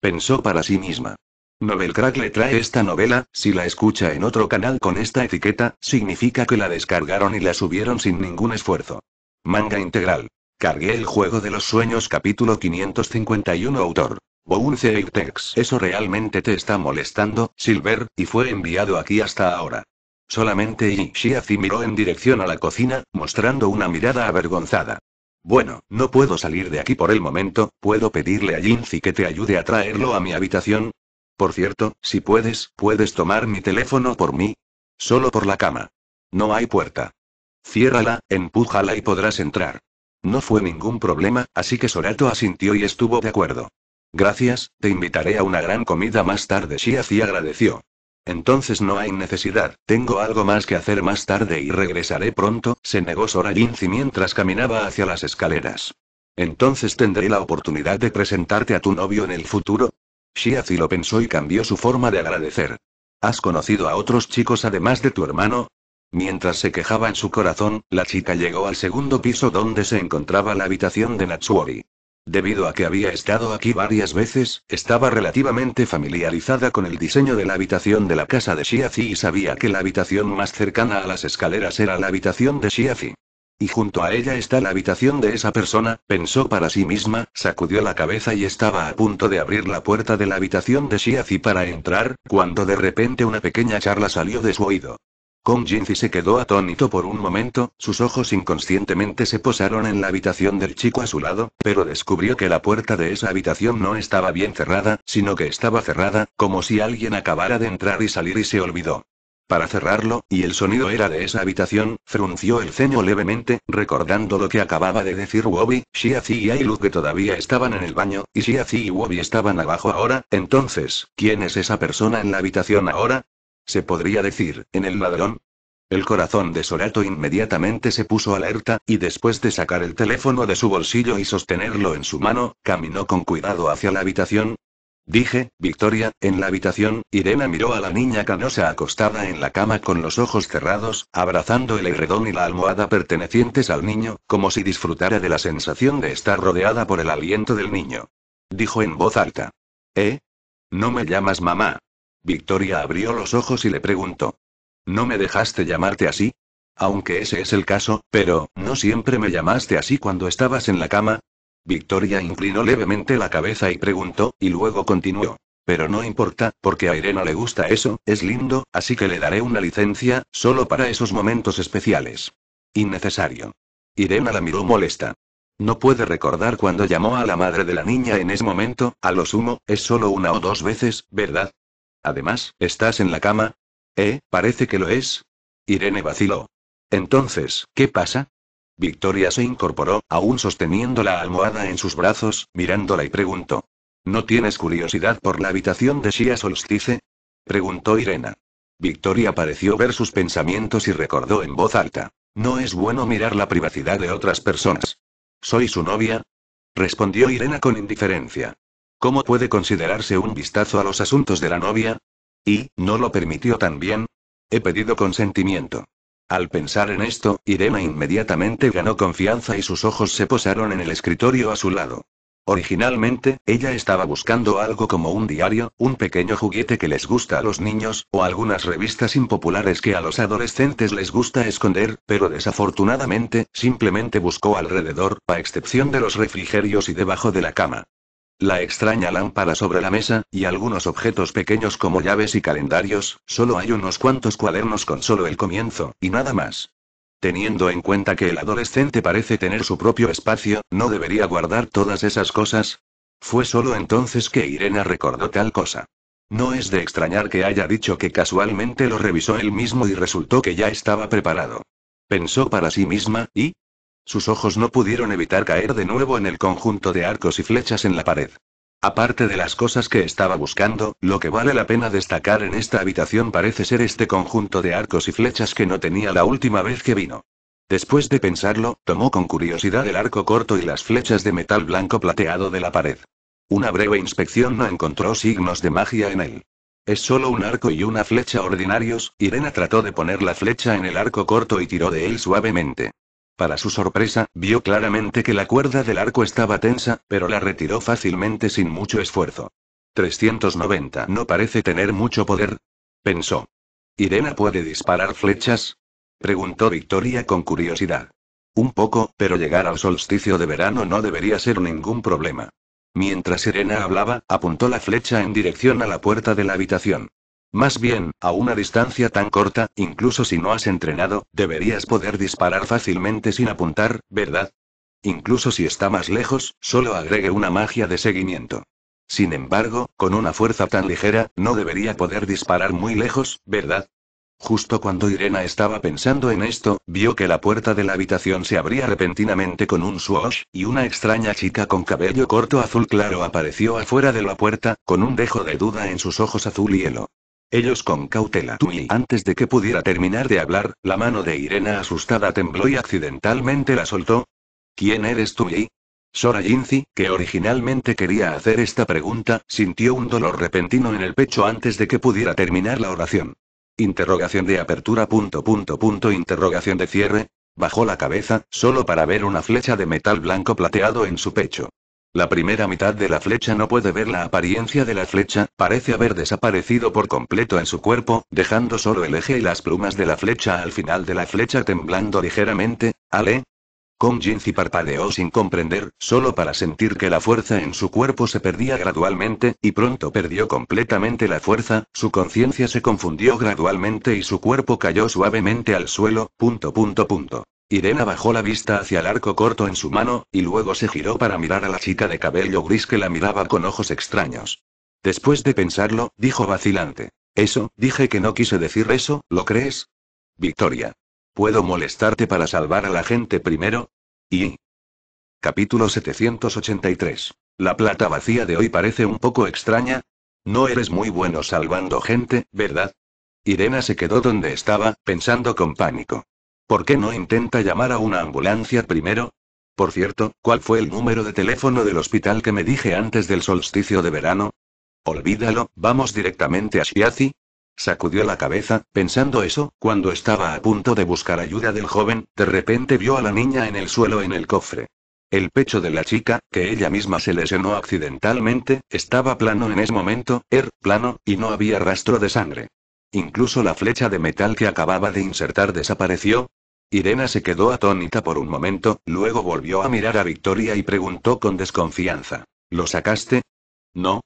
Pensó para sí misma. Novel Crack le trae esta novela, si la escucha en otro canal con esta etiqueta, significa que la descargaron y la subieron sin ningún esfuerzo. Manga integral. Cargué el juego de los sueños capítulo 551 autor. Bounce Eso realmente te está molestando, Silver, y fue enviado aquí hasta ahora. Solamente Shiazi miró en dirección a la cocina, mostrando una mirada avergonzada. Bueno, no puedo salir de aquí por el momento, ¿puedo pedirle a Jinzi que te ayude a traerlo a mi habitación? Por cierto, si puedes, ¿puedes tomar mi teléfono por mí? Solo por la cama. No hay puerta. Ciérrala, empújala y podrás entrar. No fue ningún problema, así que Sorato asintió y estuvo de acuerdo. Gracias, te invitaré a una gran comida más tarde. Shiazi agradeció. Entonces no hay necesidad, tengo algo más que hacer más tarde y regresaré pronto, se negó Sora mientras caminaba hacia las escaleras. Entonces tendré la oportunidad de presentarte a tu novio en el futuro. Shiazi lo pensó y cambió su forma de agradecer. ¿Has conocido a otros chicos además de tu hermano? Mientras se quejaba en su corazón, la chica llegó al segundo piso donde se encontraba la habitación de Natsuori. Debido a que había estado aquí varias veces, estaba relativamente familiarizada con el diseño de la habitación de la casa de Shiazi y sabía que la habitación más cercana a las escaleras era la habitación de Shiazi. Y junto a ella está la habitación de esa persona, pensó para sí misma, sacudió la cabeza y estaba a punto de abrir la puerta de la habitación de Shiazi para entrar, cuando de repente una pequeña charla salió de su oído. Kong Jinzi se quedó atónito por un momento, sus ojos inconscientemente se posaron en la habitación del chico a su lado, pero descubrió que la puerta de esa habitación no estaba bien cerrada, sino que estaba cerrada, como si alguien acabara de entrar y salir y se olvidó. Para cerrarlo, y el sonido era de esa habitación, frunció el ceño levemente, recordando lo que acababa de decir Wobby, Shiazi y Ailu que todavía estaban en el baño, y Shiazi y Wobby estaban abajo ahora, entonces, ¿quién es esa persona en la habitación ahora? se podría decir, en el ladrón. El corazón de Sorato inmediatamente se puso alerta, y después de sacar el teléfono de su bolsillo y sostenerlo en su mano, caminó con cuidado hacia la habitación. Dije, Victoria, en la habitación, Irena miró a la niña canosa acostada en la cama con los ojos cerrados, abrazando el herredón y la almohada pertenecientes al niño, como si disfrutara de la sensación de estar rodeada por el aliento del niño. Dijo en voz alta. ¿Eh? No me llamas mamá. Victoria abrió los ojos y le preguntó. ¿No me dejaste llamarte así? Aunque ese es el caso, pero, ¿no siempre me llamaste así cuando estabas en la cama? Victoria inclinó levemente la cabeza y preguntó, y luego continuó. Pero no importa, porque a Irena le gusta eso, es lindo, así que le daré una licencia, solo para esos momentos especiales. Innecesario. Irena la miró molesta. No puede recordar cuando llamó a la madre de la niña en ese momento, a lo sumo, es solo una o dos veces, ¿verdad? Además, ¿estás en la cama? Eh, parece que lo es. Irene vaciló. Entonces, ¿qué pasa? Victoria se incorporó, aún sosteniendo la almohada en sus brazos, mirándola y preguntó. ¿No tienes curiosidad por la habitación de Shia Solstice? preguntó Irena. Victoria pareció ver sus pensamientos y recordó en voz alta. No es bueno mirar la privacidad de otras personas. ¿Soy su novia? respondió Irena con indiferencia. ¿Cómo puede considerarse un vistazo a los asuntos de la novia? Y, ¿no lo permitió también? He pedido consentimiento. Al pensar en esto, Irena inmediatamente ganó confianza y sus ojos se posaron en el escritorio a su lado. Originalmente, ella estaba buscando algo como un diario, un pequeño juguete que les gusta a los niños, o algunas revistas impopulares que a los adolescentes les gusta esconder, pero desafortunadamente, simplemente buscó alrededor, a excepción de los refrigerios y debajo de la cama. La extraña lámpara sobre la mesa, y algunos objetos pequeños como llaves y calendarios, solo hay unos cuantos cuadernos con solo el comienzo, y nada más. Teniendo en cuenta que el adolescente parece tener su propio espacio, ¿no debería guardar todas esas cosas? Fue solo entonces que Irena recordó tal cosa. No es de extrañar que haya dicho que casualmente lo revisó él mismo y resultó que ya estaba preparado. Pensó para sí misma, y, sus ojos no pudieron evitar caer de nuevo en el conjunto de arcos y flechas en la pared. Aparte de las cosas que estaba buscando, lo que vale la pena destacar en esta habitación parece ser este conjunto de arcos y flechas que no tenía la última vez que vino. Después de pensarlo, tomó con curiosidad el arco corto y las flechas de metal blanco plateado de la pared. Una breve inspección no encontró signos de magia en él. Es solo un arco y una flecha ordinarios, Irena trató de poner la flecha en el arco corto y tiró de él suavemente. Para su sorpresa, vio claramente que la cuerda del arco estaba tensa, pero la retiró fácilmente sin mucho esfuerzo. 390 no parece tener mucho poder, pensó. ¿Irena puede disparar flechas? preguntó Victoria con curiosidad. Un poco, pero llegar al solsticio de verano no debería ser ningún problema. Mientras Irena hablaba, apuntó la flecha en dirección a la puerta de la habitación. Más bien, a una distancia tan corta, incluso si no has entrenado, deberías poder disparar fácilmente sin apuntar, ¿verdad? Incluso si está más lejos, solo agregue una magia de seguimiento. Sin embargo, con una fuerza tan ligera, no debería poder disparar muy lejos, ¿verdad? Justo cuando Irena estaba pensando en esto, vio que la puerta de la habitación se abría repentinamente con un swash y una extraña chica con cabello corto azul claro apareció afuera de la puerta, con un dejo de duda en sus ojos azul hielo. Ellos con cautela. Tui, antes de que pudiera terminar de hablar, la mano de Irena asustada tembló y accidentalmente la soltó. ¿Quién eres Tui? Sora Jinzi, que originalmente quería hacer esta pregunta, sintió un dolor repentino en el pecho antes de que pudiera terminar la oración. Interrogación de apertura punto punto punto interrogación de cierre. Bajó la cabeza, solo para ver una flecha de metal blanco plateado en su pecho. La primera mitad de la flecha no puede ver la apariencia de la flecha, parece haber desaparecido por completo en su cuerpo, dejando solo el eje y las plumas de la flecha al final de la flecha temblando ligeramente. ¿Ale? Kong Jinzi parpadeó sin comprender, solo para sentir que la fuerza en su cuerpo se perdía gradualmente, y pronto perdió completamente la fuerza, su conciencia se confundió gradualmente y su cuerpo cayó suavemente al suelo, punto punto punto. Irena bajó la vista hacia el arco corto en su mano, y luego se giró para mirar a la chica de cabello gris que la miraba con ojos extraños. Después de pensarlo, dijo vacilante. Eso, dije que no quise decir eso, ¿lo crees? Victoria. ¿Puedo molestarte para salvar a la gente primero? Y... Capítulo 783. La plata vacía de hoy parece un poco extraña. No eres muy bueno salvando gente, ¿verdad? Irena se quedó donde estaba, pensando con pánico. ¿Por qué no intenta llamar a una ambulancia primero? Por cierto, ¿cuál fue el número de teléfono del hospital que me dije antes del solsticio de verano? Olvídalo, vamos directamente a Shiazi. Sacudió la cabeza, pensando eso, cuando estaba a punto de buscar ayuda del joven, de repente vio a la niña en el suelo en el cofre. El pecho de la chica, que ella misma se lesionó accidentalmente, estaba plano en ese momento, er, plano, y no había rastro de sangre. Incluso la flecha de metal que acababa de insertar desapareció, Irena se quedó atónita por un momento, luego volvió a mirar a Victoria y preguntó con desconfianza. ¿Lo sacaste? No.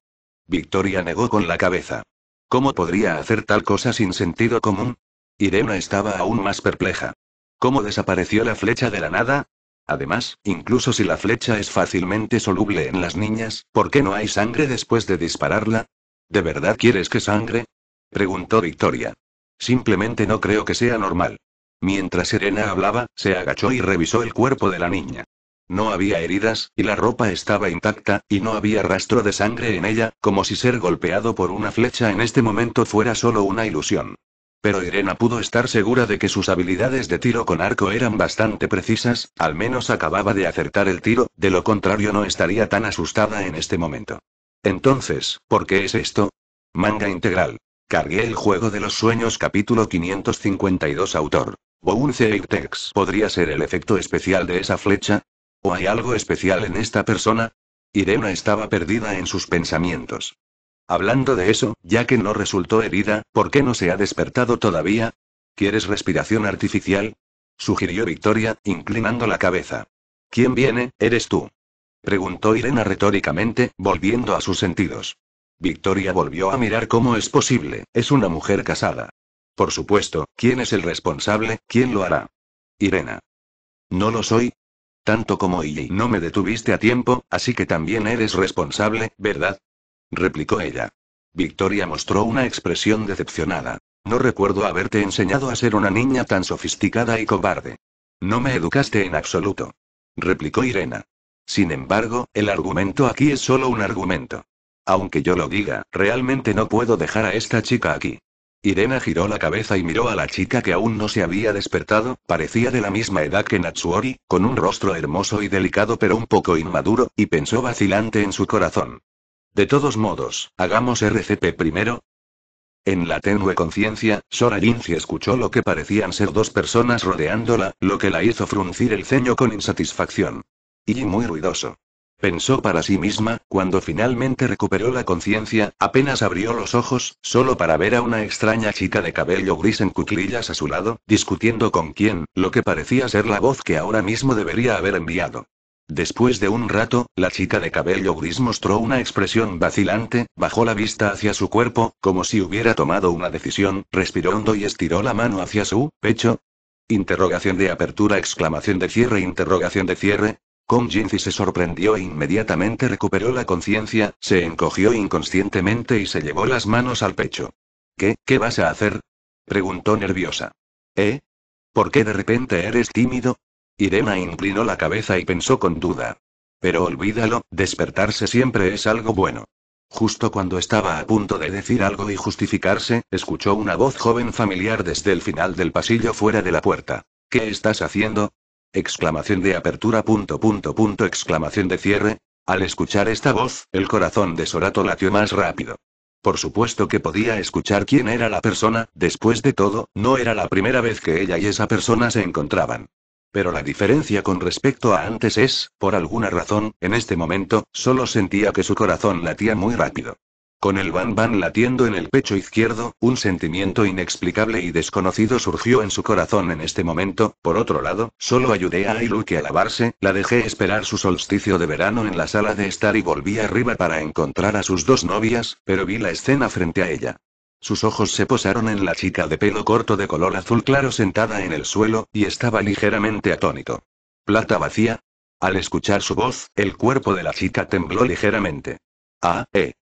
Victoria negó con la cabeza. ¿Cómo podría hacer tal cosa sin sentido común? Irena estaba aún más perpleja. ¿Cómo desapareció la flecha de la nada? Además, incluso si la flecha es fácilmente soluble en las niñas, ¿por qué no hay sangre después de dispararla? ¿De verdad quieres que sangre? preguntó Victoria. Simplemente no creo que sea normal. Mientras Irena hablaba, se agachó y revisó el cuerpo de la niña. No había heridas, y la ropa estaba intacta, y no había rastro de sangre en ella, como si ser golpeado por una flecha en este momento fuera solo una ilusión. Pero Irena pudo estar segura de que sus habilidades de tiro con arco eran bastante precisas, al menos acababa de acertar el tiro, de lo contrario no estaría tan asustada en este momento. Entonces, ¿por qué es esto? Manga integral. Cargué el juego de los sueños capítulo 552 autor un podría ser el efecto especial de esa flecha? ¿O hay algo especial en esta persona? Irena estaba perdida en sus pensamientos. Hablando de eso, ya que no resultó herida, ¿por qué no se ha despertado todavía? ¿Quieres respiración artificial? sugirió Victoria, inclinando la cabeza. ¿Quién viene? Eres tú. preguntó Irena retóricamente, volviendo a sus sentidos. Victoria volvió a mirar cómo es posible, es una mujer casada. Por supuesto, ¿quién es el responsable? ¿Quién lo hará? Irena. No lo soy. Tanto como y no me detuviste a tiempo, así que también eres responsable, ¿verdad? replicó ella. Victoria mostró una expresión decepcionada. No recuerdo haberte enseñado a ser una niña tan sofisticada y cobarde. No me educaste en absoluto. replicó Irena. Sin embargo, el argumento aquí es solo un argumento. Aunque yo lo diga, realmente no puedo dejar a esta chica aquí. Irena giró la cabeza y miró a la chica que aún no se había despertado, parecía de la misma edad que Natsuori, con un rostro hermoso y delicado pero un poco inmaduro, y pensó vacilante en su corazón. De todos modos, hagamos RCP primero. En la tenue conciencia, Sora Jinzi escuchó lo que parecían ser dos personas rodeándola, lo que la hizo fruncir el ceño con insatisfacción. Y muy ruidoso pensó para sí misma, cuando finalmente recuperó la conciencia, apenas abrió los ojos, solo para ver a una extraña chica de cabello gris en cuclillas a su lado, discutiendo con quién lo que parecía ser la voz que ahora mismo debería haber enviado. Después de un rato, la chica de cabello gris mostró una expresión vacilante, bajó la vista hacia su cuerpo, como si hubiera tomado una decisión, respiró hondo y estiró la mano hacia su pecho. Interrogación de apertura, exclamación de cierre, interrogación de cierre, Kong Jinzi se sorprendió e inmediatamente recuperó la conciencia, se encogió inconscientemente y se llevó las manos al pecho. ¿Qué, qué vas a hacer? preguntó nerviosa. ¿Eh? ¿Por qué de repente eres tímido? Irena inclinó la cabeza y pensó con duda. Pero olvídalo, despertarse siempre es algo bueno. Justo cuando estaba a punto de decir algo y justificarse, escuchó una voz joven familiar desde el final del pasillo fuera de la puerta. ¿Qué estás haciendo? Exclamación de apertura. Punto, punto, punto, exclamación de cierre. Al escuchar esta voz, el corazón de Sorato latió más rápido. Por supuesto que podía escuchar quién era la persona, después de todo, no era la primera vez que ella y esa persona se encontraban. Pero la diferencia con respecto a antes es, por alguna razón, en este momento, solo sentía que su corazón latía muy rápido. Con el van van latiendo en el pecho izquierdo, un sentimiento inexplicable y desconocido surgió en su corazón en este momento. Por otro lado, solo ayudé a que a lavarse, la dejé esperar su solsticio de verano en la sala de estar y volví arriba para encontrar a sus dos novias, pero vi la escena frente a ella. Sus ojos se posaron en la chica de pelo corto de color azul claro sentada en el suelo, y estaba ligeramente atónito. ¿Plata vacía? Al escuchar su voz, el cuerpo de la chica tembló ligeramente. Ah, eh.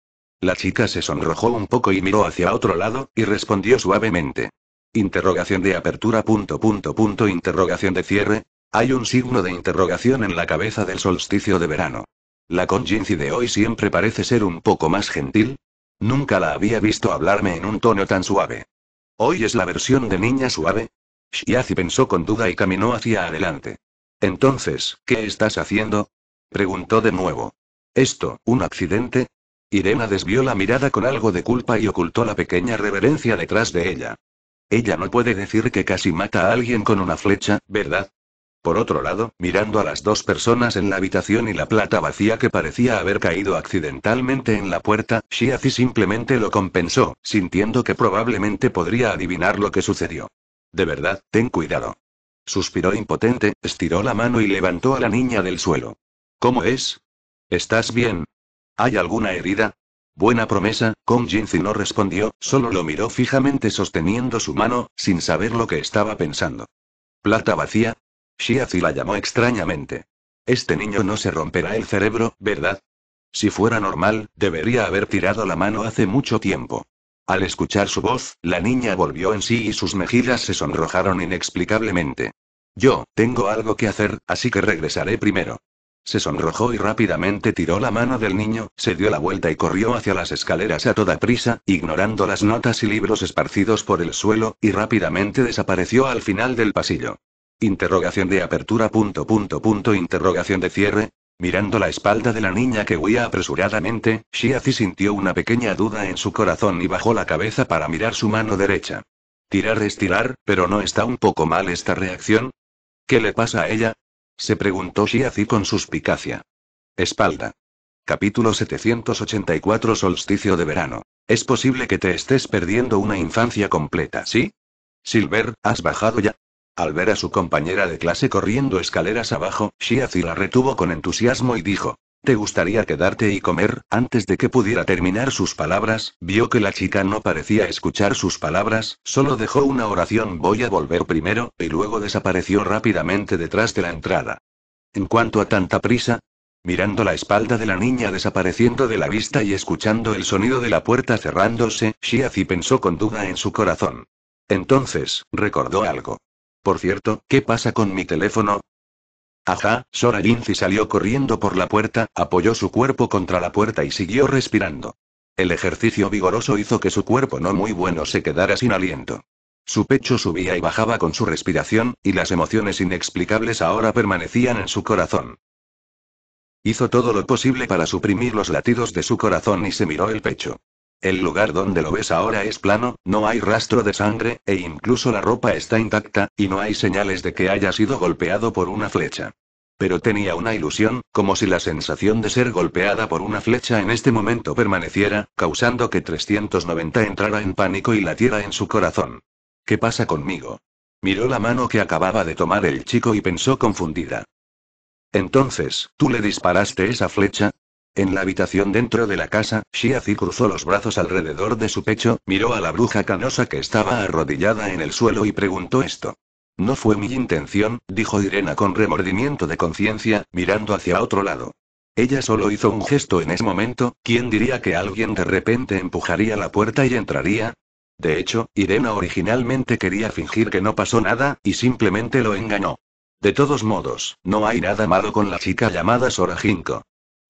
La chica se sonrojó un poco y miró hacia otro lado, y respondió suavemente. Interrogación de apertura punto punto punto interrogación de cierre. Hay un signo de interrogación en la cabeza del solsticio de verano. La Jinzi de hoy siempre parece ser un poco más gentil. Nunca la había visto hablarme en un tono tan suave. Hoy es la versión de niña suave. Shiazi pensó con duda y caminó hacia adelante. Entonces, ¿qué estás haciendo? preguntó de nuevo. ¿Esto, un accidente? Irena desvió la mirada con algo de culpa y ocultó la pequeña reverencia detrás de ella. Ella no puede decir que casi mata a alguien con una flecha, ¿verdad? Por otro lado, mirando a las dos personas en la habitación y la plata vacía que parecía haber caído accidentalmente en la puerta, Shiazi simplemente lo compensó, sintiendo que probablemente podría adivinar lo que sucedió. De verdad, ten cuidado. Suspiró impotente, estiró la mano y levantó a la niña del suelo. ¿Cómo es? ¿Estás bien, ¿Hay alguna herida? Buena promesa, Kong Jinzi no respondió, solo lo miró fijamente sosteniendo su mano, sin saber lo que estaba pensando. ¿Plata vacía? Shiazi la llamó extrañamente. Este niño no se romperá el cerebro, ¿verdad? Si fuera normal, debería haber tirado la mano hace mucho tiempo. Al escuchar su voz, la niña volvió en sí y sus mejillas se sonrojaron inexplicablemente. Yo, tengo algo que hacer, así que regresaré primero. Se sonrojó y rápidamente tiró la mano del niño, se dio la vuelta y corrió hacia las escaleras a toda prisa, ignorando las notas y libros esparcidos por el suelo, y rápidamente desapareció al final del pasillo. Interrogación de apertura interrogación de cierre. Mirando la espalda de la niña que huía apresuradamente, Shiazi sintió una pequeña duda en su corazón y bajó la cabeza para mirar su mano derecha. Tirar es tirar, pero no está un poco mal esta reacción. ¿Qué le pasa a ella? Se preguntó Shiazi con suspicacia. Espalda. Capítulo 784 Solsticio de verano. Es posible que te estés perdiendo una infancia completa, ¿sí? Silver, ¿has bajado ya? Al ver a su compañera de clase corriendo escaleras abajo, Shiazi la retuvo con entusiasmo y dijo, ¿Te gustaría quedarte y comer? Antes de que pudiera terminar sus palabras, vio que la chica no parecía escuchar sus palabras, solo dejó una oración voy a volver primero, y luego desapareció rápidamente detrás de la entrada. En cuanto a tanta prisa, mirando la espalda de la niña desapareciendo de la vista y escuchando el sonido de la puerta cerrándose, Shiazi pensó con duda en su corazón. Entonces, recordó algo. Por cierto, ¿qué pasa con mi teléfono? Ajá, Sora Jinzi salió corriendo por la puerta, apoyó su cuerpo contra la puerta y siguió respirando. El ejercicio vigoroso hizo que su cuerpo no muy bueno se quedara sin aliento. Su pecho subía y bajaba con su respiración, y las emociones inexplicables ahora permanecían en su corazón. Hizo todo lo posible para suprimir los latidos de su corazón y se miró el pecho. El lugar donde lo ves ahora es plano, no hay rastro de sangre, e incluso la ropa está intacta, y no hay señales de que haya sido golpeado por una flecha. Pero tenía una ilusión, como si la sensación de ser golpeada por una flecha en este momento permaneciera, causando que 390 entrara en pánico y latiera en su corazón. ¿Qué pasa conmigo? Miró la mano que acababa de tomar el chico y pensó confundida. Entonces, ¿tú le disparaste esa flecha? En la habitación dentro de la casa, Shiazi cruzó los brazos alrededor de su pecho, miró a la bruja canosa que estaba arrodillada en el suelo y preguntó esto. No fue mi intención, dijo Irena con remordimiento de conciencia, mirando hacia otro lado. Ella solo hizo un gesto en ese momento, ¿quién diría que alguien de repente empujaría la puerta y entraría? De hecho, Irena originalmente quería fingir que no pasó nada, y simplemente lo engañó. De todos modos, no hay nada malo con la chica llamada Sora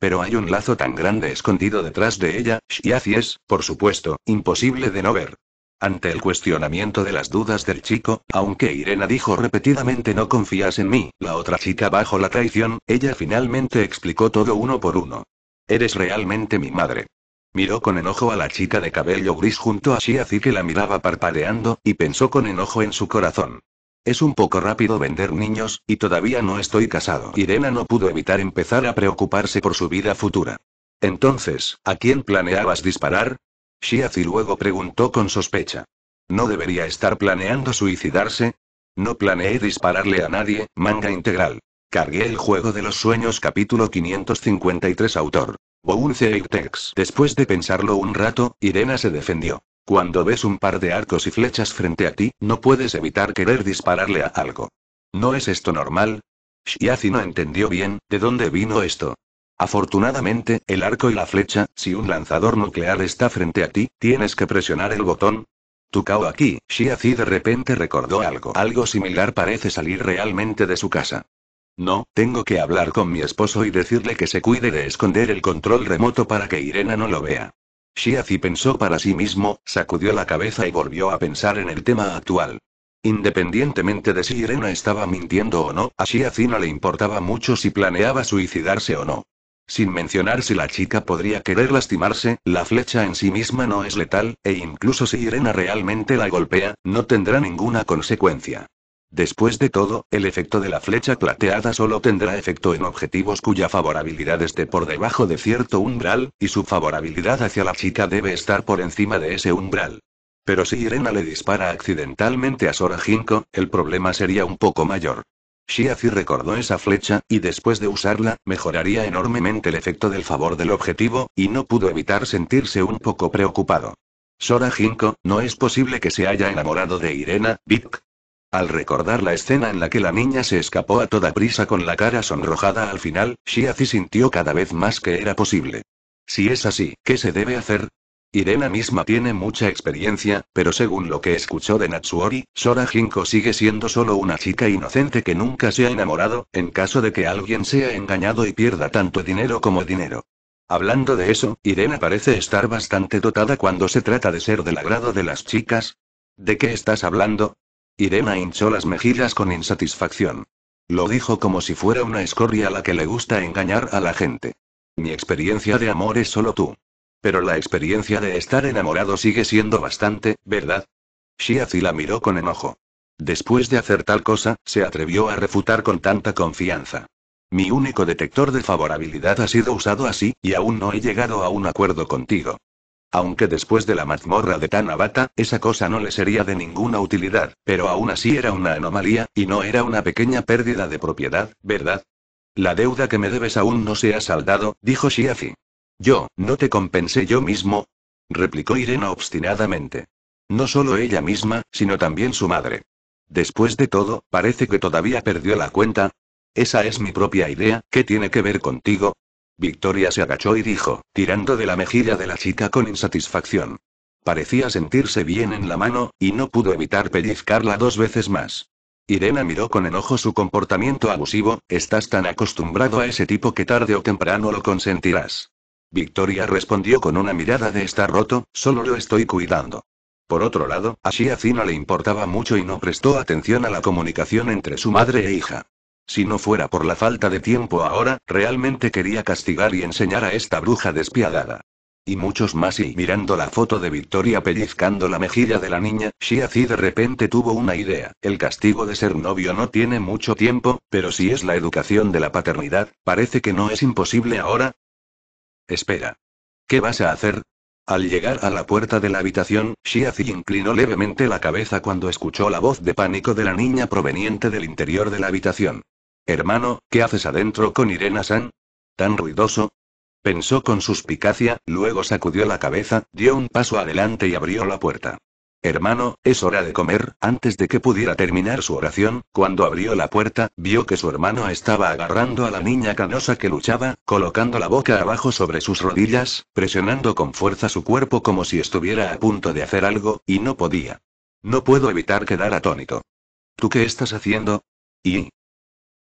pero hay un lazo tan grande escondido detrás de ella, y así es, por supuesto, imposible de no ver. Ante el cuestionamiento de las dudas del chico, aunque Irena dijo repetidamente no confías en mí, la otra chica bajo la traición, ella finalmente explicó todo uno por uno. Eres realmente mi madre. Miró con enojo a la chica de cabello gris junto a sí así que la miraba parpadeando, y pensó con enojo en su corazón. Es un poco rápido vender niños, y todavía no estoy casado. Irena no pudo evitar empezar a preocuparse por su vida futura. Entonces, ¿a quién planeabas disparar? Shiazi luego preguntó con sospecha. ¿No debería estar planeando suicidarse? No planeé dispararle a nadie, manga integral. Cargué el juego de los sueños capítulo 553 autor. Bounce Después de pensarlo un rato, Irena se defendió. Cuando ves un par de arcos y flechas frente a ti, no puedes evitar querer dispararle a algo. ¿No es esto normal? Shiazi no entendió bien de dónde vino esto. Afortunadamente, el arco y la flecha, si un lanzador nuclear está frente a ti, tienes que presionar el botón. Tu cao aquí, Shiazi de repente recordó algo. Algo similar parece salir realmente de su casa. No, tengo que hablar con mi esposo y decirle que se cuide de esconder el control remoto para que Irena no lo vea. Shiazi pensó para sí mismo, sacudió la cabeza y volvió a pensar en el tema actual. Independientemente de si Irena estaba mintiendo o no, a Shiazi no le importaba mucho si planeaba suicidarse o no. Sin mencionar si la chica podría querer lastimarse, la flecha en sí misma no es letal, e incluso si Irena realmente la golpea, no tendrá ninguna consecuencia. Después de todo, el efecto de la flecha plateada solo tendrá efecto en objetivos cuya favorabilidad esté por debajo de cierto umbral, y su favorabilidad hacia la chica debe estar por encima de ese umbral. Pero si Irena le dispara accidentalmente a Sora Jinko, el problema sería un poco mayor. Shiazi recordó esa flecha, y después de usarla, mejoraría enormemente el efecto del favor del objetivo, y no pudo evitar sentirse un poco preocupado. Sora Jinko, no es posible que se haya enamorado de Irena, Vic, al recordar la escena en la que la niña se escapó a toda prisa con la cara sonrojada al final, Shiazi sintió cada vez más que era posible. Si es así, ¿qué se debe hacer? Irena misma tiene mucha experiencia, pero según lo que escuchó de Natsuori, Sora Jinko sigue siendo solo una chica inocente que nunca se ha enamorado, en caso de que alguien sea engañado y pierda tanto dinero como dinero. Hablando de eso, Irena parece estar bastante dotada cuando se trata de ser del agrado de las chicas. ¿De qué estás hablando? Irena hinchó las mejillas con insatisfacción. Lo dijo como si fuera una escoria a la que le gusta engañar a la gente. Mi experiencia de amor es solo tú. Pero la experiencia de estar enamorado sigue siendo bastante, ¿verdad? Shiazi la miró con enojo. Después de hacer tal cosa, se atrevió a refutar con tanta confianza. Mi único detector de favorabilidad ha sido usado así, y aún no he llegado a un acuerdo contigo. Aunque después de la mazmorra de Tanabata, esa cosa no le sería de ninguna utilidad, pero aún así era una anomalía, y no era una pequeña pérdida de propiedad, ¿verdad? La deuda que me debes aún no se ha saldado, dijo Shiafi. Yo, ¿no te compensé yo mismo? replicó Irena obstinadamente. No solo ella misma, sino también su madre. Después de todo, parece que todavía perdió la cuenta. Esa es mi propia idea, ¿qué tiene que ver contigo? Victoria se agachó y dijo, tirando de la mejilla de la chica con insatisfacción. Parecía sentirse bien en la mano, y no pudo evitar pellizcarla dos veces más. Irena miró con enojo su comportamiento abusivo, estás tan acostumbrado a ese tipo que tarde o temprano lo consentirás. Victoria respondió con una mirada de estar roto, solo lo estoy cuidando. Por otro lado, a Shia le importaba mucho y no prestó atención a la comunicación entre su madre e hija. Si no fuera por la falta de tiempo ahora, realmente quería castigar y enseñar a esta bruja despiadada. Y muchos más y mirando la foto de Victoria pellizcando la mejilla de la niña, Shiazi de repente tuvo una idea. El castigo de ser novio no tiene mucho tiempo, pero si es la educación de la paternidad, parece que no es imposible ahora. Espera. ¿Qué vas a hacer? Al llegar a la puerta de la habitación, Shiazi inclinó levemente la cabeza cuando escuchó la voz de pánico de la niña proveniente del interior de la habitación. Hermano, ¿qué haces adentro con Irena-san? ¿Tan ruidoso? Pensó con suspicacia, luego sacudió la cabeza, dio un paso adelante y abrió la puerta. Hermano, es hora de comer, antes de que pudiera terminar su oración, cuando abrió la puerta, vio que su hermano estaba agarrando a la niña canosa que luchaba, colocando la boca abajo sobre sus rodillas, presionando con fuerza su cuerpo como si estuviera a punto de hacer algo, y no podía. No puedo evitar quedar atónito. ¿Tú qué estás haciendo? Y,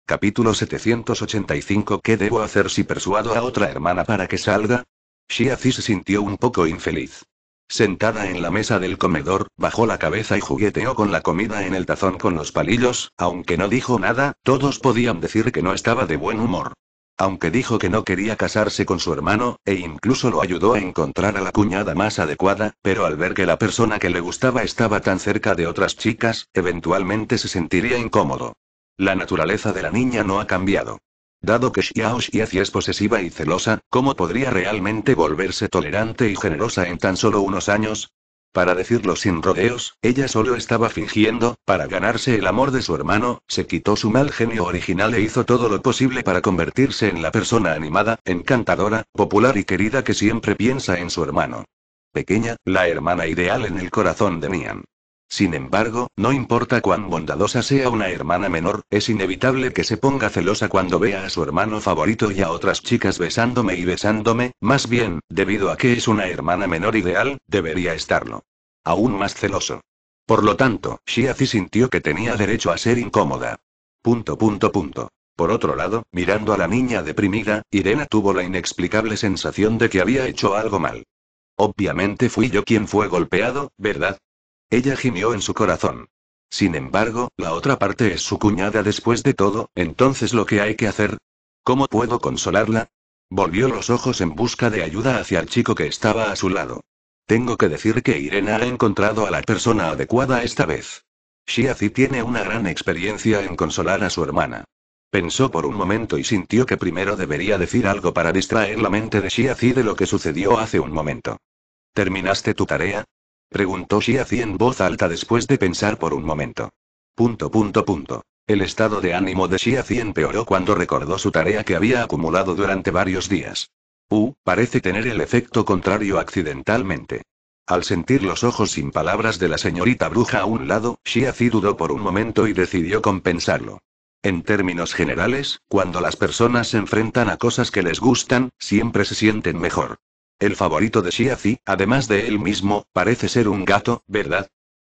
Capítulo 785 ¿Qué debo hacer si persuado a otra hermana para que salga? Shiazi se sintió un poco infeliz. Sentada en la mesa del comedor, bajó la cabeza y jugueteó con la comida en el tazón con los palillos, aunque no dijo nada, todos podían decir que no estaba de buen humor. Aunque dijo que no quería casarse con su hermano, e incluso lo ayudó a encontrar a la cuñada más adecuada, pero al ver que la persona que le gustaba estaba tan cerca de otras chicas, eventualmente se sentiría incómodo. La naturaleza de la niña no ha cambiado. Dado que Xiao es posesiva y celosa, ¿cómo podría realmente volverse tolerante y generosa en tan solo unos años? Para decirlo sin rodeos, ella solo estaba fingiendo, para ganarse el amor de su hermano, se quitó su mal genio original e hizo todo lo posible para convertirse en la persona animada, encantadora, popular y querida que siempre piensa en su hermano. Pequeña, la hermana ideal en el corazón de Nian. Sin embargo, no importa cuán bondadosa sea una hermana menor, es inevitable que se ponga celosa cuando vea a su hermano favorito y a otras chicas besándome y besándome, más bien, debido a que es una hermana menor ideal, debería estarlo. Aún más celoso. Por lo tanto, Shiazi sintió que tenía derecho a ser incómoda. Punto punto punto. Por otro lado, mirando a la niña deprimida, Irena tuvo la inexplicable sensación de que había hecho algo mal. Obviamente fui yo quien fue golpeado, ¿verdad? Ella gimió en su corazón. Sin embargo, la otra parte es su cuñada después de todo, entonces lo que hay que hacer. ¿Cómo puedo consolarla? Volvió los ojos en busca de ayuda hacia el chico que estaba a su lado. Tengo que decir que Irene ha encontrado a la persona adecuada esta vez. Shiazi tiene una gran experiencia en consolar a su hermana. Pensó por un momento y sintió que primero debería decir algo para distraer la mente de Shiazi de lo que sucedió hace un momento. ¿Terminaste tu tarea? Preguntó Zi en voz alta después de pensar por un momento. Punto punto punto. El estado de ánimo de Zi empeoró cuando recordó su tarea que había acumulado durante varios días. ¡U, parece tener el efecto contrario accidentalmente. Al sentir los ojos sin palabras de la señorita bruja a un lado, Zi dudó por un momento y decidió compensarlo. En términos generales, cuando las personas se enfrentan a cosas que les gustan, siempre se sienten mejor. El favorito de Shiazi, además de él mismo, parece ser un gato, ¿verdad?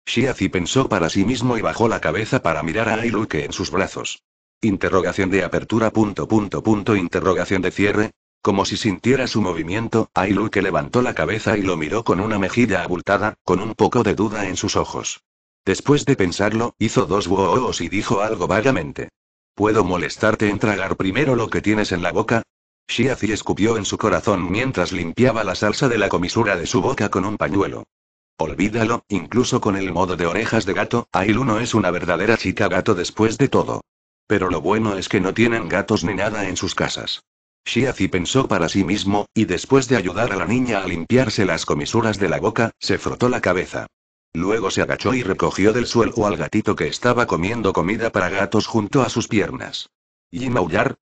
Xiazi pensó para sí mismo y bajó la cabeza para mirar a Ailuke en sus brazos. Interrogación de apertura punto punto punto interrogación de cierre. Como si sintiera su movimiento, Ailuke levantó la cabeza y lo miró con una mejilla abultada, con un poco de duda en sus ojos. Después de pensarlo, hizo dos woos y dijo algo vagamente. ¿Puedo molestarte en tragar primero lo que tienes en la boca? Shiazi escupió en su corazón mientras limpiaba la salsa de la comisura de su boca con un pañuelo. Olvídalo, incluso con el modo de orejas de gato, Ailuno es una verdadera chica gato después de todo. Pero lo bueno es que no tienen gatos ni nada en sus casas. Shiazi pensó para sí mismo, y después de ayudar a la niña a limpiarse las comisuras de la boca, se frotó la cabeza. Luego se agachó y recogió del suelo al gatito que estaba comiendo comida para gatos junto a sus piernas. Y maullar,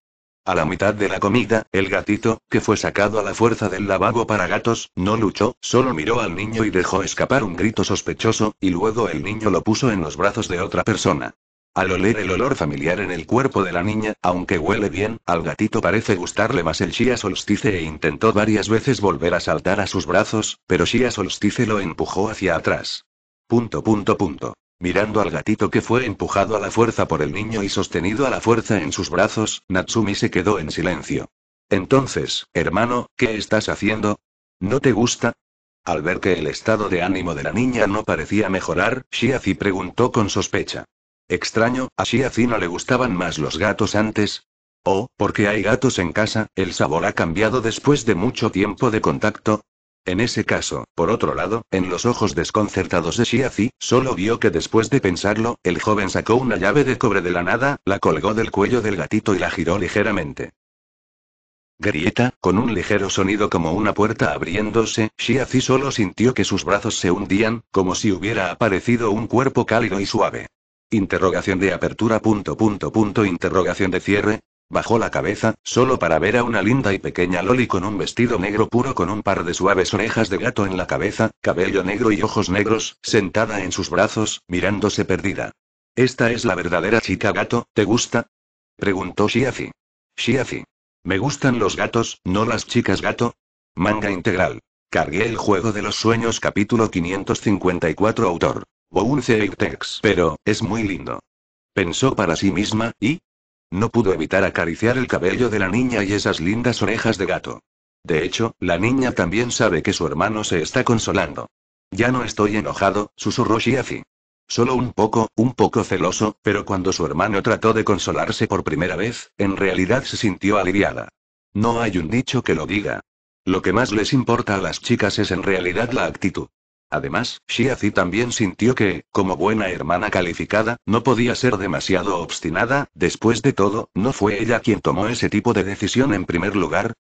a la mitad de la comida, el gatito, que fue sacado a la fuerza del lavabo para gatos, no luchó, solo miró al niño y dejó escapar un grito sospechoso, y luego el niño lo puso en los brazos de otra persona. Al oler el olor familiar en el cuerpo de la niña, aunque huele bien, al gatito parece gustarle más el Shia Solstice e intentó varias veces volver a saltar a sus brazos, pero Shia Solstice lo empujó hacia atrás. Punto punto punto. Mirando al gatito que fue empujado a la fuerza por el niño y sostenido a la fuerza en sus brazos, Natsumi se quedó en silencio. Entonces, hermano, ¿qué estás haciendo? ¿No te gusta? Al ver que el estado de ánimo de la niña no parecía mejorar, Shiazi preguntó con sospecha. Extraño, a Shiazi no le gustaban más los gatos antes. Oh, porque hay gatos en casa, el sabor ha cambiado después de mucho tiempo de contacto. En ese caso, por otro lado, en los ojos desconcertados de Shiazi, solo vio que después de pensarlo, el joven sacó una llave de cobre de la nada, la colgó del cuello del gatito y la giró ligeramente. Grieta, con un ligero sonido como una puerta abriéndose, Shiazi solo sintió que sus brazos se hundían, como si hubiera aparecido un cuerpo cálido y suave. Interrogación de apertura punto punto punto interrogación de cierre, Bajó la cabeza, solo para ver a una linda y pequeña Loli con un vestido negro puro con un par de suaves orejas de gato en la cabeza, cabello negro y ojos negros, sentada en sus brazos, mirándose perdida. ¿Esta es la verdadera chica gato, te gusta? Preguntó Shiafi. Shiafi. Me gustan los gatos, no las chicas gato. Manga integral. Cargué el juego de los sueños capítulo 554 autor. Bounce Pero, es muy lindo. Pensó para sí misma, y, no pudo evitar acariciar el cabello de la niña y esas lindas orejas de gato. De hecho, la niña también sabe que su hermano se está consolando. Ya no estoy enojado, susurró Shiafi. Solo un poco, un poco celoso, pero cuando su hermano trató de consolarse por primera vez, en realidad se sintió aliviada. No hay un dicho que lo diga. Lo que más les importa a las chicas es en realidad la actitud. Además, Shiazi también sintió que, como buena hermana calificada, no podía ser demasiado obstinada, después de todo, ¿no fue ella quien tomó ese tipo de decisión en primer lugar?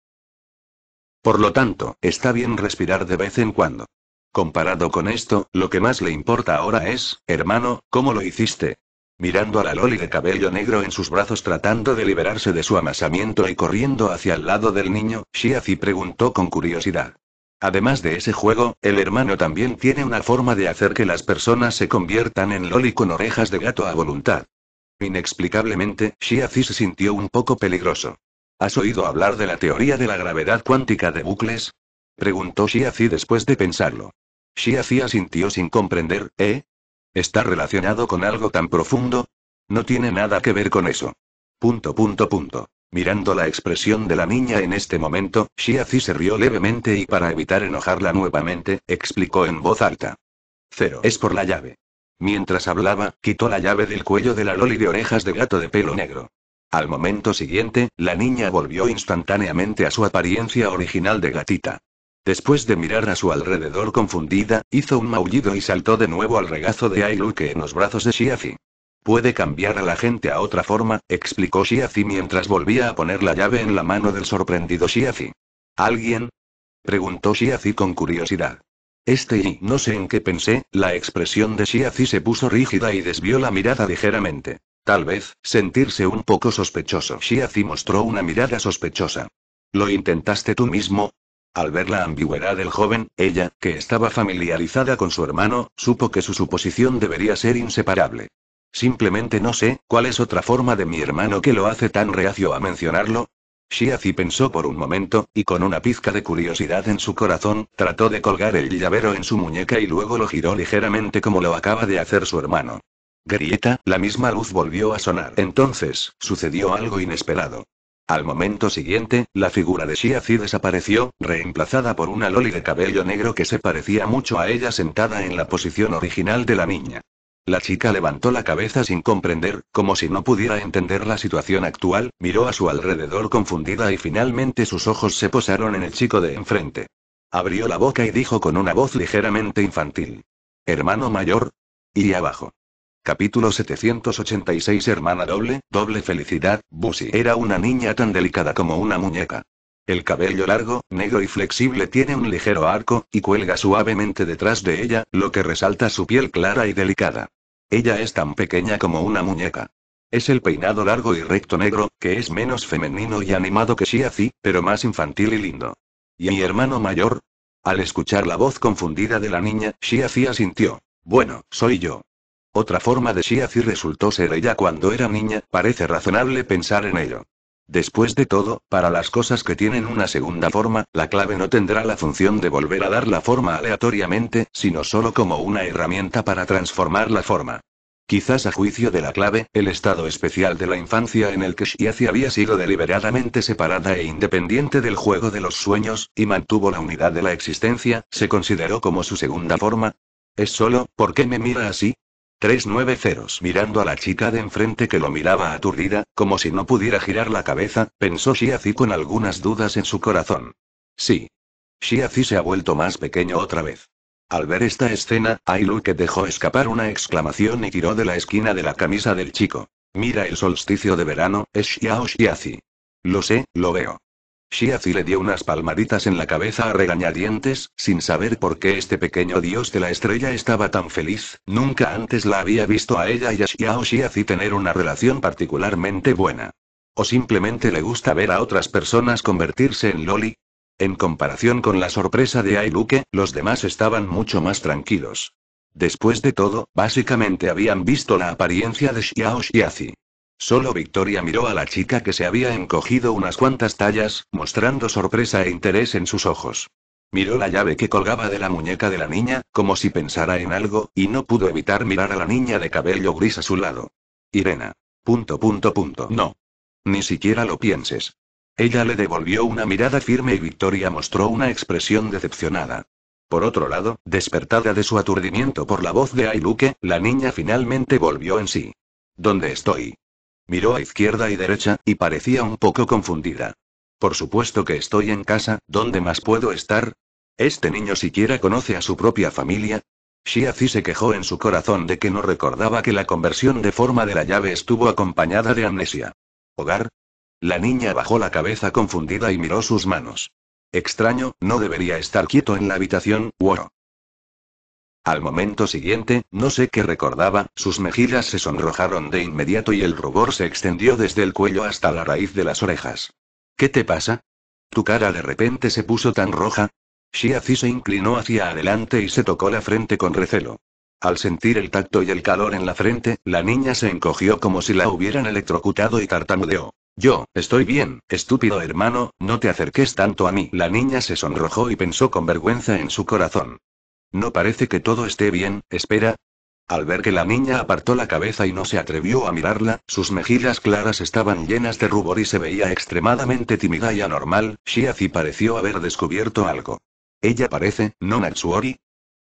Por lo tanto, está bien respirar de vez en cuando. Comparado con esto, lo que más le importa ahora es, hermano, ¿cómo lo hiciste? Mirando a la Loli de cabello negro en sus brazos tratando de liberarse de su amasamiento y corriendo hacia el lado del niño, Shiazi preguntó con curiosidad. Además de ese juego, el hermano también tiene una forma de hacer que las personas se conviertan en loli con orejas de gato a voluntad. Inexplicablemente, Shiazi se sintió un poco peligroso. ¿Has oído hablar de la teoría de la gravedad cuántica de bucles? Preguntó Shiazi después de pensarlo. Shiazi asintió sin comprender, ¿eh? ¿Está relacionado con algo tan profundo? No tiene nada que ver con eso. Punto, punto, punto. Mirando la expresión de la niña en este momento, Shiazi se rió levemente y para evitar enojarla nuevamente, explicó en voz alta. Cero es por la llave. Mientras hablaba, quitó la llave del cuello de la loli de orejas de gato de pelo negro. Al momento siguiente, la niña volvió instantáneamente a su apariencia original de gatita. Después de mirar a su alrededor confundida, hizo un maullido y saltó de nuevo al regazo de Ailu en los brazos de Shiazi. Puede cambiar a la gente a otra forma, explicó Shiazi mientras volvía a poner la llave en la mano del sorprendido Shiazi. ¿Alguien? preguntó Shiazi con curiosidad. Este y no sé en qué pensé, la expresión de Shiazi se puso rígida y desvió la mirada ligeramente. Tal vez, sentirse un poco sospechoso. Shiazi mostró una mirada sospechosa. ¿Lo intentaste tú mismo? Al ver la ambigüedad del joven, ella, que estaba familiarizada con su hermano, supo que su suposición debería ser inseparable. Simplemente no sé, ¿cuál es otra forma de mi hermano que lo hace tan reacio a mencionarlo? Shiazi pensó por un momento, y con una pizca de curiosidad en su corazón, trató de colgar el llavero en su muñeca y luego lo giró ligeramente como lo acaba de hacer su hermano. Grieta, la misma luz volvió a sonar. Entonces, sucedió algo inesperado. Al momento siguiente, la figura de Shiazi desapareció, reemplazada por una loli de cabello negro que se parecía mucho a ella sentada en la posición original de la niña. La chica levantó la cabeza sin comprender, como si no pudiera entender la situación actual, miró a su alrededor confundida y finalmente sus ojos se posaron en el chico de enfrente. Abrió la boca y dijo con una voz ligeramente infantil. Hermano mayor. Y abajo. Capítulo 786 Hermana doble, doble felicidad, Busi era una niña tan delicada como una muñeca. El cabello largo, negro y flexible tiene un ligero arco, y cuelga suavemente detrás de ella, lo que resalta su piel clara y delicada. Ella es tan pequeña como una muñeca. Es el peinado largo y recto negro, que es menos femenino y animado que Shiazi, pero más infantil y lindo. ¿Y mi hermano mayor? Al escuchar la voz confundida de la niña, Shiazi asintió. Bueno, soy yo. Otra forma de Shiazi resultó ser ella cuando era niña, parece razonable pensar en ello. Después de todo, para las cosas que tienen una segunda forma, la clave no tendrá la función de volver a dar la forma aleatoriamente, sino solo como una herramienta para transformar la forma. Quizás a juicio de la clave, el estado especial de la infancia en el que Shiazi había sido deliberadamente separada e independiente del juego de los sueños, y mantuvo la unidad de la existencia, se consideró como su segunda forma. Es solo, ¿por qué me mira así? 390. Mirando a la chica de enfrente que lo miraba aturdida, como si no pudiera girar la cabeza, pensó Shiazi con algunas dudas en su corazón. Sí. Shiazi se ha vuelto más pequeño otra vez. Al ver esta escena, que dejó escapar una exclamación y tiró de la esquina de la camisa del chico. Mira el solsticio de verano, es Xiao Shiazi. Lo sé, lo veo. Shiazi le dio unas palmaditas en la cabeza a regañadientes, sin saber por qué este pequeño dios de la estrella estaba tan feliz, nunca antes la había visto a ella y a Xiao Shiazi tener una relación particularmente buena. ¿O simplemente le gusta ver a otras personas convertirse en Loli? En comparación con la sorpresa de Ailuke, los demás estaban mucho más tranquilos. Después de todo, básicamente habían visto la apariencia de Xiao Shiazi. Solo Victoria miró a la chica que se había encogido unas cuantas tallas, mostrando sorpresa e interés en sus ojos. Miró la llave que colgaba de la muñeca de la niña, como si pensara en algo, y no pudo evitar mirar a la niña de cabello gris a su lado. Irena. Punto, punto, punto. No. Ni siquiera lo pienses. Ella le devolvió una mirada firme y Victoria mostró una expresión decepcionada. Por otro lado, despertada de su aturdimiento por la voz de Ailuke, la niña finalmente volvió en sí. ¿Dónde estoy? Miró a izquierda y derecha, y parecía un poco confundida. Por supuesto que estoy en casa, ¿dónde más puedo estar? ¿Este niño siquiera conoce a su propia familia? Shiazi se quejó en su corazón de que no recordaba que la conversión de forma de la llave estuvo acompañada de amnesia. ¿Hogar? La niña bajó la cabeza confundida y miró sus manos. Extraño, no debería estar quieto en la habitación, Woro. Al momento siguiente, no sé qué recordaba, sus mejillas se sonrojaron de inmediato y el rubor se extendió desde el cuello hasta la raíz de las orejas. ¿Qué te pasa? ¿Tu cara de repente se puso tan roja? Shiazi se inclinó hacia adelante y se tocó la frente con recelo. Al sentir el tacto y el calor en la frente, la niña se encogió como si la hubieran electrocutado y tartamudeó. Yo, estoy bien, estúpido hermano, no te acerques tanto a mí. La niña se sonrojó y pensó con vergüenza en su corazón. No parece que todo esté bien, espera. Al ver que la niña apartó la cabeza y no se atrevió a mirarla, sus mejillas claras estaban llenas de rubor y se veía extremadamente tímida y anormal, Shiazi pareció haber descubierto algo. Ella parece, ¿no Natsuori?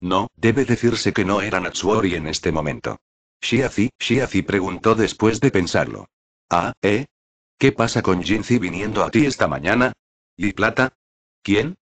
No, debe decirse que no era Natsuori en este momento. Shiazi, Shiazi preguntó después de pensarlo. Ah, ¿eh? ¿Qué pasa con Jinzi viniendo a ti esta mañana? ¿Y plata? ¿Quién?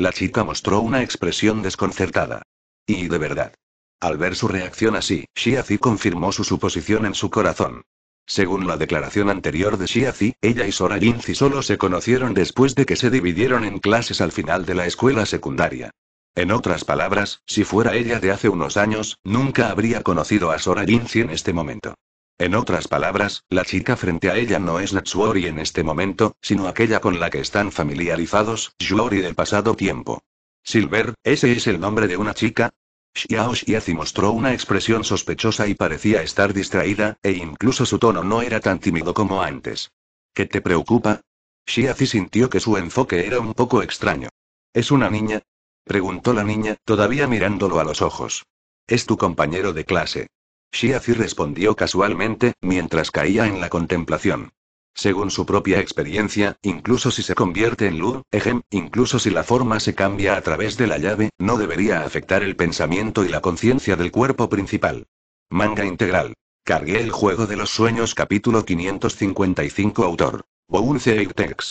La chica mostró una expresión desconcertada. Y de verdad. Al ver su reacción así, Shiazi confirmó su suposición en su corazón. Según la declaración anterior de Shiazi, ella y Sora Jinzi solo se conocieron después de que se dividieron en clases al final de la escuela secundaria. En otras palabras, si fuera ella de hace unos años, nunca habría conocido a Sora Jinzi en este momento. En otras palabras, la chica frente a ella no es la en este momento, sino aquella con la que están familiarizados, Tsuori del pasado tiempo. Silver, ¿ese es el nombre de una chica? Xiao Xiazi mostró una expresión sospechosa y parecía estar distraída, e incluso su tono no era tan tímido como antes. ¿Qué te preocupa? Xiazi sintió que su enfoque era un poco extraño. ¿Es una niña? preguntó la niña, todavía mirándolo a los ojos. Es tu compañero de clase. Shiazi respondió casualmente, mientras caía en la contemplación. Según su propia experiencia, incluso si se convierte en luz, ejem, incluso si la forma se cambia a través de la llave, no debería afectar el pensamiento y la conciencia del cuerpo principal. Manga integral. Cargué el juego de los sueños capítulo 555 autor. Bounce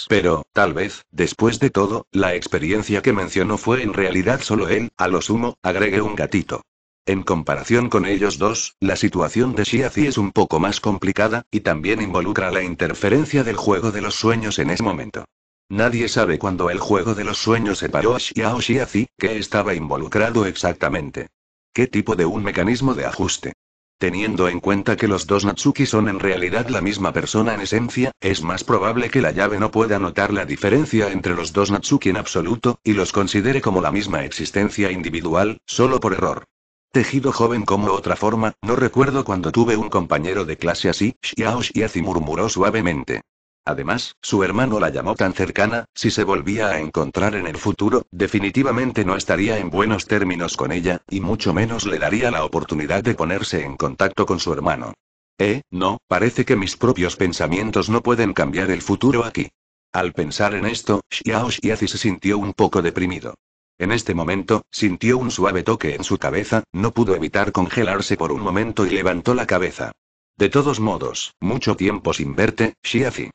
Pero, tal vez, después de todo, la experiencia que mencionó fue en realidad solo él, a lo sumo, agregué un gatito. En comparación con ellos dos, la situación de Shiazi es un poco más complicada, y también involucra la interferencia del juego de los sueños en ese momento. Nadie sabe cuándo el juego de los sueños separó a Xiao Shiazi, que estaba involucrado exactamente. ¿Qué tipo de un mecanismo de ajuste? Teniendo en cuenta que los dos Natsuki son en realidad la misma persona en esencia, es más probable que la llave no pueda notar la diferencia entre los dos Natsuki en absoluto, y los considere como la misma existencia individual, solo por error. Tejido joven como otra forma, no recuerdo cuando tuve un compañero de clase así, Xiao Xiazi murmuró suavemente. Además, su hermano la llamó tan cercana, si se volvía a encontrar en el futuro, definitivamente no estaría en buenos términos con ella, y mucho menos le daría la oportunidad de ponerse en contacto con su hermano. Eh, no, parece que mis propios pensamientos no pueden cambiar el futuro aquí. Al pensar en esto, Xiao Xiazi se sintió un poco deprimido. En este momento, sintió un suave toque en su cabeza, no pudo evitar congelarse por un momento y levantó la cabeza. De todos modos, mucho tiempo sin verte, Xiazi.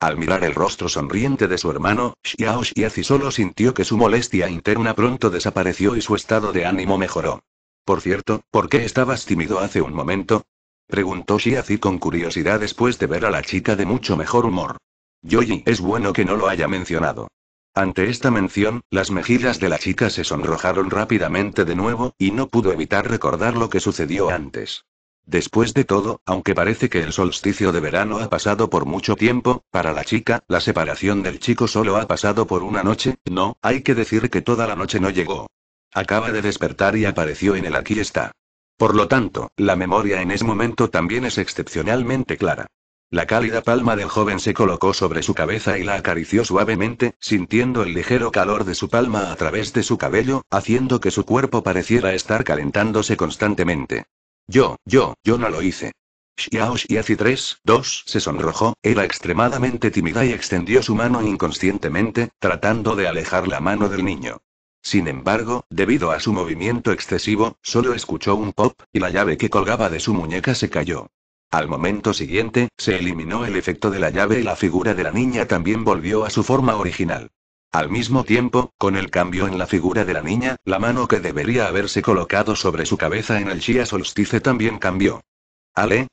Al mirar el rostro sonriente de su hermano, Xiao Xiazi solo sintió que su molestia interna pronto desapareció y su estado de ánimo mejoró. Por cierto, ¿por qué estabas tímido hace un momento? Preguntó Xiazi con curiosidad después de ver a la chica de mucho mejor humor. Yoyi, es bueno que no lo haya mencionado. Ante esta mención, las mejillas de la chica se sonrojaron rápidamente de nuevo, y no pudo evitar recordar lo que sucedió antes. Después de todo, aunque parece que el solsticio de verano ha pasado por mucho tiempo, para la chica, la separación del chico solo ha pasado por una noche, no, hay que decir que toda la noche no llegó. Acaba de despertar y apareció en el aquí está. Por lo tanto, la memoria en ese momento también es excepcionalmente clara. La cálida palma del joven se colocó sobre su cabeza y la acarició suavemente, sintiendo el ligero calor de su palma a través de su cabello, haciendo que su cuerpo pareciera estar calentándose constantemente. Yo, yo, yo no lo hice. Xiao xiaci 3, 2 se sonrojó, era extremadamente tímida y extendió su mano inconscientemente, tratando de alejar la mano del niño. Sin embargo, debido a su movimiento excesivo, solo escuchó un pop, y la llave que colgaba de su muñeca se cayó. Al momento siguiente, se eliminó el efecto de la llave y la figura de la niña también volvió a su forma original. Al mismo tiempo, con el cambio en la figura de la niña, la mano que debería haberse colocado sobre su cabeza en el Shia Solstice también cambió. ¿Ale?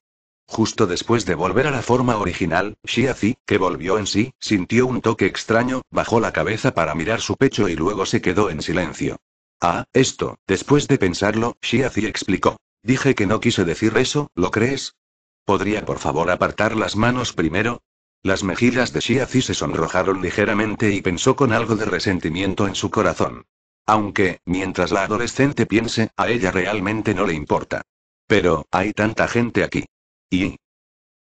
Justo después de volver a la forma original, Shiazi, que volvió en sí, sintió un toque extraño, bajó la cabeza para mirar su pecho y luego se quedó en silencio. Ah, esto, después de pensarlo, Shiazi explicó. Dije que no quise decir eso, ¿lo crees? ¿Podría por favor apartar las manos primero? Las mejillas de Shiazi se sonrojaron ligeramente y pensó con algo de resentimiento en su corazón. Aunque, mientras la adolescente piense, a ella realmente no le importa. Pero, hay tanta gente aquí. Y.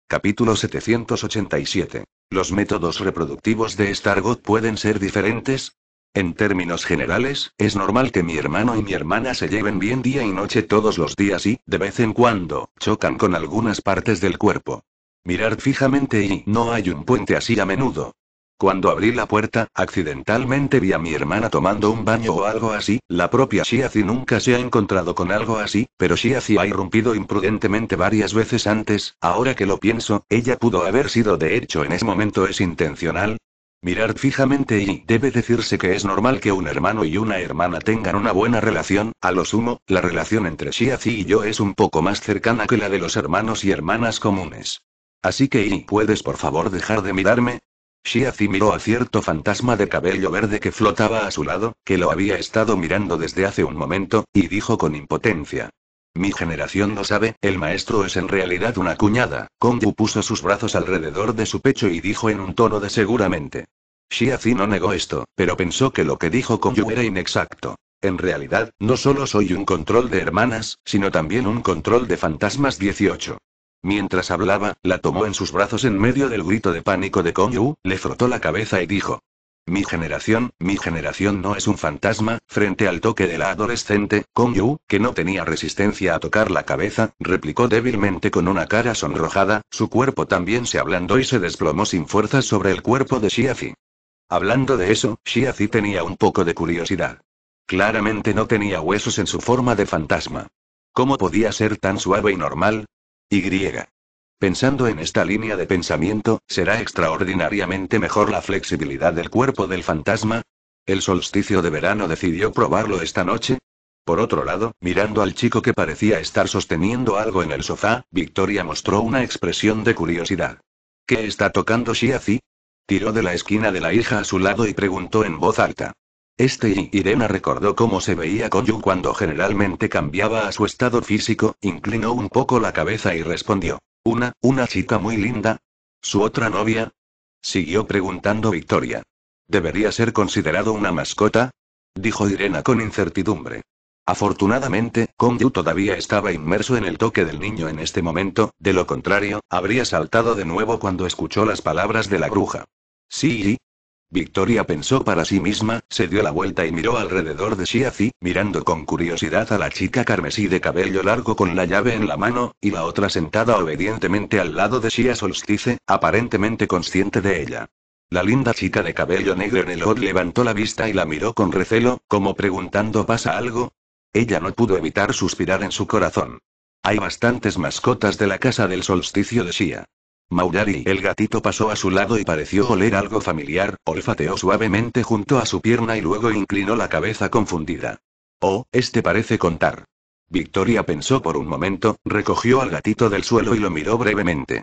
Capítulo 787. Los métodos reproductivos de Stargot pueden ser diferentes, en términos generales, es normal que mi hermano y mi hermana se lleven bien día y noche todos los días y, de vez en cuando, chocan con algunas partes del cuerpo. Mirar fijamente y no hay un puente así a menudo. Cuando abrí la puerta, accidentalmente vi a mi hermana tomando un baño o algo así. La propia Shiazi nunca se ha encontrado con algo así, pero Shiazi ha irrumpido imprudentemente varias veces antes. Ahora que lo pienso, ella pudo haber sido de hecho en ese momento es intencional, Mirar fijamente y debe decirse que es normal que un hermano y una hermana tengan una buena relación, a lo sumo, la relación entre Shiazi y yo es un poco más cercana que la de los hermanos y hermanas comunes. Así que y ¿puedes por favor dejar de mirarme? Shiazi miró a cierto fantasma de cabello verde que flotaba a su lado, que lo había estado mirando desde hace un momento, y dijo con impotencia. Mi generación no sabe, el maestro es en realidad una cuñada. Yu puso sus brazos alrededor de su pecho y dijo en un tono de seguramente. Zi no negó esto, pero pensó que lo que dijo Yu era inexacto. En realidad, no solo soy un control de hermanas, sino también un control de fantasmas 18. Mientras hablaba, la tomó en sus brazos en medio del grito de pánico de Yu, le frotó la cabeza y dijo, mi generación, mi generación no es un fantasma, frente al toque de la adolescente, Kong Yu, que no tenía resistencia a tocar la cabeza, replicó débilmente con una cara sonrojada, su cuerpo también se ablandó y se desplomó sin fuerza sobre el cuerpo de Xiazi. Hablando de eso, Xiazi tenía un poco de curiosidad. Claramente no tenía huesos en su forma de fantasma. ¿Cómo podía ser tan suave y normal? Y. Pensando en esta línea de pensamiento, ¿será extraordinariamente mejor la flexibilidad del cuerpo del fantasma? ¿El solsticio de verano decidió probarlo esta noche? Por otro lado, mirando al chico que parecía estar sosteniendo algo en el sofá, Victoria mostró una expresión de curiosidad. ¿Qué está tocando Shiazi? Tiró de la esquina de la hija a su lado y preguntó en voz alta. Este y Irena recordó cómo se veía Yu cuando generalmente cambiaba a su estado físico, inclinó un poco la cabeza y respondió. ¿Una, una chica muy linda? ¿Su otra novia? Siguió preguntando Victoria. ¿Debería ser considerado una mascota? Dijo Irena con incertidumbre. Afortunadamente, Yu todavía estaba inmerso en el toque del niño en este momento, de lo contrario, habría saltado de nuevo cuando escuchó las palabras de la bruja. Sí, Victoria pensó para sí misma, se dio la vuelta y miró alrededor de Shiazi, mirando con curiosidad a la chica carmesí de cabello largo con la llave en la mano, y la otra sentada obedientemente al lado de Shia Solstice, aparentemente consciente de ella. La linda chica de cabello negro en el hot levantó la vista y la miró con recelo, como preguntando ¿pasa algo? Ella no pudo evitar suspirar en su corazón. Hay bastantes mascotas de la casa del solsticio de Shia. Maurari. El gatito pasó a su lado y pareció oler algo familiar, olfateó suavemente junto a su pierna y luego inclinó la cabeza confundida. Oh, este parece contar. Victoria pensó por un momento, recogió al gatito del suelo y lo miró brevemente.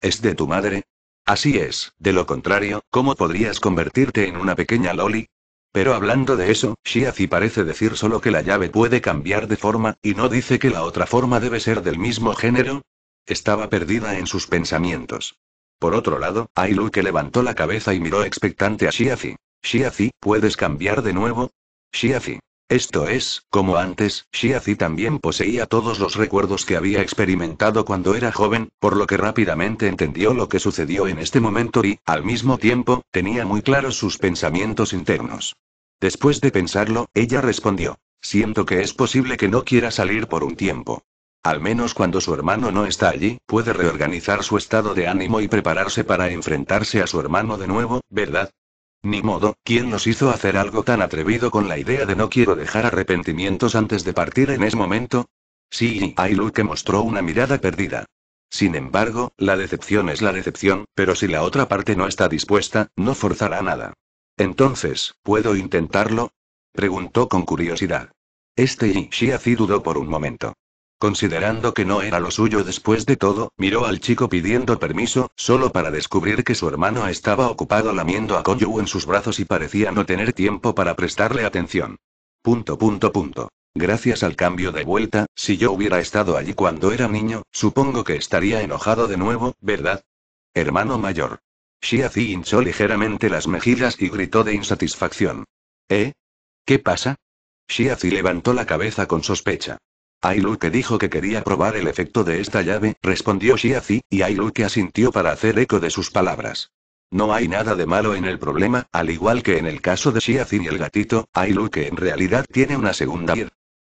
¿Es de tu madre? Así es, de lo contrario, ¿cómo podrías convertirte en una pequeña Loli? Pero hablando de eso, Shiazi parece decir solo que la llave puede cambiar de forma, y no dice que la otra forma debe ser del mismo género, estaba perdida en sus pensamientos. Por otro lado, Ailu que levantó la cabeza y miró expectante a Shiafi. Shiafi, ¿puedes cambiar de nuevo? Shiafi. Esto es, como antes, Shiazi también poseía todos los recuerdos que había experimentado cuando era joven, por lo que rápidamente entendió lo que sucedió en este momento y, al mismo tiempo, tenía muy claros sus pensamientos internos. Después de pensarlo, ella respondió, siento que es posible que no quiera salir por un tiempo. Al menos cuando su hermano no está allí, puede reorganizar su estado de ánimo y prepararse para enfrentarse a su hermano de nuevo, ¿verdad? Ni modo, ¿quién nos hizo hacer algo tan atrevido con la idea de no quiero dejar arrepentimientos antes de partir en ese momento? Sí, Ailu que mostró una mirada perdida. Sin embargo, la decepción es la decepción, pero si la otra parte no está dispuesta, no forzará nada. Entonces, ¿puedo intentarlo? Preguntó con curiosidad. Este así dudó por un momento. Considerando que no era lo suyo después de todo, miró al chico pidiendo permiso, solo para descubrir que su hermano estaba ocupado lamiendo a Koyu en sus brazos y parecía no tener tiempo para prestarle atención. Punto punto punto. Gracias al cambio de vuelta, si yo hubiera estado allí cuando era niño, supongo que estaría enojado de nuevo, ¿verdad? Hermano mayor. Shiazi hinchó ligeramente las mejillas y gritó de insatisfacción. ¿Eh? ¿Qué pasa? Shiazi levantó la cabeza con sospecha. Ailu que dijo que quería probar el efecto de esta llave, respondió Shiazi, y Ailu que asintió para hacer eco de sus palabras. No hay nada de malo en el problema, al igual que en el caso de Shiazi y el gatito, Ailu que en realidad tiene una segunda vida.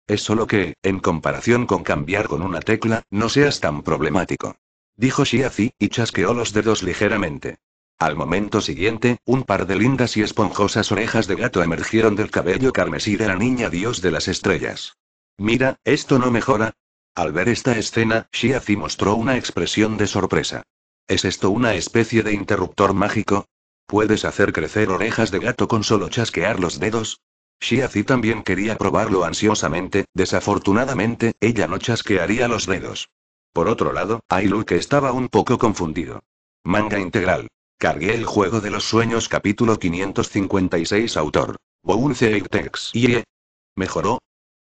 Es solo que, en comparación con cambiar con una tecla, no seas tan problemático. Dijo Shiazi, y chasqueó los dedos ligeramente. Al momento siguiente, un par de lindas y esponjosas orejas de gato emergieron del cabello carmesí de la niña dios de las estrellas. Mira, esto no mejora. Al ver esta escena, Shiazi mostró una expresión de sorpresa. ¿Es esto una especie de interruptor mágico? ¿Puedes hacer crecer orejas de gato con solo chasquear los dedos? Shiazi también quería probarlo ansiosamente, desafortunadamente, ella no chasquearía los dedos. Por otro lado, Ailu que estaba un poco confundido. Manga integral. Cargué el juego de los sueños capítulo 556 autor. Bounce Tex. Y eh. mejoró,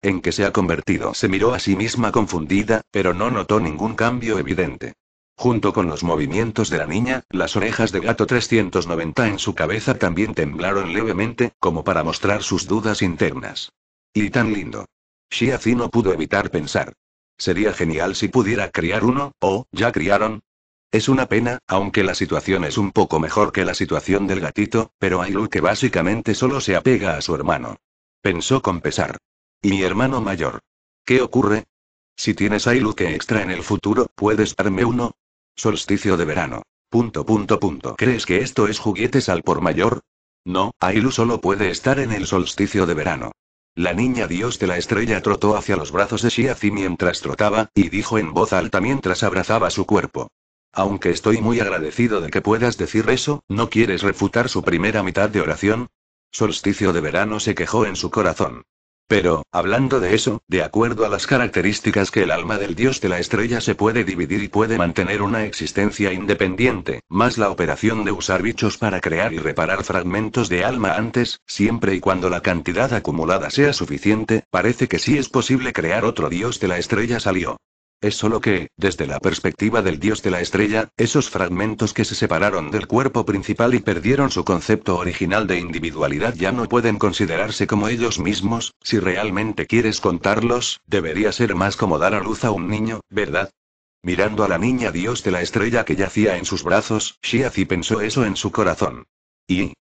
en que se ha convertido. Se miró a sí misma confundida, pero no notó ningún cambio evidente. Junto con los movimientos de la niña, las orejas de gato 390 en su cabeza también temblaron levemente, como para mostrar sus dudas internas. Y tan lindo. Shia no pudo evitar pensar. Sería genial si pudiera criar uno, o, ya criaron, es una pena, aunque la situación es un poco mejor que la situación del gatito, pero hay que básicamente solo se apega a su hermano. Pensó con pesar. Y mi hermano mayor. ¿Qué ocurre? Si tienes Ailu que extra en el futuro, ¿puedes darme uno? Solsticio de verano. Punto punto punto. ¿Crees que esto es juguetes al por mayor? No, Ailu solo puede estar en el solsticio de verano. La niña dios de la estrella trotó hacia los brazos de Shiazi mientras trotaba, y dijo en voz alta mientras abrazaba su cuerpo. Aunque estoy muy agradecido de que puedas decir eso, ¿no quieres refutar su primera mitad de oración? Solsticio de verano se quejó en su corazón. Pero, hablando de eso, de acuerdo a las características que el alma del dios de la estrella se puede dividir y puede mantener una existencia independiente, más la operación de usar bichos para crear y reparar fragmentos de alma antes, siempre y cuando la cantidad acumulada sea suficiente, parece que sí es posible crear otro dios de la estrella salió. Es solo que, desde la perspectiva del dios de la estrella, esos fragmentos que se separaron del cuerpo principal y perdieron su concepto original de individualidad ya no pueden considerarse como ellos mismos, si realmente quieres contarlos, debería ser más como dar a luz a un niño, ¿verdad? Mirando a la niña dios de la estrella que yacía en sus brazos, Shiazi pensó eso en su corazón. Y,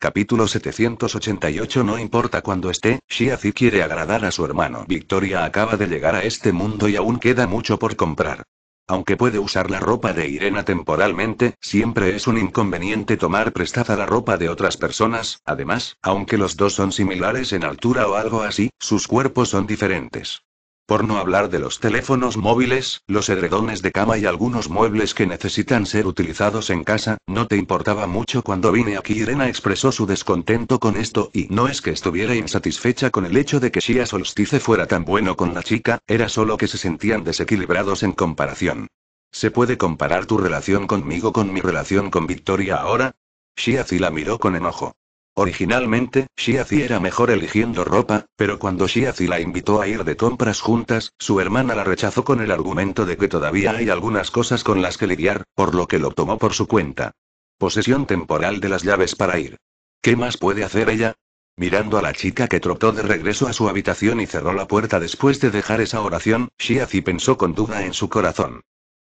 Capítulo 788 No importa cuando esté, Shiazi quiere agradar a su hermano. Victoria acaba de llegar a este mundo y aún queda mucho por comprar. Aunque puede usar la ropa de Irena temporalmente, siempre es un inconveniente tomar prestada la ropa de otras personas, además, aunque los dos son similares en altura o algo así, sus cuerpos son diferentes. Por no hablar de los teléfonos móviles, los edredones de cama y algunos muebles que necesitan ser utilizados en casa, no te importaba mucho cuando vine aquí. Irena expresó su descontento con esto y no es que estuviera insatisfecha con el hecho de que Shia Solstice fuera tan bueno con la chica, era solo que se sentían desequilibrados en comparación. ¿Se puede comparar tu relación conmigo con mi relación con Victoria ahora? Shia la miró con enojo. Originalmente, Shiazi era mejor eligiendo ropa, pero cuando Shiazi la invitó a ir de compras juntas, su hermana la rechazó con el argumento de que todavía hay algunas cosas con las que lidiar, por lo que lo tomó por su cuenta. Posesión temporal de las llaves para ir. ¿Qué más puede hacer ella? Mirando a la chica que trotó de regreso a su habitación y cerró la puerta después de dejar esa oración, Shiazi pensó con duda en su corazón.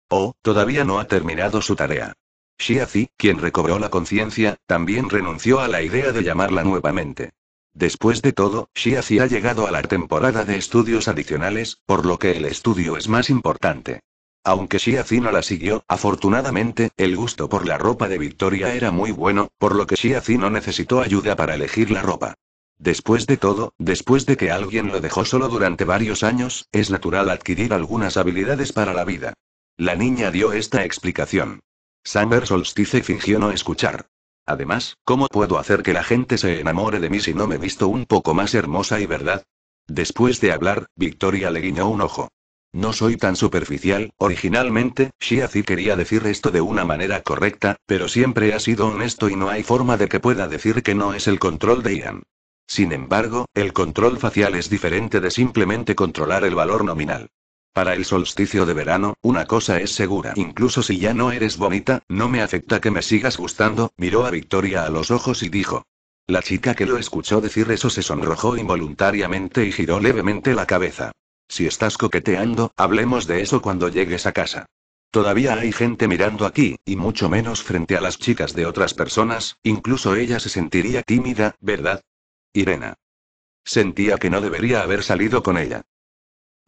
Oh, todavía no ha terminado su tarea. Xiazi, quien recobró la conciencia, también renunció a la idea de llamarla nuevamente. Después de todo, Xiazi ha llegado a la temporada de estudios adicionales, por lo que el estudio es más importante. Aunque Xiazi no la siguió, afortunadamente, el gusto por la ropa de Victoria era muy bueno, por lo que Xiazi no necesitó ayuda para elegir la ropa. Después de todo, después de que alguien lo dejó solo durante varios años, es natural adquirir algunas habilidades para la vida. La niña dio esta explicación. Summer Solstice fingió no escuchar. Además, ¿cómo puedo hacer que la gente se enamore de mí si no me visto un poco más hermosa y verdad? Después de hablar, Victoria le guiñó un ojo. No soy tan superficial, originalmente, Shiazi quería decir esto de una manera correcta, pero siempre ha sido honesto y no hay forma de que pueda decir que no es el control de Ian. Sin embargo, el control facial es diferente de simplemente controlar el valor nominal. Para el solsticio de verano, una cosa es segura. Incluso si ya no eres bonita, no me afecta que me sigas gustando, miró a Victoria a los ojos y dijo. La chica que lo escuchó decir eso se sonrojó involuntariamente y giró levemente la cabeza. Si estás coqueteando, hablemos de eso cuando llegues a casa. Todavía hay gente mirando aquí, y mucho menos frente a las chicas de otras personas, incluso ella se sentiría tímida, ¿verdad? Irena. Sentía que no debería haber salido con ella.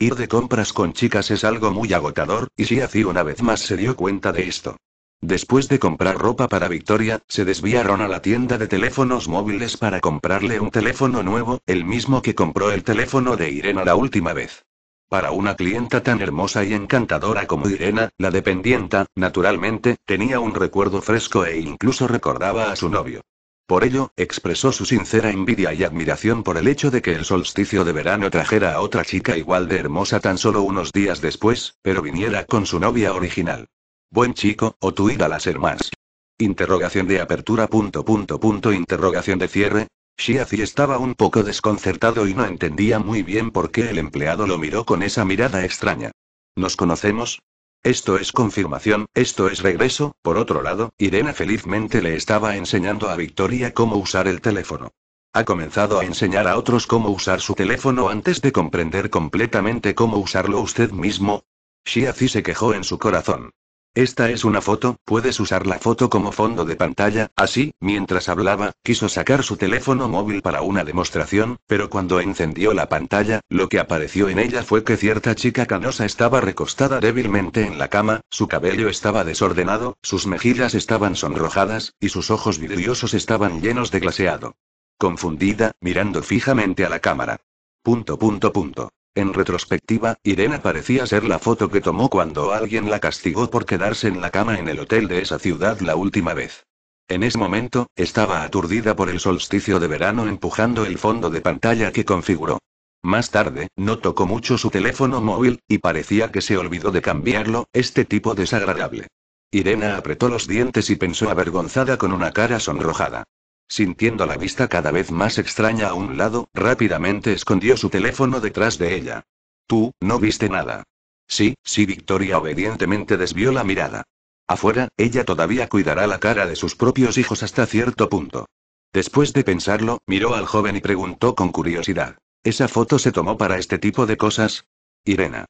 Ir de compras con chicas es algo muy agotador, y así una vez más se dio cuenta de esto. Después de comprar ropa para Victoria, se desviaron a la tienda de teléfonos móviles para comprarle un teléfono nuevo, el mismo que compró el teléfono de Irena la última vez. Para una clienta tan hermosa y encantadora como Irena, la dependienta, naturalmente, tenía un recuerdo fresco e incluso recordaba a su novio. Por ello, expresó su sincera envidia y admiración por el hecho de que el solsticio de verano trajera a otra chica igual de hermosa tan solo unos días después, pero viniera con su novia original. Buen chico, o tú ir a las hermanas. Interrogación de apertura punto punto punto interrogación de cierre. Shiazi estaba un poco desconcertado y no entendía muy bien por qué el empleado lo miró con esa mirada extraña. ¿Nos conocemos? Esto es confirmación, esto es regreso. Por otro lado, Irena felizmente le estaba enseñando a Victoria cómo usar el teléfono. Ha comenzado a enseñar a otros cómo usar su teléfono antes de comprender completamente cómo usarlo usted mismo. Shiazi se quejó en su corazón. Esta es una foto, puedes usar la foto como fondo de pantalla, así, mientras hablaba, quiso sacar su teléfono móvil para una demostración, pero cuando encendió la pantalla, lo que apareció en ella fue que cierta chica canosa estaba recostada débilmente en la cama, su cabello estaba desordenado, sus mejillas estaban sonrojadas, y sus ojos vidriosos estaban llenos de glaseado. Confundida, mirando fijamente a la cámara. Punto punto punto. En retrospectiva, Irena parecía ser la foto que tomó cuando alguien la castigó por quedarse en la cama en el hotel de esa ciudad la última vez. En ese momento, estaba aturdida por el solsticio de verano empujando el fondo de pantalla que configuró. Más tarde, no tocó mucho su teléfono móvil, y parecía que se olvidó de cambiarlo, este tipo desagradable. Irena apretó los dientes y pensó avergonzada con una cara sonrojada. Sintiendo la vista cada vez más extraña a un lado, rápidamente escondió su teléfono detrás de ella. Tú, no viste nada. Sí, sí, Victoria obedientemente desvió la mirada. Afuera, ella todavía cuidará la cara de sus propios hijos hasta cierto punto. Después de pensarlo, miró al joven y preguntó con curiosidad. ¿Esa foto se tomó para este tipo de cosas? Irena.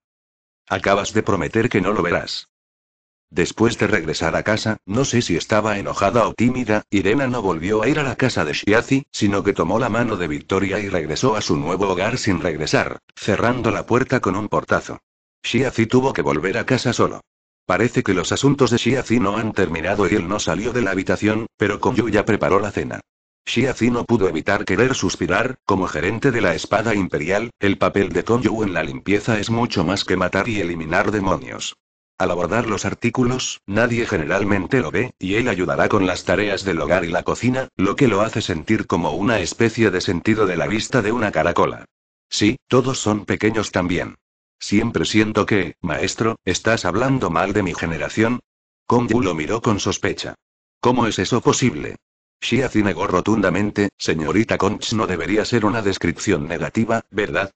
Acabas de prometer que no lo verás. Después de regresar a casa, no sé si estaba enojada o tímida, Irena no volvió a ir a la casa de Shiazi, sino que tomó la mano de Victoria y regresó a su nuevo hogar sin regresar, cerrando la puerta con un portazo. Shiazi tuvo que volver a casa solo. Parece que los asuntos de Shiazi no han terminado y él no salió de la habitación, pero Koyu ya preparó la cena. Shiazi no pudo evitar querer suspirar, como gerente de la espada imperial, el papel de conyu en la limpieza es mucho más que matar y eliminar demonios. Al abordar los artículos, nadie generalmente lo ve, y él ayudará con las tareas del hogar y la cocina, lo que lo hace sentir como una especie de sentido de la vista de una caracola. Sí, todos son pequeños también. Siempre siento que, maestro, estás hablando mal de mi generación. Yu lo miró con sospecha. ¿Cómo es eso posible? Shia negó rotundamente, señorita Conch no debería ser una descripción negativa, ¿verdad?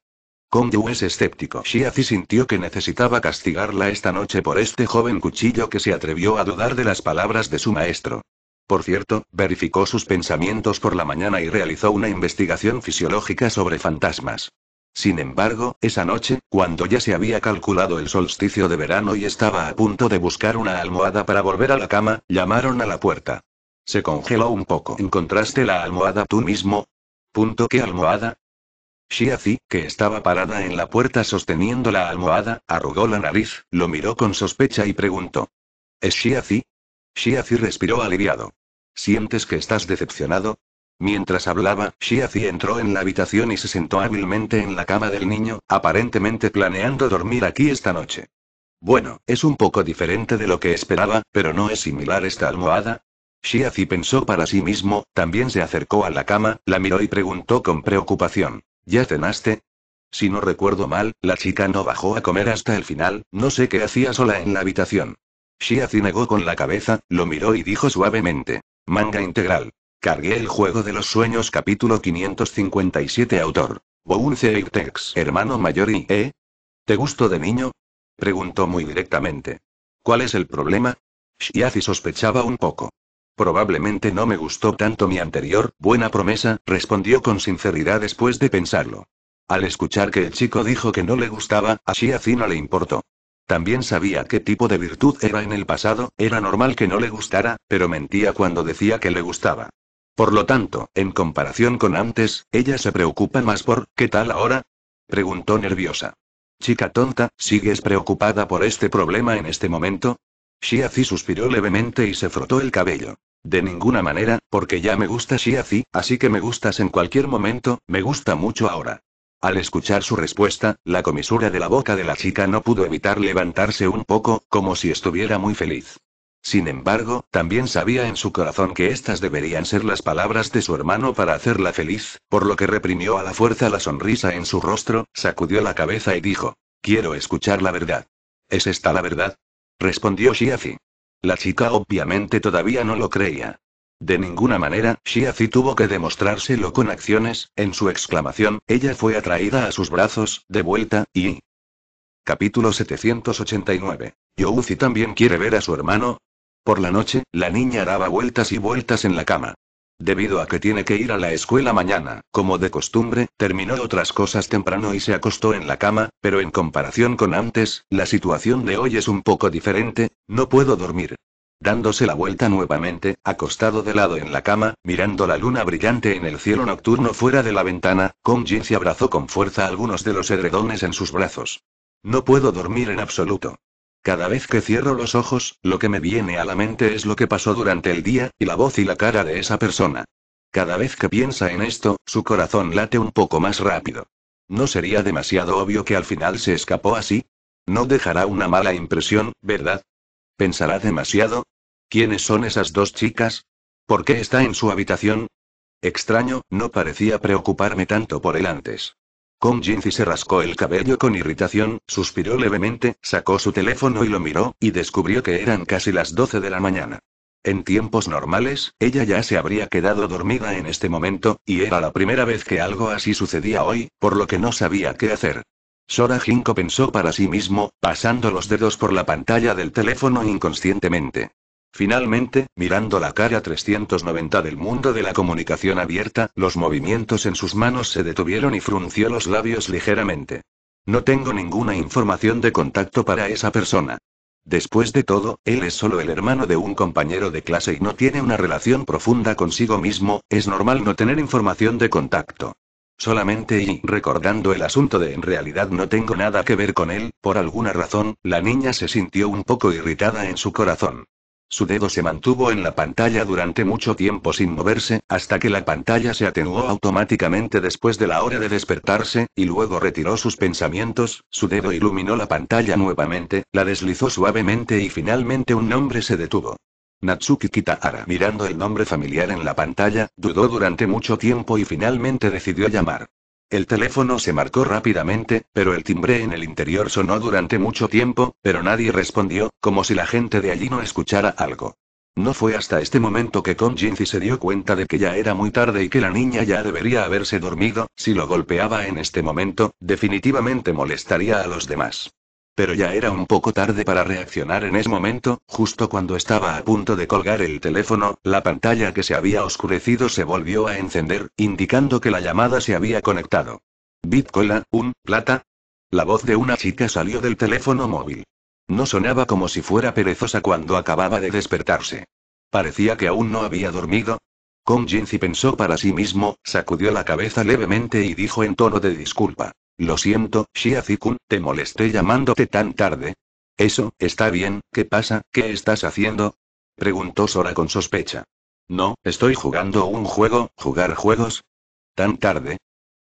Condu es escéptico. Shiazi sintió que necesitaba castigarla esta noche por este joven cuchillo que se atrevió a dudar de las palabras de su maestro. Por cierto, verificó sus pensamientos por la mañana y realizó una investigación fisiológica sobre fantasmas. Sin embargo, esa noche, cuando ya se había calculado el solsticio de verano y estaba a punto de buscar una almohada para volver a la cama, llamaron a la puerta. Se congeló un poco. ¿Encontraste la almohada tú mismo? Punto. ¿Qué almohada? Shiazi, que estaba parada en la puerta sosteniendo la almohada, arrugó la nariz, lo miró con sospecha y preguntó. ¿Es Shiazi? Shiazi respiró aliviado. ¿Sientes que estás decepcionado? Mientras hablaba, Shiazi entró en la habitación y se sentó hábilmente en la cama del niño, aparentemente planeando dormir aquí esta noche. Bueno, es un poco diferente de lo que esperaba, pero no es similar esta almohada, Shiazi pensó para sí mismo, también se acercó a la cama, la miró y preguntó con preocupación. ¿Ya cenaste? Si no recuerdo mal, la chica no bajó a comer hasta el final, no sé qué hacía sola en la habitación. Shiazi negó con la cabeza, lo miró y dijo suavemente. Manga integral. Cargué el juego de los sueños capítulo 557 autor. Bounce Eirtex, Hermano mayor y... ¿Eh? ¿Te gustó de niño? Preguntó muy directamente. ¿Cuál es el problema? Shiazi sospechaba un poco. Probablemente no me gustó tanto mi anterior, buena promesa, respondió con sinceridad después de pensarlo. Al escuchar que el chico dijo que no le gustaba, así a no le importó. También sabía qué tipo de virtud era en el pasado, era normal que no le gustara, pero mentía cuando decía que le gustaba. Por lo tanto, en comparación con antes, ella se preocupa más por ¿qué tal ahora? preguntó nerviosa. Chica tonta, ¿sigues preocupada por este problema en este momento? Shiazi suspiró levemente y se frotó el cabello. De ninguna manera, porque ya me gusta Shiazi, así que me gustas en cualquier momento, me gusta mucho ahora. Al escuchar su respuesta, la comisura de la boca de la chica no pudo evitar levantarse un poco, como si estuviera muy feliz. Sin embargo, también sabía en su corazón que estas deberían ser las palabras de su hermano para hacerla feliz, por lo que reprimió a la fuerza la sonrisa en su rostro, sacudió la cabeza y dijo, Quiero escuchar la verdad. ¿Es esta la verdad? Respondió Shiazi. La chica obviamente todavía no lo creía. De ninguna manera, Shiazi tuvo que demostrárselo con acciones, en su exclamación, ella fue atraída a sus brazos, de vuelta, y... Capítulo 789. Youzi también quiere ver a su hermano. Por la noche, la niña daba vueltas y vueltas en la cama. Debido a que tiene que ir a la escuela mañana, como de costumbre, terminó otras cosas temprano y se acostó en la cama, pero en comparación con antes, la situación de hoy es un poco diferente, no puedo dormir. Dándose la vuelta nuevamente, acostado de lado en la cama, mirando la luna brillante en el cielo nocturno fuera de la ventana, Kong Jin se abrazó con fuerza algunos de los edredones en sus brazos. No puedo dormir en absoluto. Cada vez que cierro los ojos, lo que me viene a la mente es lo que pasó durante el día, y la voz y la cara de esa persona. Cada vez que piensa en esto, su corazón late un poco más rápido. ¿No sería demasiado obvio que al final se escapó así? No dejará una mala impresión, ¿verdad? ¿Pensará demasiado? ¿Quiénes son esas dos chicas? ¿Por qué está en su habitación? Extraño, no parecía preocuparme tanto por él antes. Kong Jinzi se rascó el cabello con irritación, suspiró levemente, sacó su teléfono y lo miró, y descubrió que eran casi las 12 de la mañana. En tiempos normales, ella ya se habría quedado dormida en este momento, y era la primera vez que algo así sucedía hoy, por lo que no sabía qué hacer. Sora Jinko pensó para sí mismo, pasando los dedos por la pantalla del teléfono inconscientemente. Finalmente, mirando la cara 390 del mundo de la comunicación abierta, los movimientos en sus manos se detuvieron y frunció los labios ligeramente. No tengo ninguna información de contacto para esa persona. Después de todo, él es solo el hermano de un compañero de clase y no tiene una relación profunda consigo mismo, es normal no tener información de contacto. Solamente y, recordando el asunto de en realidad no tengo nada que ver con él, por alguna razón, la niña se sintió un poco irritada en su corazón. Su dedo se mantuvo en la pantalla durante mucho tiempo sin moverse, hasta que la pantalla se atenuó automáticamente después de la hora de despertarse, y luego retiró sus pensamientos, su dedo iluminó la pantalla nuevamente, la deslizó suavemente y finalmente un nombre se detuvo. Natsuki Kitahara, mirando el nombre familiar en la pantalla, dudó durante mucho tiempo y finalmente decidió llamar. El teléfono se marcó rápidamente, pero el timbre en el interior sonó durante mucho tiempo, pero nadie respondió, como si la gente de allí no escuchara algo. No fue hasta este momento que Jinzi se dio cuenta de que ya era muy tarde y que la niña ya debería haberse dormido, si lo golpeaba en este momento, definitivamente molestaría a los demás pero ya era un poco tarde para reaccionar en ese momento, justo cuando estaba a punto de colgar el teléfono, la pantalla que se había oscurecido se volvió a encender, indicando que la llamada se había conectado. Bitcola, un, plata. La voz de una chica salió del teléfono móvil. No sonaba como si fuera perezosa cuando acababa de despertarse. Parecía que aún no había dormido. Kong Jinzi pensó para sí mismo, sacudió la cabeza levemente y dijo en tono de disculpa. Lo siento, Shiazi-kun, te molesté llamándote tan tarde. Eso, está bien, ¿qué pasa? ¿Qué estás haciendo? Preguntó Sora con sospecha. No, estoy jugando un juego, ¿jugar juegos? ¿Tan tarde?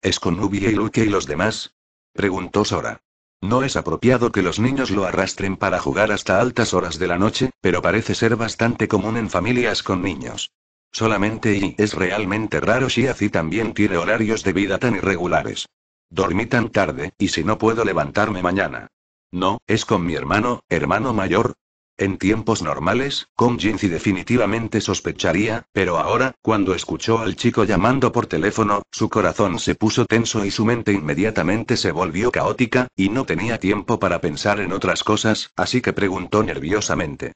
¿Es con Ubi y Luke y los demás? Preguntó Sora. No es apropiado que los niños lo arrastren para jugar hasta altas horas de la noche, pero parece ser bastante común en familias con niños. Solamente y es realmente raro si así también tiene horarios de vida tan irregulares. Dormí tan tarde, y si no puedo levantarme mañana. No, es con mi hermano, hermano mayor. En tiempos normales, Kong Jinzi definitivamente sospecharía, pero ahora, cuando escuchó al chico llamando por teléfono, su corazón se puso tenso y su mente inmediatamente se volvió caótica, y no tenía tiempo para pensar en otras cosas, así que preguntó nerviosamente.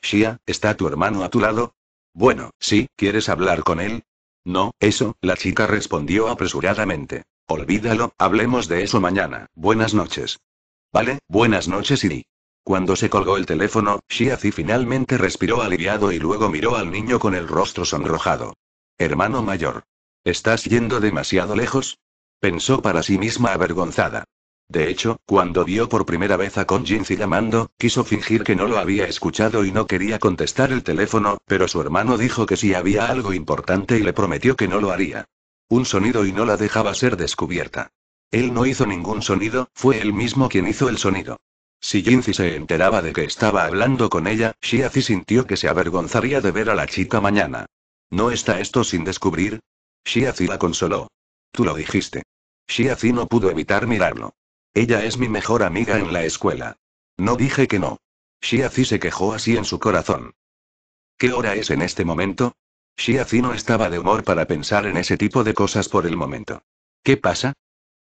Shia, ¿está tu hermano a tu lado? Bueno, sí, ¿quieres hablar con él? No, eso, la chica respondió apresuradamente. Olvídalo, hablemos de eso mañana. Buenas noches. Vale, buenas noches, y... Cuando se colgó el teléfono, Shiazi finalmente respiró aliviado y luego miró al niño con el rostro sonrojado. Hermano mayor. ¿Estás yendo demasiado lejos? Pensó para sí misma avergonzada. De hecho, cuando vio por primera vez a Jinzi llamando, quiso fingir que no lo había escuchado y no quería contestar el teléfono, pero su hermano dijo que sí había algo importante y le prometió que no lo haría. Un sonido y no la dejaba ser descubierta. Él no hizo ningún sonido, fue él mismo quien hizo el sonido. Si Jinzi se enteraba de que estaba hablando con ella, Shiazi sintió que se avergonzaría de ver a la chica mañana. ¿No está esto sin descubrir? Shiazi la consoló. Tú lo dijiste. Shiazi no pudo evitar mirarlo. Ella es mi mejor amiga en la escuela. No dije que no. Shiazi se quejó así en su corazón. ¿Qué hora es en este momento? Shiazi no estaba de humor para pensar en ese tipo de cosas por el momento. ¿Qué pasa?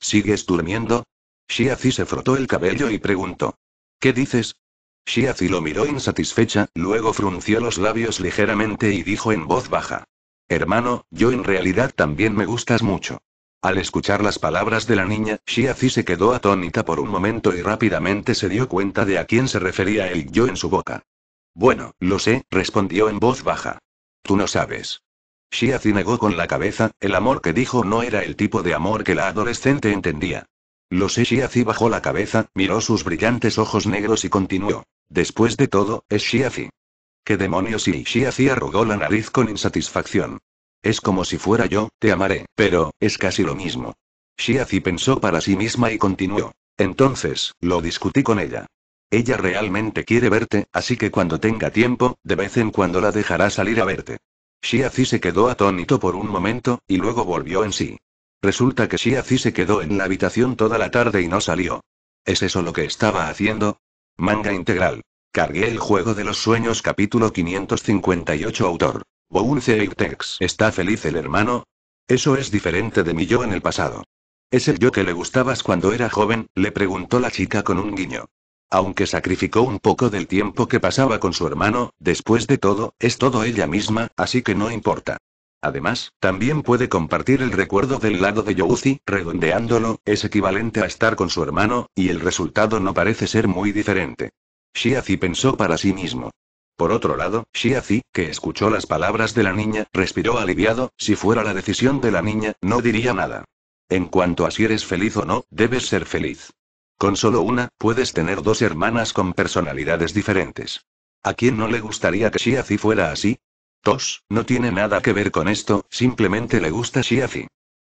¿Sigues durmiendo? Shiazi se frotó el cabello y preguntó. ¿Qué dices? Shiazi lo miró insatisfecha, luego frunció los labios ligeramente y dijo en voz baja. Hermano, yo en realidad también me gustas mucho. Al escuchar las palabras de la niña, Shiazi se quedó atónita por un momento y rápidamente se dio cuenta de a quién se refería el yo en su boca. Bueno, lo sé, respondió en voz baja. Tú no sabes. Shiazi negó con la cabeza, el amor que dijo no era el tipo de amor que la adolescente entendía. Lo sé, Shiazi bajó la cabeza, miró sus brillantes ojos negros y continuó. Después de todo, es Shiazi. ¿Qué demonios? Y Shiazi arrugó la nariz con insatisfacción. Es como si fuera yo, te amaré, pero, es casi lo mismo. Shiazi pensó para sí misma y continuó. Entonces, lo discutí con ella. Ella realmente quiere verte, así que cuando tenga tiempo, de vez en cuando la dejará salir a verte. Shiazi se quedó atónito por un momento, y luego volvió en sí. Resulta que Shiazi se quedó en la habitación toda la tarde y no salió. ¿Es eso lo que estaba haciendo? Manga integral. Cargué el juego de los sueños capítulo 558 autor. ¿Está feliz el hermano? Eso es diferente de mi yo en el pasado. ¿Es el yo que le gustabas cuando era joven? le preguntó la chica con un guiño. Aunque sacrificó un poco del tiempo que pasaba con su hermano, después de todo, es todo ella misma, así que no importa. Además, también puede compartir el recuerdo del lado de Youzi, redondeándolo, es equivalente a estar con su hermano, y el resultado no parece ser muy diferente. Shiazi pensó para sí mismo. Por otro lado, Zi, que escuchó las palabras de la niña, respiró aliviado, si fuera la decisión de la niña, no diría nada. En cuanto a si eres feliz o no, debes ser feliz. Con solo una, puedes tener dos hermanas con personalidades diferentes. ¿A quién no le gustaría que Zi fuera así? Tos, no tiene nada que ver con esto, simplemente le gusta Zi.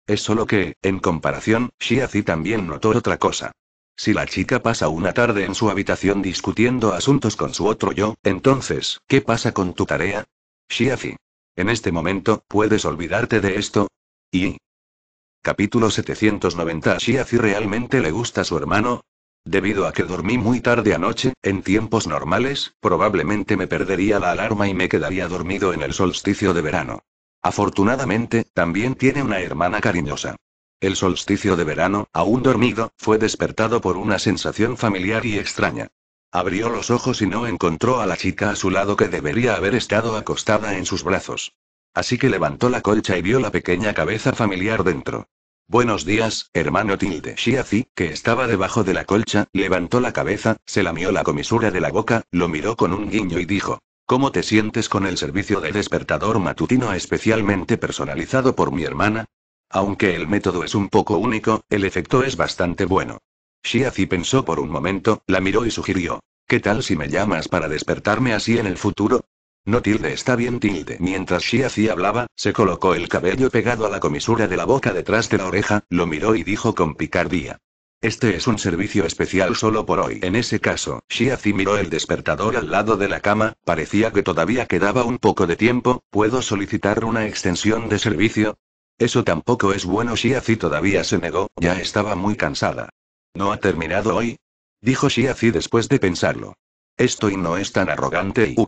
Es solo que, en comparación, Zi también notó otra cosa. Si la chica pasa una tarde en su habitación discutiendo asuntos con su otro yo, entonces, ¿qué pasa con tu tarea? Shiafi. En este momento, ¿puedes olvidarte de esto? Y. Capítulo 790 A Shiafi realmente le gusta a su hermano, Debido a que dormí muy tarde anoche, en tiempos normales, probablemente me perdería la alarma y me quedaría dormido en el solsticio de verano. Afortunadamente, también tiene una hermana cariñosa. El solsticio de verano, aún dormido, fue despertado por una sensación familiar y extraña. Abrió los ojos y no encontró a la chica a su lado que debería haber estado acostada en sus brazos. Así que levantó la colcha y vio la pequeña cabeza familiar dentro. Buenos días, hermano Tilde Shiazi, que estaba debajo de la colcha, levantó la cabeza, se lamió la comisura de la boca, lo miró con un guiño y dijo: ¿Cómo te sientes con el servicio de despertador matutino especialmente personalizado por mi hermana? Aunque el método es un poco único, el efecto es bastante bueno. Shiazi pensó por un momento, la miró y sugirió. ¿Qué tal si me llamas para despertarme así en el futuro? No tilde está bien tilde. Mientras Shiazi hablaba, se colocó el cabello pegado a la comisura de la boca detrás de la oreja, lo miró y dijo con picardía. Este es un servicio especial solo por hoy. En ese caso, Shiazi miró el despertador al lado de la cama, parecía que todavía quedaba un poco de tiempo, ¿puedo solicitar una extensión de servicio? Eso tampoco es bueno. Shiazi todavía se negó, ya estaba muy cansada. ¿No ha terminado hoy? Dijo Shiazi después de pensarlo. Esto y no es tan arrogante y...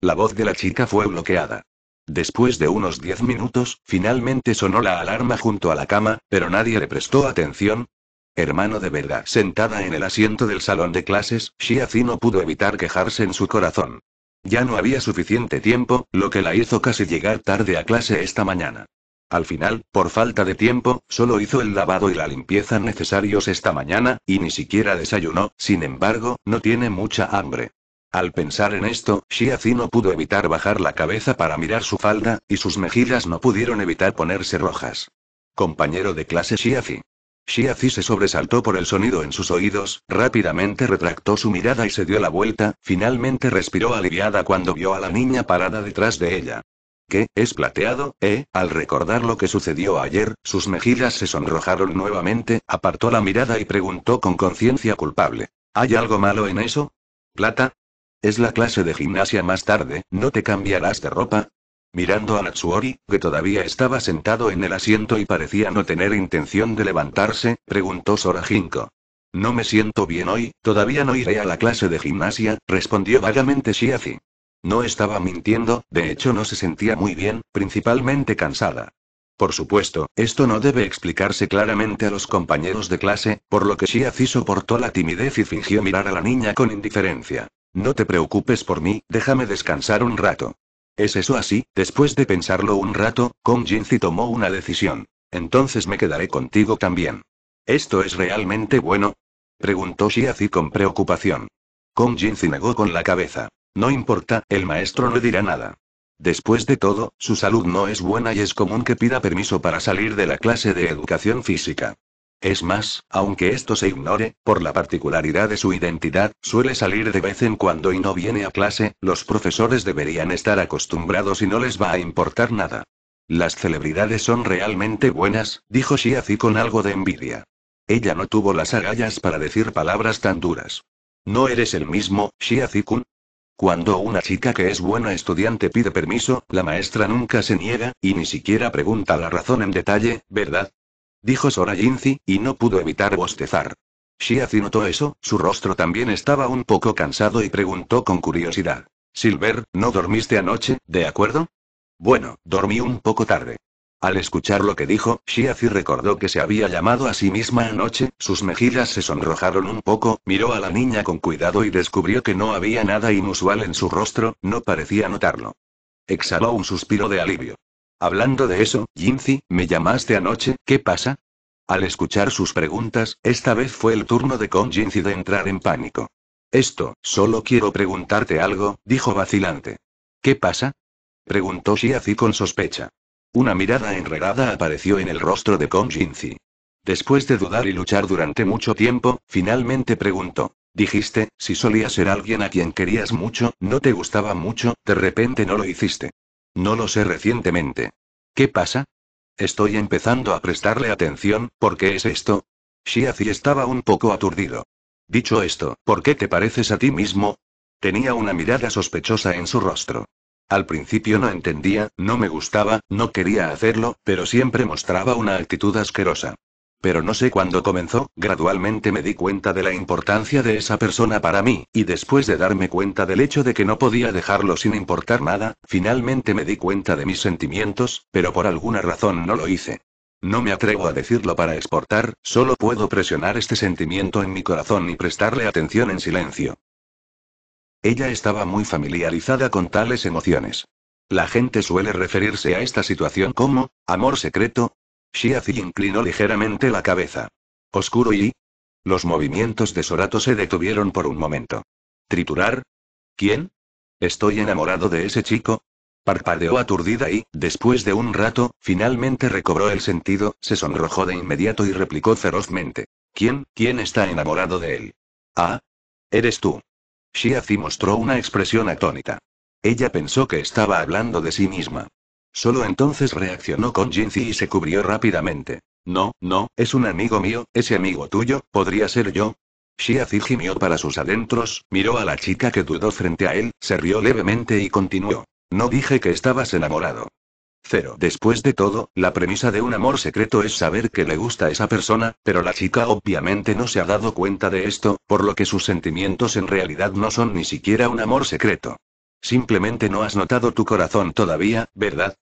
La voz de la chica fue bloqueada. Después de unos diez minutos, finalmente sonó la alarma junto a la cama, pero nadie le prestó atención. Hermano de verdad, sentada en el asiento del salón de clases, Shiazi no pudo evitar quejarse en su corazón. Ya no había suficiente tiempo, lo que la hizo casi llegar tarde a clase esta mañana. Al final, por falta de tiempo, solo hizo el lavado y la limpieza necesarios esta mañana, y ni siquiera desayunó, sin embargo, no tiene mucha hambre. Al pensar en esto, Shiazi no pudo evitar bajar la cabeza para mirar su falda, y sus mejillas no pudieron evitar ponerse rojas. Compañero de clase Shiazi. Shiazi se sobresaltó por el sonido en sus oídos, rápidamente retractó su mirada y se dio la vuelta, finalmente respiró aliviada cuando vio a la niña parada detrás de ella que es plateado, eh, al recordar lo que sucedió ayer, sus mejillas se sonrojaron nuevamente, apartó la mirada y preguntó con conciencia culpable. ¿Hay algo malo en eso? ¿Plata? Es la clase de gimnasia más tarde, ¿no te cambiarás de ropa? Mirando a Natsuori, que todavía estaba sentado en el asiento y parecía no tener intención de levantarse, preguntó Sorajinko. No me siento bien hoy, todavía no iré a la clase de gimnasia, respondió vagamente Shiazi. No estaba mintiendo, de hecho no se sentía muy bien, principalmente cansada. Por supuesto, esto no debe explicarse claramente a los compañeros de clase, por lo que Zi soportó la timidez y fingió mirar a la niña con indiferencia. No te preocupes por mí, déjame descansar un rato. ¿Es eso así? Después de pensarlo un rato, Kong Jinzi tomó una decisión. Entonces me quedaré contigo también. ¿Esto es realmente bueno? Preguntó Zi con preocupación. Kong Jinzi negó con la cabeza. No importa, el maestro no dirá nada. Después de todo, su salud no es buena y es común que pida permiso para salir de la clase de educación física. Es más, aunque esto se ignore, por la particularidad de su identidad, suele salir de vez en cuando y no viene a clase, los profesores deberían estar acostumbrados y no les va a importar nada. Las celebridades son realmente buenas, dijo Shiazi con algo de envidia. Ella no tuvo las agallas para decir palabras tan duras. No eres el mismo, Shiazi-kun, cuando una chica que es buena estudiante pide permiso, la maestra nunca se niega, y ni siquiera pregunta la razón en detalle, ¿verdad? Dijo Sora Jinzi, y no pudo evitar bostezar. Shiazi notó eso, su rostro también estaba un poco cansado y preguntó con curiosidad. Silver, ¿no dormiste anoche, de acuerdo? Bueno, dormí un poco tarde. Al escuchar lo que dijo, Shiazi recordó que se había llamado a sí misma anoche, sus mejillas se sonrojaron un poco, miró a la niña con cuidado y descubrió que no había nada inusual en su rostro, no parecía notarlo. Exhaló un suspiro de alivio. Hablando de eso, Jinzi, me llamaste anoche, ¿qué pasa? Al escuchar sus preguntas, esta vez fue el turno de Kong Jinzi de entrar en pánico. Esto, solo quiero preguntarte algo, dijo vacilante. ¿Qué pasa? Preguntó Shiazi con sospecha. Una mirada enredada apareció en el rostro de Kong Jinzi. Después de dudar y luchar durante mucho tiempo, finalmente preguntó. Dijiste, si solía ser alguien a quien querías mucho, no te gustaba mucho, de repente no lo hiciste. No lo sé recientemente. ¿Qué pasa? Estoy empezando a prestarle atención, ¿por qué es esto? Shiazi estaba un poco aturdido. Dicho esto, ¿por qué te pareces a ti mismo? Tenía una mirada sospechosa en su rostro. Al principio no entendía, no me gustaba, no quería hacerlo, pero siempre mostraba una actitud asquerosa. Pero no sé cuándo comenzó, gradualmente me di cuenta de la importancia de esa persona para mí, y después de darme cuenta del hecho de que no podía dejarlo sin importar nada, finalmente me di cuenta de mis sentimientos, pero por alguna razón no lo hice. No me atrevo a decirlo para exportar, solo puedo presionar este sentimiento en mi corazón y prestarle atención en silencio. Ella estaba muy familiarizada con tales emociones. La gente suele referirse a esta situación como, amor secreto. Shiazi inclinó ligeramente la cabeza. Oscuro y... Los movimientos de Sorato se detuvieron por un momento. ¿Triturar? ¿Quién? ¿Estoy enamorado de ese chico? Parpadeó aturdida y, después de un rato, finalmente recobró el sentido, se sonrojó de inmediato y replicó ferozmente. ¿Quién, quién está enamorado de él? Ah. Eres tú. Shiazi mostró una expresión atónita. Ella pensó que estaba hablando de sí misma. Solo entonces reaccionó con Jinzi y se cubrió rápidamente. No, no, es un amigo mío, ese amigo tuyo, podría ser yo. Shiazi gimió para sus adentros, miró a la chica que dudó frente a él, se rió levemente y continuó. No dije que estabas enamorado. Cero. Después de todo, la premisa de un amor secreto es saber que le gusta a esa persona, pero la chica obviamente no se ha dado cuenta de esto, por lo que sus sentimientos en realidad no son ni siquiera un amor secreto. Simplemente no has notado tu corazón todavía, ¿verdad?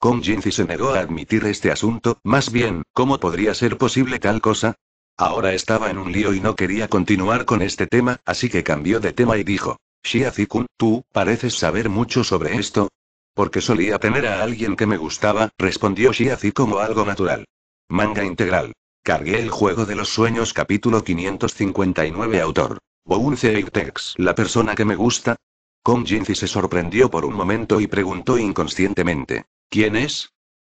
Kong Jinzi se negó a admitir este asunto, más bien, ¿cómo podría ser posible tal cosa? Ahora estaba en un lío y no quería continuar con este tema, así que cambió de tema y dijo, Shia Zikun, tú, pareces saber mucho sobre esto, porque solía tener a alguien que me gustaba, respondió Shiazi como algo natural. Manga integral. Cargué el juego de los sueños capítulo 559 autor. Bounce La persona que me gusta. Kong Jinzi se sorprendió por un momento y preguntó inconscientemente. ¿Quién es?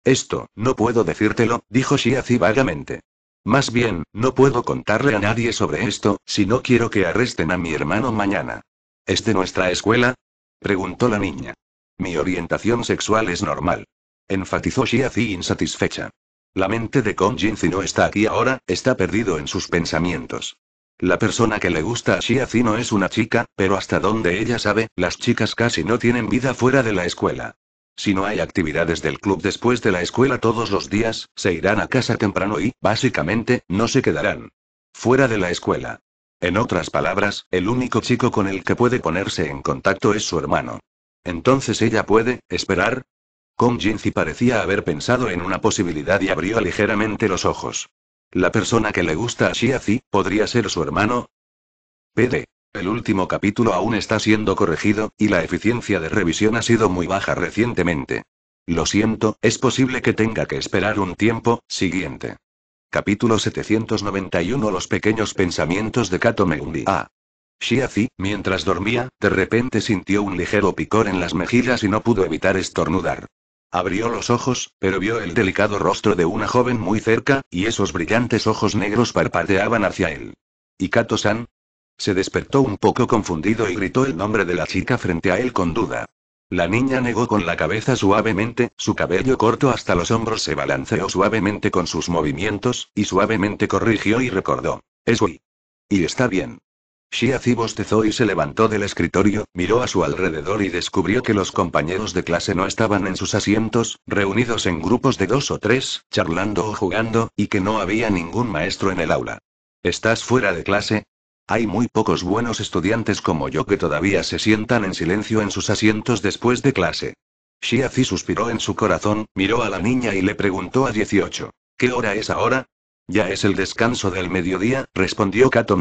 Esto, no puedo decírtelo, dijo Shiazi vagamente. Más bien, no puedo contarle a nadie sobre esto, si no quiero que arresten a mi hermano mañana. ¿Es de nuestra escuela? preguntó la niña. Mi orientación sexual es normal. Enfatizó Zi insatisfecha. La mente de Kong Zi no está aquí ahora, está perdido en sus pensamientos. La persona que le gusta a Zi no es una chica, pero hasta donde ella sabe, las chicas casi no tienen vida fuera de la escuela. Si no hay actividades del club después de la escuela todos los días, se irán a casa temprano y, básicamente, no se quedarán. Fuera de la escuela. En otras palabras, el único chico con el que puede ponerse en contacto es su hermano. Entonces ella puede, esperar. Kong Jinzi parecía haber pensado en una posibilidad y abrió ligeramente los ojos. La persona que le gusta a Xiazi, ¿podría ser su hermano? PD. El último capítulo aún está siendo corregido, y la eficiencia de revisión ha sido muy baja recientemente. Lo siento, es posible que tenga que esperar un tiempo, siguiente. Capítulo 791 Los pequeños pensamientos de Kato Meundi A. Ah. Shiazi, mientras dormía, de repente sintió un ligero picor en las mejillas y no pudo evitar estornudar. Abrió los ojos, pero vio el delicado rostro de una joven muy cerca, y esos brillantes ojos negros parpadeaban hacia él. ¿Y Kato-san? Se despertó un poco confundido y gritó el nombre de la chica frente a él con duda. La niña negó con la cabeza suavemente, su cabello corto hasta los hombros se balanceó suavemente con sus movimientos, y suavemente corrigió y recordó. Es Wii. Y está bien. Shiazi bostezó y se levantó del escritorio, miró a su alrededor y descubrió que los compañeros de clase no estaban en sus asientos, reunidos en grupos de dos o tres, charlando o jugando, y que no había ningún maestro en el aula. ¿Estás fuera de clase? Hay muy pocos buenos estudiantes como yo que todavía se sientan en silencio en sus asientos después de clase. Shiazi suspiró en su corazón, miró a la niña y le preguntó a 18. ¿Qué hora es ahora? Ya es el descanso del mediodía, respondió Kato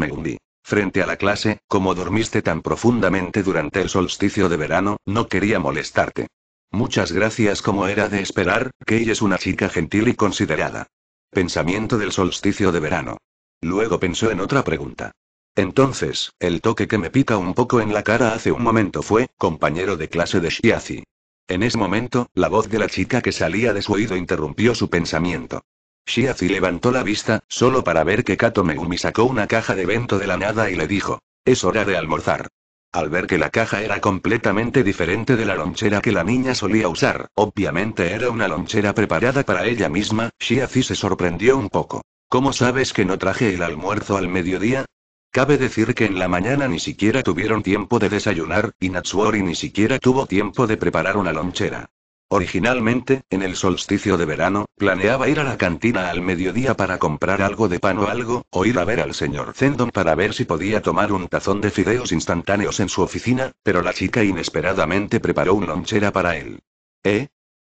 Frente a la clase, como dormiste tan profundamente durante el solsticio de verano, no quería molestarte. Muchas gracias como era de esperar, que ella es una chica gentil y considerada. Pensamiento del solsticio de verano. Luego pensó en otra pregunta. Entonces, el toque que me pica un poco en la cara hace un momento fue, compañero de clase de Shiazi. En ese momento, la voz de la chica que salía de su oído interrumpió su pensamiento. Shiazi levantó la vista, solo para ver que Kato Megumi sacó una caja de vento de la nada y le dijo: Es hora de almorzar. Al ver que la caja era completamente diferente de la lonchera que la niña solía usar, obviamente era una lonchera preparada para ella misma, Shiazi se sorprendió un poco. ¿Cómo sabes que no traje el almuerzo al mediodía? Cabe decir que en la mañana ni siquiera tuvieron tiempo de desayunar, y Natsuori ni siquiera tuvo tiempo de preparar una lonchera. Originalmente, en el solsticio de verano, planeaba ir a la cantina al mediodía para comprar algo de pan o algo, o ir a ver al señor Zendon para ver si podía tomar un tazón de fideos instantáneos en su oficina, pero la chica inesperadamente preparó un lonchera para él. ¿Eh?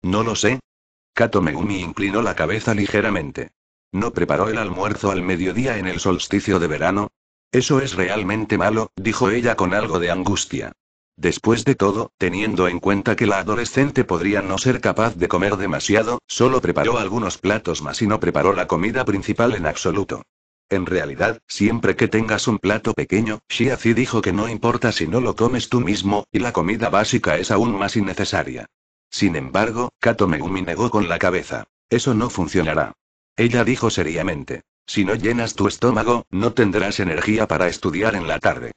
No lo sé. Kato Megumi inclinó la cabeza ligeramente. ¿No preparó el almuerzo al mediodía en el solsticio de verano? Eso es realmente malo, dijo ella con algo de angustia. Después de todo, teniendo en cuenta que la adolescente podría no ser capaz de comer demasiado, solo preparó algunos platos más y no preparó la comida principal en absoluto. En realidad, siempre que tengas un plato pequeño, Zi dijo que no importa si no lo comes tú mismo, y la comida básica es aún más innecesaria. Sin embargo, Kato Megumi negó con la cabeza. Eso no funcionará. Ella dijo seriamente. Si no llenas tu estómago, no tendrás energía para estudiar en la tarde.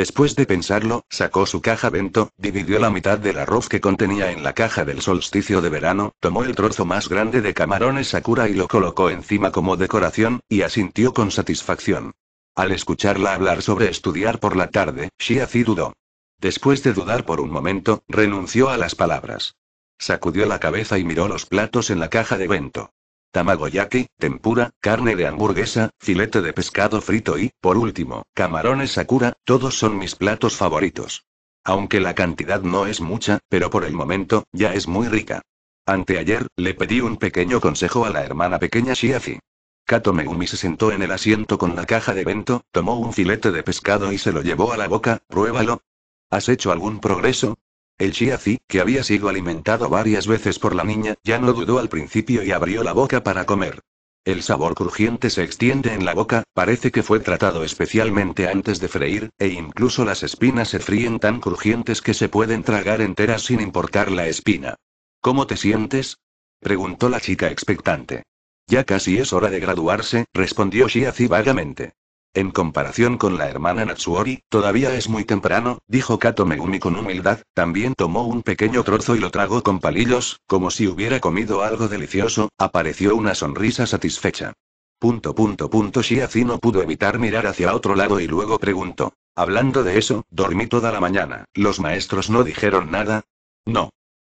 Después de pensarlo, sacó su caja bento, dividió la mitad del arroz que contenía en la caja del solsticio de verano, tomó el trozo más grande de camarones sakura y lo colocó encima como decoración, y asintió con satisfacción. Al escucharla hablar sobre estudiar por la tarde, Shiazi dudó. Después de dudar por un momento, renunció a las palabras. Sacudió la cabeza y miró los platos en la caja de vento tamagoyaki, tempura, carne de hamburguesa, filete de pescado frito y, por último, camarones sakura, todos son mis platos favoritos. Aunque la cantidad no es mucha, pero por el momento, ya es muy rica. Anteayer, le pedí un pequeño consejo a la hermana pequeña Shiafi. Kato Megumi se sentó en el asiento con la caja de vento, tomó un filete de pescado y se lo llevó a la boca, pruébalo. ¿Has hecho algún progreso? El Chiazi, que había sido alimentado varias veces por la niña, ya no dudó al principio y abrió la boca para comer. El sabor crujiente se extiende en la boca, parece que fue tratado especialmente antes de freír, e incluso las espinas se fríen tan crujientes que se pueden tragar enteras sin importar la espina. ¿Cómo te sientes? preguntó la chica expectante. Ya casi es hora de graduarse, respondió Shiazi vagamente. En comparación con la hermana Natsuori, todavía es muy temprano, dijo Kato Megumi con humildad, también tomó un pequeño trozo y lo tragó con palillos, como si hubiera comido algo delicioso, apareció una sonrisa satisfecha. Punto punto punto Shiazi no pudo evitar mirar hacia otro lado y luego preguntó. Hablando de eso, dormí toda la mañana, ¿los maestros no dijeron nada? No.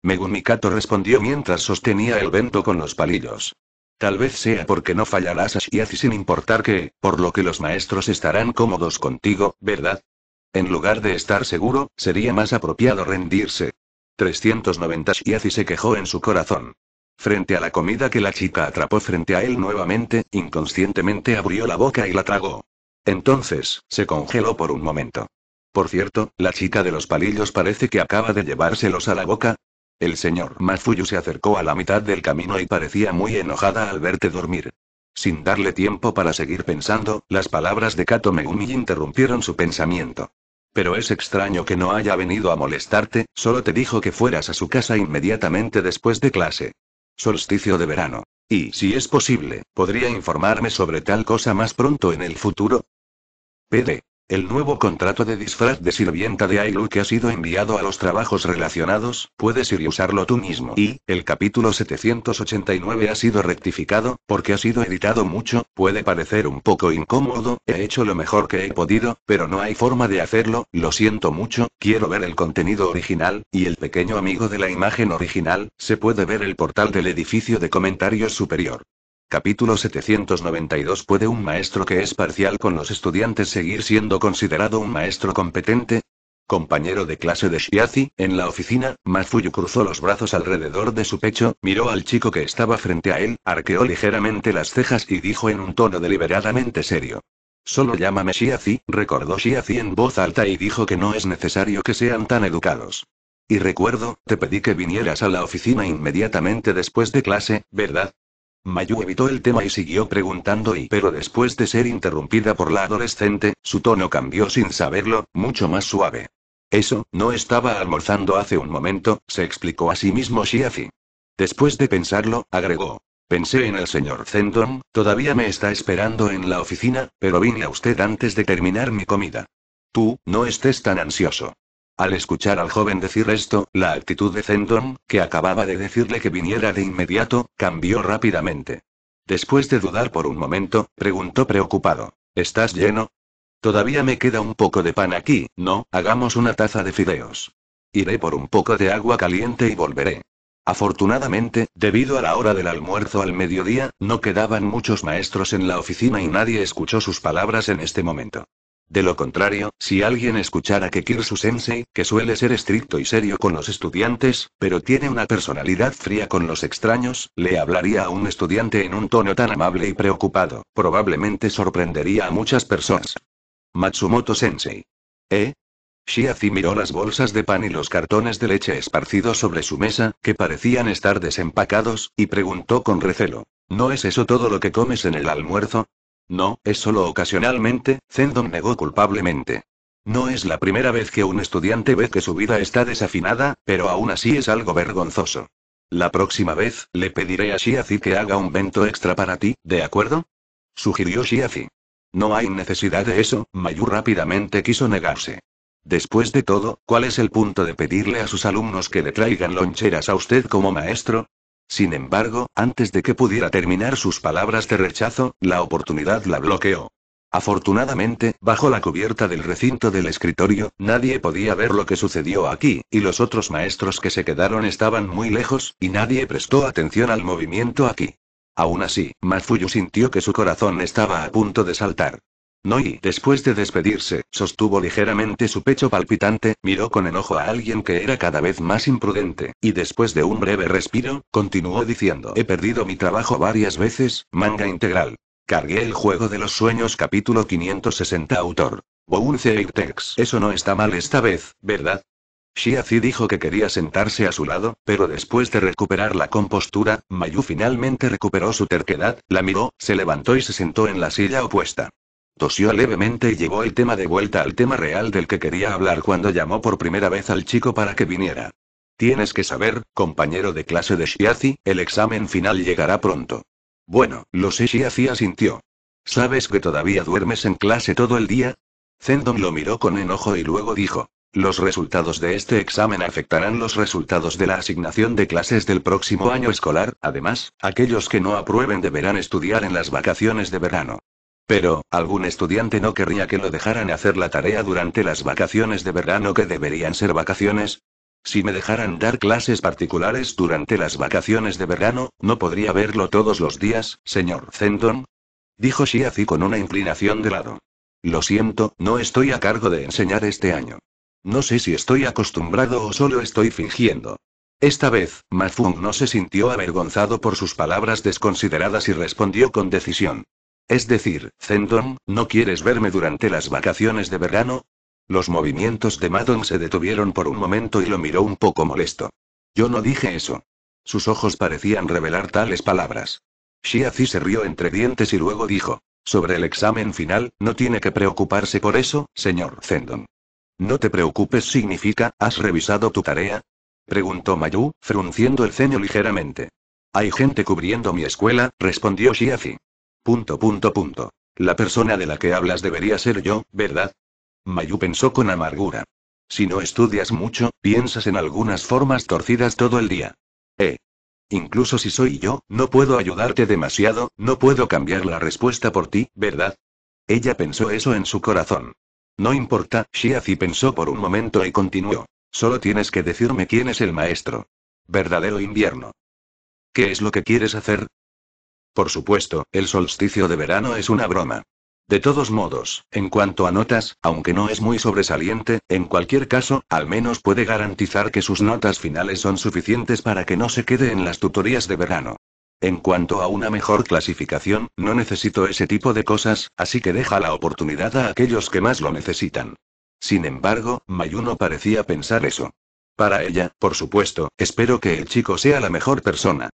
Megumi Kato respondió mientras sostenía el vento con los palillos. Tal vez sea porque no fallarás a Shiazi sin importar que, por lo que los maestros estarán cómodos contigo, ¿verdad? En lugar de estar seguro, sería más apropiado rendirse. 390 Shiazi se quejó en su corazón. Frente a la comida que la chica atrapó frente a él nuevamente, inconscientemente abrió la boca y la tragó. Entonces, se congeló por un momento. Por cierto, la chica de los palillos parece que acaba de llevárselos a la boca, el señor Mafuyu se acercó a la mitad del camino y parecía muy enojada al verte dormir. Sin darle tiempo para seguir pensando, las palabras de Kato Megumi interrumpieron su pensamiento. Pero es extraño que no haya venido a molestarte, solo te dijo que fueras a su casa inmediatamente después de clase. Solsticio de verano. Y, si es posible, ¿podría informarme sobre tal cosa más pronto en el futuro? PD. El nuevo contrato de disfraz de sirvienta de Ailu que ha sido enviado a los trabajos relacionados, puedes ir y usarlo tú mismo. Y, el capítulo 789 ha sido rectificado, porque ha sido editado mucho, puede parecer un poco incómodo, he hecho lo mejor que he podido, pero no hay forma de hacerlo, lo siento mucho, quiero ver el contenido original, y el pequeño amigo de la imagen original, se puede ver el portal del edificio de comentarios superior. Capítulo 792 ¿Puede un maestro que es parcial con los estudiantes seguir siendo considerado un maestro competente? Compañero de clase de Shiazi, en la oficina, Mafuyu cruzó los brazos alrededor de su pecho, miró al chico que estaba frente a él, arqueó ligeramente las cejas y dijo en un tono deliberadamente serio. Solo llámame Shiazi, recordó Shiazi en voz alta y dijo que no es necesario que sean tan educados. Y recuerdo, te pedí que vinieras a la oficina inmediatamente después de clase, ¿verdad? Mayu evitó el tema y siguió preguntando y pero después de ser interrumpida por la adolescente, su tono cambió sin saberlo, mucho más suave. Eso, no estaba almorzando hace un momento, se explicó a sí mismo Shiafi. Después de pensarlo, agregó. Pensé en el señor Zendon, todavía me está esperando en la oficina, pero vine a usted antes de terminar mi comida. Tú, no estés tan ansioso. Al escuchar al joven decir esto, la actitud de Zendon, que acababa de decirle que viniera de inmediato, cambió rápidamente. Después de dudar por un momento, preguntó preocupado. ¿Estás lleno? Todavía me queda un poco de pan aquí, ¿no? Hagamos una taza de fideos. Iré por un poco de agua caliente y volveré. Afortunadamente, debido a la hora del almuerzo al mediodía, no quedaban muchos maestros en la oficina y nadie escuchó sus palabras en este momento. De lo contrario, si alguien escuchara que Kirsu Sensei, que suele ser estricto y serio con los estudiantes, pero tiene una personalidad fría con los extraños, le hablaría a un estudiante en un tono tan amable y preocupado, probablemente sorprendería a muchas personas. Matsumoto Sensei. ¿Eh? Shiazi miró las bolsas de pan y los cartones de leche esparcidos sobre su mesa, que parecían estar desempacados, y preguntó con recelo. ¿No es eso todo lo que comes en el almuerzo? No, es solo ocasionalmente, Zendon negó culpablemente. No es la primera vez que un estudiante ve que su vida está desafinada, pero aún así es algo vergonzoso. La próxima vez, le pediré a Shiazi que haga un vento extra para ti, ¿de acuerdo? Sugirió Shiazi. No hay necesidad de eso, Mayu rápidamente quiso negarse. Después de todo, ¿cuál es el punto de pedirle a sus alumnos que le traigan loncheras a usted como maestro? Sin embargo, antes de que pudiera terminar sus palabras de rechazo, la oportunidad la bloqueó. Afortunadamente, bajo la cubierta del recinto del escritorio, nadie podía ver lo que sucedió aquí, y los otros maestros que se quedaron estaban muy lejos, y nadie prestó atención al movimiento aquí. Aún así, Mafuyu sintió que su corazón estaba a punto de saltar. Noi, después de despedirse, sostuvo ligeramente su pecho palpitante, miró con enojo a alguien que era cada vez más imprudente, y después de un breve respiro, continuó diciendo, he perdido mi trabajo varias veces, manga integral. Cargué el juego de los sueños capítulo 560 autor. Bounce Eso no está mal esta vez, ¿verdad? Shiazi dijo que quería sentarse a su lado, pero después de recuperar la compostura, Mayu finalmente recuperó su terquedad, la miró, se levantó y se sentó en la silla opuesta. Tosió levemente y llevó el tema de vuelta al tema real del que quería hablar cuando llamó por primera vez al chico para que viniera. Tienes que saber, compañero de clase de Shiazi, el examen final llegará pronto. Bueno, lo sé, Shiazi asintió. ¿Sabes que todavía duermes en clase todo el día? Zendon lo miró con enojo y luego dijo, los resultados de este examen afectarán los resultados de la asignación de clases del próximo año escolar, además, aquellos que no aprueben deberán estudiar en las vacaciones de verano. Pero, algún estudiante no querría que lo dejaran hacer la tarea durante las vacaciones de verano que deberían ser vacaciones. Si me dejaran dar clases particulares durante las vacaciones de verano, no podría verlo todos los días, señor Zendon. Dijo Shiazi con una inclinación de lado. Lo siento, no estoy a cargo de enseñar este año. No sé si estoy acostumbrado o solo estoy fingiendo. Esta vez, Mafung no se sintió avergonzado por sus palabras desconsideradas y respondió con decisión. Es decir, Zendon, ¿no quieres verme durante las vacaciones de verano? Los movimientos de Madon se detuvieron por un momento y lo miró un poco molesto. Yo no dije eso. Sus ojos parecían revelar tales palabras. Shiazi se rió entre dientes y luego dijo, sobre el examen final, no tiene que preocuparse por eso, señor Zendon. No te preocupes significa, ¿has revisado tu tarea? Preguntó Mayu, frunciendo el ceño ligeramente. Hay gente cubriendo mi escuela, respondió Shiazi. Punto punto punto. La persona de la que hablas debería ser yo, ¿verdad? Mayu pensó con amargura. Si no estudias mucho, piensas en algunas formas torcidas todo el día. Eh. Incluso si soy yo, no puedo ayudarte demasiado, no puedo cambiar la respuesta por ti, ¿verdad? Ella pensó eso en su corazón. No importa, Shiazi pensó por un momento y continuó. Solo tienes que decirme quién es el maestro. Verdadero invierno. ¿Qué es lo que quieres hacer? Por supuesto, el solsticio de verano es una broma. De todos modos, en cuanto a notas, aunque no es muy sobresaliente, en cualquier caso, al menos puede garantizar que sus notas finales son suficientes para que no se quede en las tutorías de verano. En cuanto a una mejor clasificación, no necesito ese tipo de cosas, así que deja la oportunidad a aquellos que más lo necesitan. Sin embargo, Mayuno parecía pensar eso. Para ella, por supuesto, espero que el chico sea la mejor persona.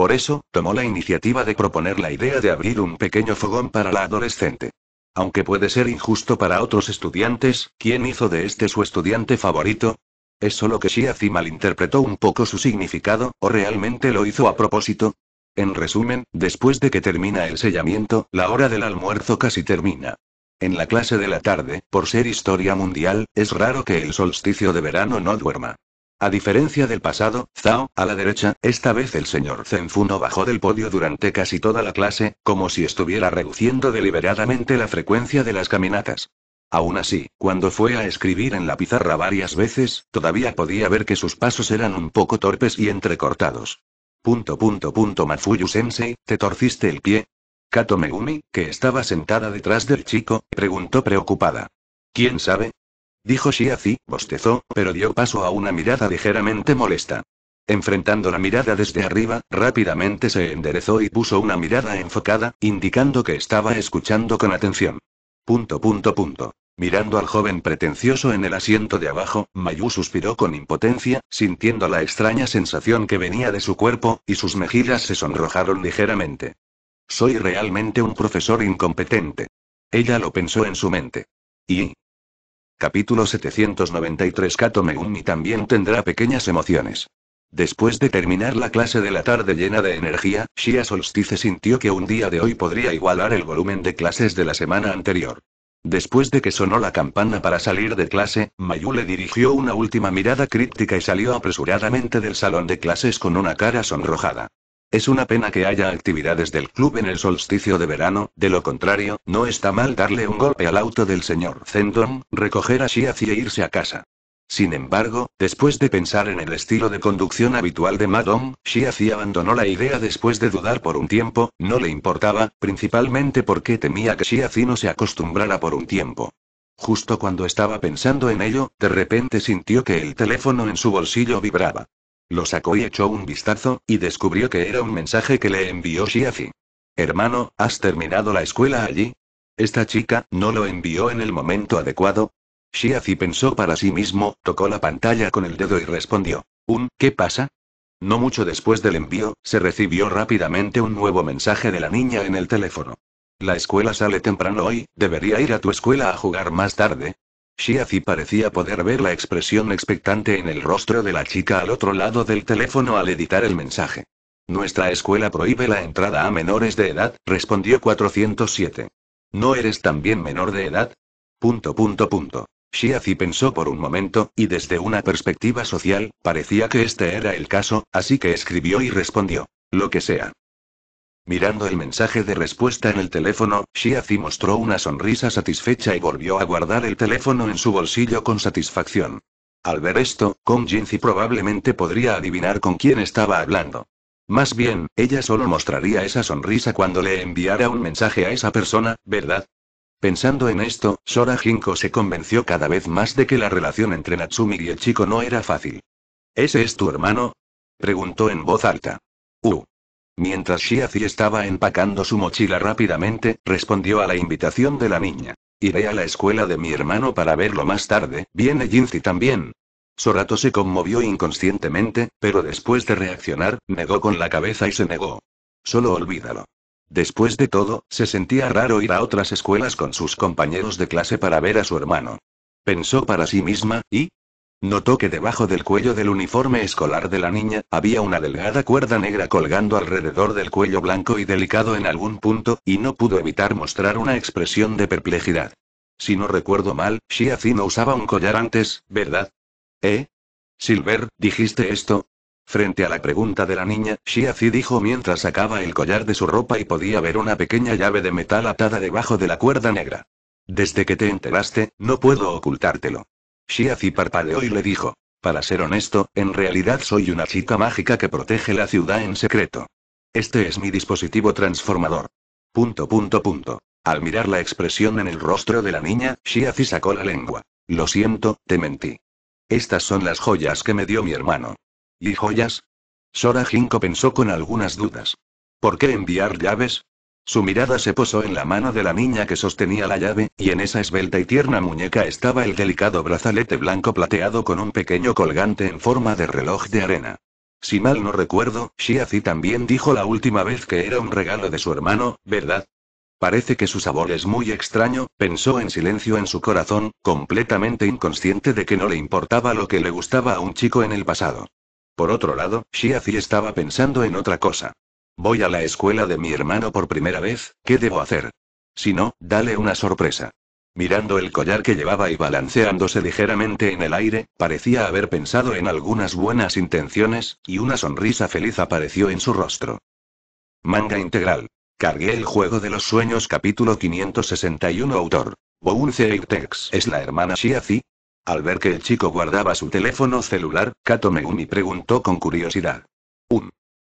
Por eso, tomó la iniciativa de proponer la idea de abrir un pequeño fogón para la adolescente. Aunque puede ser injusto para otros estudiantes, ¿quién hizo de este su estudiante favorito? ¿Es solo que Shiazi malinterpretó un poco su significado, o realmente lo hizo a propósito? En resumen, después de que termina el sellamiento, la hora del almuerzo casi termina. En la clase de la tarde, por ser historia mundial, es raro que el solsticio de verano no duerma. A diferencia del pasado, Zhao, a la derecha, esta vez el señor Zenfu no bajó del podio durante casi toda la clase, como si estuviera reduciendo deliberadamente la frecuencia de las caminatas. Aún así, cuando fue a escribir en la pizarra varias veces, todavía podía ver que sus pasos eran un poco torpes y entrecortados. Punto punto punto Mafuyu sensei, ¿te torciste el pie? Kato Megumi, que estaba sentada detrás del chico, preguntó preocupada. ¿Quién sabe? Dijo Shiazi, bostezó, pero dio paso a una mirada ligeramente molesta. Enfrentando la mirada desde arriba, rápidamente se enderezó y puso una mirada enfocada, indicando que estaba escuchando con atención. Punto punto punto. Mirando al joven pretencioso en el asiento de abajo, Mayu suspiró con impotencia, sintiendo la extraña sensación que venía de su cuerpo, y sus mejillas se sonrojaron ligeramente. Soy realmente un profesor incompetente. Ella lo pensó en su mente. Y, Capítulo 793 Kato Megumi también tendrá pequeñas emociones. Después de terminar la clase de la tarde llena de energía, Shia Solstice sintió que un día de hoy podría igualar el volumen de clases de la semana anterior. Después de que sonó la campana para salir de clase, Mayu le dirigió una última mirada críptica y salió apresuradamente del salón de clases con una cara sonrojada. Es una pena que haya actividades del club en el solsticio de verano, de lo contrario, no está mal darle un golpe al auto del señor Zendon, recoger a y e irse a casa. Sin embargo, después de pensar en el estilo de conducción habitual de Madame, Shiazi abandonó la idea después de dudar por un tiempo, no le importaba, principalmente porque temía que Shiazi no se acostumbrara por un tiempo. Justo cuando estaba pensando en ello, de repente sintió que el teléfono en su bolsillo vibraba. Lo sacó y echó un vistazo, y descubrió que era un mensaje que le envió Shiafi. Hermano, ¿has terminado la escuela allí? Esta chica, ¿no lo envió en el momento adecuado? Shiafi pensó para sí mismo, tocó la pantalla con el dedo y respondió. ¿Un qué pasa? No mucho después del envío, se recibió rápidamente un nuevo mensaje de la niña en el teléfono. La escuela sale temprano hoy, debería ir a tu escuela a jugar más tarde, Shiazi parecía poder ver la expresión expectante en el rostro de la chica al otro lado del teléfono al editar el mensaje. Nuestra escuela prohíbe la entrada a menores de edad, respondió 407. ¿No eres también menor de edad? Punto punto punto. pensó por un momento, y desde una perspectiva social, parecía que este era el caso, así que escribió y respondió. Lo que sea. Mirando el mensaje de respuesta en el teléfono, Shiazi mostró una sonrisa satisfecha y volvió a guardar el teléfono en su bolsillo con satisfacción. Al ver esto, Kong Jin-Zi probablemente podría adivinar con quién estaba hablando. Más bien, ella solo mostraría esa sonrisa cuando le enviara un mensaje a esa persona, ¿verdad? Pensando en esto, Sora Jinko se convenció cada vez más de que la relación entre Natsumi y el chico no era fácil. ¿Ese es tu hermano? preguntó en voz alta. Uh, Mientras Shiazi estaba empacando su mochila rápidamente, respondió a la invitación de la niña. Iré a la escuela de mi hermano para verlo más tarde, viene Jinzi también. Sorato se conmovió inconscientemente, pero después de reaccionar, negó con la cabeza y se negó. Solo olvídalo. Después de todo, se sentía raro ir a otras escuelas con sus compañeros de clase para ver a su hermano. Pensó para sí misma, y, Notó que debajo del cuello del uniforme escolar de la niña, había una delgada cuerda negra colgando alrededor del cuello blanco y delicado en algún punto, y no pudo evitar mostrar una expresión de perplejidad. Si no recuerdo mal, Shia no usaba un collar antes, ¿verdad? ¿Eh? Silver, ¿dijiste esto? Frente a la pregunta de la niña, Zi dijo mientras sacaba el collar de su ropa y podía ver una pequeña llave de metal atada debajo de la cuerda negra. Desde que te enteraste, no puedo ocultártelo. Shiazi parpadeó y le dijo. Para ser honesto, en realidad soy una chica mágica que protege la ciudad en secreto. Este es mi dispositivo transformador. Punto punto punto. Al mirar la expresión en el rostro de la niña, Shiazi sacó la lengua. Lo siento, te mentí. Estas son las joyas que me dio mi hermano. ¿Y joyas? Sora Jinko pensó con algunas dudas. ¿Por qué enviar llaves? Su mirada se posó en la mano de la niña que sostenía la llave, y en esa esbelta y tierna muñeca estaba el delicado brazalete blanco plateado con un pequeño colgante en forma de reloj de arena. Si mal no recuerdo, Shiazi también dijo la última vez que era un regalo de su hermano, ¿verdad? Parece que su sabor es muy extraño, pensó en silencio en su corazón, completamente inconsciente de que no le importaba lo que le gustaba a un chico en el pasado. Por otro lado, Shiazi estaba pensando en otra cosa. Voy a la escuela de mi hermano por primera vez, ¿qué debo hacer? Si no, dale una sorpresa. Mirando el collar que llevaba y balanceándose ligeramente en el aire, parecía haber pensado en algunas buenas intenciones, y una sonrisa feliz apareció en su rostro. Manga integral. Cargué el juego de los sueños capítulo 561 autor. Bounce Irtex es la hermana Shiazi. Al ver que el chico guardaba su teléfono celular, Kato Megumi preguntó con curiosidad. Un.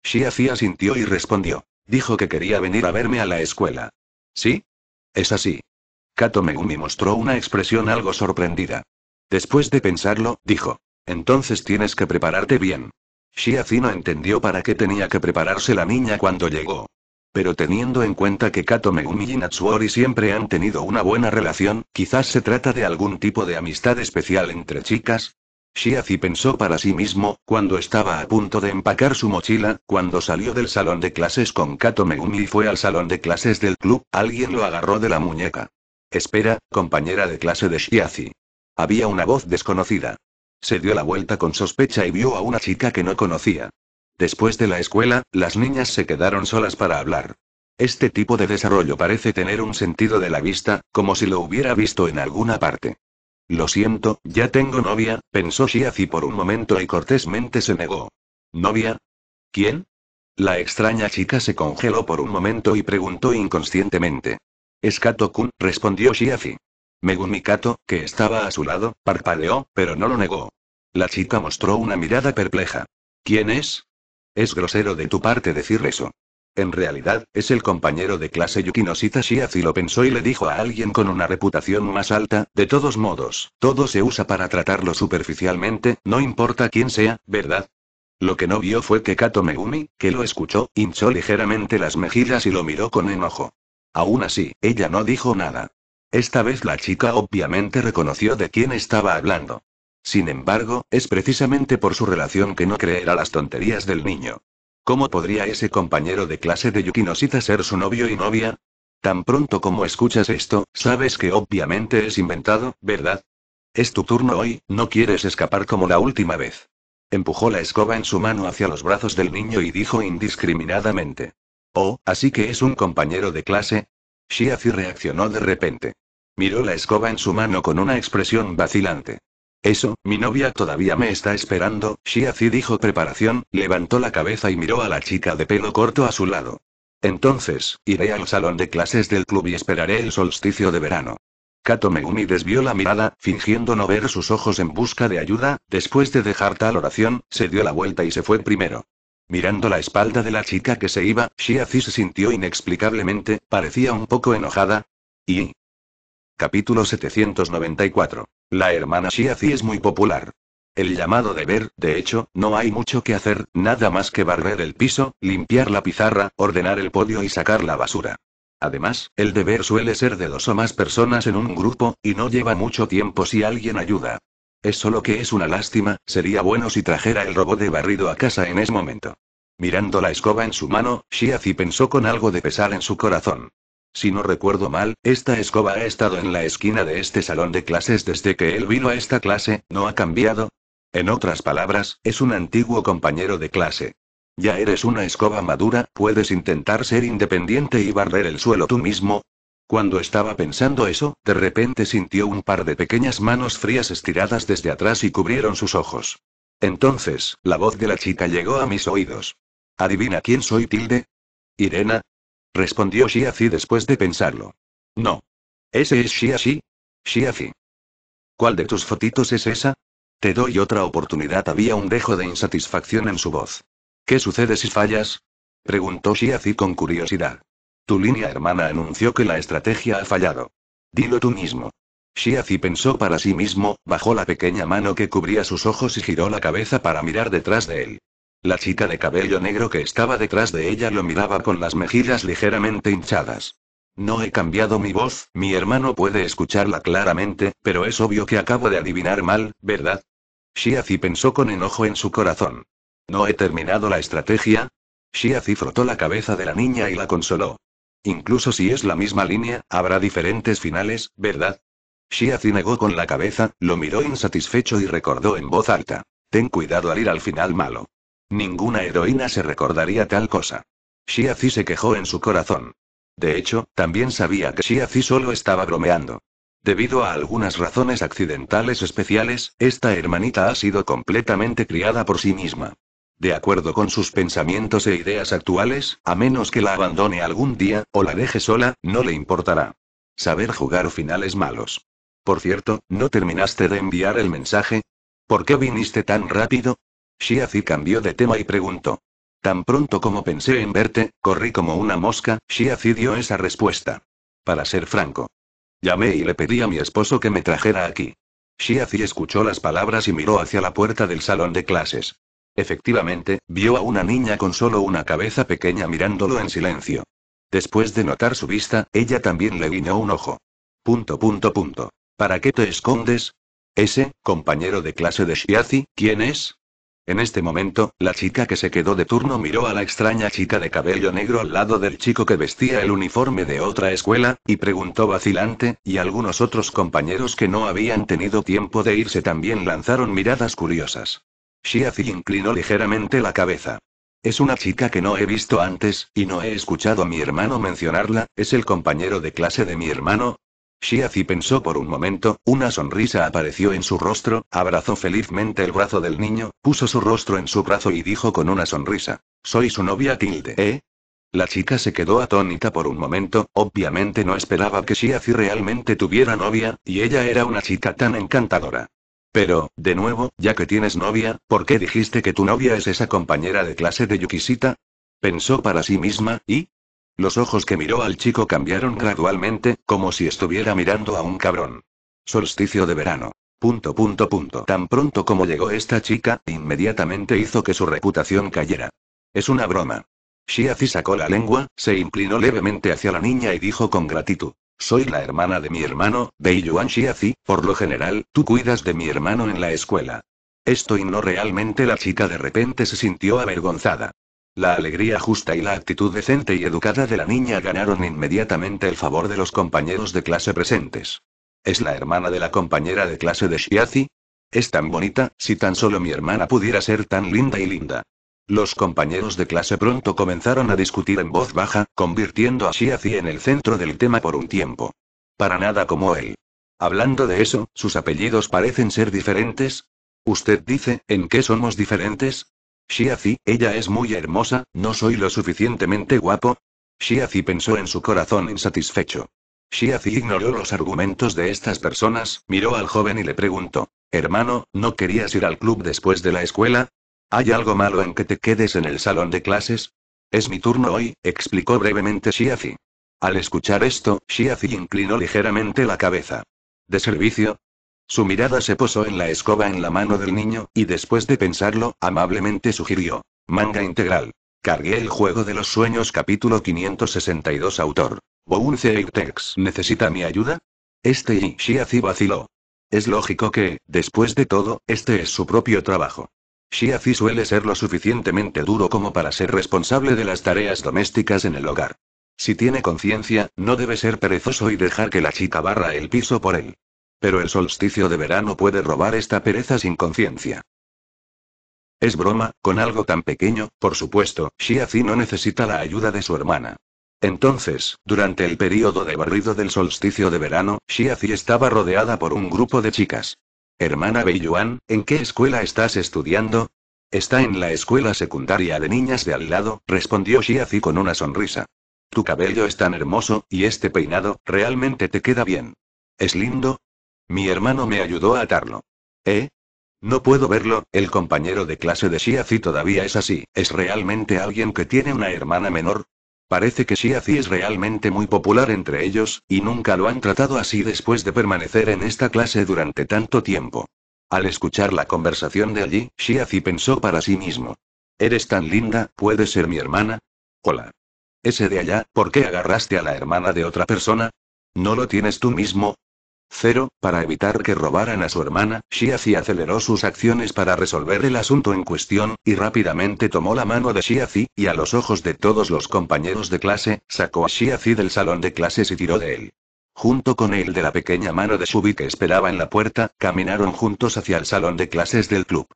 Shiazi asintió y respondió. Dijo que quería venir a verme a la escuela. ¿Sí? Es así. Kato Megumi mostró una expresión algo sorprendida. Después de pensarlo, dijo. Entonces tienes que prepararte bien. Shiazi no entendió para qué tenía que prepararse la niña cuando llegó. Pero teniendo en cuenta que Kato Megumi y Natsuori siempre han tenido una buena relación, quizás se trata de algún tipo de amistad especial entre chicas, Shiazi pensó para sí mismo, cuando estaba a punto de empacar su mochila, cuando salió del salón de clases con Kato Megumi y fue al salón de clases del club, alguien lo agarró de la muñeca. Espera, compañera de clase de Shiazi. Había una voz desconocida. Se dio la vuelta con sospecha y vio a una chica que no conocía. Después de la escuela, las niñas se quedaron solas para hablar. Este tipo de desarrollo parece tener un sentido de la vista, como si lo hubiera visto en alguna parte. Lo siento, ya tengo novia, pensó Shiazi por un momento y cortésmente se negó. ¿Novia? ¿Quién? La extraña chica se congeló por un momento y preguntó inconscientemente. Es Kato-kun, respondió Shiazi. Megumi Kato, que estaba a su lado, parpadeó, pero no lo negó. La chica mostró una mirada perpleja. ¿Quién es? Es grosero de tu parte decir eso. En realidad, es el compañero de clase Yukinosita Shiazi lo pensó y le dijo a alguien con una reputación más alta, de todos modos, todo se usa para tratarlo superficialmente, no importa quién sea, ¿verdad? Lo que no vio fue que Kato Megumi, que lo escuchó, hinchó ligeramente las mejillas y lo miró con enojo. Aún así, ella no dijo nada. Esta vez la chica obviamente reconoció de quién estaba hablando. Sin embargo, es precisamente por su relación que no creerá las tonterías del niño. ¿Cómo podría ese compañero de clase de Yukinosita ser su novio y novia? Tan pronto como escuchas esto, sabes que obviamente es inventado, ¿verdad? Es tu turno hoy, no quieres escapar como la última vez. Empujó la escoba en su mano hacia los brazos del niño y dijo indiscriminadamente. Oh, así que es un compañero de clase. Shiazi reaccionó de repente. Miró la escoba en su mano con una expresión vacilante. Eso, mi novia todavía me está esperando, Shiazi dijo preparación, levantó la cabeza y miró a la chica de pelo corto a su lado. Entonces, iré al salón de clases del club y esperaré el solsticio de verano. Kato Megumi desvió la mirada, fingiendo no ver sus ojos en busca de ayuda, después de dejar tal oración, se dio la vuelta y se fue primero. Mirando la espalda de la chica que se iba, Shiazi se sintió inexplicablemente, parecía un poco enojada. Y, Capítulo 794. La hermana Shiazi es muy popular. El llamado deber, de hecho, no hay mucho que hacer, nada más que barrer el piso, limpiar la pizarra, ordenar el podio y sacar la basura. Además, el deber suele ser de dos o más personas en un grupo, y no lleva mucho tiempo si alguien ayuda. Es solo que es una lástima, sería bueno si trajera el robot de barrido a casa en ese momento. Mirando la escoba en su mano, Shiazi pensó con algo de pesar en su corazón. Si no recuerdo mal, esta escoba ha estado en la esquina de este salón de clases desde que él vino a esta clase, ¿no ha cambiado? En otras palabras, es un antiguo compañero de clase. Ya eres una escoba madura, puedes intentar ser independiente y barrer el suelo tú mismo. Cuando estaba pensando eso, de repente sintió un par de pequeñas manos frías estiradas desde atrás y cubrieron sus ojos. Entonces, la voz de la chica llegó a mis oídos. ¿Adivina quién soy, Tilde? Irena, Respondió Shiazi después de pensarlo. No. ¿Ese es Shiazi? Shiazi. ¿Cuál de tus fotitos es esa? Te doy otra oportunidad. Había un dejo de insatisfacción en su voz. ¿Qué sucede si fallas? Preguntó Shiazi con curiosidad. Tu línea hermana anunció que la estrategia ha fallado. Dilo tú mismo. Shiazi pensó para sí mismo, bajó la pequeña mano que cubría sus ojos y giró la cabeza para mirar detrás de él. La chica de cabello negro que estaba detrás de ella lo miraba con las mejillas ligeramente hinchadas. No he cambiado mi voz, mi hermano puede escucharla claramente, pero es obvio que acabo de adivinar mal, ¿verdad? Shiazi pensó con enojo en su corazón. ¿No he terminado la estrategia? Shiazi frotó la cabeza de la niña y la consoló. Incluso si es la misma línea, habrá diferentes finales, ¿verdad? Shiazi negó con la cabeza, lo miró insatisfecho y recordó en voz alta. Ten cuidado al ir al final malo. Ninguna heroína se recordaría tal cosa. Shiazi se quejó en su corazón. De hecho, también sabía que Shiazi solo estaba bromeando. Debido a algunas razones accidentales especiales, esta hermanita ha sido completamente criada por sí misma. De acuerdo con sus pensamientos e ideas actuales, a menos que la abandone algún día, o la deje sola, no le importará. Saber jugar finales malos. Por cierto, ¿no terminaste de enviar el mensaje? ¿Por qué viniste tan rápido? Shiazi cambió de tema y preguntó. Tan pronto como pensé en verte, corrí como una mosca, Shiazi dio esa respuesta. Para ser franco. Llamé y le pedí a mi esposo que me trajera aquí. Shiazi escuchó las palabras y miró hacia la puerta del salón de clases. Efectivamente, vio a una niña con solo una cabeza pequeña mirándolo en silencio. Después de notar su vista, ella también le guiñó un ojo. Punto punto punto. ¿Para qué te escondes? Ese, compañero de clase de Shiazi, ¿quién es? En este momento, la chica que se quedó de turno miró a la extraña chica de cabello negro al lado del chico que vestía el uniforme de otra escuela, y preguntó vacilante, y algunos otros compañeros que no habían tenido tiempo de irse también lanzaron miradas curiosas. Shiazi inclinó ligeramente la cabeza. Es una chica que no he visto antes, y no he escuchado a mi hermano mencionarla, es el compañero de clase de mi hermano, Shiazi pensó por un momento, una sonrisa apareció en su rostro, abrazó felizmente el brazo del niño, puso su rostro en su brazo y dijo con una sonrisa: Soy su novia Tilde, ¿eh? La chica se quedó atónita por un momento, obviamente no esperaba que Shiazi realmente tuviera novia, y ella era una chica tan encantadora. Pero, de nuevo, ya que tienes novia, ¿por qué dijiste que tu novia es esa compañera de clase de Yukisita? Pensó para sí misma, y, los ojos que miró al chico cambiaron gradualmente, como si estuviera mirando a un cabrón. Solsticio de verano. Punto, punto, punto. Tan pronto como llegó esta chica, inmediatamente hizo que su reputación cayera. Es una broma. Shiazi sacó la lengua, se inclinó levemente hacia la niña y dijo con gratitud. Soy la hermana de mi hermano, Bei Yuan por lo general, tú cuidas de mi hermano en la escuela. Esto y no realmente la chica de repente se sintió avergonzada. La alegría justa y la actitud decente y educada de la niña ganaron inmediatamente el favor de los compañeros de clase presentes. ¿Es la hermana de la compañera de clase de Shiazi? Es tan bonita, si tan solo mi hermana pudiera ser tan linda y linda. Los compañeros de clase pronto comenzaron a discutir en voz baja, convirtiendo a Shiazi en el centro del tema por un tiempo. Para nada como él. Hablando de eso, sus apellidos parecen ser diferentes. Usted dice, ¿en qué somos diferentes? Xiazi, ella es muy hermosa, ¿no soy lo suficientemente guapo? Xiazi pensó en su corazón insatisfecho. Xiazi ignoró los argumentos de estas personas, miró al joven y le preguntó, Hermano, ¿no querías ir al club después de la escuela? ¿Hay algo malo en que te quedes en el salón de clases? Es mi turno hoy, explicó brevemente Xiazi. Al escuchar esto, Xiazi inclinó ligeramente la cabeza. ¿De servicio? Su mirada se posó en la escoba en la mano del niño, y después de pensarlo, amablemente sugirió. Manga integral. Cargué el juego de los sueños capítulo 562 autor. Bounce necesita mi ayuda? Este y Shiazi vaciló. Es lógico que, después de todo, este es su propio trabajo. Shiazi suele ser lo suficientemente duro como para ser responsable de las tareas domésticas en el hogar. Si tiene conciencia, no debe ser perezoso y dejar que la chica barra el piso por él. Pero el solsticio de verano puede robar esta pereza sin conciencia. Es broma, con algo tan pequeño, por supuesto, Xiazi no necesita la ayuda de su hermana. Entonces, durante el periodo de barrido del solsticio de verano, Xiazi estaba rodeada por un grupo de chicas. Hermana Beiyuan, ¿en qué escuela estás estudiando? Está en la escuela secundaria de niñas de al lado, respondió Xiazi con una sonrisa. Tu cabello es tan hermoso, y este peinado, realmente te queda bien. ¿Es lindo? Mi hermano me ayudó a atarlo. ¿Eh? No puedo verlo, el compañero de clase de Shiazi todavía es así. ¿Es realmente alguien que tiene una hermana menor? Parece que Shiazi es realmente muy popular entre ellos, y nunca lo han tratado así después de permanecer en esta clase durante tanto tiempo. Al escuchar la conversación de allí, Shiazi pensó para sí mismo. Eres tan linda, ¿puedes ser mi hermana? Hola. Ese de allá, ¿por qué agarraste a la hermana de otra persona? ¿No lo tienes tú mismo? Cero, para evitar que robaran a su hermana, Xiazi aceleró sus acciones para resolver el asunto en cuestión, y rápidamente tomó la mano de Xiazi, y a los ojos de todos los compañeros de clase, sacó a Xiazi del salón de clases y tiró de él. Junto con él de la pequeña mano de Shubi que esperaba en la puerta, caminaron juntos hacia el salón de clases del club.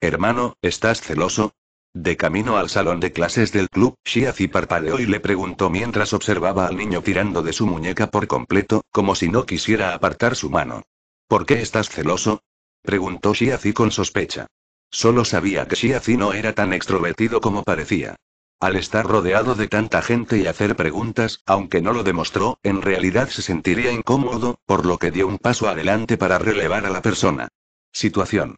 Hermano, ¿estás celoso? De camino al salón de clases del club, Shiazi parpadeó y le preguntó mientras observaba al niño tirando de su muñeca por completo, como si no quisiera apartar su mano. ¿Por qué estás celoso? preguntó Shiazi con sospecha. Solo sabía que Shiazi no era tan extrovertido como parecía. Al estar rodeado de tanta gente y hacer preguntas, aunque no lo demostró, en realidad se sentiría incómodo, por lo que dio un paso adelante para relevar a la persona. Situación.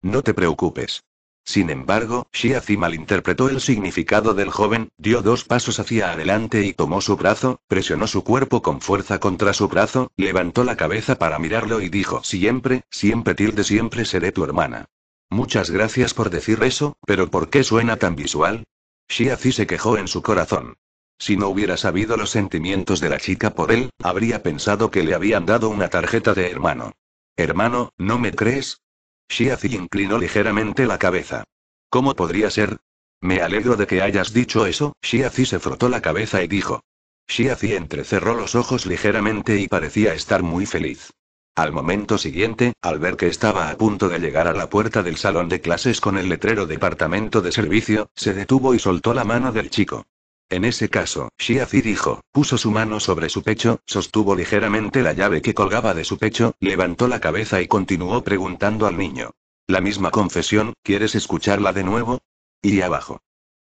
No te preocupes. Sin embargo, Shiazi malinterpretó el significado del joven, dio dos pasos hacia adelante y tomó su brazo, presionó su cuerpo con fuerza contra su brazo, levantó la cabeza para mirarlo y dijo, siempre, siempre tilde, siempre seré tu hermana. Muchas gracias por decir eso, pero ¿por qué suena tan visual? Shiazi se quejó en su corazón. Si no hubiera sabido los sentimientos de la chica por él, habría pensado que le habían dado una tarjeta de hermano. Hermano, ¿no me crees? Shiazi inclinó ligeramente la cabeza. ¿Cómo podría ser? Me alegro de que hayas dicho eso, Shiazi se frotó la cabeza y dijo. Shiazi entrecerró los ojos ligeramente y parecía estar muy feliz. Al momento siguiente, al ver que estaba a punto de llegar a la puerta del salón de clases con el letrero Departamento de Servicio, se detuvo y soltó la mano del chico. En ese caso, Shiazi dijo, puso su mano sobre su pecho, sostuvo ligeramente la llave que colgaba de su pecho, levantó la cabeza y continuó preguntando al niño. La misma confesión, ¿quieres escucharla de nuevo? Y abajo.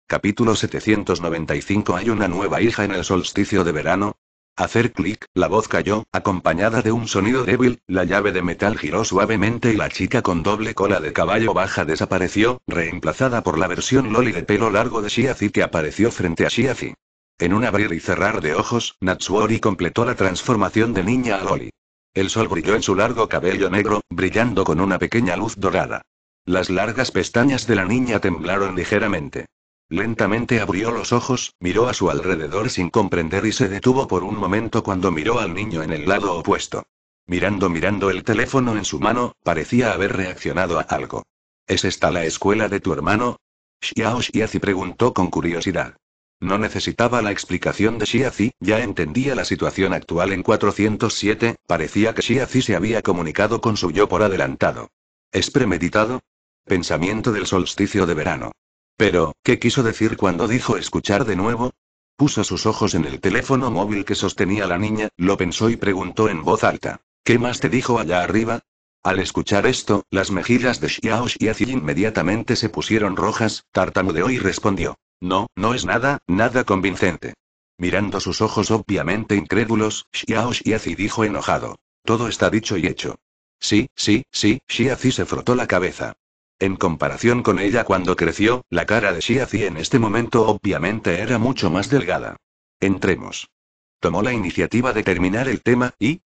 Capítulo 795 Hay una nueva hija en el solsticio de verano, Hacer clic, la voz cayó, acompañada de un sonido débil, la llave de metal giró suavemente y la chica con doble cola de caballo baja desapareció, reemplazada por la versión loli de pelo largo de Shiazi que apareció frente a Shiazi. En un abrir y cerrar de ojos, Natsuori completó la transformación de niña a loli. El sol brilló en su largo cabello negro, brillando con una pequeña luz dorada. Las largas pestañas de la niña temblaron ligeramente. Lentamente abrió los ojos, miró a su alrededor sin comprender y se detuvo por un momento cuando miró al niño en el lado opuesto. Mirando mirando el teléfono en su mano, parecía haber reaccionado a algo. ¿Es esta la escuela de tu hermano? Xiao Xiazi preguntó con curiosidad. No necesitaba la explicación de Xiazi, ya entendía la situación actual en 407, parecía que Xiazi se había comunicado con su yo por adelantado. ¿Es premeditado? Pensamiento del solsticio de verano. Pero, ¿qué quiso decir cuando dijo escuchar de nuevo? Puso sus ojos en el teléfono móvil que sostenía la niña, lo pensó y preguntó en voz alta. ¿Qué más te dijo allá arriba? Al escuchar esto, las mejillas de Xiao Xiazi inmediatamente se pusieron rojas, tartamudeó y respondió. No, no es nada, nada convincente. Mirando sus ojos obviamente incrédulos, Xiao Xiazi dijo enojado. Todo está dicho y hecho. Sí, sí, sí, Xiazi se frotó la cabeza. En comparación con ella cuando creció, la cara de Zi en este momento obviamente era mucho más delgada. Entremos. Tomó la iniciativa de terminar el tema, y...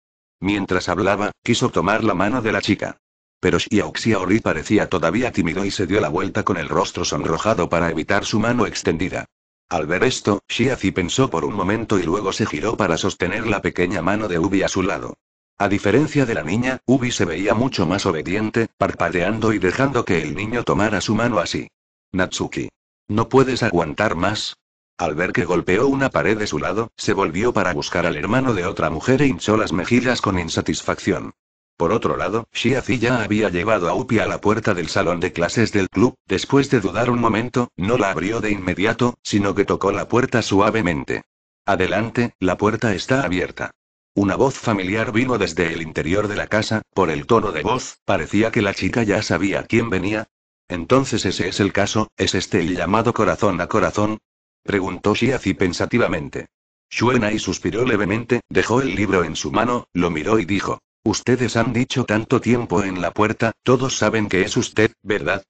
Mientras hablaba, quiso tomar la mano de la chica. Pero Xiaori parecía todavía tímido y se dio la vuelta con el rostro sonrojado para evitar su mano extendida. Al ver esto, Zi pensó por un momento y luego se giró para sostener la pequeña mano de Ubi a su lado. A diferencia de la niña, Ubi se veía mucho más obediente, parpadeando y dejando que el niño tomara su mano así. Natsuki. ¿No puedes aguantar más? Al ver que golpeó una pared de su lado, se volvió para buscar al hermano de otra mujer e hinchó las mejillas con insatisfacción. Por otro lado, Shiazi ya había llevado a Upi a la puerta del salón de clases del club, después de dudar un momento, no la abrió de inmediato, sino que tocó la puerta suavemente. Adelante, la puerta está abierta. Una voz familiar vino desde el interior de la casa, por el tono de voz, parecía que la chica ya sabía quién venía. Entonces ese es el caso, ¿es este el llamado corazón a corazón? Preguntó Shiazi pensativamente. Shuenai suspiró levemente, dejó el libro en su mano, lo miró y dijo. Ustedes han dicho tanto tiempo en la puerta, todos saben que es usted, ¿verdad?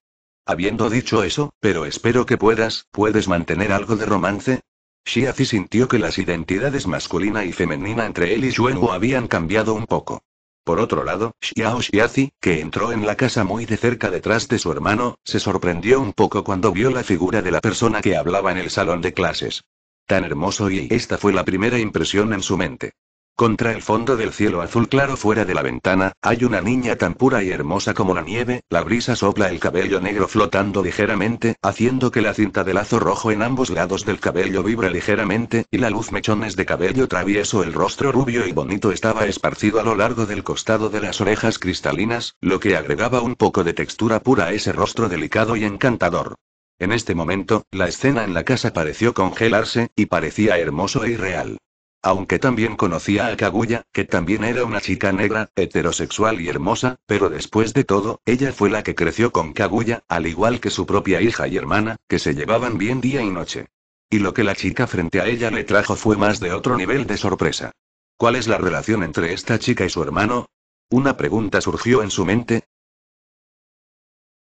Habiendo dicho eso, pero espero que puedas, ¿puedes mantener algo de romance? Xiazi sintió que las identidades masculina y femenina entre él y Hu habían cambiado un poco. Por otro lado, Xiao Xiazi, que entró en la casa muy de cerca detrás de su hermano, se sorprendió un poco cuando vio la figura de la persona que hablaba en el salón de clases. Tan hermoso y esta fue la primera impresión en su mente. Contra el fondo del cielo azul claro fuera de la ventana, hay una niña tan pura y hermosa como la nieve, la brisa sopla el cabello negro flotando ligeramente, haciendo que la cinta de lazo rojo en ambos lados del cabello vibre ligeramente, y la luz mechones de cabello travieso el rostro rubio y bonito estaba esparcido a lo largo del costado de las orejas cristalinas, lo que agregaba un poco de textura pura a ese rostro delicado y encantador. En este momento, la escena en la casa pareció congelarse, y parecía hermoso e irreal. Aunque también conocía a Kaguya, que también era una chica negra, heterosexual y hermosa, pero después de todo, ella fue la que creció con Kaguya, al igual que su propia hija y hermana, que se llevaban bien día y noche. Y lo que la chica frente a ella le trajo fue más de otro nivel de sorpresa. ¿Cuál es la relación entre esta chica y su hermano? Una pregunta surgió en su mente.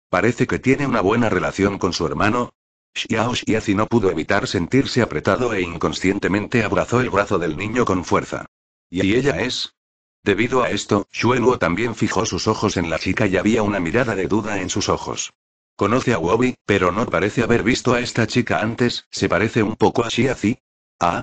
Parece que tiene una buena relación con su hermano, Xiao Xiazi no pudo evitar sentirse apretado e inconscientemente abrazó el brazo del niño con fuerza. ¿Y ella es? Debido a esto, Xueluo también fijó sus ojos en la chica y había una mirada de duda en sus ojos. Conoce a Wobi, pero no parece haber visto a esta chica antes, se parece un poco a Xiazi. Ah.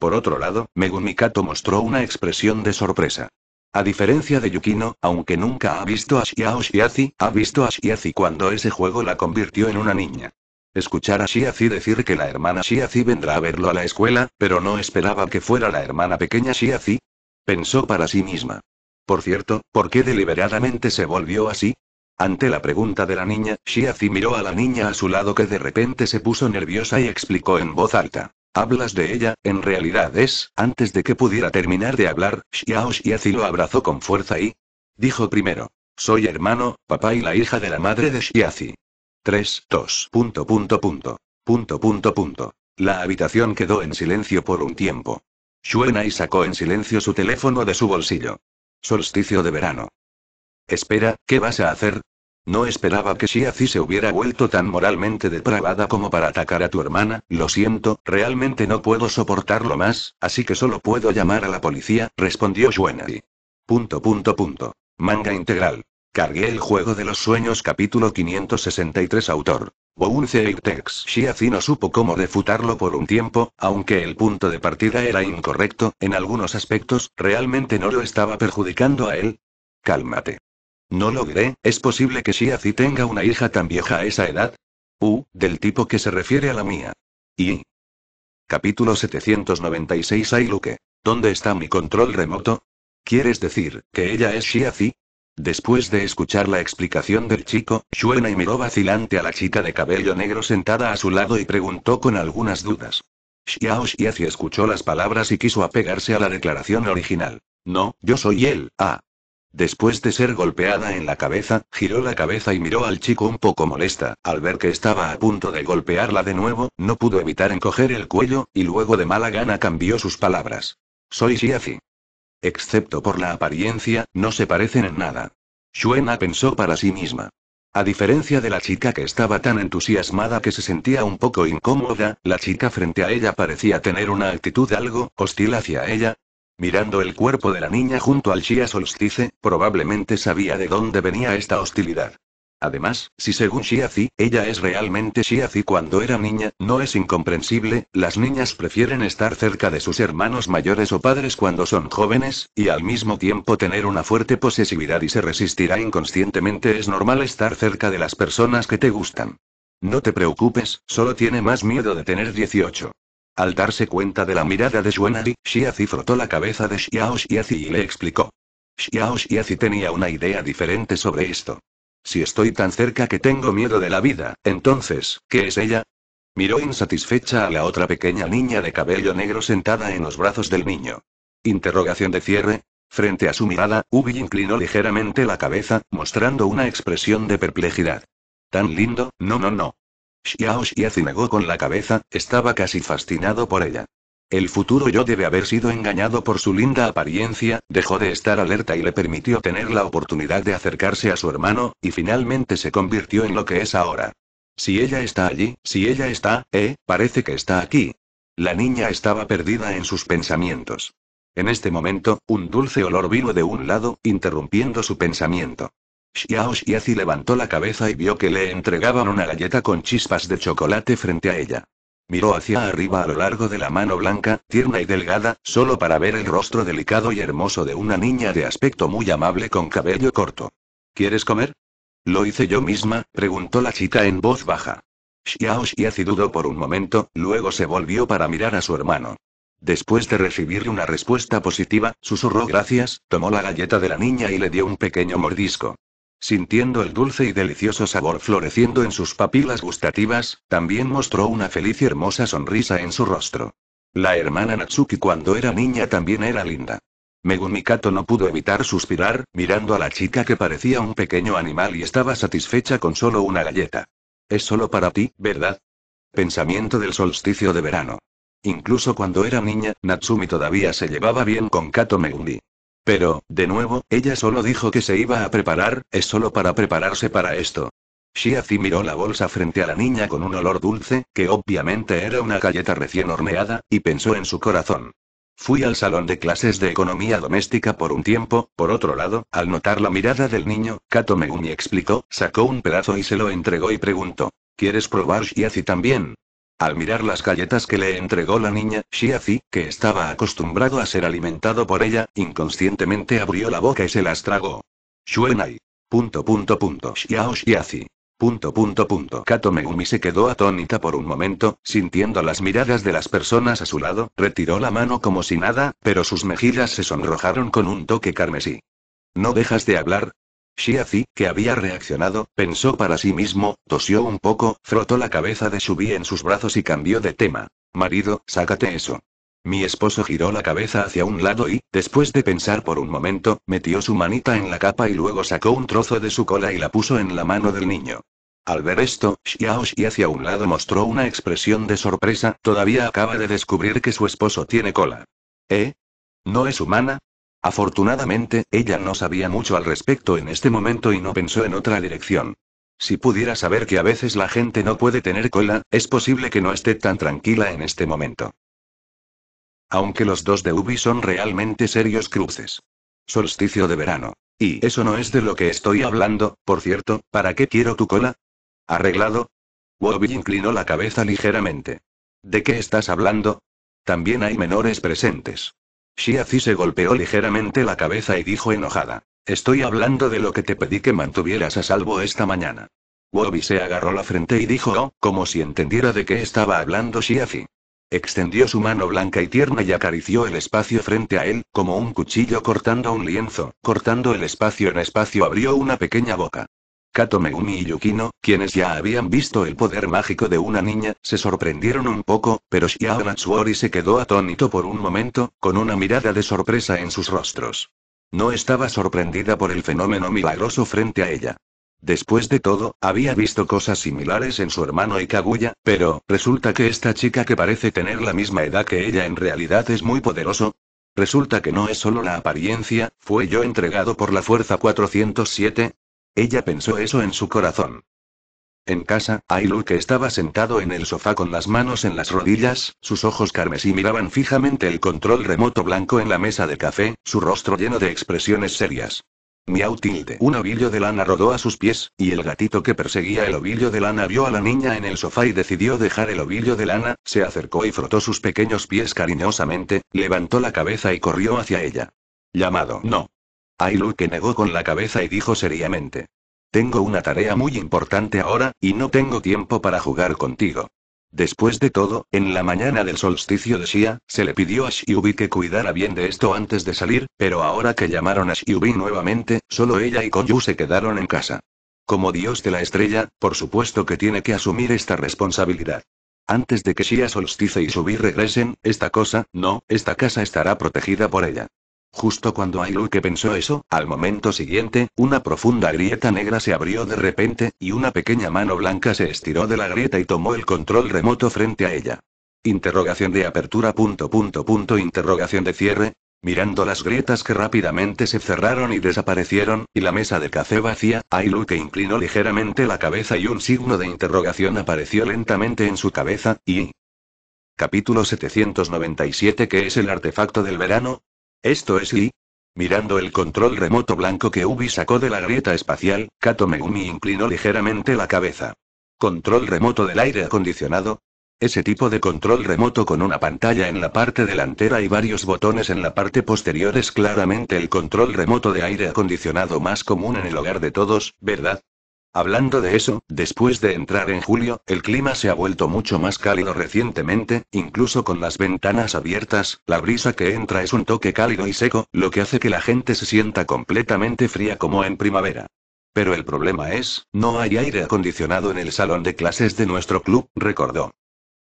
Por otro lado, Megumikato mostró una expresión de sorpresa. A diferencia de Yukino, aunque nunca ha visto a Xiao Xiazi, ha visto a Xiazi cuando ese juego la convirtió en una niña. Escuchar a Shiazi decir que la hermana Shiazi vendrá a verlo a la escuela, pero no esperaba que fuera la hermana pequeña Shiazi. Pensó para sí misma. Por cierto, ¿por qué deliberadamente se volvió así? Ante la pregunta de la niña, Shiazi miró a la niña a su lado que de repente se puso nerviosa y explicó en voz alta. Hablas de ella, en realidad es, antes de que pudiera terminar de hablar, Xiao Shiazi lo abrazó con fuerza y dijo primero. Soy hermano, papá y la hija de la madre de Shiazi. 3, 2, punto, punto, punto. Punto, punto, punto. La habitación quedó en silencio por un tiempo. y sacó en silencio su teléfono de su bolsillo. Solsticio de verano. Espera, ¿qué vas a hacer? No esperaba que Shiazi se hubiera vuelto tan moralmente depravada como para atacar a tu hermana, lo siento, realmente no puedo soportarlo más, así que solo puedo llamar a la policía, respondió Shuenai. Punto punto punto. Manga integral. Cargué el juego de los sueños capítulo 563 autor. Bounce Tex Shiazi no supo cómo defutarlo por un tiempo, aunque el punto de partida era incorrecto, en algunos aspectos, realmente no lo estaba perjudicando a él. Cálmate. No lo logré, es posible que Shiazi tenga una hija tan vieja a esa edad. Uh, del tipo que se refiere a la mía. Y. Capítulo 796 Ailuke. ¿Dónde está mi control remoto? ¿Quieres decir, que ella es Shiazi? Después de escuchar la explicación del chico, y miró vacilante a la chica de cabello negro sentada a su lado y preguntó con algunas dudas. Xiao Xiazi escuchó las palabras y quiso apegarse a la declaración original. No, yo soy él, ah. Después de ser golpeada en la cabeza, giró la cabeza y miró al chico un poco molesta, al ver que estaba a punto de golpearla de nuevo, no pudo evitar encoger el cuello, y luego de mala gana cambió sus palabras. Soy Xiazi. Excepto por la apariencia, no se parecen en nada. Shuena pensó para sí misma. A diferencia de la chica que estaba tan entusiasmada que se sentía un poco incómoda, la chica frente a ella parecía tener una actitud algo hostil hacia ella. Mirando el cuerpo de la niña junto al Shia Solstice, probablemente sabía de dónde venía esta hostilidad. Además, si según Xiazi, ella es realmente Xiazi cuando era niña, no es incomprensible, las niñas prefieren estar cerca de sus hermanos mayores o padres cuando son jóvenes, y al mismo tiempo tener una fuerte posesividad y se resistirá inconscientemente es normal estar cerca de las personas que te gustan. No te preocupes, solo tiene más miedo de tener 18. Al darse cuenta de la mirada de Xuanari, Xiazi frotó la cabeza de Xiao Xiazi y le explicó. Xiao Xiazi tenía una idea diferente sobre esto. Si estoy tan cerca que tengo miedo de la vida, entonces, ¿qué es ella? Miró insatisfecha a la otra pequeña niña de cabello negro sentada en los brazos del niño. Interrogación de cierre. Frente a su mirada, Ubi inclinó ligeramente la cabeza, mostrando una expresión de perplejidad. Tan lindo, no, no, no. Xiao Xia con la cabeza, estaba casi fascinado por ella. El futuro yo debe haber sido engañado por su linda apariencia, dejó de estar alerta y le permitió tener la oportunidad de acercarse a su hermano, y finalmente se convirtió en lo que es ahora. Si ella está allí, si ella está, eh, parece que está aquí. La niña estaba perdida en sus pensamientos. En este momento, un dulce olor vino de un lado, interrumpiendo su pensamiento. Xiao Xiazi levantó la cabeza y vio que le entregaban una galleta con chispas de chocolate frente a ella. Miró hacia arriba a lo largo de la mano blanca, tierna y delgada, solo para ver el rostro delicado y hermoso de una niña de aspecto muy amable con cabello corto. ¿Quieres comer? Lo hice yo misma, preguntó la chica en voz baja. Xiao y dudó por un momento, luego se volvió para mirar a su hermano. Después de recibir una respuesta positiva, susurró gracias, tomó la galleta de la niña y le dio un pequeño mordisco. Sintiendo el dulce y delicioso sabor floreciendo en sus papilas gustativas, también mostró una feliz y hermosa sonrisa en su rostro. La hermana Natsuki cuando era niña también era linda. Megumi Kato no pudo evitar suspirar, mirando a la chica que parecía un pequeño animal y estaba satisfecha con solo una galleta. Es solo para ti, ¿verdad? Pensamiento del solsticio de verano. Incluso cuando era niña, Natsumi todavía se llevaba bien con Kato Megumi. Pero, de nuevo, ella solo dijo que se iba a preparar, es solo para prepararse para esto. Shiazi miró la bolsa frente a la niña con un olor dulce, que obviamente era una galleta recién horneada, y pensó en su corazón. Fui al salón de clases de economía doméstica por un tiempo, por otro lado, al notar la mirada del niño, Kato Megumi explicó, sacó un pedazo y se lo entregó y preguntó. ¿Quieres probar Shiazi también? Al mirar las galletas que le entregó la niña, Xiazi, que estaba acostumbrado a ser alimentado por ella, inconscientemente abrió la boca y se las tragó. Shuenai. Punto punto Xiao Xiazi. Punto Kato Megumi se quedó atónita por un momento, sintiendo las miradas de las personas a su lado, retiró la mano como si nada, pero sus mejillas se sonrojaron con un toque carmesí. ¿No dejas de hablar? Shiazi, que había reaccionado, pensó para sí mismo, tosió un poco, frotó la cabeza de Shubi en sus brazos y cambió de tema. Marido, sácate eso. Mi esposo giró la cabeza hacia un lado y, después de pensar por un momento, metió su manita en la capa y luego sacó un trozo de su cola y la puso en la mano del niño. Al ver esto, Xiao Xi hacia un lado mostró una expresión de sorpresa, todavía acaba de descubrir que su esposo tiene cola. ¿Eh? ¿No es humana? Afortunadamente, ella no sabía mucho al respecto en este momento y no pensó en otra dirección. Si pudiera saber que a veces la gente no puede tener cola, es posible que no esté tan tranquila en este momento. Aunque los dos de Ubi son realmente serios cruces. Solsticio de verano. Y eso no es de lo que estoy hablando, por cierto, ¿para qué quiero tu cola? ¿Arreglado? Wobby inclinó la cabeza ligeramente. ¿De qué estás hablando? También hay menores presentes. Shiazi se golpeó ligeramente la cabeza y dijo enojada. Estoy hablando de lo que te pedí que mantuvieras a salvo esta mañana. Bobby se agarró la frente y dijo oh, como si entendiera de qué estaba hablando Shiazi. Extendió su mano blanca y tierna y acarició el espacio frente a él, como un cuchillo cortando un lienzo, cortando el espacio en espacio abrió una pequeña boca. Kato Megumi y Yukino, quienes ya habían visto el poder mágico de una niña, se sorprendieron un poco, pero Xiao Natsuori se quedó atónito por un momento, con una mirada de sorpresa en sus rostros. No estaba sorprendida por el fenómeno milagroso frente a ella. Después de todo, había visto cosas similares en su hermano y Kaguya, pero resulta que esta chica que parece tener la misma edad que ella en realidad es muy poderoso, Resulta que no es solo la apariencia, fue yo entregado por la Fuerza 407, ella pensó eso en su corazón. En casa, Ailu que estaba sentado en el sofá con las manos en las rodillas, sus ojos carmesí miraban fijamente el control remoto blanco en la mesa de café, su rostro lleno de expresiones serias. Miau tilde. Un ovillo de lana rodó a sus pies, y el gatito que perseguía el ovillo de lana vio a la niña en el sofá y decidió dejar el ovillo de lana, se acercó y frotó sus pequeños pies cariñosamente, levantó la cabeza y corrió hacia ella. Llamado. No que negó con la cabeza y dijo seriamente. Tengo una tarea muy importante ahora, y no tengo tiempo para jugar contigo. Después de todo, en la mañana del solsticio de Shia, se le pidió a Shiubi que cuidara bien de esto antes de salir, pero ahora que llamaron a Shiubi nuevamente, solo ella y Koyu se quedaron en casa. Como dios de la estrella, por supuesto que tiene que asumir esta responsabilidad. Antes de que Shia Solstice y Subi regresen, esta cosa, no, esta casa estará protegida por ella. Justo cuando que pensó eso, al momento siguiente, una profunda grieta negra se abrió de repente, y una pequeña mano blanca se estiró de la grieta y tomó el control remoto frente a ella. Interrogación de apertura punto punto punto interrogación de cierre. Mirando las grietas que rápidamente se cerraron y desaparecieron, y la mesa de café vacía, que inclinó ligeramente la cabeza y un signo de interrogación apareció lentamente en su cabeza, y... Capítulo 797 ¿Qué es el artefacto del verano? Esto es y... Mirando el control remoto blanco que Ubi sacó de la grieta espacial, Kato Megumi inclinó ligeramente la cabeza. ¿Control remoto del aire acondicionado? Ese tipo de control remoto con una pantalla en la parte delantera y varios botones en la parte posterior es claramente el control remoto de aire acondicionado más común en el hogar de todos, ¿verdad? Hablando de eso, después de entrar en julio, el clima se ha vuelto mucho más cálido recientemente, incluso con las ventanas abiertas, la brisa que entra es un toque cálido y seco, lo que hace que la gente se sienta completamente fría como en primavera. Pero el problema es, no hay aire acondicionado en el salón de clases de nuestro club, recordó.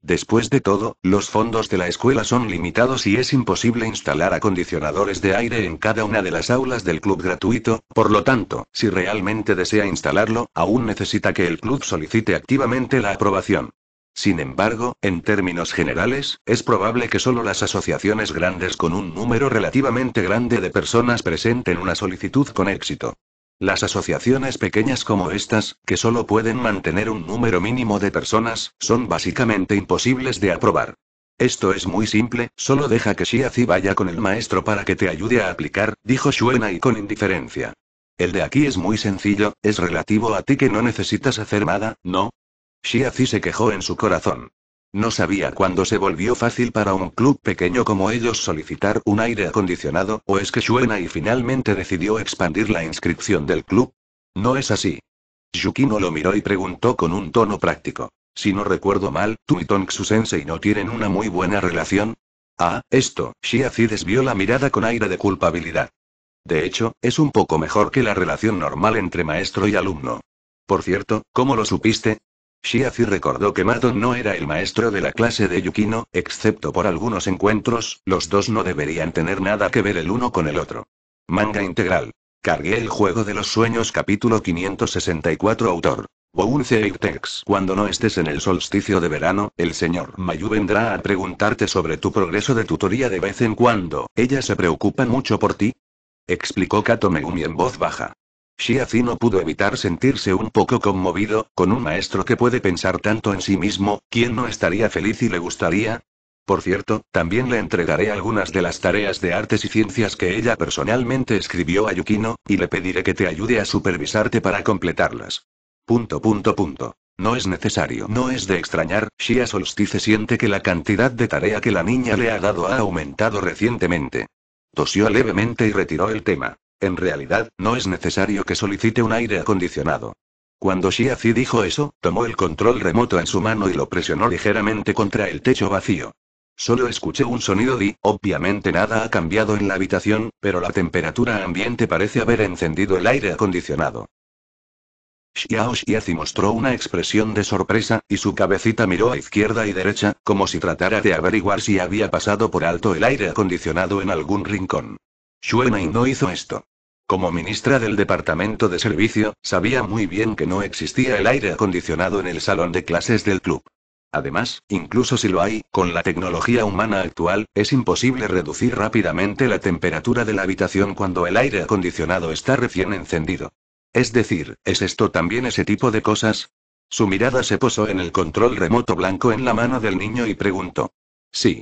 Después de todo, los fondos de la escuela son limitados y es imposible instalar acondicionadores de aire en cada una de las aulas del club gratuito, por lo tanto, si realmente desea instalarlo, aún necesita que el club solicite activamente la aprobación. Sin embargo, en términos generales, es probable que solo las asociaciones grandes con un número relativamente grande de personas presenten una solicitud con éxito. Las asociaciones pequeñas como estas, que solo pueden mantener un número mínimo de personas, son básicamente imposibles de aprobar. Esto es muy simple, solo deja que Shiazi vaya con el maestro para que te ayude a aplicar, dijo y con indiferencia. El de aquí es muy sencillo, es relativo a ti que no necesitas hacer nada, ¿no? Shiazi se quejó en su corazón. No sabía cuándo se volvió fácil para un club pequeño como ellos solicitar un aire acondicionado, o es que suena y finalmente decidió expandir la inscripción del club. No es así. Yukino lo miró y preguntó con un tono práctico. Si no recuerdo mal, tú y Tonksu Sensei no tienen una muy buena relación. Ah, esto, Shiazi desvió la mirada con aire de culpabilidad. De hecho, es un poco mejor que la relación normal entre maestro y alumno. Por cierto, ¿cómo lo supiste? Shiazi recordó que Mato no era el maestro de la clase de Yukino, excepto por algunos encuentros, los dos no deberían tener nada que ver el uno con el otro. Manga integral. Cargué el juego de los sueños capítulo 564 autor. Bounce Cuando no estés en el solsticio de verano, el señor Mayu vendrá a preguntarte sobre tu progreso de tutoría de vez en cuando. Ella se preocupa mucho por ti. Explicó Kato Megumi en voz baja. Shiazi no pudo evitar sentirse un poco conmovido, con un maestro que puede pensar tanto en sí mismo, ¿quién no estaría feliz y le gustaría? Por cierto, también le entregaré algunas de las tareas de artes y ciencias que ella personalmente escribió a Yukino, y le pediré que te ayude a supervisarte para completarlas. Punto punto punto. No es necesario. No es de extrañar, Shia Solstice siente que la cantidad de tarea que la niña le ha dado ha aumentado recientemente. Tosió levemente y retiró el tema. En realidad, no es necesario que solicite un aire acondicionado. Cuando Shiazi dijo eso, tomó el control remoto en su mano y lo presionó ligeramente contra el techo vacío. Solo escuché un sonido y, obviamente nada ha cambiado en la habitación, pero la temperatura ambiente parece haber encendido el aire acondicionado. Xiao Xiazi mostró una expresión de sorpresa, y su cabecita miró a izquierda y derecha, como si tratara de averiguar si había pasado por alto el aire acondicionado en algún rincón. Shuenai no hizo esto. Como ministra del departamento de servicio, sabía muy bien que no existía el aire acondicionado en el salón de clases del club. Además, incluso si lo hay, con la tecnología humana actual, es imposible reducir rápidamente la temperatura de la habitación cuando el aire acondicionado está recién encendido. Es decir, ¿es esto también ese tipo de cosas? Su mirada se posó en el control remoto blanco en la mano del niño y preguntó. Sí.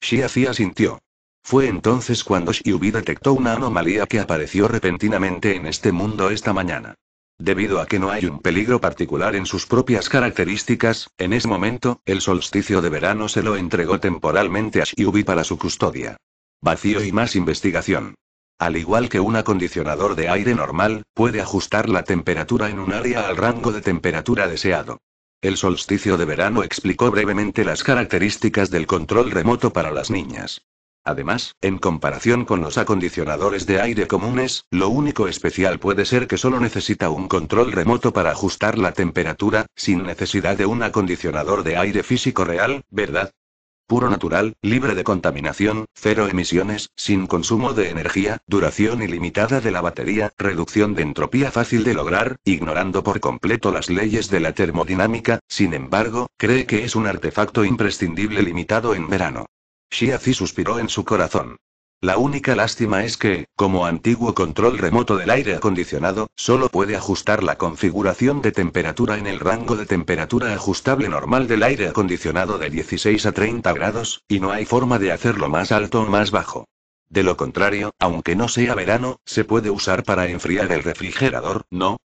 si hacía sintió. Fue entonces cuando Shiubi detectó una anomalía que apareció repentinamente en este mundo esta mañana. Debido a que no hay un peligro particular en sus propias características, en ese momento, el solsticio de verano se lo entregó temporalmente a Shiubi para su custodia. Vacío y más investigación. Al igual que un acondicionador de aire normal, puede ajustar la temperatura en un área al rango de temperatura deseado. El solsticio de verano explicó brevemente las características del control remoto para las niñas. Además, en comparación con los acondicionadores de aire comunes, lo único especial puede ser que solo necesita un control remoto para ajustar la temperatura, sin necesidad de un acondicionador de aire físico real, ¿verdad? Puro natural, libre de contaminación, cero emisiones, sin consumo de energía, duración ilimitada de la batería, reducción de entropía fácil de lograr, ignorando por completo las leyes de la termodinámica, sin embargo, cree que es un artefacto imprescindible limitado en verano. Xiazi suspiró en su corazón. La única lástima es que, como antiguo control remoto del aire acondicionado, solo puede ajustar la configuración de temperatura en el rango de temperatura ajustable normal del aire acondicionado de 16 a 30 grados, y no hay forma de hacerlo más alto o más bajo. De lo contrario, aunque no sea verano, se puede usar para enfriar el refrigerador, no,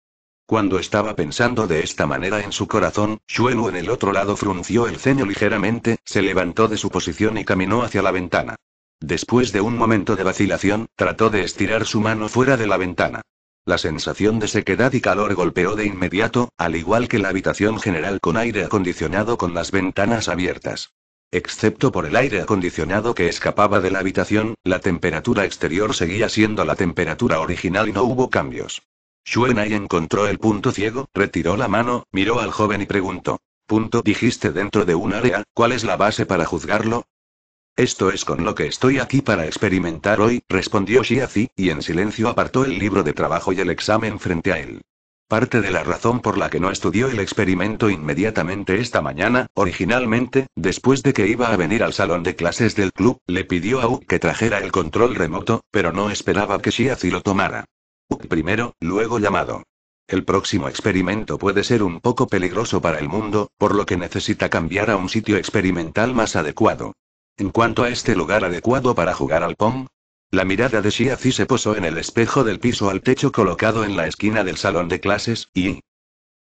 cuando estaba pensando de esta manera en su corazón, Shuenu en el otro lado frunció el ceño ligeramente, se levantó de su posición y caminó hacia la ventana. Después de un momento de vacilación, trató de estirar su mano fuera de la ventana. La sensación de sequedad y calor golpeó de inmediato, al igual que la habitación general con aire acondicionado con las ventanas abiertas. Excepto por el aire acondicionado que escapaba de la habitación, la temperatura exterior seguía siendo la temperatura original y no hubo cambios. Shuenai encontró el punto ciego, retiró la mano, miró al joven y preguntó. Punto dijiste dentro de un área, ¿cuál es la base para juzgarlo? Esto es con lo que estoy aquí para experimentar hoy, respondió Xiazi, y en silencio apartó el libro de trabajo y el examen frente a él. Parte de la razón por la que no estudió el experimento inmediatamente esta mañana, originalmente, después de que iba a venir al salón de clases del club, le pidió a U que trajera el control remoto, pero no esperaba que Xiazi lo tomara primero, luego llamado. El próximo experimento puede ser un poco peligroso para el mundo, por lo que necesita cambiar a un sitio experimental más adecuado. En cuanto a este lugar adecuado para jugar al Pong, la mirada de Shiazi se posó en el espejo del piso al techo colocado en la esquina del salón de clases, y...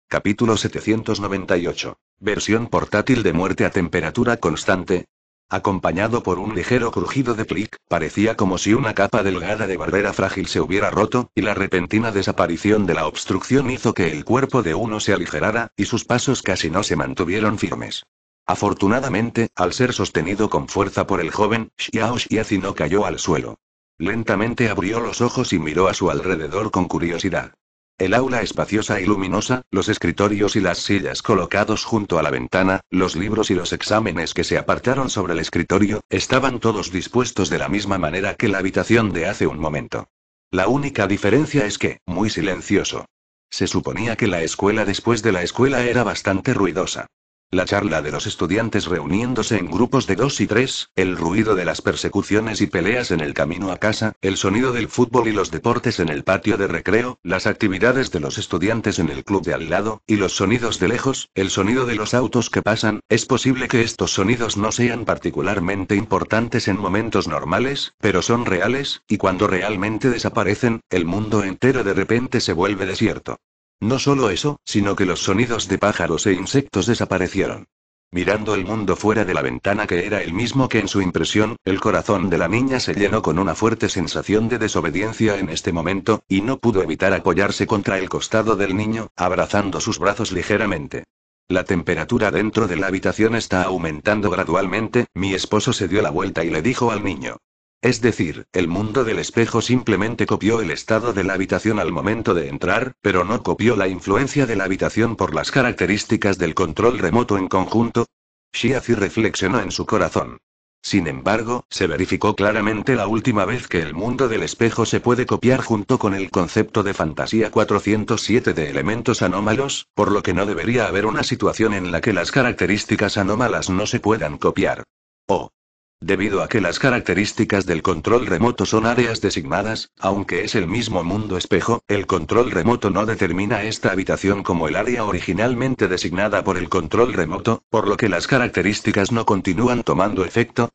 Capítulo 798. Versión portátil de muerte a temperatura constante, Acompañado por un ligero crujido de clic, parecía como si una capa delgada de barbera frágil se hubiera roto, y la repentina desaparición de la obstrucción hizo que el cuerpo de uno se aligerara, y sus pasos casi no se mantuvieron firmes. Afortunadamente, al ser sostenido con fuerza por el joven, Xiao Xiazi no cayó al suelo. Lentamente abrió los ojos y miró a su alrededor con curiosidad. El aula espaciosa y luminosa, los escritorios y las sillas colocados junto a la ventana, los libros y los exámenes que se apartaron sobre el escritorio, estaban todos dispuestos de la misma manera que la habitación de hace un momento. La única diferencia es que, muy silencioso. Se suponía que la escuela después de la escuela era bastante ruidosa. La charla de los estudiantes reuniéndose en grupos de dos y tres, el ruido de las persecuciones y peleas en el camino a casa, el sonido del fútbol y los deportes en el patio de recreo, las actividades de los estudiantes en el club de al lado, y los sonidos de lejos, el sonido de los autos que pasan, es posible que estos sonidos no sean particularmente importantes en momentos normales, pero son reales, y cuando realmente desaparecen, el mundo entero de repente se vuelve desierto. No solo eso, sino que los sonidos de pájaros e insectos desaparecieron. Mirando el mundo fuera de la ventana que era el mismo que en su impresión, el corazón de la niña se llenó con una fuerte sensación de desobediencia en este momento, y no pudo evitar apoyarse contra el costado del niño, abrazando sus brazos ligeramente. La temperatura dentro de la habitación está aumentando gradualmente, mi esposo se dio la vuelta y le dijo al niño. Es decir, el mundo del espejo simplemente copió el estado de la habitación al momento de entrar, pero no copió la influencia de la habitación por las características del control remoto en conjunto. Shiazi reflexionó en su corazón. Sin embargo, se verificó claramente la última vez que el mundo del espejo se puede copiar junto con el concepto de fantasía 407 de elementos anómalos, por lo que no debería haber una situación en la que las características anómalas no se puedan copiar. O, Debido a que las características del control remoto son áreas designadas, aunque es el mismo mundo espejo, el control remoto no determina esta habitación como el área originalmente designada por el control remoto, por lo que las características no continúan tomando efecto.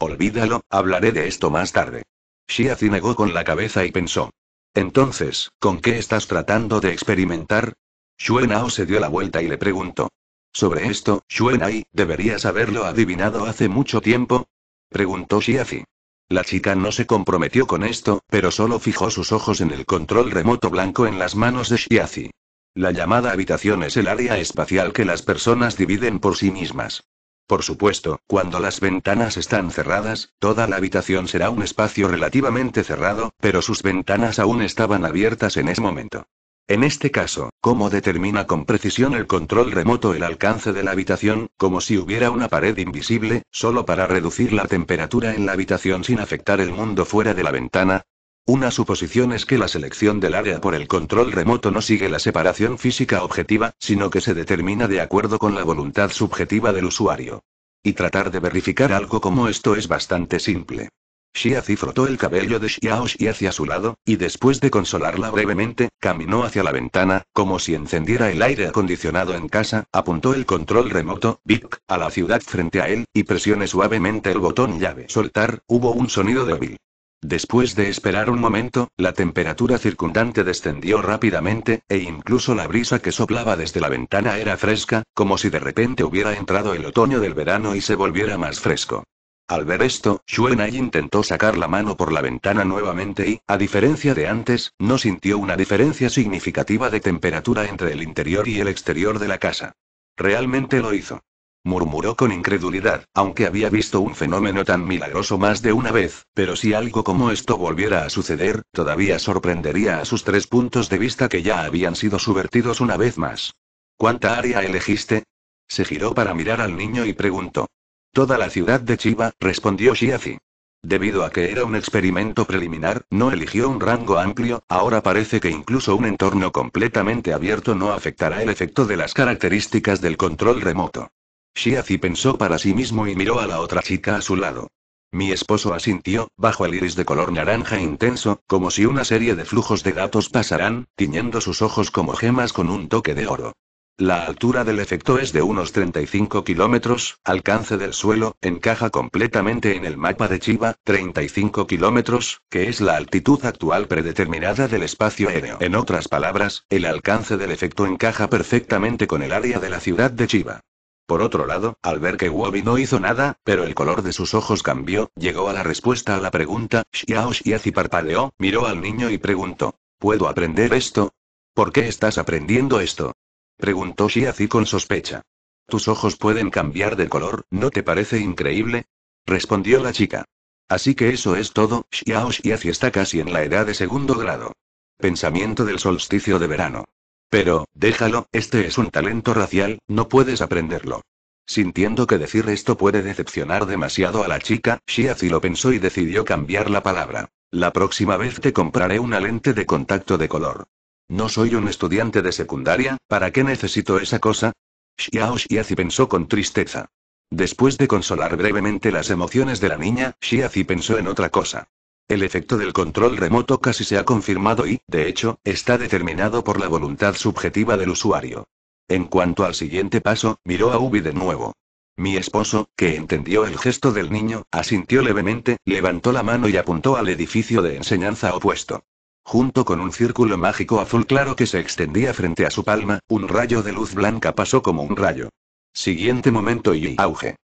Olvídalo, hablaré de esto más tarde. Shiazi negó con la cabeza y pensó. Entonces, ¿con qué estás tratando de experimentar? Xuenao se dio la vuelta y le preguntó. Sobre esto, Shuenai, deberías haberlo adivinado hace mucho tiempo, Preguntó Shiazi. La chica no se comprometió con esto, pero solo fijó sus ojos en el control remoto blanco en las manos de Shiazi. La llamada habitación es el área espacial que las personas dividen por sí mismas. Por supuesto, cuando las ventanas están cerradas, toda la habitación será un espacio relativamente cerrado, pero sus ventanas aún estaban abiertas en ese momento. En este caso, ¿cómo determina con precisión el control remoto el alcance de la habitación, como si hubiera una pared invisible, solo para reducir la temperatura en la habitación sin afectar el mundo fuera de la ventana? Una suposición es que la selección del área por el control remoto no sigue la separación física objetiva, sino que se determina de acuerdo con la voluntad subjetiva del usuario. Y tratar de verificar algo como esto es bastante simple. Xiazi frotó el cabello de Xiao Xi hacia su lado, y después de consolarla brevemente, caminó hacia la ventana, como si encendiera el aire acondicionado en casa, apuntó el control remoto, BIC, a la ciudad frente a él, y presione suavemente el botón llave. Soltar, hubo un sonido débil. Después de esperar un momento, la temperatura circundante descendió rápidamente, e incluso la brisa que soplaba desde la ventana era fresca, como si de repente hubiera entrado el otoño del verano y se volviera más fresco. Al ver esto, Shuenai intentó sacar la mano por la ventana nuevamente y, a diferencia de antes, no sintió una diferencia significativa de temperatura entre el interior y el exterior de la casa. Realmente lo hizo. Murmuró con incredulidad, aunque había visto un fenómeno tan milagroso más de una vez, pero si algo como esto volviera a suceder, todavía sorprendería a sus tres puntos de vista que ya habían sido subvertidos una vez más. ¿Cuánta área elegiste? Se giró para mirar al niño y preguntó. Toda la ciudad de Chiba, respondió Shiazi. Debido a que era un experimento preliminar, no eligió un rango amplio, ahora parece que incluso un entorno completamente abierto no afectará el efecto de las características del control remoto. Shiazi pensó para sí mismo y miró a la otra chica a su lado. Mi esposo asintió, bajo el iris de color naranja intenso, como si una serie de flujos de datos pasaran, tiñendo sus ojos como gemas con un toque de oro. La altura del efecto es de unos 35 kilómetros, alcance del suelo, encaja completamente en el mapa de Chiba, 35 kilómetros, que es la altitud actual predeterminada del espacio aéreo. En otras palabras, el alcance del efecto encaja perfectamente con el área de la ciudad de Chiba. Por otro lado, al ver que Wobby no hizo nada, pero el color de sus ojos cambió, llegó a la respuesta a la pregunta, Xiao Xiazi parpadeó, miró al niño y preguntó, ¿Puedo aprender esto? ¿Por qué estás aprendiendo esto? Preguntó Shiazi con sospecha. Tus ojos pueden cambiar de color, ¿no te parece increíble? Respondió la chica. Así que eso es todo, Xiao Xiazi está casi en la edad de segundo grado. Pensamiento del solsticio de verano. Pero, déjalo, este es un talento racial, no puedes aprenderlo. Sintiendo que decir esto puede decepcionar demasiado a la chica, Shiazi lo pensó y decidió cambiar la palabra. La próxima vez te compraré una lente de contacto de color. No soy un estudiante de secundaria, ¿para qué necesito esa cosa? Xiao Xiazi pensó con tristeza. Después de consolar brevemente las emociones de la niña, Xiazi pensó en otra cosa. El efecto del control remoto casi se ha confirmado y, de hecho, está determinado por la voluntad subjetiva del usuario. En cuanto al siguiente paso, miró a Ubi de nuevo. Mi esposo, que entendió el gesto del niño, asintió levemente, levantó la mano y apuntó al edificio de enseñanza opuesto. Junto con un círculo mágico azul claro que se extendía frente a su palma, un rayo de luz blanca pasó como un rayo. Siguiente momento y auge.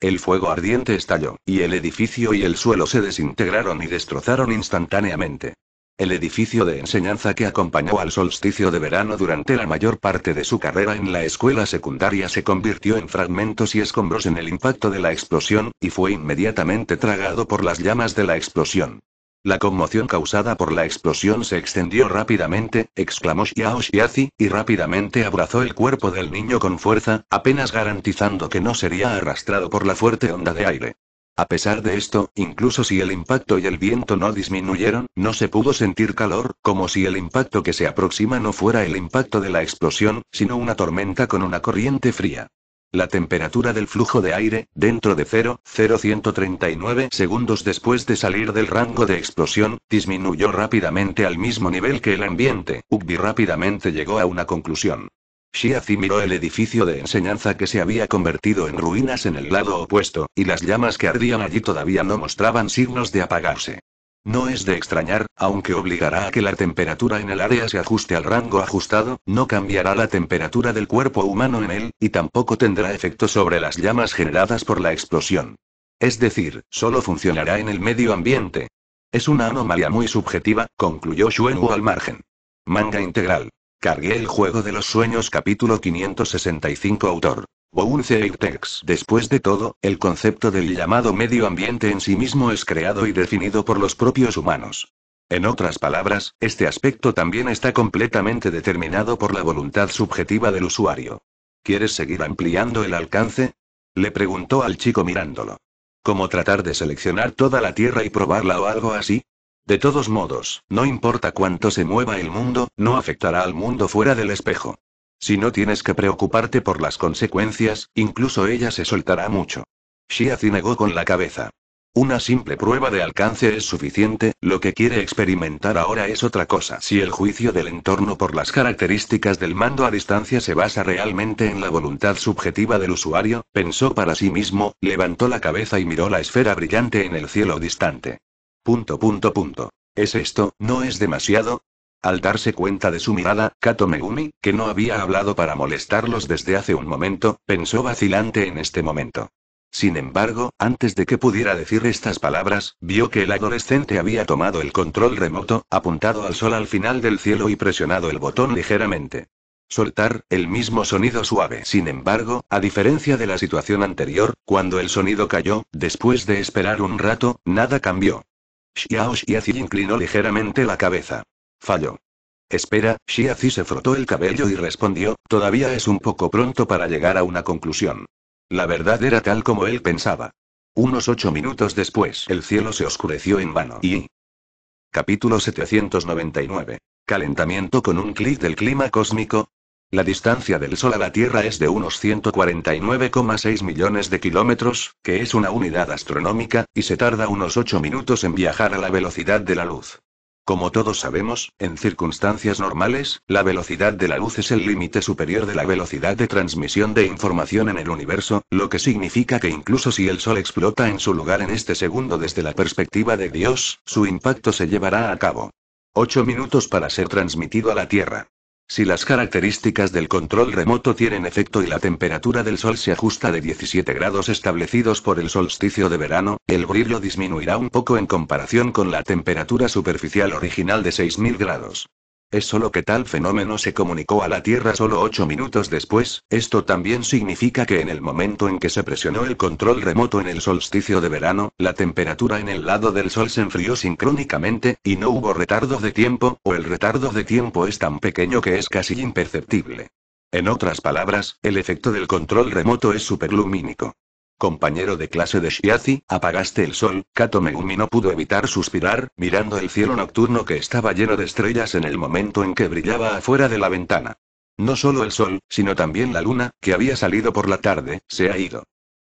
El fuego ardiente estalló, y el edificio y el suelo se desintegraron y destrozaron instantáneamente. El edificio de enseñanza que acompañó al solsticio de verano durante la mayor parte de su carrera en la escuela secundaria se convirtió en fragmentos y escombros en el impacto de la explosión, y fue inmediatamente tragado por las llamas de la explosión. La conmoción causada por la explosión se extendió rápidamente, exclamó Xiao Xiazi, y rápidamente abrazó el cuerpo del niño con fuerza, apenas garantizando que no sería arrastrado por la fuerte onda de aire. A pesar de esto, incluso si el impacto y el viento no disminuyeron, no se pudo sentir calor, como si el impacto que se aproxima no fuera el impacto de la explosión, sino una tormenta con una corriente fría. La temperatura del flujo de aire, dentro de 0,0139 segundos después de salir del rango de explosión, disminuyó rápidamente al mismo nivel que el ambiente. Ugby rápidamente llegó a una conclusión. Shiazi miró el edificio de enseñanza que se había convertido en ruinas en el lado opuesto, y las llamas que ardían allí todavía no mostraban signos de apagarse. No es de extrañar, aunque obligará a que la temperatura en el área se ajuste al rango ajustado, no cambiará la temperatura del cuerpo humano en él, y tampoco tendrá efecto sobre las llamas generadas por la explosión. Es decir, solo funcionará en el medio ambiente. Es una anomalía muy subjetiva, concluyó Wu al margen. Manga integral. Cargué el juego de los sueños capítulo 565 autor. Bounce Después de todo, el concepto del llamado medio ambiente en sí mismo es creado y definido por los propios humanos. En otras palabras, este aspecto también está completamente determinado por la voluntad subjetiva del usuario. ¿Quieres seguir ampliando el alcance? Le preguntó al chico mirándolo. ¿Cómo tratar de seleccionar toda la Tierra y probarla o algo así? De todos modos, no importa cuánto se mueva el mundo, no afectará al mundo fuera del espejo. Si no tienes que preocuparte por las consecuencias, incluso ella se soltará mucho. Shia negó con la cabeza. Una simple prueba de alcance es suficiente, lo que quiere experimentar ahora es otra cosa. Si el juicio del entorno por las características del mando a distancia se basa realmente en la voluntad subjetiva del usuario, pensó para sí mismo, levantó la cabeza y miró la esfera brillante en el cielo distante. Punto punto punto. ¿Es esto, no es demasiado? Al darse cuenta de su mirada, Kato Megumi, que no había hablado para molestarlos desde hace un momento, pensó vacilante en este momento. Sin embargo, antes de que pudiera decir estas palabras, vio que el adolescente había tomado el control remoto, apuntado al sol al final del cielo y presionado el botón ligeramente. Soltar, el mismo sonido suave. Sin embargo, a diferencia de la situación anterior, cuando el sonido cayó, después de esperar un rato, nada cambió. Xiao Xiazi inclinó ligeramente la cabeza. Falló. Espera, Shiazi se frotó el cabello y respondió, todavía es un poco pronto para llegar a una conclusión. La verdad era tal como él pensaba. Unos ocho minutos después, el cielo se oscureció en vano y... Capítulo 799. Calentamiento con un clic del clima cósmico. La distancia del Sol a la Tierra es de unos 149,6 millones de kilómetros, que es una unidad astronómica, y se tarda unos ocho minutos en viajar a la velocidad de la luz. Como todos sabemos, en circunstancias normales, la velocidad de la luz es el límite superior de la velocidad de transmisión de información en el universo, lo que significa que incluso si el Sol explota en su lugar en este segundo desde la perspectiva de Dios, su impacto se llevará a cabo. 8 minutos para ser transmitido a la Tierra. Si las características del control remoto tienen efecto y la temperatura del Sol se ajusta de 17 grados establecidos por el solsticio de verano, el brillo disminuirá un poco en comparación con la temperatura superficial original de 6.000 grados. Es solo que tal fenómeno se comunicó a la Tierra solo ocho minutos después, esto también significa que en el momento en que se presionó el control remoto en el solsticio de verano, la temperatura en el lado del Sol se enfrió sincrónicamente, y no hubo retardo de tiempo, o el retardo de tiempo es tan pequeño que es casi imperceptible. En otras palabras, el efecto del control remoto es superlumínico. Compañero de clase de Shiazi, apagaste el sol, Kato Megumi no pudo evitar suspirar, mirando el cielo nocturno que estaba lleno de estrellas en el momento en que brillaba afuera de la ventana. No solo el sol, sino también la luna, que había salido por la tarde, se ha ido.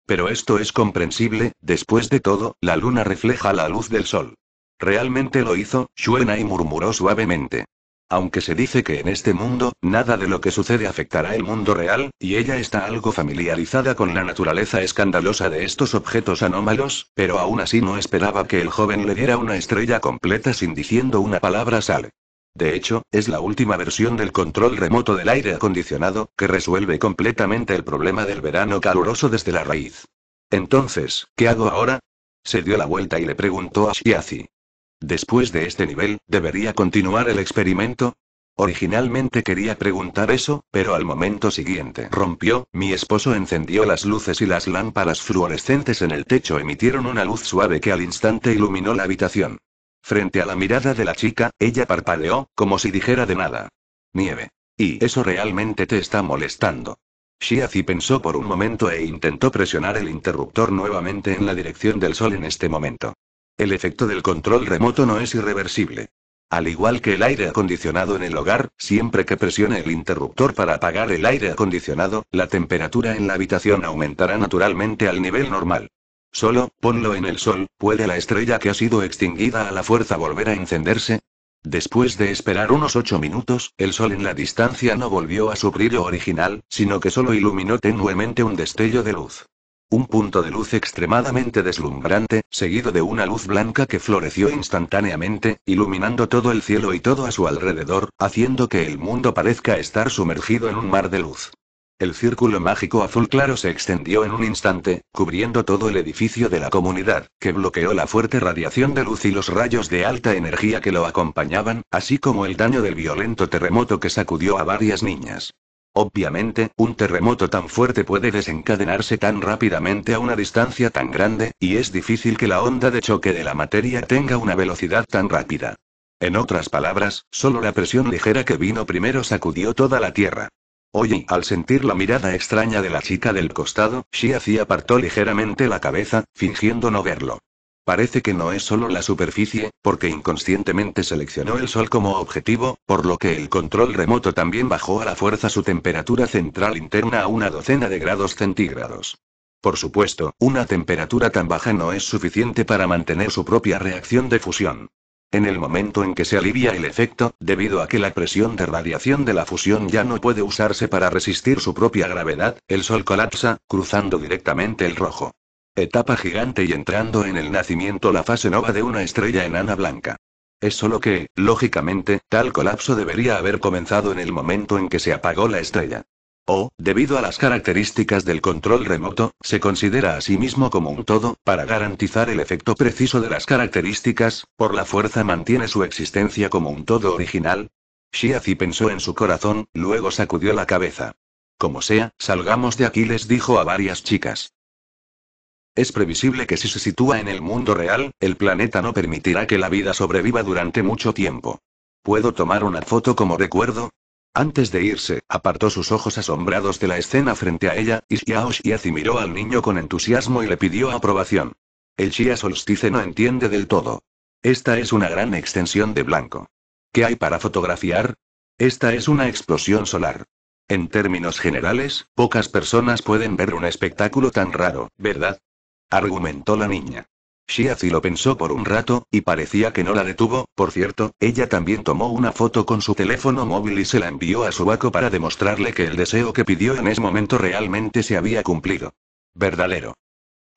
Pero esto es comprensible, después de todo, la luna refleja la luz del sol. Realmente lo hizo, y murmuró suavemente. Aunque se dice que en este mundo, nada de lo que sucede afectará el mundo real, y ella está algo familiarizada con la naturaleza escandalosa de estos objetos anómalos, pero aún así no esperaba que el joven le diera una estrella completa sin diciendo una palabra sale. De hecho, es la última versión del control remoto del aire acondicionado, que resuelve completamente el problema del verano caluroso desde la raíz. Entonces, ¿qué hago ahora? Se dio la vuelta y le preguntó a Shiazi. Después de este nivel, ¿debería continuar el experimento? Originalmente quería preguntar eso, pero al momento siguiente rompió, mi esposo encendió las luces y las lámparas fluorescentes en el techo emitieron una luz suave que al instante iluminó la habitación. Frente a la mirada de la chica, ella parpadeó, como si dijera de nada. Nieve. Y eso realmente te está molestando. Shiazi pensó por un momento e intentó presionar el interruptor nuevamente en la dirección del sol en este momento. El efecto del control remoto no es irreversible. Al igual que el aire acondicionado en el hogar, siempre que presione el interruptor para apagar el aire acondicionado, la temperatura en la habitación aumentará naturalmente al nivel normal. Solo, ponlo en el sol, ¿puede la estrella que ha sido extinguida a la fuerza volver a encenderse? Después de esperar unos 8 minutos, el sol en la distancia no volvió a su brillo original, sino que solo iluminó tenuemente un destello de luz. Un punto de luz extremadamente deslumbrante, seguido de una luz blanca que floreció instantáneamente, iluminando todo el cielo y todo a su alrededor, haciendo que el mundo parezca estar sumergido en un mar de luz. El círculo mágico azul claro se extendió en un instante, cubriendo todo el edificio de la comunidad, que bloqueó la fuerte radiación de luz y los rayos de alta energía que lo acompañaban, así como el daño del violento terremoto que sacudió a varias niñas. Obviamente, un terremoto tan fuerte puede desencadenarse tan rápidamente a una distancia tan grande, y es difícil que la onda de choque de la materia tenga una velocidad tan rápida. En otras palabras, solo la presión ligera que vino primero sacudió toda la Tierra. Oye, al sentir la mirada extraña de la chica del costado, hacía apartó ligeramente la cabeza, fingiendo no verlo. Parece que no es solo la superficie, porque inconscientemente seleccionó el Sol como objetivo, por lo que el control remoto también bajó a la fuerza su temperatura central interna a una docena de grados centígrados. Por supuesto, una temperatura tan baja no es suficiente para mantener su propia reacción de fusión. En el momento en que se alivia el efecto, debido a que la presión de radiación de la fusión ya no puede usarse para resistir su propia gravedad, el Sol colapsa, cruzando directamente el rojo. Etapa gigante y entrando en el nacimiento la fase nova de una estrella enana blanca. Es solo que, lógicamente, tal colapso debería haber comenzado en el momento en que se apagó la estrella. O, debido a las características del control remoto, se considera a sí mismo como un todo, para garantizar el efecto preciso de las características, por la fuerza mantiene su existencia como un todo original. Shiazi pensó en su corazón, luego sacudió la cabeza. Como sea, salgamos de aquí les dijo a varias chicas. Es previsible que si se sitúa en el mundo real, el planeta no permitirá que la vida sobreviva durante mucho tiempo. ¿Puedo tomar una foto como recuerdo? Antes de irse, apartó sus ojos asombrados de la escena frente a ella, y Xiao Xiazi miró al niño con entusiasmo y le pidió aprobación. El Xia Solstice no entiende del todo. Esta es una gran extensión de blanco. ¿Qué hay para fotografiar? Esta es una explosión solar. En términos generales, pocas personas pueden ver un espectáculo tan raro, ¿verdad? argumentó la niña. Shiazi lo pensó por un rato, y parecía que no la detuvo, por cierto, ella también tomó una foto con su teléfono móvil y se la envió a baco para demostrarle que el deseo que pidió en ese momento realmente se había cumplido. Verdadero.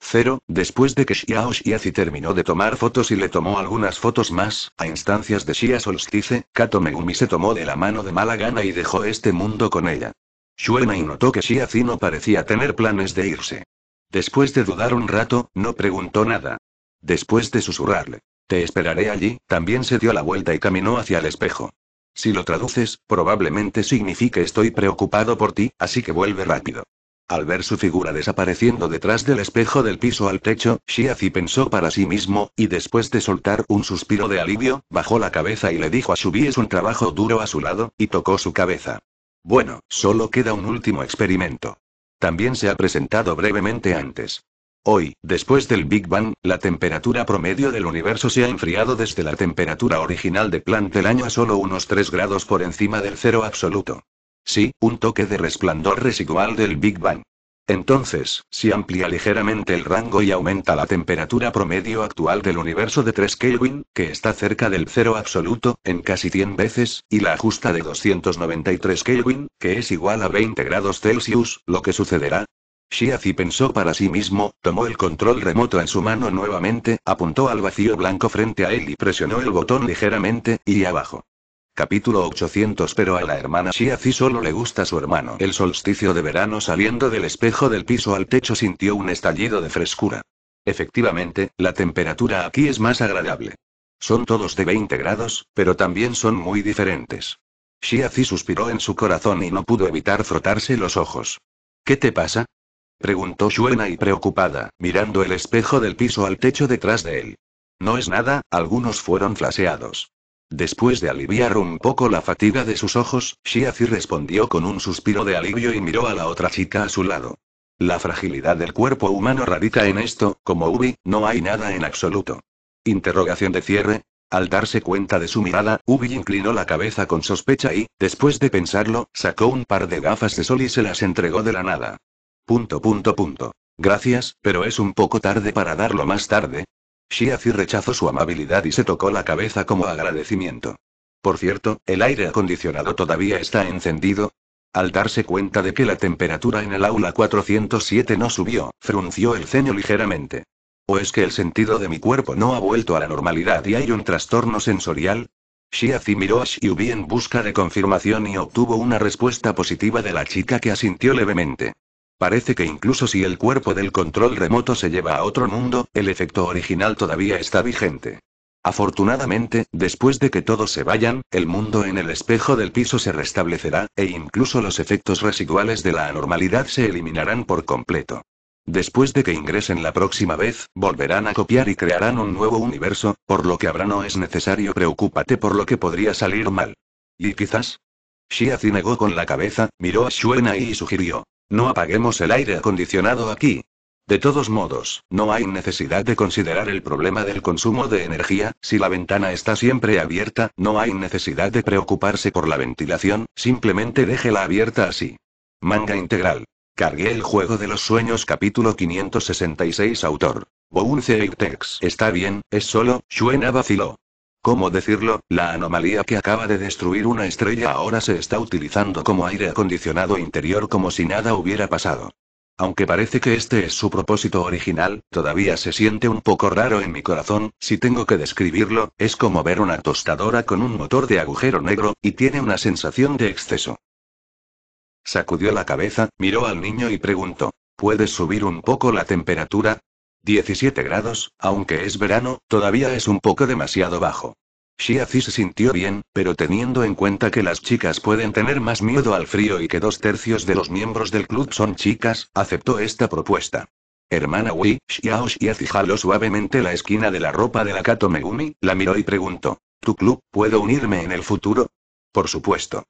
Cero, después de que Xiao Shiazi terminó de tomar fotos y le tomó algunas fotos más, a instancias de Shia Solstice, Kato Megumi se tomó de la mano de mala gana y dejó este mundo con ella. Shuenai notó que Shiazi no parecía tener planes de irse. Después de dudar un rato, no preguntó nada. Después de susurrarle, te esperaré allí, también se dio la vuelta y caminó hacia el espejo. Si lo traduces, probablemente signifique estoy preocupado por ti, así que vuelve rápido. Al ver su figura desapareciendo detrás del espejo del piso al techo, Shiazi pensó para sí mismo, y después de soltar un suspiro de alivio, bajó la cabeza y le dijo a Shubi es un trabajo duro a su lado, y tocó su cabeza. Bueno, solo queda un último experimento. También se ha presentado brevemente antes. Hoy, después del Big Bang, la temperatura promedio del universo se ha enfriado desde la temperatura original de Planck del año a solo unos 3 grados por encima del cero absoluto. Sí, un toque de resplandor residual del Big Bang. Entonces, si amplía ligeramente el rango y aumenta la temperatura promedio actual del universo de 3 Kelvin, que está cerca del cero absoluto, en casi 100 veces, y la ajusta de 293 Kelvin, que es igual a 20 grados Celsius, lo que sucederá. Shiazi pensó para sí mismo, tomó el control remoto en su mano nuevamente, apuntó al vacío blanco frente a él y presionó el botón ligeramente, y abajo. Capítulo 800 Pero a la hermana Shiazi solo le gusta su hermano. El solsticio de verano saliendo del espejo del piso al techo sintió un estallido de frescura. Efectivamente, la temperatura aquí es más agradable. Son todos de 20 grados, pero también son muy diferentes. Shiazi suspiró en su corazón y no pudo evitar frotarse los ojos. ¿Qué te pasa? preguntó Shuena y preocupada, mirando el espejo del piso al techo detrás de él. No es nada, algunos fueron flaseados. Después de aliviar un poco la fatiga de sus ojos, Shiazi respondió con un suspiro de alivio y miró a la otra chica a su lado. La fragilidad del cuerpo humano radica en esto, como Ubi, no hay nada en absoluto. Interrogación de cierre. Al darse cuenta de su mirada, Ubi inclinó la cabeza con sospecha y, después de pensarlo, sacó un par de gafas de sol y se las entregó de la nada. Punto punto punto. Gracias, pero es un poco tarde para darlo más tarde, Shiazi rechazó su amabilidad y se tocó la cabeza como agradecimiento. Por cierto, el aire acondicionado todavía está encendido. Al darse cuenta de que la temperatura en el aula 407 no subió, frunció el ceño ligeramente. ¿O es que el sentido de mi cuerpo no ha vuelto a la normalidad y hay un trastorno sensorial? Shiazi miró a Xiubi en busca de confirmación y obtuvo una respuesta positiva de la chica que asintió levemente. Parece que incluso si el cuerpo del control remoto se lleva a otro mundo, el efecto original todavía está vigente. Afortunadamente, después de que todos se vayan, el mundo en el espejo del piso se restablecerá, e incluso los efectos residuales de la anormalidad se eliminarán por completo. Después de que ingresen la próxima vez, volverán a copiar y crearán un nuevo universo, por lo que habrá no es necesario preocúpate por lo que podría salir mal. Y quizás. Shia negó con la cabeza, miró a Shuena y sugirió. No apaguemos el aire acondicionado aquí. De todos modos, no hay necesidad de considerar el problema del consumo de energía, si la ventana está siempre abierta, no hay necesidad de preocuparse por la ventilación, simplemente déjela abierta así. Manga integral. Cargué el juego de los sueños capítulo 566 autor. Bounce Está bien, es solo, suena vaciló. ¿Cómo decirlo? La anomalía que acaba de destruir una estrella ahora se está utilizando como aire acondicionado interior como si nada hubiera pasado. Aunque parece que este es su propósito original, todavía se siente un poco raro en mi corazón, si tengo que describirlo, es como ver una tostadora con un motor de agujero negro, y tiene una sensación de exceso. Sacudió la cabeza, miró al niño y preguntó, ¿puedes subir un poco la temperatura? 17 grados, aunque es verano, todavía es un poco demasiado bajo. Xiazi se sintió bien, pero teniendo en cuenta que las chicas pueden tener más miedo al frío y que dos tercios de los miembros del club son chicas, aceptó esta propuesta. Hermana Wei, Xiao Xiazi jaló suavemente la esquina de la ropa de la Kato Megumi, la miró y preguntó: ¿Tu club, puedo unirme en el futuro? Por supuesto.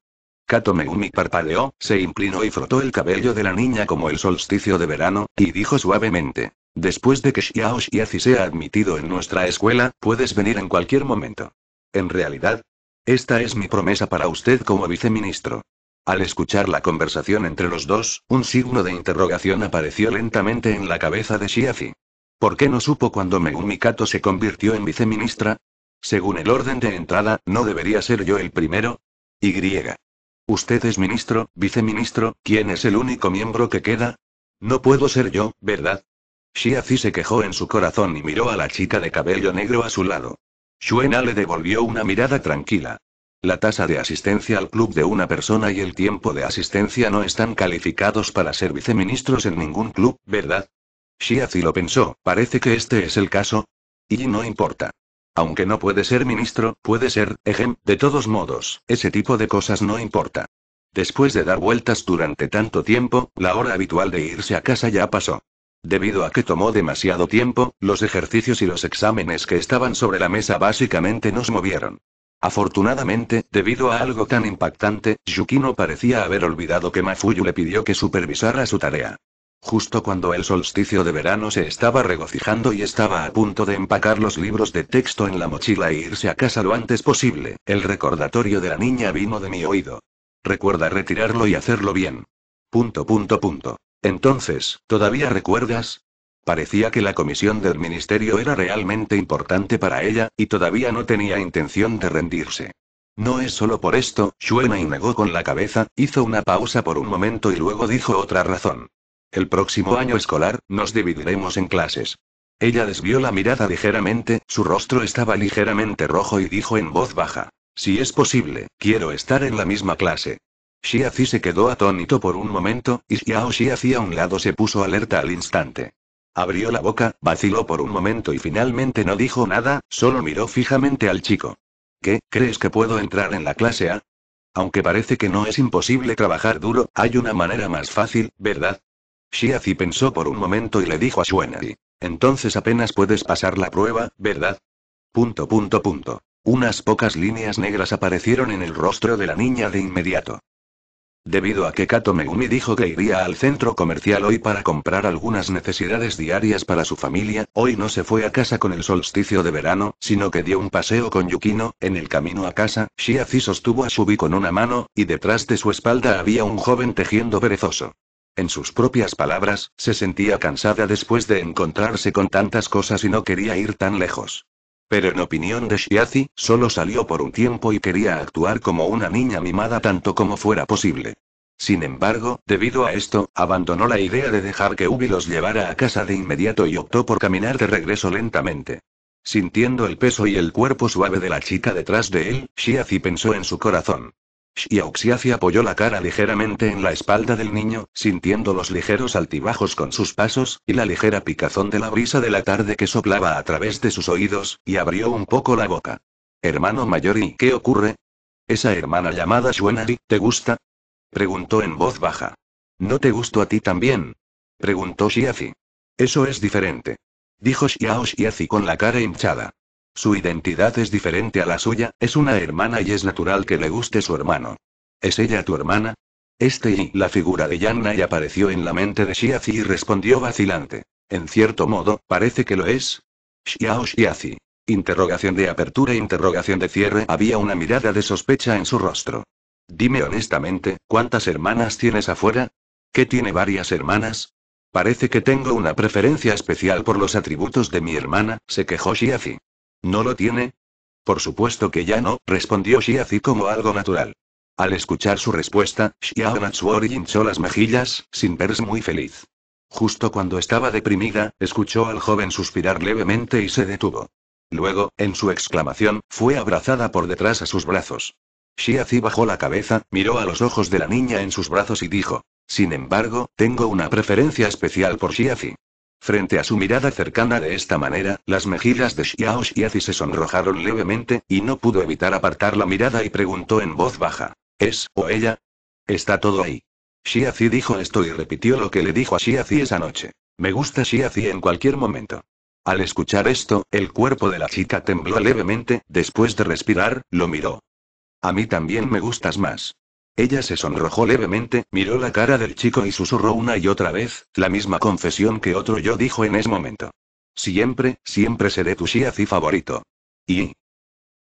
Kato Megumi parpadeó, se inclinó y frotó el cabello de la niña como el solsticio de verano, y dijo suavemente. Después de que Xiao Xiazi sea admitido en nuestra escuela, puedes venir en cualquier momento. En realidad, esta es mi promesa para usted como viceministro. Al escuchar la conversación entre los dos, un signo de interrogación apareció lentamente en la cabeza de Xiazi. ¿Por qué no supo cuando Megumi Kato se convirtió en viceministra? Según el orden de entrada, ¿no debería ser yo el primero? Y. Usted es ministro, viceministro, ¿quién es el único miembro que queda? No puedo ser yo, ¿verdad? Shiazi se quejó en su corazón y miró a la chica de cabello negro a su lado. Shuena le devolvió una mirada tranquila. La tasa de asistencia al club de una persona y el tiempo de asistencia no están calificados para ser viceministros en ningún club, ¿verdad? Shiazi lo pensó, parece que este es el caso. Y no importa. Aunque no puede ser ministro, puede ser, ejem, de todos modos, ese tipo de cosas no importa. Después de dar vueltas durante tanto tiempo, la hora habitual de irse a casa ya pasó. Debido a que tomó demasiado tiempo, los ejercicios y los exámenes que estaban sobre la mesa básicamente nos movieron. Afortunadamente, debido a algo tan impactante, Yukino parecía haber olvidado que Mafuyu le pidió que supervisara su tarea. Justo cuando el solsticio de verano se estaba regocijando y estaba a punto de empacar los libros de texto en la mochila e irse a casa lo antes posible, el recordatorio de la niña vino de mi oído. Recuerda retirarlo y hacerlo bien. Punto, punto, punto. Entonces, ¿todavía recuerdas? Parecía que la comisión del ministerio era realmente importante para ella, y todavía no tenía intención de rendirse. No es solo por esto, Shuena y negó con la cabeza, hizo una pausa por un momento y luego dijo otra razón. El próximo año escolar, nos dividiremos en clases. Ella desvió la mirada ligeramente, su rostro estaba ligeramente rojo y dijo en voz baja. Si es posible, quiero estar en la misma clase. Zi se quedó atónito por un momento, y Xiao Xiazi a un lado se puso alerta al instante. Abrió la boca, vaciló por un momento y finalmente no dijo nada, solo miró fijamente al chico. ¿Qué, crees que puedo entrar en la clase A? Aunque parece que no es imposible trabajar duro, hay una manera más fácil, ¿verdad? Shiazi pensó por un momento y le dijo a Shuenari. Entonces apenas puedes pasar la prueba, ¿verdad? Punto punto punto. Unas pocas líneas negras aparecieron en el rostro de la niña de inmediato. Debido a que Kato Megumi dijo que iría al centro comercial hoy para comprar algunas necesidades diarias para su familia, hoy no se fue a casa con el solsticio de verano, sino que dio un paseo con Yukino, en el camino a casa, Shiazi sostuvo a Shubi con una mano, y detrás de su espalda había un joven tejiendo perezoso. En sus propias palabras, se sentía cansada después de encontrarse con tantas cosas y no quería ir tan lejos. Pero en opinión de Shiazi, solo salió por un tiempo y quería actuar como una niña mimada tanto como fuera posible. Sin embargo, debido a esto, abandonó la idea de dejar que Ubi los llevara a casa de inmediato y optó por caminar de regreso lentamente. Sintiendo el peso y el cuerpo suave de la chica detrás de él, Shiazi pensó en su corazón. Xiaoxiazi apoyó la cara ligeramente en la espalda del niño, sintiendo los ligeros altibajos con sus pasos, y la ligera picazón de la brisa de la tarde que soplaba a través de sus oídos, y abrió un poco la boca. Hermano mayor, qué ocurre? ¿Esa hermana llamada Shuenari, te gusta? Preguntó en voz baja. ¿No te gustó a ti también? Preguntó Xiazi. Eso es diferente. Dijo Xiao Xiazi con la cara hinchada. Su identidad es diferente a la suya, es una hermana y es natural que le guste su hermano. ¿Es ella tu hermana? Este y la figura de Yanna apareció en la mente de Shiazi y respondió vacilante. En cierto modo, parece que lo es. Xiao Shiazi. Interrogación de apertura, e interrogación de cierre. Había una mirada de sospecha en su rostro. Dime honestamente, ¿cuántas hermanas tienes afuera? ¿Qué tiene varias hermanas? Parece que tengo una preferencia especial por los atributos de mi hermana, se quejó Shiazi. ¿No lo tiene? Por supuesto que ya no, respondió Xiazi como algo natural. Al escuchar su respuesta, Xiao hinchó las mejillas, sin verse muy feliz. Justo cuando estaba deprimida, escuchó al joven suspirar levemente y se detuvo. Luego, en su exclamación, fue abrazada por detrás a sus brazos. Xiazi bajó la cabeza, miró a los ojos de la niña en sus brazos y dijo: Sin embargo, tengo una preferencia especial por Xiazi. Frente a su mirada cercana de esta manera, las mejillas de Xiao Xiazi se sonrojaron levemente, y no pudo evitar apartar la mirada y preguntó en voz baja. ¿Es, o ella? Está todo ahí. Xiazi dijo esto y repitió lo que le dijo a Xiazi esa noche. Me gusta Xiazi en cualquier momento. Al escuchar esto, el cuerpo de la chica tembló levemente, después de respirar, lo miró. A mí también me gustas más. Ella se sonrojó levemente, miró la cara del chico y susurró una y otra vez, la misma confesión que otro yo dijo en ese momento. Siempre, siempre seré tu shiazi favorito. Y...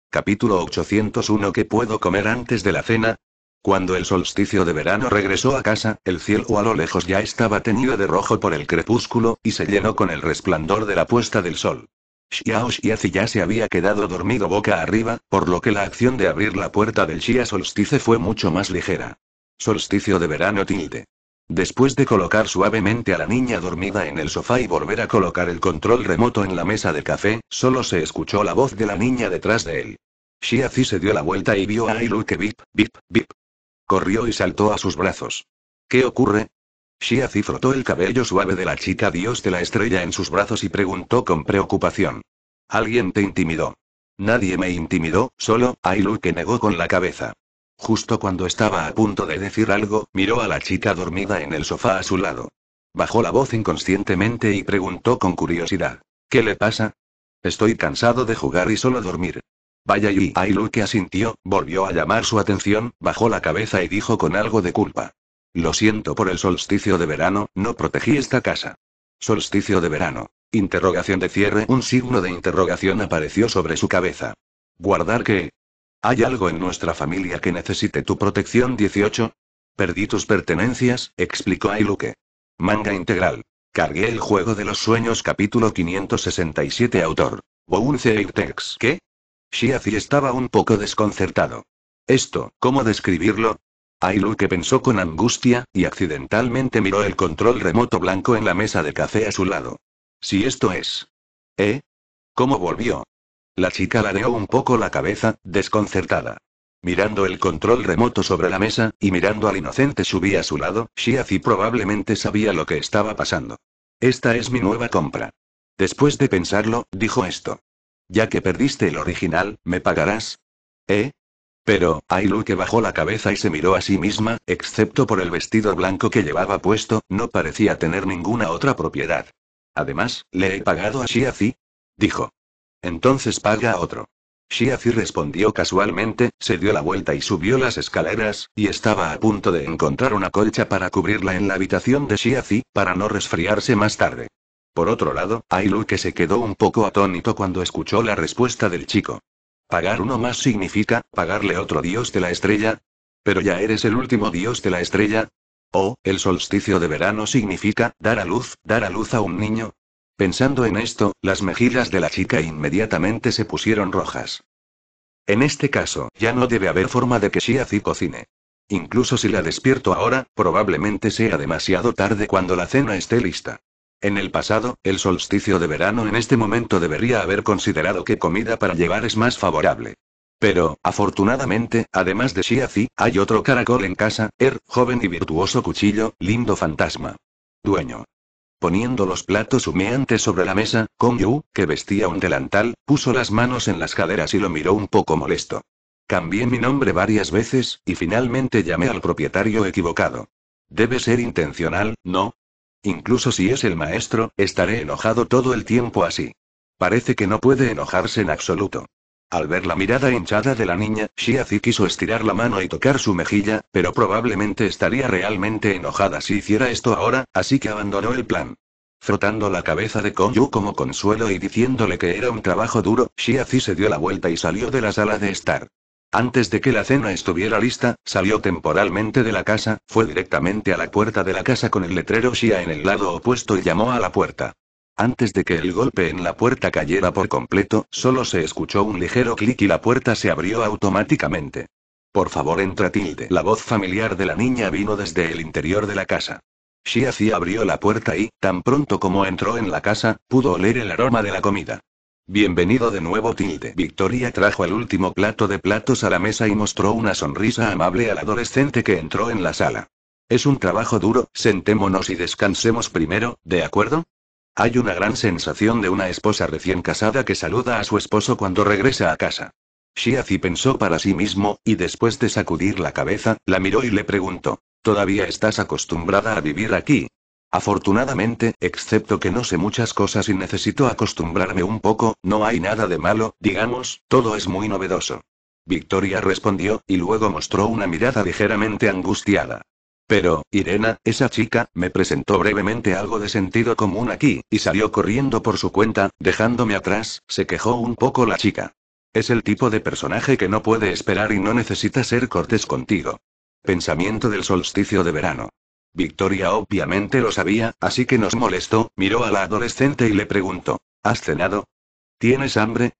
Capítulo 801 ¿Qué puedo comer antes de la cena? Cuando el solsticio de verano regresó a casa, el cielo a lo lejos ya estaba teñido de rojo por el crepúsculo, y se llenó con el resplandor de la puesta del sol. Xiao Xiazi ya se había quedado dormido boca arriba, por lo que la acción de abrir la puerta del Xia Solstice fue mucho más ligera. Solsticio de verano tilde. Después de colocar suavemente a la niña dormida en el sofá y volver a colocar el control remoto en la mesa de café, solo se escuchó la voz de la niña detrás de él. Xiazi se dio la vuelta y vio a Ailu que bip, bip. vip. Corrió y saltó a sus brazos. ¿Qué ocurre? Shiazi frotó el cabello suave de la chica dios de la estrella en sus brazos y preguntó con preocupación. ¿Alguien te intimidó? Nadie me intimidó, solo, Ailu que negó con la cabeza. Justo cuando estaba a punto de decir algo, miró a la chica dormida en el sofá a su lado. Bajó la voz inconscientemente y preguntó con curiosidad. ¿Qué le pasa? Estoy cansado de jugar y solo dormir. Vaya y Ailu que asintió, volvió a llamar su atención, bajó la cabeza y dijo con algo de culpa. Lo siento por el solsticio de verano, no protegí esta casa. Solsticio de verano. Interrogación de cierre. Un signo de interrogación apareció sobre su cabeza. ¿Guardar qué? ¿Hay algo en nuestra familia que necesite tu protección 18? Perdí tus pertenencias, explicó Ailuke. Manga integral. Cargué el juego de los sueños capítulo 567 autor. Bounce Tex. ¿Qué? Shiazi estaba un poco desconcertado. Esto, ¿cómo describirlo? Ailu que pensó con angustia, y accidentalmente miró el control remoto blanco en la mesa de café a su lado. Si esto es. ¿Eh? ¿Cómo volvió? La chica ladeó un poco la cabeza, desconcertada. Mirando el control remoto sobre la mesa, y mirando al inocente subí a su lado, Shiazi probablemente sabía lo que estaba pasando. Esta es mi nueva compra. Después de pensarlo, dijo esto. Ya que perdiste el original, ¿me pagarás? ¿Eh? Pero, que bajó la cabeza y se miró a sí misma, excepto por el vestido blanco que llevaba puesto, no parecía tener ninguna otra propiedad. Además, le he pagado a Shiazi. Dijo. Entonces paga a otro. Shiazi respondió casualmente, se dio la vuelta y subió las escaleras, y estaba a punto de encontrar una colcha para cubrirla en la habitación de Shiazi, para no resfriarse más tarde. Por otro lado, que se quedó un poco atónito cuando escuchó la respuesta del chico. Pagar uno más significa, pagarle otro dios de la estrella. Pero ya eres el último dios de la estrella. O, el solsticio de verano significa, dar a luz, dar a luz a un niño. Pensando en esto, las mejillas de la chica inmediatamente se pusieron rojas. En este caso, ya no debe haber forma de que Shiazi cocine. Incluso si la despierto ahora, probablemente sea demasiado tarde cuando la cena esté lista. En el pasado, el solsticio de verano en este momento debería haber considerado que comida para llevar es más favorable. Pero, afortunadamente, además de Xiazi, hay otro caracol en casa, Er, joven y virtuoso cuchillo, lindo fantasma. Dueño. Poniendo los platos humeantes sobre la mesa, Kong Yu, que vestía un delantal, puso las manos en las caderas y lo miró un poco molesto. Cambié mi nombre varias veces, y finalmente llamé al propietario equivocado. Debe ser intencional, ¿no? Incluso si es el maestro, estaré enojado todo el tiempo así. Parece que no puede enojarse en absoluto. Al ver la mirada hinchada de la niña, Shiazi quiso estirar la mano y tocar su mejilla, pero probablemente estaría realmente enojada si hiciera esto ahora, así que abandonó el plan. Frotando la cabeza de Koyu como consuelo y diciéndole que era un trabajo duro, Shiazi se dio la vuelta y salió de la sala de estar. Antes de que la cena estuviera lista, salió temporalmente de la casa, fue directamente a la puerta de la casa con el letrero Shia en el lado opuesto y llamó a la puerta. Antes de que el golpe en la puerta cayera por completo, solo se escuchó un ligero clic y la puerta se abrió automáticamente. Por favor, entra Tilde. La voz familiar de la niña vino desde el interior de la casa. Shiazi abrió la puerta y, tan pronto como entró en la casa, pudo oler el aroma de la comida. Bienvenido de nuevo Tilde. Victoria trajo el último plato de platos a la mesa y mostró una sonrisa amable al adolescente que entró en la sala. Es un trabajo duro, sentémonos y descansemos primero, ¿de acuerdo? Hay una gran sensación de una esposa recién casada que saluda a su esposo cuando regresa a casa. Shiazi pensó para sí mismo, y después de sacudir la cabeza, la miró y le preguntó, ¿todavía estás acostumbrada a vivir aquí? Afortunadamente, excepto que no sé muchas cosas y necesito acostumbrarme un poco, no hay nada de malo, digamos, todo es muy novedoso. Victoria respondió, y luego mostró una mirada ligeramente angustiada. Pero, Irena, esa chica, me presentó brevemente algo de sentido común aquí, y salió corriendo por su cuenta, dejándome atrás, se quejó un poco la chica. Es el tipo de personaje que no puede esperar y no necesita ser cortés contigo. Pensamiento del solsticio de verano. Victoria obviamente lo sabía, así que nos molestó, miró a la adolescente y le preguntó, ¿Has cenado? ¿Tienes hambre?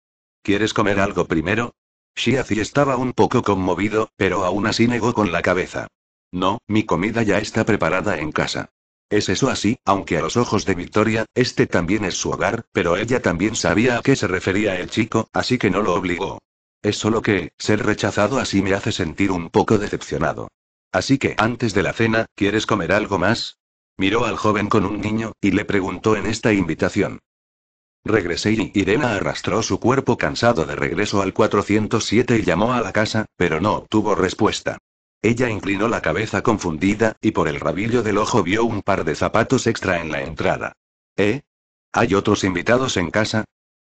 ¿Quieres comer algo primero? Shiazi estaba un poco conmovido, pero aún así negó con la cabeza. No, mi comida ya está preparada en casa. ¿Es eso así? Aunque a los ojos de Victoria, este también es su hogar, pero ella también sabía a qué se refería el chico, así que no lo obligó. Es solo que, ser rechazado así me hace sentir un poco decepcionado. Así que antes de la cena, ¿quieres comer algo más? Miró al joven con un niño, y le preguntó en esta invitación. Regresé y Irena arrastró su cuerpo cansado de regreso al 407 y llamó a la casa, pero no obtuvo respuesta. Ella inclinó la cabeza confundida, y por el rabillo del ojo vio un par de zapatos extra en la entrada. ¿Eh? ¿Hay otros invitados en casa?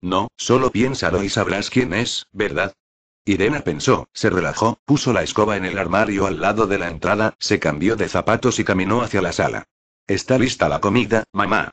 No, solo piénsalo y sabrás quién es, ¿verdad? Irena pensó, se relajó, puso la escoba en el armario al lado de la entrada, se cambió de zapatos y caminó hacia la sala. Está lista la comida, mamá.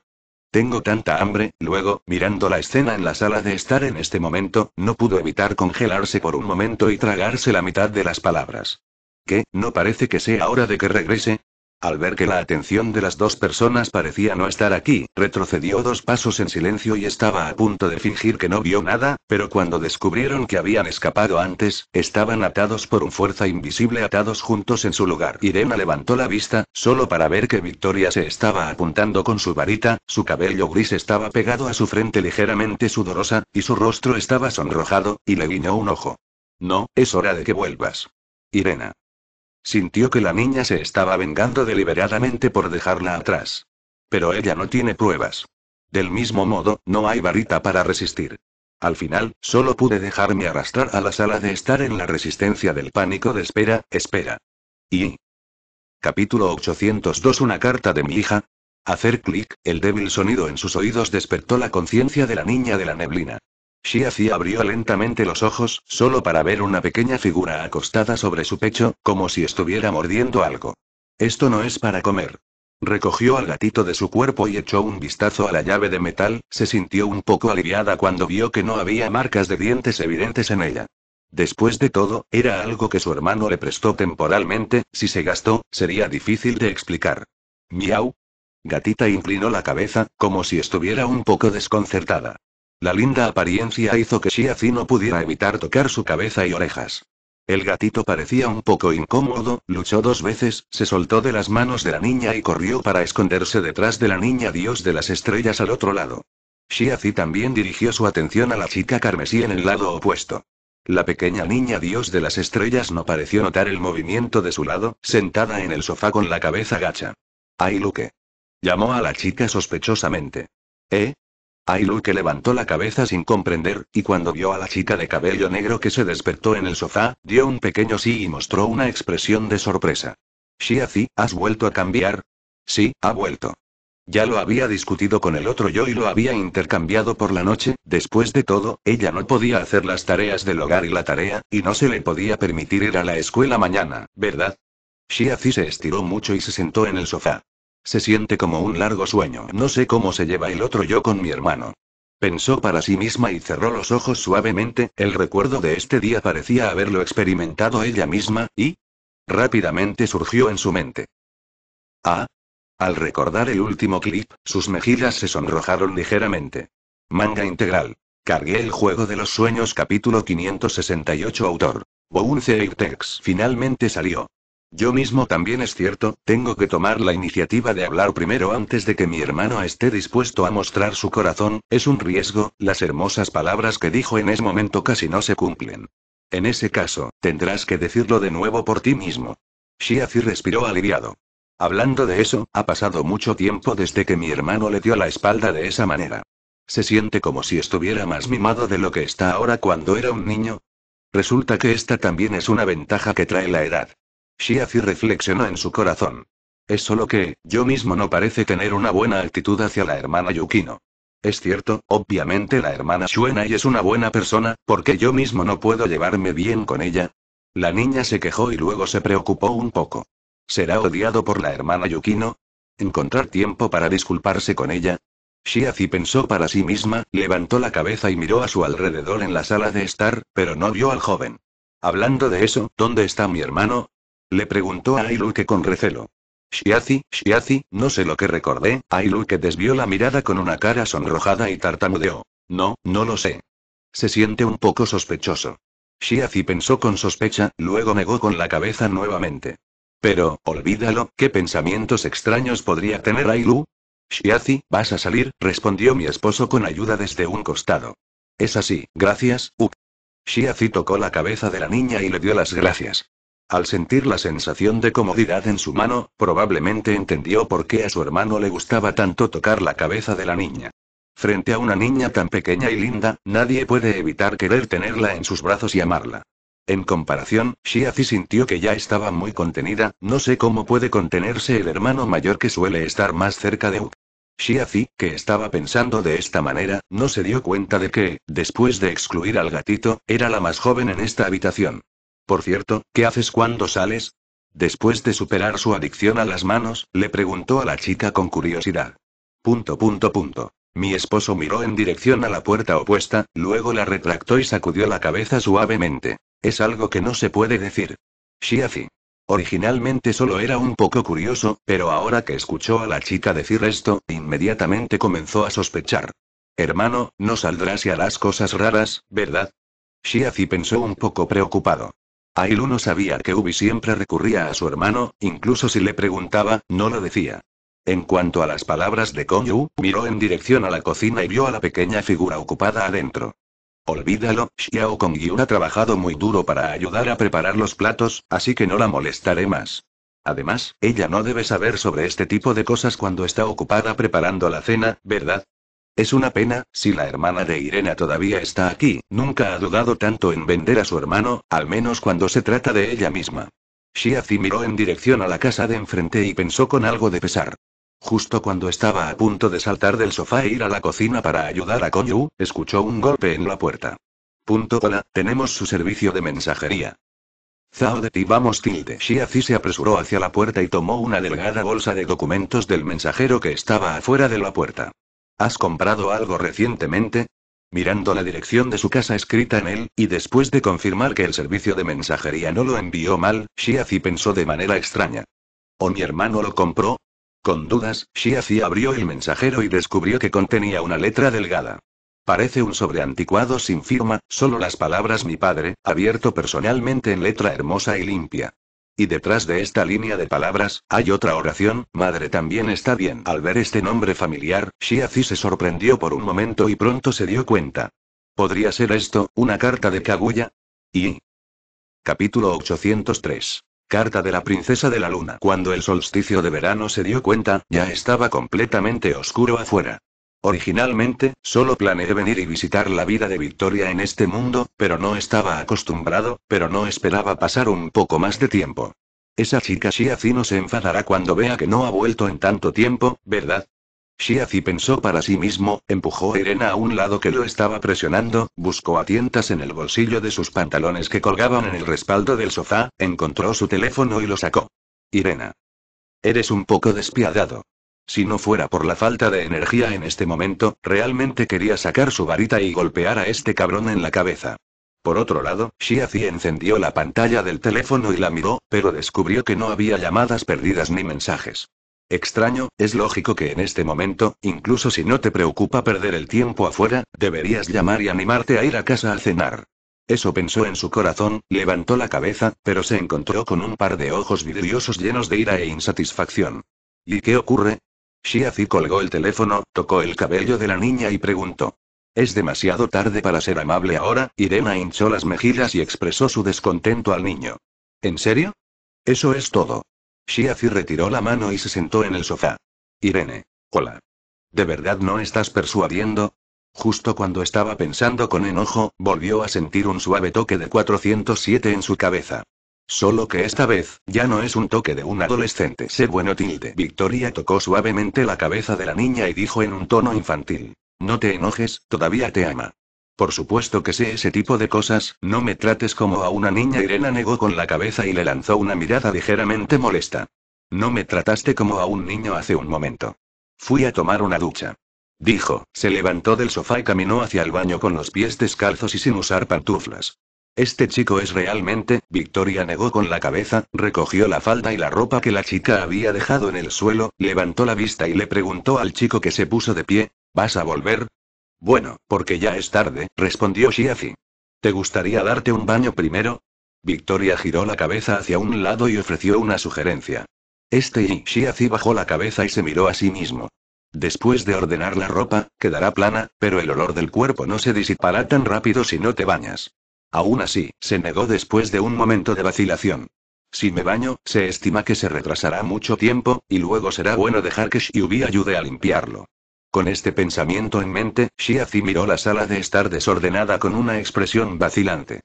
Tengo tanta hambre, luego, mirando la escena en la sala de estar en este momento, no pudo evitar congelarse por un momento y tragarse la mitad de las palabras. ¿Qué? ¿No parece que sea hora de que regrese? Al ver que la atención de las dos personas parecía no estar aquí, retrocedió dos pasos en silencio y estaba a punto de fingir que no vio nada, pero cuando descubrieron que habían escapado antes, estaban atados por un fuerza invisible atados juntos en su lugar. Irena levantó la vista, solo para ver que Victoria se estaba apuntando con su varita, su cabello gris estaba pegado a su frente ligeramente sudorosa, y su rostro estaba sonrojado, y le guiñó un ojo. No, es hora de que vuelvas. Irena. Sintió que la niña se estaba vengando deliberadamente por dejarla atrás. Pero ella no tiene pruebas. Del mismo modo, no hay varita para resistir. Al final, solo pude dejarme arrastrar a la sala de estar en la resistencia del pánico de espera, espera. Y. Capítulo 802 Una carta de mi hija. Hacer clic, el débil sonido en sus oídos despertó la conciencia de la niña de la neblina. Shiazi abrió lentamente los ojos, solo para ver una pequeña figura acostada sobre su pecho, como si estuviera mordiendo algo. Esto no es para comer. Recogió al gatito de su cuerpo y echó un vistazo a la llave de metal, se sintió un poco aliviada cuando vio que no había marcas de dientes evidentes en ella. Después de todo, era algo que su hermano le prestó temporalmente, si se gastó, sería difícil de explicar. Miau. Gatita inclinó la cabeza, como si estuviera un poco desconcertada. La linda apariencia hizo que Shiazi no pudiera evitar tocar su cabeza y orejas. El gatito parecía un poco incómodo, luchó dos veces, se soltó de las manos de la niña y corrió para esconderse detrás de la niña dios de las estrellas al otro lado. Shiazi también dirigió su atención a la chica carmesí en el lado opuesto. La pequeña niña dios de las estrellas no pareció notar el movimiento de su lado, sentada en el sofá con la cabeza gacha. ¡Ay, Luke! Llamó a la chica sospechosamente. ¿Eh? que levantó la cabeza sin comprender, y cuando vio a la chica de cabello negro que se despertó en el sofá, dio un pequeño sí y mostró una expresión de sorpresa. Shiazi, ¿has vuelto a cambiar? Sí, ha vuelto. Ya lo había discutido con el otro yo y lo había intercambiado por la noche, después de todo, ella no podía hacer las tareas del hogar y la tarea, y no se le podía permitir ir a la escuela mañana, ¿verdad? Shiazi se estiró mucho y se sentó en el sofá. Se siente como un largo sueño. No sé cómo se lleva el otro yo con mi hermano. Pensó para sí misma y cerró los ojos suavemente, el recuerdo de este día parecía haberlo experimentado ella misma, y... rápidamente surgió en su mente. Ah. Al recordar el último clip, sus mejillas se sonrojaron ligeramente. Manga integral. Cargué el juego de los sueños capítulo 568 autor. Bounce Airtex finalmente salió. Yo mismo también es cierto, tengo que tomar la iniciativa de hablar primero antes de que mi hermano esté dispuesto a mostrar su corazón, es un riesgo, las hermosas palabras que dijo en ese momento casi no se cumplen. En ese caso, tendrás que decirlo de nuevo por ti mismo. Shiazi respiró aliviado. Hablando de eso, ha pasado mucho tiempo desde que mi hermano le dio la espalda de esa manera. Se siente como si estuviera más mimado de lo que está ahora cuando era un niño. Resulta que esta también es una ventaja que trae la edad. Shiazi reflexionó en su corazón. Es solo que, yo mismo no parece tener una buena actitud hacia la hermana Yukino. Es cierto, obviamente la hermana suena y es una buena persona, porque yo mismo no puedo llevarme bien con ella. La niña se quejó y luego se preocupó un poco. ¿Será odiado por la hermana Yukino? ¿Encontrar tiempo para disculparse con ella? Shiazi pensó para sí misma, levantó la cabeza y miró a su alrededor en la sala de estar, pero no vio al joven. Hablando de eso, ¿dónde está mi hermano? Le preguntó a que con recelo. Shiazi, Shiazi, no sé lo que recordé, que desvió la mirada con una cara sonrojada y tartamudeó. No, no lo sé. Se siente un poco sospechoso. Shiazi pensó con sospecha, luego negó con la cabeza nuevamente. Pero, olvídalo, ¿qué pensamientos extraños podría tener Ailu? Shiazi, vas a salir, respondió mi esposo con ayuda desde un costado. Es así, gracias, Uk. Shiazi tocó la cabeza de la niña y le dio las gracias. Al sentir la sensación de comodidad en su mano, probablemente entendió por qué a su hermano le gustaba tanto tocar la cabeza de la niña. Frente a una niña tan pequeña y linda, nadie puede evitar querer tenerla en sus brazos y amarla. En comparación, Shiazi sintió que ya estaba muy contenida, no sé cómo puede contenerse el hermano mayor que suele estar más cerca de Uk. Shiazi, que estaba pensando de esta manera, no se dio cuenta de que, después de excluir al gatito, era la más joven en esta habitación. Por cierto, ¿qué haces cuando sales? Después de superar su adicción a las manos, le preguntó a la chica con curiosidad. Punto, punto, punto. Mi esposo miró en dirección a la puerta opuesta, luego la retractó y sacudió la cabeza suavemente. Es algo que no se puede decir. Shiafi. Originalmente solo era un poco curioso, pero ahora que escuchó a la chica decir esto, inmediatamente comenzó a sospechar. Hermano, no saldrás y las cosas raras, ¿verdad? Shiazi pensó un poco preocupado no sabía que Ubi siempre recurría a su hermano, incluso si le preguntaba, no lo decía. En cuanto a las palabras de Konyu, miró en dirección a la cocina y vio a la pequeña figura ocupada adentro. Olvídalo, Xiao Yu ha trabajado muy duro para ayudar a preparar los platos, así que no la molestaré más. Además, ella no debe saber sobre este tipo de cosas cuando está ocupada preparando la cena, ¿verdad? Es una pena, si la hermana de Irena todavía está aquí, nunca ha dudado tanto en vender a su hermano, al menos cuando se trata de ella misma. Shiazi miró en dirección a la casa de enfrente y pensó con algo de pesar. Justo cuando estaba a punto de saltar del sofá e ir a la cocina para ayudar a Koyu, escuchó un golpe en la puerta. Punto hola, tenemos su servicio de mensajería. Zao de ti vamos tilde. Shiazi se apresuró hacia la puerta y tomó una delgada bolsa de documentos del mensajero que estaba afuera de la puerta. ¿Has comprado algo recientemente? Mirando la dirección de su casa escrita en él, y después de confirmar que el servicio de mensajería no lo envió mal, Shiazi pensó de manera extraña. ¿O mi hermano lo compró? Con dudas, Shiazi abrió el mensajero y descubrió que contenía una letra delgada. Parece un sobre anticuado sin firma, solo las palabras mi padre, abierto personalmente en letra hermosa y limpia. Y detrás de esta línea de palabras, hay otra oración, madre también está bien. Al ver este nombre familiar, Shiazi se sorprendió por un momento y pronto se dio cuenta. ¿Podría ser esto, una carta de Kaguya? Y... Capítulo 803. Carta de la princesa de la luna. Cuando el solsticio de verano se dio cuenta, ya estaba completamente oscuro afuera. Originalmente, solo planeé venir y visitar la vida de Victoria en este mundo, pero no estaba acostumbrado, pero no esperaba pasar un poco más de tiempo. Esa chica no se enfadará cuando vea que no ha vuelto en tanto tiempo, ¿verdad? Shiazi pensó para sí mismo, empujó a Irena a un lado que lo estaba presionando, buscó a tientas en el bolsillo de sus pantalones que colgaban en el respaldo del sofá, encontró su teléfono y lo sacó. Irena. Eres un poco despiadado. Si no fuera por la falta de energía en este momento, realmente quería sacar su varita y golpear a este cabrón en la cabeza. Por otro lado, Shiazi encendió la pantalla del teléfono y la miró, pero descubrió que no había llamadas perdidas ni mensajes. Extraño, es lógico que en este momento, incluso si no te preocupa perder el tiempo afuera, deberías llamar y animarte a ir a casa a cenar. Eso pensó en su corazón, levantó la cabeza, pero se encontró con un par de ojos vidriosos llenos de ira e insatisfacción. ¿Y qué ocurre? Shiazi colgó el teléfono, tocó el cabello de la niña y preguntó. Es demasiado tarde para ser amable ahora, Irena hinchó las mejillas y expresó su descontento al niño. ¿En serio? Eso es todo. Shiazi retiró la mano y se sentó en el sofá. Irene. Hola. ¿De verdad no estás persuadiendo? Justo cuando estaba pensando con enojo, volvió a sentir un suave toque de 407 en su cabeza. Solo que esta vez, ya no es un toque de un adolescente. Sé bueno tilde. Victoria tocó suavemente la cabeza de la niña y dijo en un tono infantil. No te enojes, todavía te ama. Por supuesto que sé ese tipo de cosas, no me trates como a una niña. Irena negó con la cabeza y le lanzó una mirada ligeramente molesta. No me trataste como a un niño hace un momento. Fui a tomar una ducha. Dijo, se levantó del sofá y caminó hacia el baño con los pies descalzos y sin usar pantuflas. Este chico es realmente, Victoria negó con la cabeza, recogió la falda y la ropa que la chica había dejado en el suelo, levantó la vista y le preguntó al chico que se puso de pie, ¿vas a volver? Bueno, porque ya es tarde, respondió Shiazi. ¿Te gustaría darte un baño primero? Victoria giró la cabeza hacia un lado y ofreció una sugerencia. Este y Shiazi bajó la cabeza y se miró a sí mismo. Después de ordenar la ropa, quedará plana, pero el olor del cuerpo no se disipará tan rápido si no te bañas. Aún así, se negó después de un momento de vacilación. Si me baño, se estima que se retrasará mucho tiempo, y luego será bueno dejar que Xiubi ayude a limpiarlo. Con este pensamiento en mente, Shiazi miró la sala de estar desordenada con una expresión vacilante.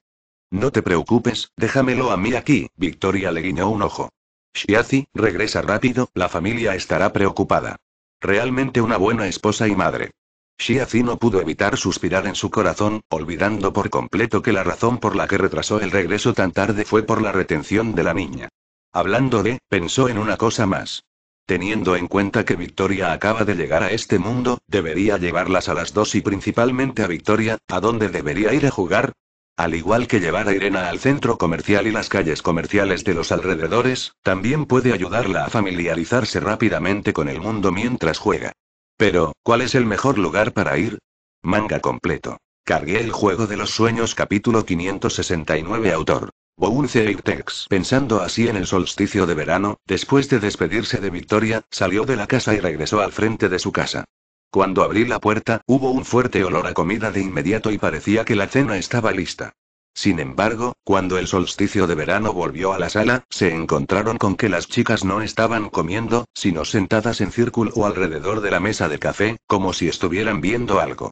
No te preocupes, déjamelo a mí aquí, Victoria le guiñó un ojo. Shiazi, regresa rápido, la familia estará preocupada. Realmente una buena esposa y madre. Xiazi no pudo evitar suspirar en su corazón, olvidando por completo que la razón por la que retrasó el regreso tan tarde fue por la retención de la niña. Hablando de, pensó en una cosa más. Teniendo en cuenta que Victoria acaba de llegar a este mundo, debería llevarlas a las dos y principalmente a Victoria, a dónde debería ir a jugar. Al igual que llevar a Irena al centro comercial y las calles comerciales de los alrededores, también puede ayudarla a familiarizarse rápidamente con el mundo mientras juega. Pero, ¿cuál es el mejor lugar para ir? Manga completo. Cargué el juego de los sueños capítulo 569 autor. Bounce Pensando así en el solsticio de verano, después de despedirse de Victoria, salió de la casa y regresó al frente de su casa. Cuando abrí la puerta, hubo un fuerte olor a comida de inmediato y parecía que la cena estaba lista. Sin embargo, cuando el solsticio de verano volvió a la sala, se encontraron con que las chicas no estaban comiendo, sino sentadas en círculo o alrededor de la mesa de café, como si estuvieran viendo algo.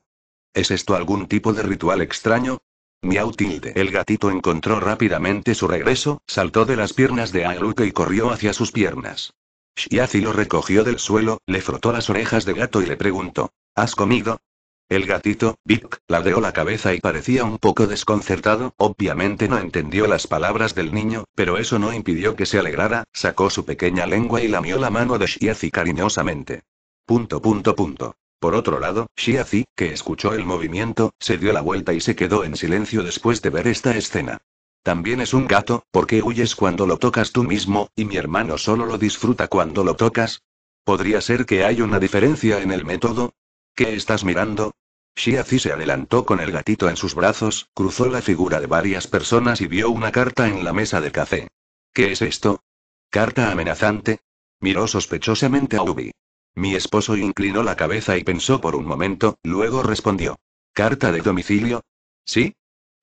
¿Es esto algún tipo de ritual extraño? Miau tilde. El gatito encontró rápidamente su regreso, saltó de las piernas de Aeluke y corrió hacia sus piernas. Shiazi lo recogió del suelo, le frotó las orejas de gato y le preguntó: ¿Has comido? El gatito, Vic, ladeó la cabeza y parecía un poco desconcertado, obviamente no entendió las palabras del niño, pero eso no impidió que se alegrara, sacó su pequeña lengua y lamió la mano de Shiazi cariñosamente. Punto punto punto. Por otro lado, Shiazi, que escuchó el movimiento, se dio la vuelta y se quedó en silencio después de ver esta escena. También es un gato, ¿por qué huyes cuando lo tocas tú mismo, y mi hermano solo lo disfruta cuando lo tocas? ¿Podría ser que hay una diferencia en el método? ¿Qué estás mirando? Shiazi se adelantó con el gatito en sus brazos, cruzó la figura de varias personas y vio una carta en la mesa de café. ¿Qué es esto? ¿Carta amenazante? Miró sospechosamente a Ubi. Mi esposo inclinó la cabeza y pensó por un momento, luego respondió. ¿Carta de domicilio? ¿Sí?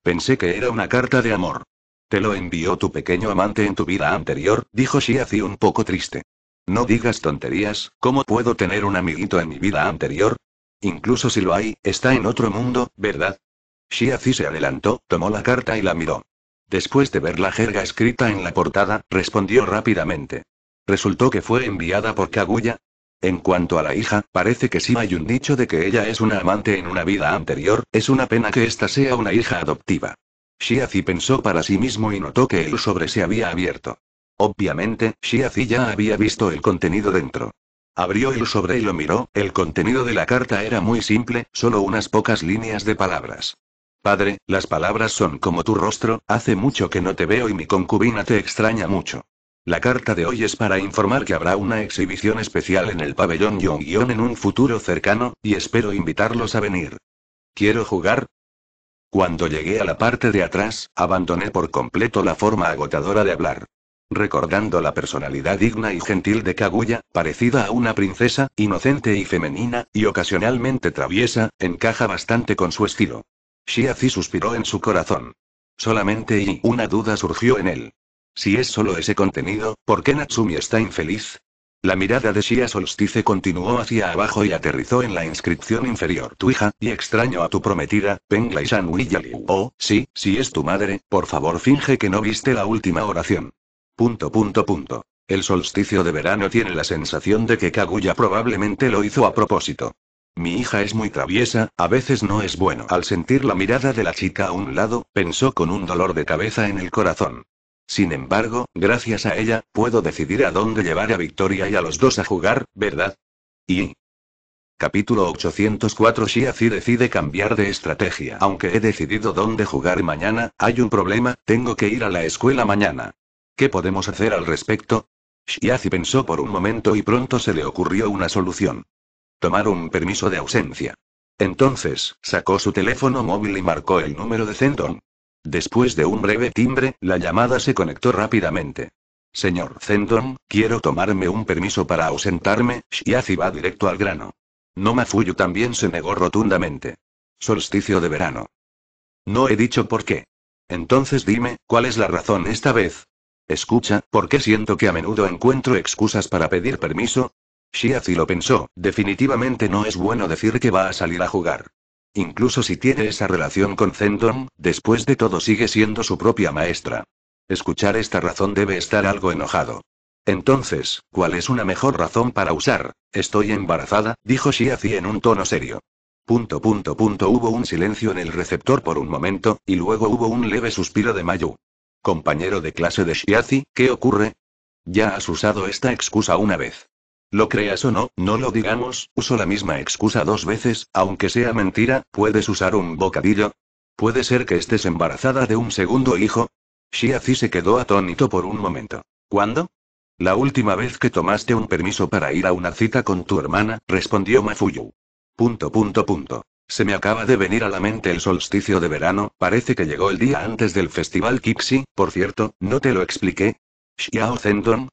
Pensé que era una carta de amor. Te lo envió tu pequeño amante en tu vida anterior, dijo Shiazi un poco triste. No digas tonterías, ¿cómo puedo tener un amiguito en mi vida anterior? Incluso si lo hay, está en otro mundo, ¿verdad? Shiazi se adelantó, tomó la carta y la miró. Después de ver la jerga escrita en la portada, respondió rápidamente. Resultó que fue enviada por Kaguya. En cuanto a la hija, parece que sí hay un dicho de que ella es una amante en una vida anterior, es una pena que esta sea una hija adoptiva. Shiazi pensó para sí mismo y notó que el sobre se había abierto. Obviamente, Shiazi ya había visto el contenido dentro. Abrió el sobre y lo miró, el contenido de la carta era muy simple, solo unas pocas líneas de palabras. Padre, las palabras son como tu rostro, hace mucho que no te veo y mi concubina te extraña mucho. La carta de hoy es para informar que habrá una exhibición especial en el pabellón Yonguion en un futuro cercano, y espero invitarlos a venir. ¿Quiero jugar? Cuando llegué a la parte de atrás, abandoné por completo la forma agotadora de hablar recordando la personalidad digna y gentil de Kaguya, parecida a una princesa, inocente y femenina, y ocasionalmente traviesa, encaja bastante con su estilo. Shiazi suspiró en su corazón. Solamente y una duda surgió en él. Si es solo ese contenido, ¿por qué Natsumi está infeliz? La mirada de Shia Solstice continuó hacia abajo y aterrizó en la inscripción inferior. Tu hija, y extraño a tu prometida, Pengla San Oh, sí, si es tu madre, por favor finge que no viste la última oración. Punto punto punto. El solsticio de verano tiene la sensación de que Kaguya probablemente lo hizo a propósito. Mi hija es muy traviesa, a veces no es bueno. Al sentir la mirada de la chica a un lado, pensó con un dolor de cabeza en el corazón. Sin embargo, gracias a ella, puedo decidir a dónde llevar a Victoria y a los dos a jugar, ¿verdad? Y... Capítulo 804 Shiazi decide cambiar de estrategia. Aunque he decidido dónde jugar mañana, hay un problema, tengo que ir a la escuela mañana. ¿Qué podemos hacer al respecto? Shiazi pensó por un momento y pronto se le ocurrió una solución. Tomar un permiso de ausencia. Entonces, sacó su teléfono móvil y marcó el número de Zendon. Después de un breve timbre, la llamada se conectó rápidamente. Señor Zendon, quiero tomarme un permiso para ausentarme, Shiazi va directo al grano. Noma Fuyu también se negó rotundamente. Solsticio de verano. No he dicho por qué. Entonces dime, ¿cuál es la razón esta vez? Escucha, ¿por qué siento que a menudo encuentro excusas para pedir permiso? Shiazi lo pensó, definitivamente no es bueno decir que va a salir a jugar. Incluso si tiene esa relación con Zendon, después de todo sigue siendo su propia maestra. Escuchar esta razón debe estar algo enojado. Entonces, ¿cuál es una mejor razón para usar? Estoy embarazada, dijo Shiazi en un tono serio. Punto punto punto hubo un silencio en el receptor por un momento, y luego hubo un leve suspiro de Mayu compañero de clase de Shiazi, ¿qué ocurre? Ya has usado esta excusa una vez. Lo creas o no, no lo digamos, uso la misma excusa dos veces, aunque sea mentira, ¿puedes usar un bocadillo? ¿Puede ser que estés embarazada de un segundo hijo? Shiazi se quedó atónito por un momento. ¿Cuándo? La última vez que tomaste un permiso para ir a una cita con tu hermana, respondió Mafuyu. Punto punto punto. Se me acaba de venir a la mente el solsticio de verano, parece que llegó el día antes del festival Kixi, por cierto, no te lo expliqué. Xiao Zendon.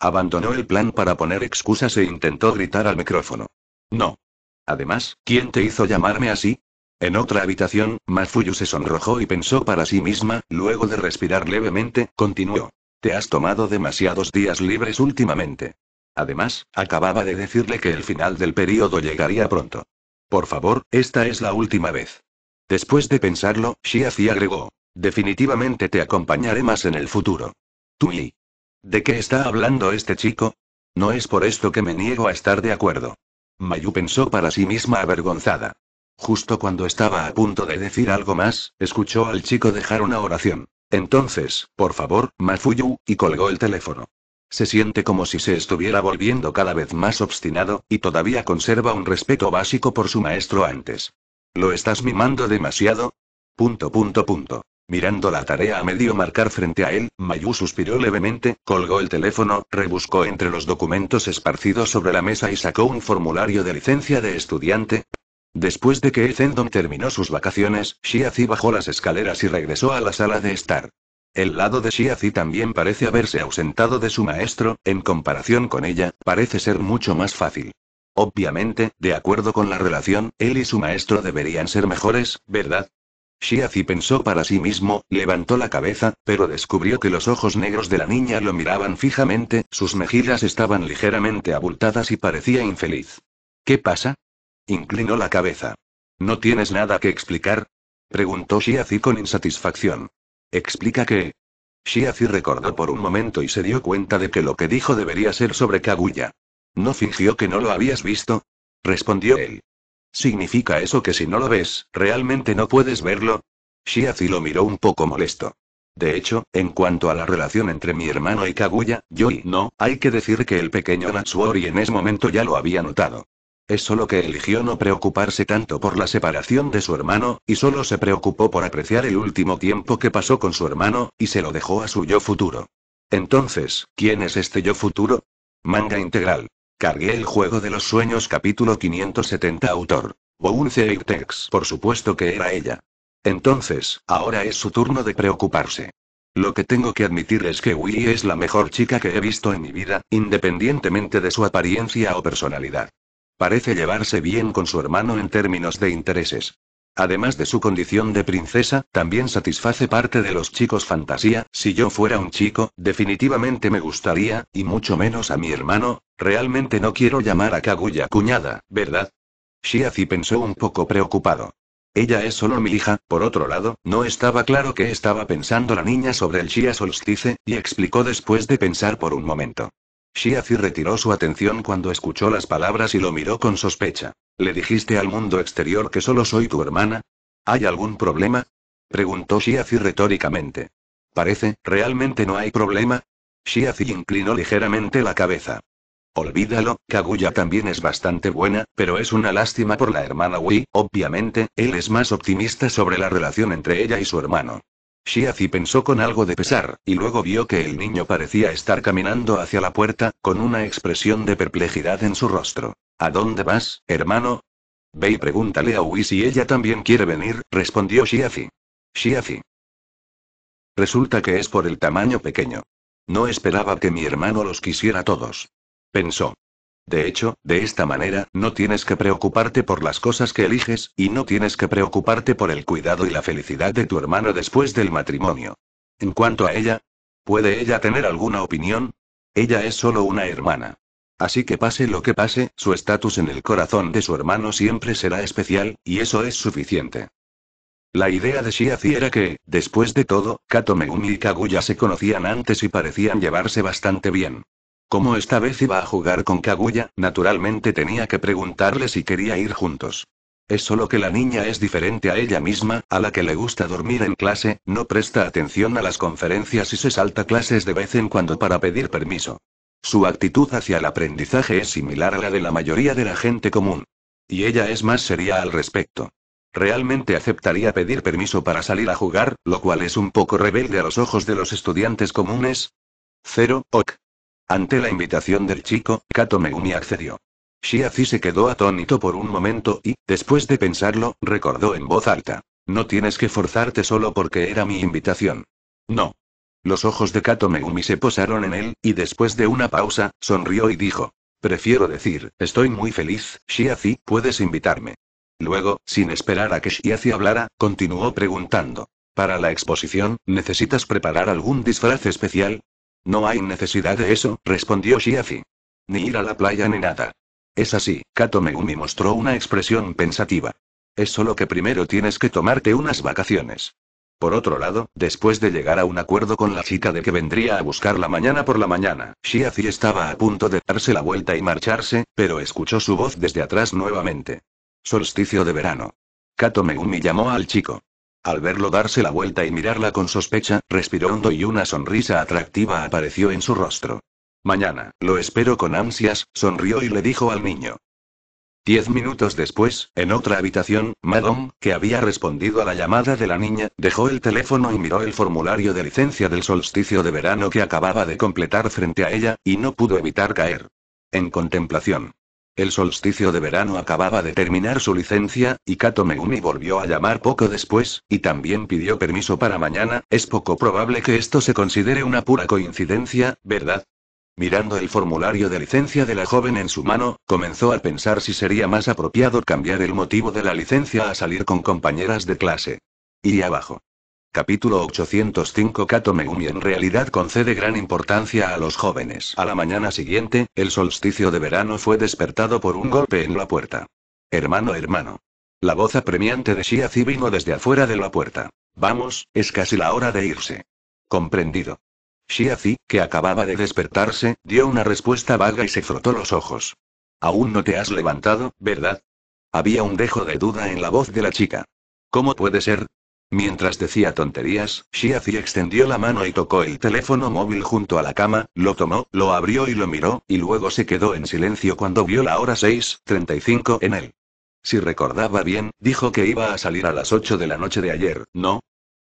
Abandonó el plan para poner excusas e intentó gritar al micrófono. No. Además, ¿quién te hizo llamarme así? En otra habitación, Mafuyu se sonrojó y pensó para sí misma, luego de respirar levemente, continuó. Te has tomado demasiados días libres últimamente. Además, acababa de decirle que el final del periodo llegaría pronto. Por favor, esta es la última vez. Después de pensarlo, Shiazi agregó. Definitivamente te acompañaré más en el futuro. Tú y... ¿De qué está hablando este chico? No es por esto que me niego a estar de acuerdo. Mayu pensó para sí misma avergonzada. Justo cuando estaba a punto de decir algo más, escuchó al chico dejar una oración. Entonces, por favor, Mafuyu, y colgó el teléfono. Se siente como si se estuviera volviendo cada vez más obstinado, y todavía conserva un respeto básico por su maestro antes. ¿Lo estás mimando demasiado? Punto punto punto. Mirando la tarea a medio marcar frente a él, Mayu suspiró levemente, colgó el teléfono, rebuscó entre los documentos esparcidos sobre la mesa y sacó un formulario de licencia de estudiante. Después de que Zendon terminó sus vacaciones, Shiazi bajó las escaleras y regresó a la sala de estar. El lado de Shiazi también parece haberse ausentado de su maestro, en comparación con ella, parece ser mucho más fácil. Obviamente, de acuerdo con la relación, él y su maestro deberían ser mejores, ¿verdad? Shiazi pensó para sí mismo, levantó la cabeza, pero descubrió que los ojos negros de la niña lo miraban fijamente, sus mejillas estaban ligeramente abultadas y parecía infeliz. ¿Qué pasa? Inclinó la cabeza. ¿No tienes nada que explicar? Preguntó Shiazi con insatisfacción. Explica que... Shiazi recordó por un momento y se dio cuenta de que lo que dijo debería ser sobre Kaguya. ¿No fingió que no lo habías visto? Respondió él. ¿Significa eso que si no lo ves, realmente no puedes verlo? Shiazi lo miró un poco molesto. De hecho, en cuanto a la relación entre mi hermano y Kaguya, yo y no, hay que decir que el pequeño Natsuori en ese momento ya lo había notado. Es solo que eligió no preocuparse tanto por la separación de su hermano, y solo se preocupó por apreciar el último tiempo que pasó con su hermano, y se lo dejó a su yo futuro. Entonces, ¿quién es este yo futuro? Manga integral. Cargué el juego de los sueños capítulo 570 autor. Bounce Por supuesto que era ella. Entonces, ahora es su turno de preocuparse. Lo que tengo que admitir es que Wii es la mejor chica que he visto en mi vida, independientemente de su apariencia o personalidad. Parece llevarse bien con su hermano en términos de intereses. Además de su condición de princesa, también satisface parte de los chicos fantasía, si yo fuera un chico, definitivamente me gustaría, y mucho menos a mi hermano, realmente no quiero llamar a Kaguya cuñada, ¿verdad? Shiazi pensó un poco preocupado. Ella es solo mi hija, por otro lado, no estaba claro qué estaba pensando la niña sobre el Shia solstice, y explicó después de pensar por un momento. Shiazi retiró su atención cuando escuchó las palabras y lo miró con sospecha. ¿Le dijiste al mundo exterior que solo soy tu hermana? ¿Hay algún problema? Preguntó Shiazi retóricamente. Parece, realmente no hay problema. Shiazi inclinó ligeramente la cabeza. Olvídalo, Kaguya también es bastante buena, pero es una lástima por la hermana Wii, obviamente, él es más optimista sobre la relación entre ella y su hermano. Shiazi pensó con algo de pesar, y luego vio que el niño parecía estar caminando hacia la puerta, con una expresión de perplejidad en su rostro. ¿A dónde vas, hermano? Ve y pregúntale a Ui si ella también quiere venir, respondió Shiazi. Shiazi. Resulta que es por el tamaño pequeño. No esperaba que mi hermano los quisiera todos. Pensó. De hecho, de esta manera, no tienes que preocuparte por las cosas que eliges, y no tienes que preocuparte por el cuidado y la felicidad de tu hermano después del matrimonio. En cuanto a ella, ¿puede ella tener alguna opinión? Ella es solo una hermana. Así que pase lo que pase, su estatus en el corazón de su hermano siempre será especial, y eso es suficiente. La idea de Shiazi era que, después de todo, Kato y Kaguya se conocían antes y parecían llevarse bastante bien. Como esta vez iba a jugar con Kaguya, naturalmente tenía que preguntarle si quería ir juntos. Es solo que la niña es diferente a ella misma, a la que le gusta dormir en clase, no presta atención a las conferencias y se salta clases de vez en cuando para pedir permiso. Su actitud hacia el aprendizaje es similar a la de la mayoría de la gente común. Y ella es más seria al respecto. Realmente aceptaría pedir permiso para salir a jugar, lo cual es un poco rebelde a los ojos de los estudiantes comunes. Cero, ok. Ante la invitación del chico, Kato Megumi accedió. Shiazi se quedó atónito por un momento y, después de pensarlo, recordó en voz alta. No tienes que forzarte solo porque era mi invitación. No. Los ojos de Kato Megumi se posaron en él, y después de una pausa, sonrió y dijo. Prefiero decir, estoy muy feliz, Shiazi, puedes invitarme. Luego, sin esperar a que Shiazi hablara, continuó preguntando. Para la exposición, ¿necesitas preparar algún disfraz especial? No hay necesidad de eso, respondió Shiafi. Ni ir a la playa ni nada. Es así, Kato Megumi mostró una expresión pensativa. Es solo que primero tienes que tomarte unas vacaciones. Por otro lado, después de llegar a un acuerdo con la chica de que vendría a buscarla mañana por la mañana, Shiazi estaba a punto de darse la vuelta y marcharse, pero escuchó su voz desde atrás nuevamente. Solsticio de verano. Kato Megumi llamó al chico. Al verlo darse la vuelta y mirarla con sospecha, respiró hondo y una sonrisa atractiva apareció en su rostro. Mañana, lo espero con ansias, sonrió y le dijo al niño. Diez minutos después, en otra habitación, Madame, que había respondido a la llamada de la niña, dejó el teléfono y miró el formulario de licencia del solsticio de verano que acababa de completar frente a ella, y no pudo evitar caer. En contemplación. El solsticio de verano acababa de terminar su licencia, y Kato Megumi volvió a llamar poco después, y también pidió permiso para mañana, es poco probable que esto se considere una pura coincidencia, ¿verdad? Mirando el formulario de licencia de la joven en su mano, comenzó a pensar si sería más apropiado cambiar el motivo de la licencia a salir con compañeras de clase. Y abajo. Capítulo 805 Kato Megumi en realidad concede gran importancia a los jóvenes. A la mañana siguiente, el solsticio de verano fue despertado por un golpe en la puerta. Hermano, hermano. La voz apremiante de Shiazi vino desde afuera de la puerta. Vamos, es casi la hora de irse. Comprendido. Shiazi, que acababa de despertarse, dio una respuesta vaga y se frotó los ojos. Aún no te has levantado, ¿verdad? Había un dejo de duda en la voz de la chica. ¿Cómo puede ser? Mientras decía tonterías, Shiazi extendió la mano y tocó el teléfono móvil junto a la cama, lo tomó, lo abrió y lo miró, y luego se quedó en silencio cuando vio la hora 6.35 en él. Si recordaba bien, dijo que iba a salir a las 8 de la noche de ayer, ¿no?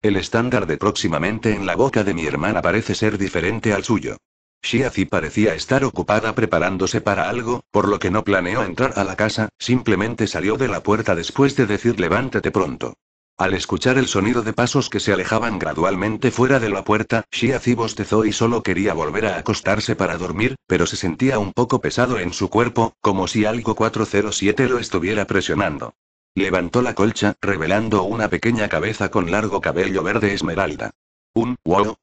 El estándar de próximamente en la boca de mi hermana parece ser diferente al suyo. Shiazi parecía estar ocupada preparándose para algo, por lo que no planeó entrar a la casa, simplemente salió de la puerta después de decir levántate pronto. Al escuchar el sonido de pasos que se alejaban gradualmente fuera de la puerta, Shiazi bostezó y solo quería volver a acostarse para dormir, pero se sentía un poco pesado en su cuerpo, como si algo 407 lo estuviera presionando. Levantó la colcha, revelando una pequeña cabeza con largo cabello verde esmeralda. Un wow.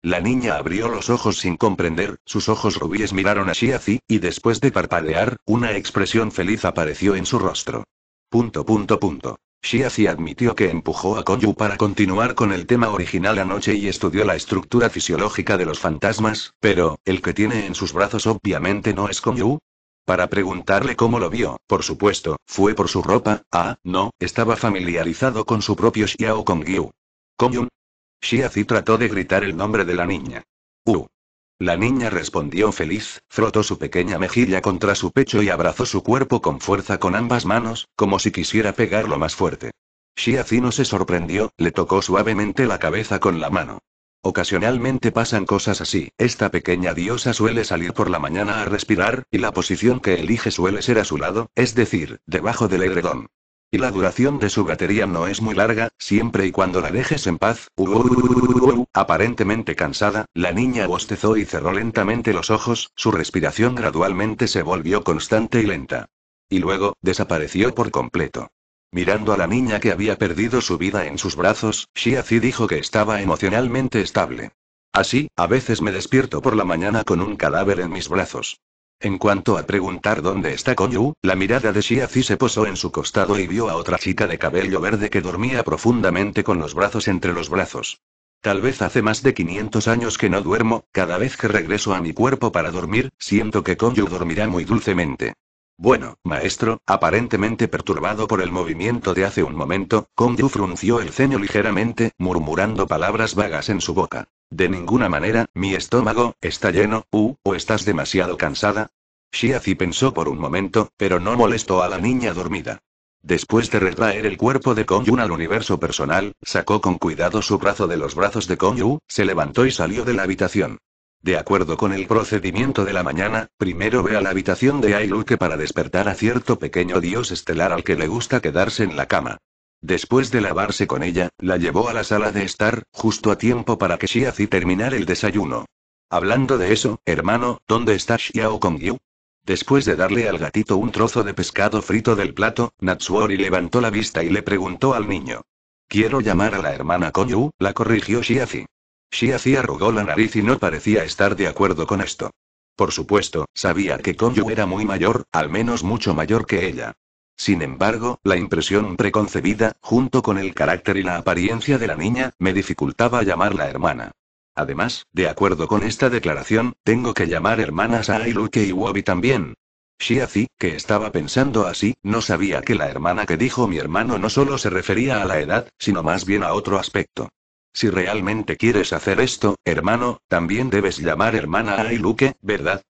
La niña abrió los ojos sin comprender, sus ojos rubíes miraron a Shiazi, y después de parpadear, una expresión feliz apareció en su rostro. Punto punto punto. Shiazi admitió que empujó a Koyu para continuar con el tema original anoche y estudió la estructura fisiológica de los fantasmas, pero, el que tiene en sus brazos obviamente no es Koyu. Para preguntarle cómo lo vio, por supuesto, fue por su ropa, ah, no, estaba familiarizado con su propio Xiao Kongyu. Koyu. Shiazi trató de gritar el nombre de la niña. Uh. La niña respondió feliz, frotó su pequeña mejilla contra su pecho y abrazó su cuerpo con fuerza con ambas manos, como si quisiera pegarlo más fuerte. Shiazino se sorprendió, le tocó suavemente la cabeza con la mano. Ocasionalmente pasan cosas así, esta pequeña diosa suele salir por la mañana a respirar, y la posición que elige suele ser a su lado, es decir, debajo del edredón. Y la duración de su batería no es muy larga, siempre y cuando la dejes en paz. Uh, uh, uh, aparentemente cansada, la niña bostezó y cerró lentamente los ojos, su respiración gradualmente se volvió constante y lenta. Y luego, desapareció por completo. Mirando a la niña que había perdido su vida en sus brazos, Shiazi dijo que estaba emocionalmente estable. Así, a veces me despierto por la mañana con un cadáver en mis brazos. En cuanto a preguntar dónde está Koyu, la mirada de Xiazi se posó en su costado y vio a otra chica de cabello verde que dormía profundamente con los brazos entre los brazos. Tal vez hace más de 500 años que no duermo, cada vez que regreso a mi cuerpo para dormir, siento que Koyu dormirá muy dulcemente. Bueno, maestro, aparentemente perturbado por el movimiento de hace un momento, Konyu frunció el ceño ligeramente, murmurando palabras vagas en su boca. De ninguna manera, mi estómago, está lleno, U, o estás demasiado cansada, Xiazi pensó por un momento, pero no molestó a la niña dormida. Después de retraer el cuerpo de Kongyun al universo personal, sacó con cuidado su brazo de los brazos de Yu, se levantó y salió de la habitación. De acuerdo con el procedimiento de la mañana, primero ve a la habitación de que para despertar a cierto pequeño dios estelar al que le gusta quedarse en la cama. Después de lavarse con ella, la llevó a la sala de estar, justo a tiempo para que Xiazi terminara el desayuno. Hablando de eso, hermano, ¿dónde está Xiao Yu? Después de darle al gatito un trozo de pescado frito del plato, Natsuori levantó la vista y le preguntó al niño. Quiero llamar a la hermana Koyu la corrigió Shiazi. Shiazi arrugó la nariz y no parecía estar de acuerdo con esto. Por supuesto, sabía que Koyu era muy mayor, al menos mucho mayor que ella. Sin embargo, la impresión preconcebida, junto con el carácter y la apariencia de la niña, me dificultaba llamarla hermana. Además, de acuerdo con esta declaración, tengo que llamar hermanas a Ailuke y Wobi también. Shiazi, que estaba pensando así, no sabía que la hermana que dijo mi hermano no solo se refería a la edad, sino más bien a otro aspecto. Si realmente quieres hacer esto, hermano, también debes llamar hermana a Ailuke, ¿verdad?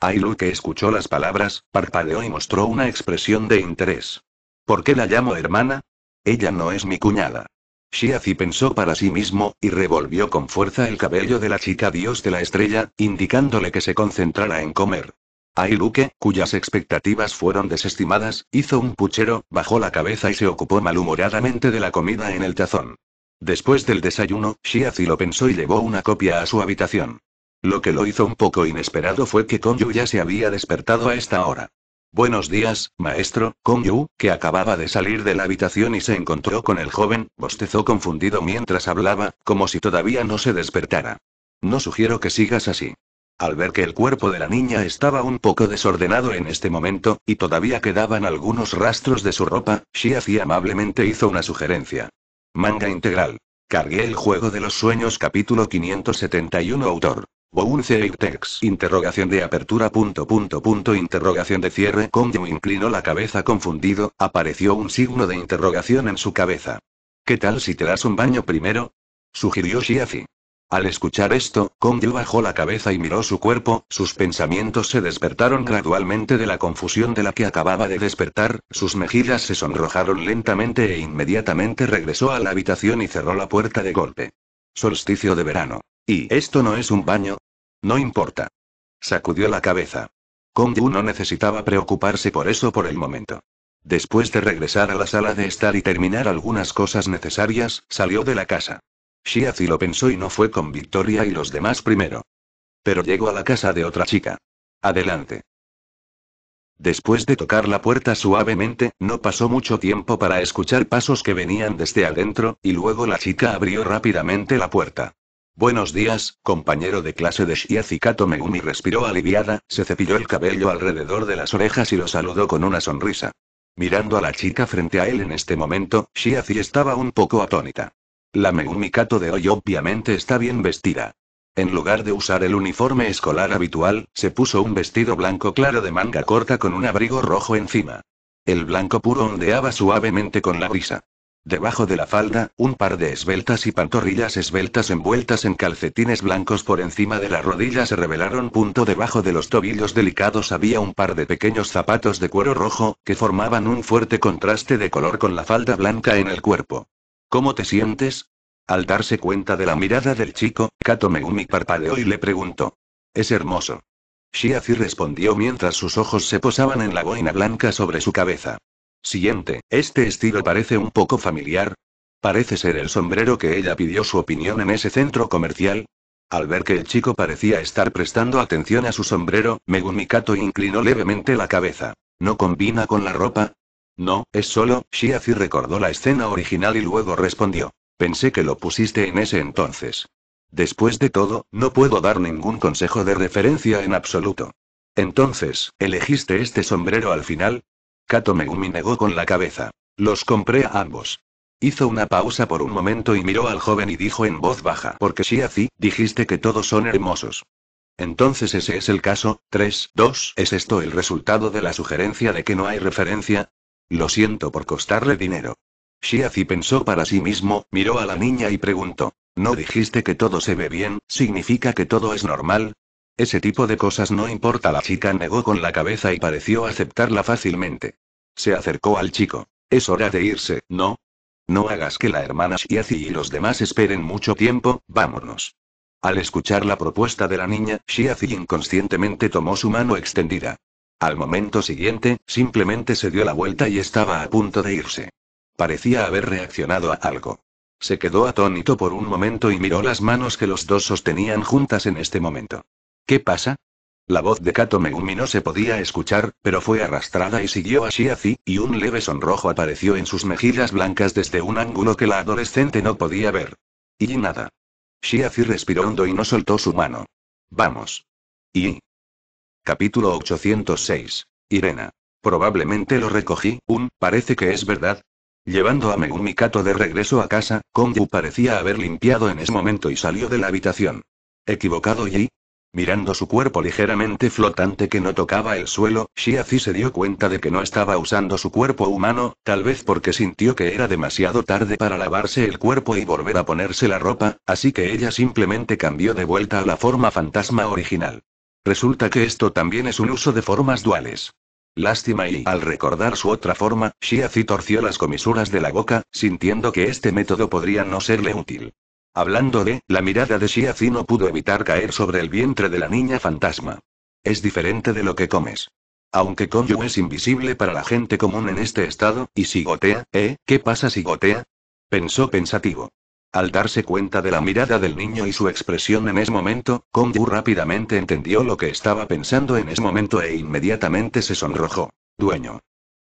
Ailuke escuchó las palabras, parpadeó y mostró una expresión de interés. ¿Por qué la llamo hermana? Ella no es mi cuñada. Shiazi pensó para sí mismo, y revolvió con fuerza el cabello de la chica dios de la estrella, indicándole que se concentrara en comer. Ailuke, cuyas expectativas fueron desestimadas, hizo un puchero, bajó la cabeza y se ocupó malhumoradamente de la comida en el tazón. Después del desayuno, Shiazi lo pensó y llevó una copia a su habitación. Lo que lo hizo un poco inesperado fue que Konyu ya se había despertado a esta hora. Buenos días, maestro, Kong Yu, que acababa de salir de la habitación y se encontró con el joven, bostezó confundido mientras hablaba, como si todavía no se despertara. No sugiero que sigas así. Al ver que el cuerpo de la niña estaba un poco desordenado en este momento, y todavía quedaban algunos rastros de su ropa, así amablemente hizo una sugerencia. Manga integral. Cargué el juego de los sueños capítulo 571 autor. Bounce tex» Interrogación de apertura. Punto, punto, punto. Interrogación de cierre. Konyu inclinó la cabeza confundido, apareció un signo de interrogación en su cabeza. ¿Qué tal si te das un baño primero? Sugirió Shiafi. Al escuchar esto, Kongyu bajó la cabeza y miró su cuerpo, sus pensamientos se despertaron gradualmente de la confusión de la que acababa de despertar, sus mejillas se sonrojaron lentamente e inmediatamente regresó a la habitación y cerró la puerta de golpe. Solsticio de verano. Y esto no es un baño, no importa. Sacudió la cabeza. Yu no necesitaba preocuparse por eso por el momento. Después de regresar a la sala de estar y terminar algunas cosas necesarias, salió de la casa. Shiazi lo pensó y no fue con Victoria y los demás primero. Pero llegó a la casa de otra chica. Adelante. Después de tocar la puerta suavemente, no pasó mucho tiempo para escuchar pasos que venían desde adentro, y luego la chica abrió rápidamente la puerta. Buenos días, compañero de clase de Kato Megumi respiró aliviada, se cepilló el cabello alrededor de las orejas y lo saludó con una sonrisa. Mirando a la chica frente a él en este momento, Shiazi estaba un poco atónita. La Megumi Kato de hoy obviamente está bien vestida. En lugar de usar el uniforme escolar habitual, se puso un vestido blanco claro de manga corta con un abrigo rojo encima. El blanco puro ondeaba suavemente con la brisa. Debajo de la falda, un par de esbeltas y pantorrillas esbeltas envueltas en calcetines blancos por encima de la rodilla se revelaron. Punto debajo de los tobillos delicados había un par de pequeños zapatos de cuero rojo, que formaban un fuerte contraste de color con la falda blanca en el cuerpo. ¿Cómo te sientes? Al darse cuenta de la mirada del chico, Kato Megumi parpadeó y le preguntó. Es hermoso. Shiazi respondió mientras sus ojos se posaban en la boina blanca sobre su cabeza. Siguiente, este estilo parece un poco familiar. Parece ser el sombrero que ella pidió su opinión en ese centro comercial. Al ver que el chico parecía estar prestando atención a su sombrero, Megumikato inclinó levemente la cabeza. ¿No combina con la ropa? No, es solo, Shiazi recordó la escena original y luego respondió. Pensé que lo pusiste en ese entonces. Después de todo, no puedo dar ningún consejo de referencia en absoluto. Entonces, ¿elegiste este sombrero al final? Kato Megumi negó con la cabeza. Los compré a ambos. Hizo una pausa por un momento y miró al joven y dijo en voz baja, porque si así, dijiste que todos son hermosos. Entonces ese es el caso, 3, 2, ¿es esto el resultado de la sugerencia de que no hay referencia? Lo siento por costarle dinero. Shiazi pensó para sí mismo, miró a la niña y preguntó, ¿no dijiste que todo se ve bien, significa que todo es normal? Ese tipo de cosas no importa. La chica negó con la cabeza y pareció aceptarla fácilmente. Se acercó al chico. Es hora de irse, ¿no? No hagas que la hermana Shiazi y los demás esperen mucho tiempo, vámonos. Al escuchar la propuesta de la niña, Shiazi inconscientemente tomó su mano extendida. Al momento siguiente, simplemente se dio la vuelta y estaba a punto de irse. Parecía haber reaccionado a algo. Se quedó atónito por un momento y miró las manos que los dos sostenían juntas en este momento. ¿Qué pasa? La voz de Kato Megumi no se podía escuchar, pero fue arrastrada y siguió a Shiazi, y un leve sonrojo apareció en sus mejillas blancas desde un ángulo que la adolescente no podía ver. Y nada. Shiazi respiró hondo y no soltó su mano. Vamos. Y. Capítulo 806. Irena. Probablemente lo recogí, un, parece que es verdad. Llevando a Megumi Kato de regreso a casa, Kongu parecía haber limpiado en ese momento y salió de la habitación. Equivocado y, Mirando su cuerpo ligeramente flotante que no tocaba el suelo, Shiazi se dio cuenta de que no estaba usando su cuerpo humano, tal vez porque sintió que era demasiado tarde para lavarse el cuerpo y volver a ponerse la ropa, así que ella simplemente cambió de vuelta a la forma fantasma original. Resulta que esto también es un uso de formas duales. Lástima y, al recordar su otra forma, Shiazi torció las comisuras de la boca, sintiendo que este método podría no serle útil. Hablando de, la mirada de Zi no pudo evitar caer sobre el vientre de la niña fantasma. Es diferente de lo que comes. Aunque Yu es invisible para la gente común en este estado, y si gotea, ¿eh? ¿Qué pasa si gotea? Pensó pensativo. Al darse cuenta de la mirada del niño y su expresión en ese momento, Konyu rápidamente entendió lo que estaba pensando en ese momento e inmediatamente se sonrojó. Dueño.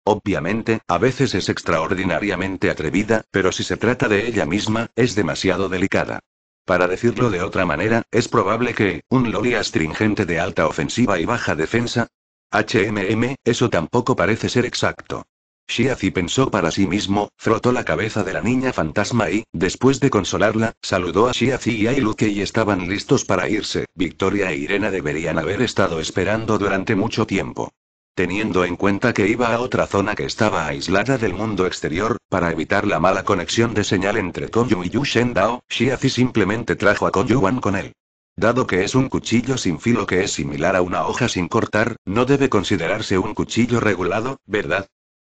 Obviamente, a veces es extraordinariamente atrevida, pero si se trata de ella misma, es demasiado delicada. Para decirlo de otra manera, es probable que, un loli astringente de alta ofensiva y baja defensa. HMM, eso tampoco parece ser exacto. Shiazi pensó para sí mismo, frotó la cabeza de la niña fantasma y, después de consolarla, saludó a Shiazi y a Iluke y estaban listos para irse. Victoria e Irena deberían haber estado esperando durante mucho tiempo teniendo en cuenta que iba a otra zona que estaba aislada del mundo exterior, para evitar la mala conexión de señal entre Konyu y Yu Shen Dao, simplemente trajo a Yu con él. Dado que es un cuchillo sin filo que es similar a una hoja sin cortar, no debe considerarse un cuchillo regulado, ¿verdad?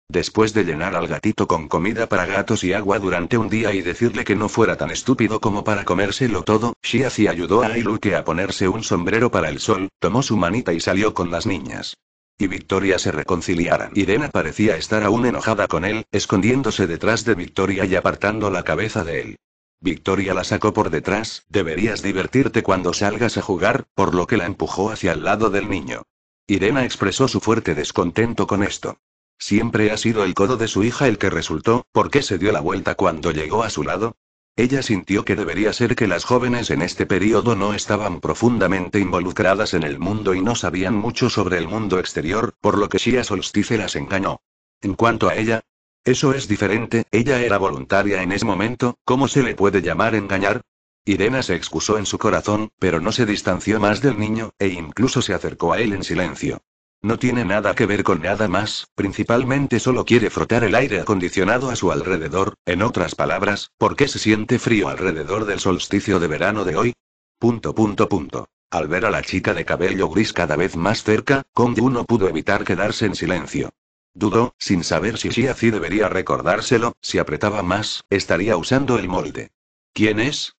Después de llenar al gatito con comida para gatos y agua durante un día y decirle que no fuera tan estúpido como para comérselo todo, Shiazi ayudó a Ailuke a ponerse un sombrero para el sol, tomó su manita y salió con las niñas y Victoria se reconciliaran. Irena parecía estar aún enojada con él, escondiéndose detrás de Victoria y apartando la cabeza de él. Victoria la sacó por detrás, deberías divertirte cuando salgas a jugar, por lo que la empujó hacia el lado del niño. Irena expresó su fuerte descontento con esto. Siempre ha sido el codo de su hija el que resultó, ¿por qué se dio la vuelta cuando llegó a su lado? Ella sintió que debería ser que las jóvenes en este periodo no estaban profundamente involucradas en el mundo y no sabían mucho sobre el mundo exterior, por lo que Shia Solstice las engañó. En cuanto a ella, eso es diferente, ella era voluntaria en ese momento, ¿cómo se le puede llamar engañar? Irena se excusó en su corazón, pero no se distanció más del niño, e incluso se acercó a él en silencio. No tiene nada que ver con nada más, principalmente solo quiere frotar el aire acondicionado a su alrededor, en otras palabras, ¿por qué se siente frío alrededor del solsticio de verano de hoy? Punto punto punto. Al ver a la chica de cabello gris cada vez más cerca, Yu no pudo evitar quedarse en silencio. Dudó, sin saber si así debería recordárselo, si apretaba más, estaría usando el molde. ¿Quién es?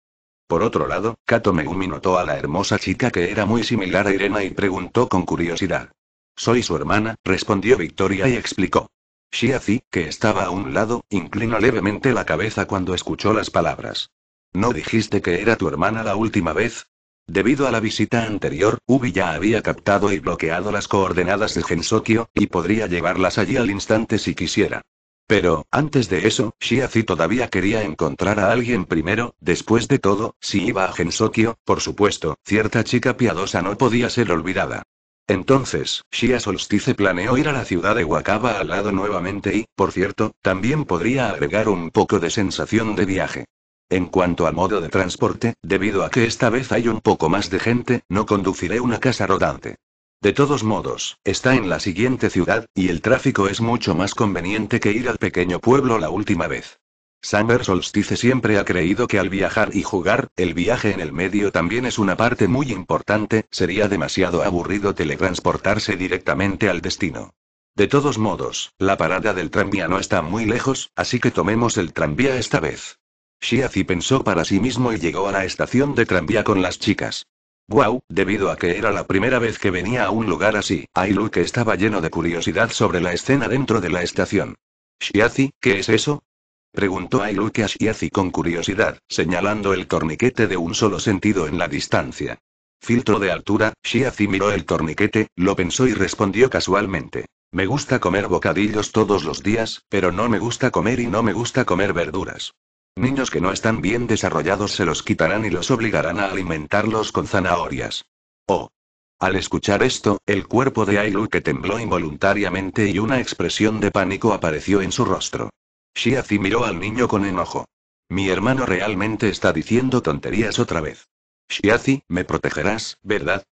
Por otro lado, Kato Megumi notó a la hermosa chica que era muy similar a Irena y preguntó con curiosidad. Soy su hermana, respondió Victoria y explicó. Shiazi, que estaba a un lado, inclinó levemente la cabeza cuando escuchó las palabras. ¿No dijiste que era tu hermana la última vez? Debido a la visita anterior, Ubi ya había captado y bloqueado las coordenadas de Gensokyo, y podría llevarlas allí al instante si quisiera. Pero, antes de eso, Shiazi todavía quería encontrar a alguien primero, después de todo, si iba a Gensokyo, por supuesto, cierta chica piadosa no podía ser olvidada. Entonces, Shia Solstice planeó ir a la ciudad de Wakaba al lado nuevamente y, por cierto, también podría agregar un poco de sensación de viaje. En cuanto al modo de transporte, debido a que esta vez hay un poco más de gente, no conduciré una casa rodante. De todos modos, está en la siguiente ciudad, y el tráfico es mucho más conveniente que ir al pequeño pueblo la última vez. Summer Solstice siempre ha creído que al viajar y jugar, el viaje en el medio también es una parte muy importante, sería demasiado aburrido teletransportarse directamente al destino. De todos modos, la parada del tranvía no está muy lejos, así que tomemos el tranvía esta vez. Shiazi pensó para sí mismo y llegó a la estación de tranvía con las chicas. Wow, debido a que era la primera vez que venía a un lugar así, Ailu que estaba lleno de curiosidad sobre la escena dentro de la estación. Shiazi, ¿qué es eso? Preguntó a Shiazzi con curiosidad, señalando el torniquete de un solo sentido en la distancia. Filtro de altura, Shiazi miró el torniquete, lo pensó y respondió casualmente. Me gusta comer bocadillos todos los días, pero no me gusta comer y no me gusta comer verduras. Niños que no están bien desarrollados se los quitarán y los obligarán a alimentarlos con zanahorias. Oh. Al escuchar esto, el cuerpo de Ailuke tembló involuntariamente y una expresión de pánico apareció en su rostro. Shiazi miró al niño con enojo. Mi hermano realmente está diciendo tonterías otra vez. Shiazi, me protegerás, ¿verdad?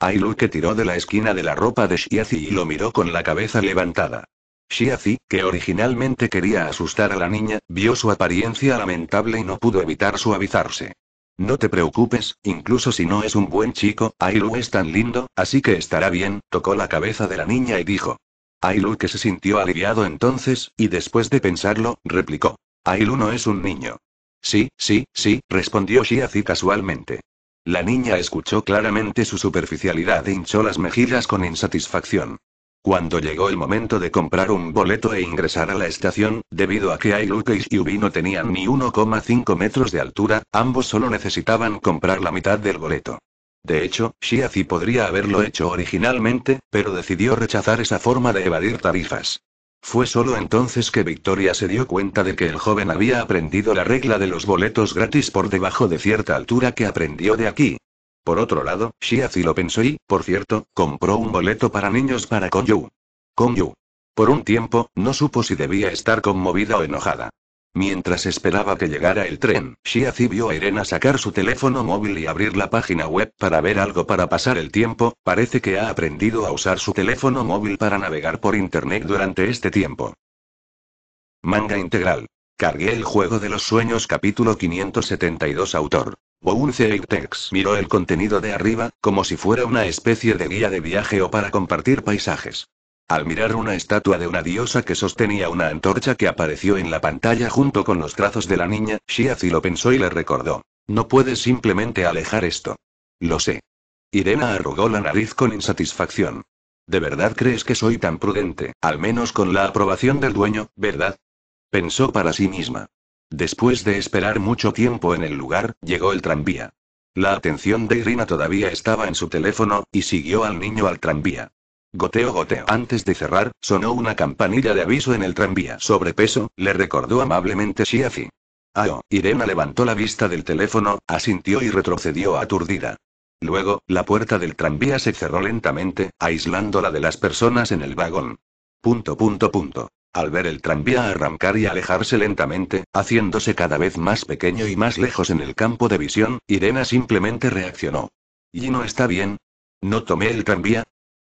Ailu que tiró de la esquina de la ropa de Shiazi y lo miró con la cabeza levantada. Shiazi, que originalmente quería asustar a la niña, vio su apariencia lamentable y no pudo evitar suavizarse. No te preocupes, incluso si no es un buen chico, Ailu es tan lindo, así que estará bien, tocó la cabeza de la niña y dijo. Ailu que se sintió aliviado entonces, y después de pensarlo, replicó. Ailu no es un niño. Sí, sí, sí, respondió Shiazi casualmente. La niña escuchó claramente su superficialidad e hinchó las mejillas con insatisfacción. Cuando llegó el momento de comprar un boleto e ingresar a la estación, debido a que Ailu y Yubi no tenían ni 1,5 metros de altura, ambos solo necesitaban comprar la mitad del boleto. De hecho, Shiazi podría haberlo hecho originalmente, pero decidió rechazar esa forma de evadir tarifas. Fue solo entonces que Victoria se dio cuenta de que el joven había aprendido la regla de los boletos gratis por debajo de cierta altura que aprendió de aquí. Por otro lado, Shiazi lo pensó y, por cierto, compró un boleto para niños para Konyu. Konyu. Por un tiempo, no supo si debía estar conmovida o enojada. Mientras esperaba que llegara el tren, Shiazi vio a Irena sacar su teléfono móvil y abrir la página web para ver algo para pasar el tiempo, parece que ha aprendido a usar su teléfono móvil para navegar por internet durante este tiempo. Manga integral. Cargué el juego de los sueños capítulo 572 autor. Bounce miró el contenido de arriba, como si fuera una especie de guía de viaje o para compartir paisajes. Al mirar una estatua de una diosa que sostenía una antorcha que apareció en la pantalla junto con los trazos de la niña, Shiazi lo pensó y le recordó. No puedes simplemente alejar esto. Lo sé. Irena arrugó la nariz con insatisfacción. ¿De verdad crees que soy tan prudente, al menos con la aprobación del dueño, verdad? Pensó para sí misma. Después de esperar mucho tiempo en el lugar, llegó el tranvía. La atención de Irina todavía estaba en su teléfono, y siguió al niño al tranvía. Goteo, goteo. Antes de cerrar, sonó una campanilla de aviso en el tranvía. Sobrepeso, le recordó amablemente Shiafi. Ah, Irena levantó la vista del teléfono, asintió y retrocedió aturdida. Luego, la puerta del tranvía se cerró lentamente, aislándola de las personas en el vagón. Punto, punto, punto. Al ver el tranvía arrancar y alejarse lentamente, haciéndose cada vez más pequeño y más lejos en el campo de visión, Irena simplemente reaccionó. ¿Y no está bien? ¿No tomé el tranvía?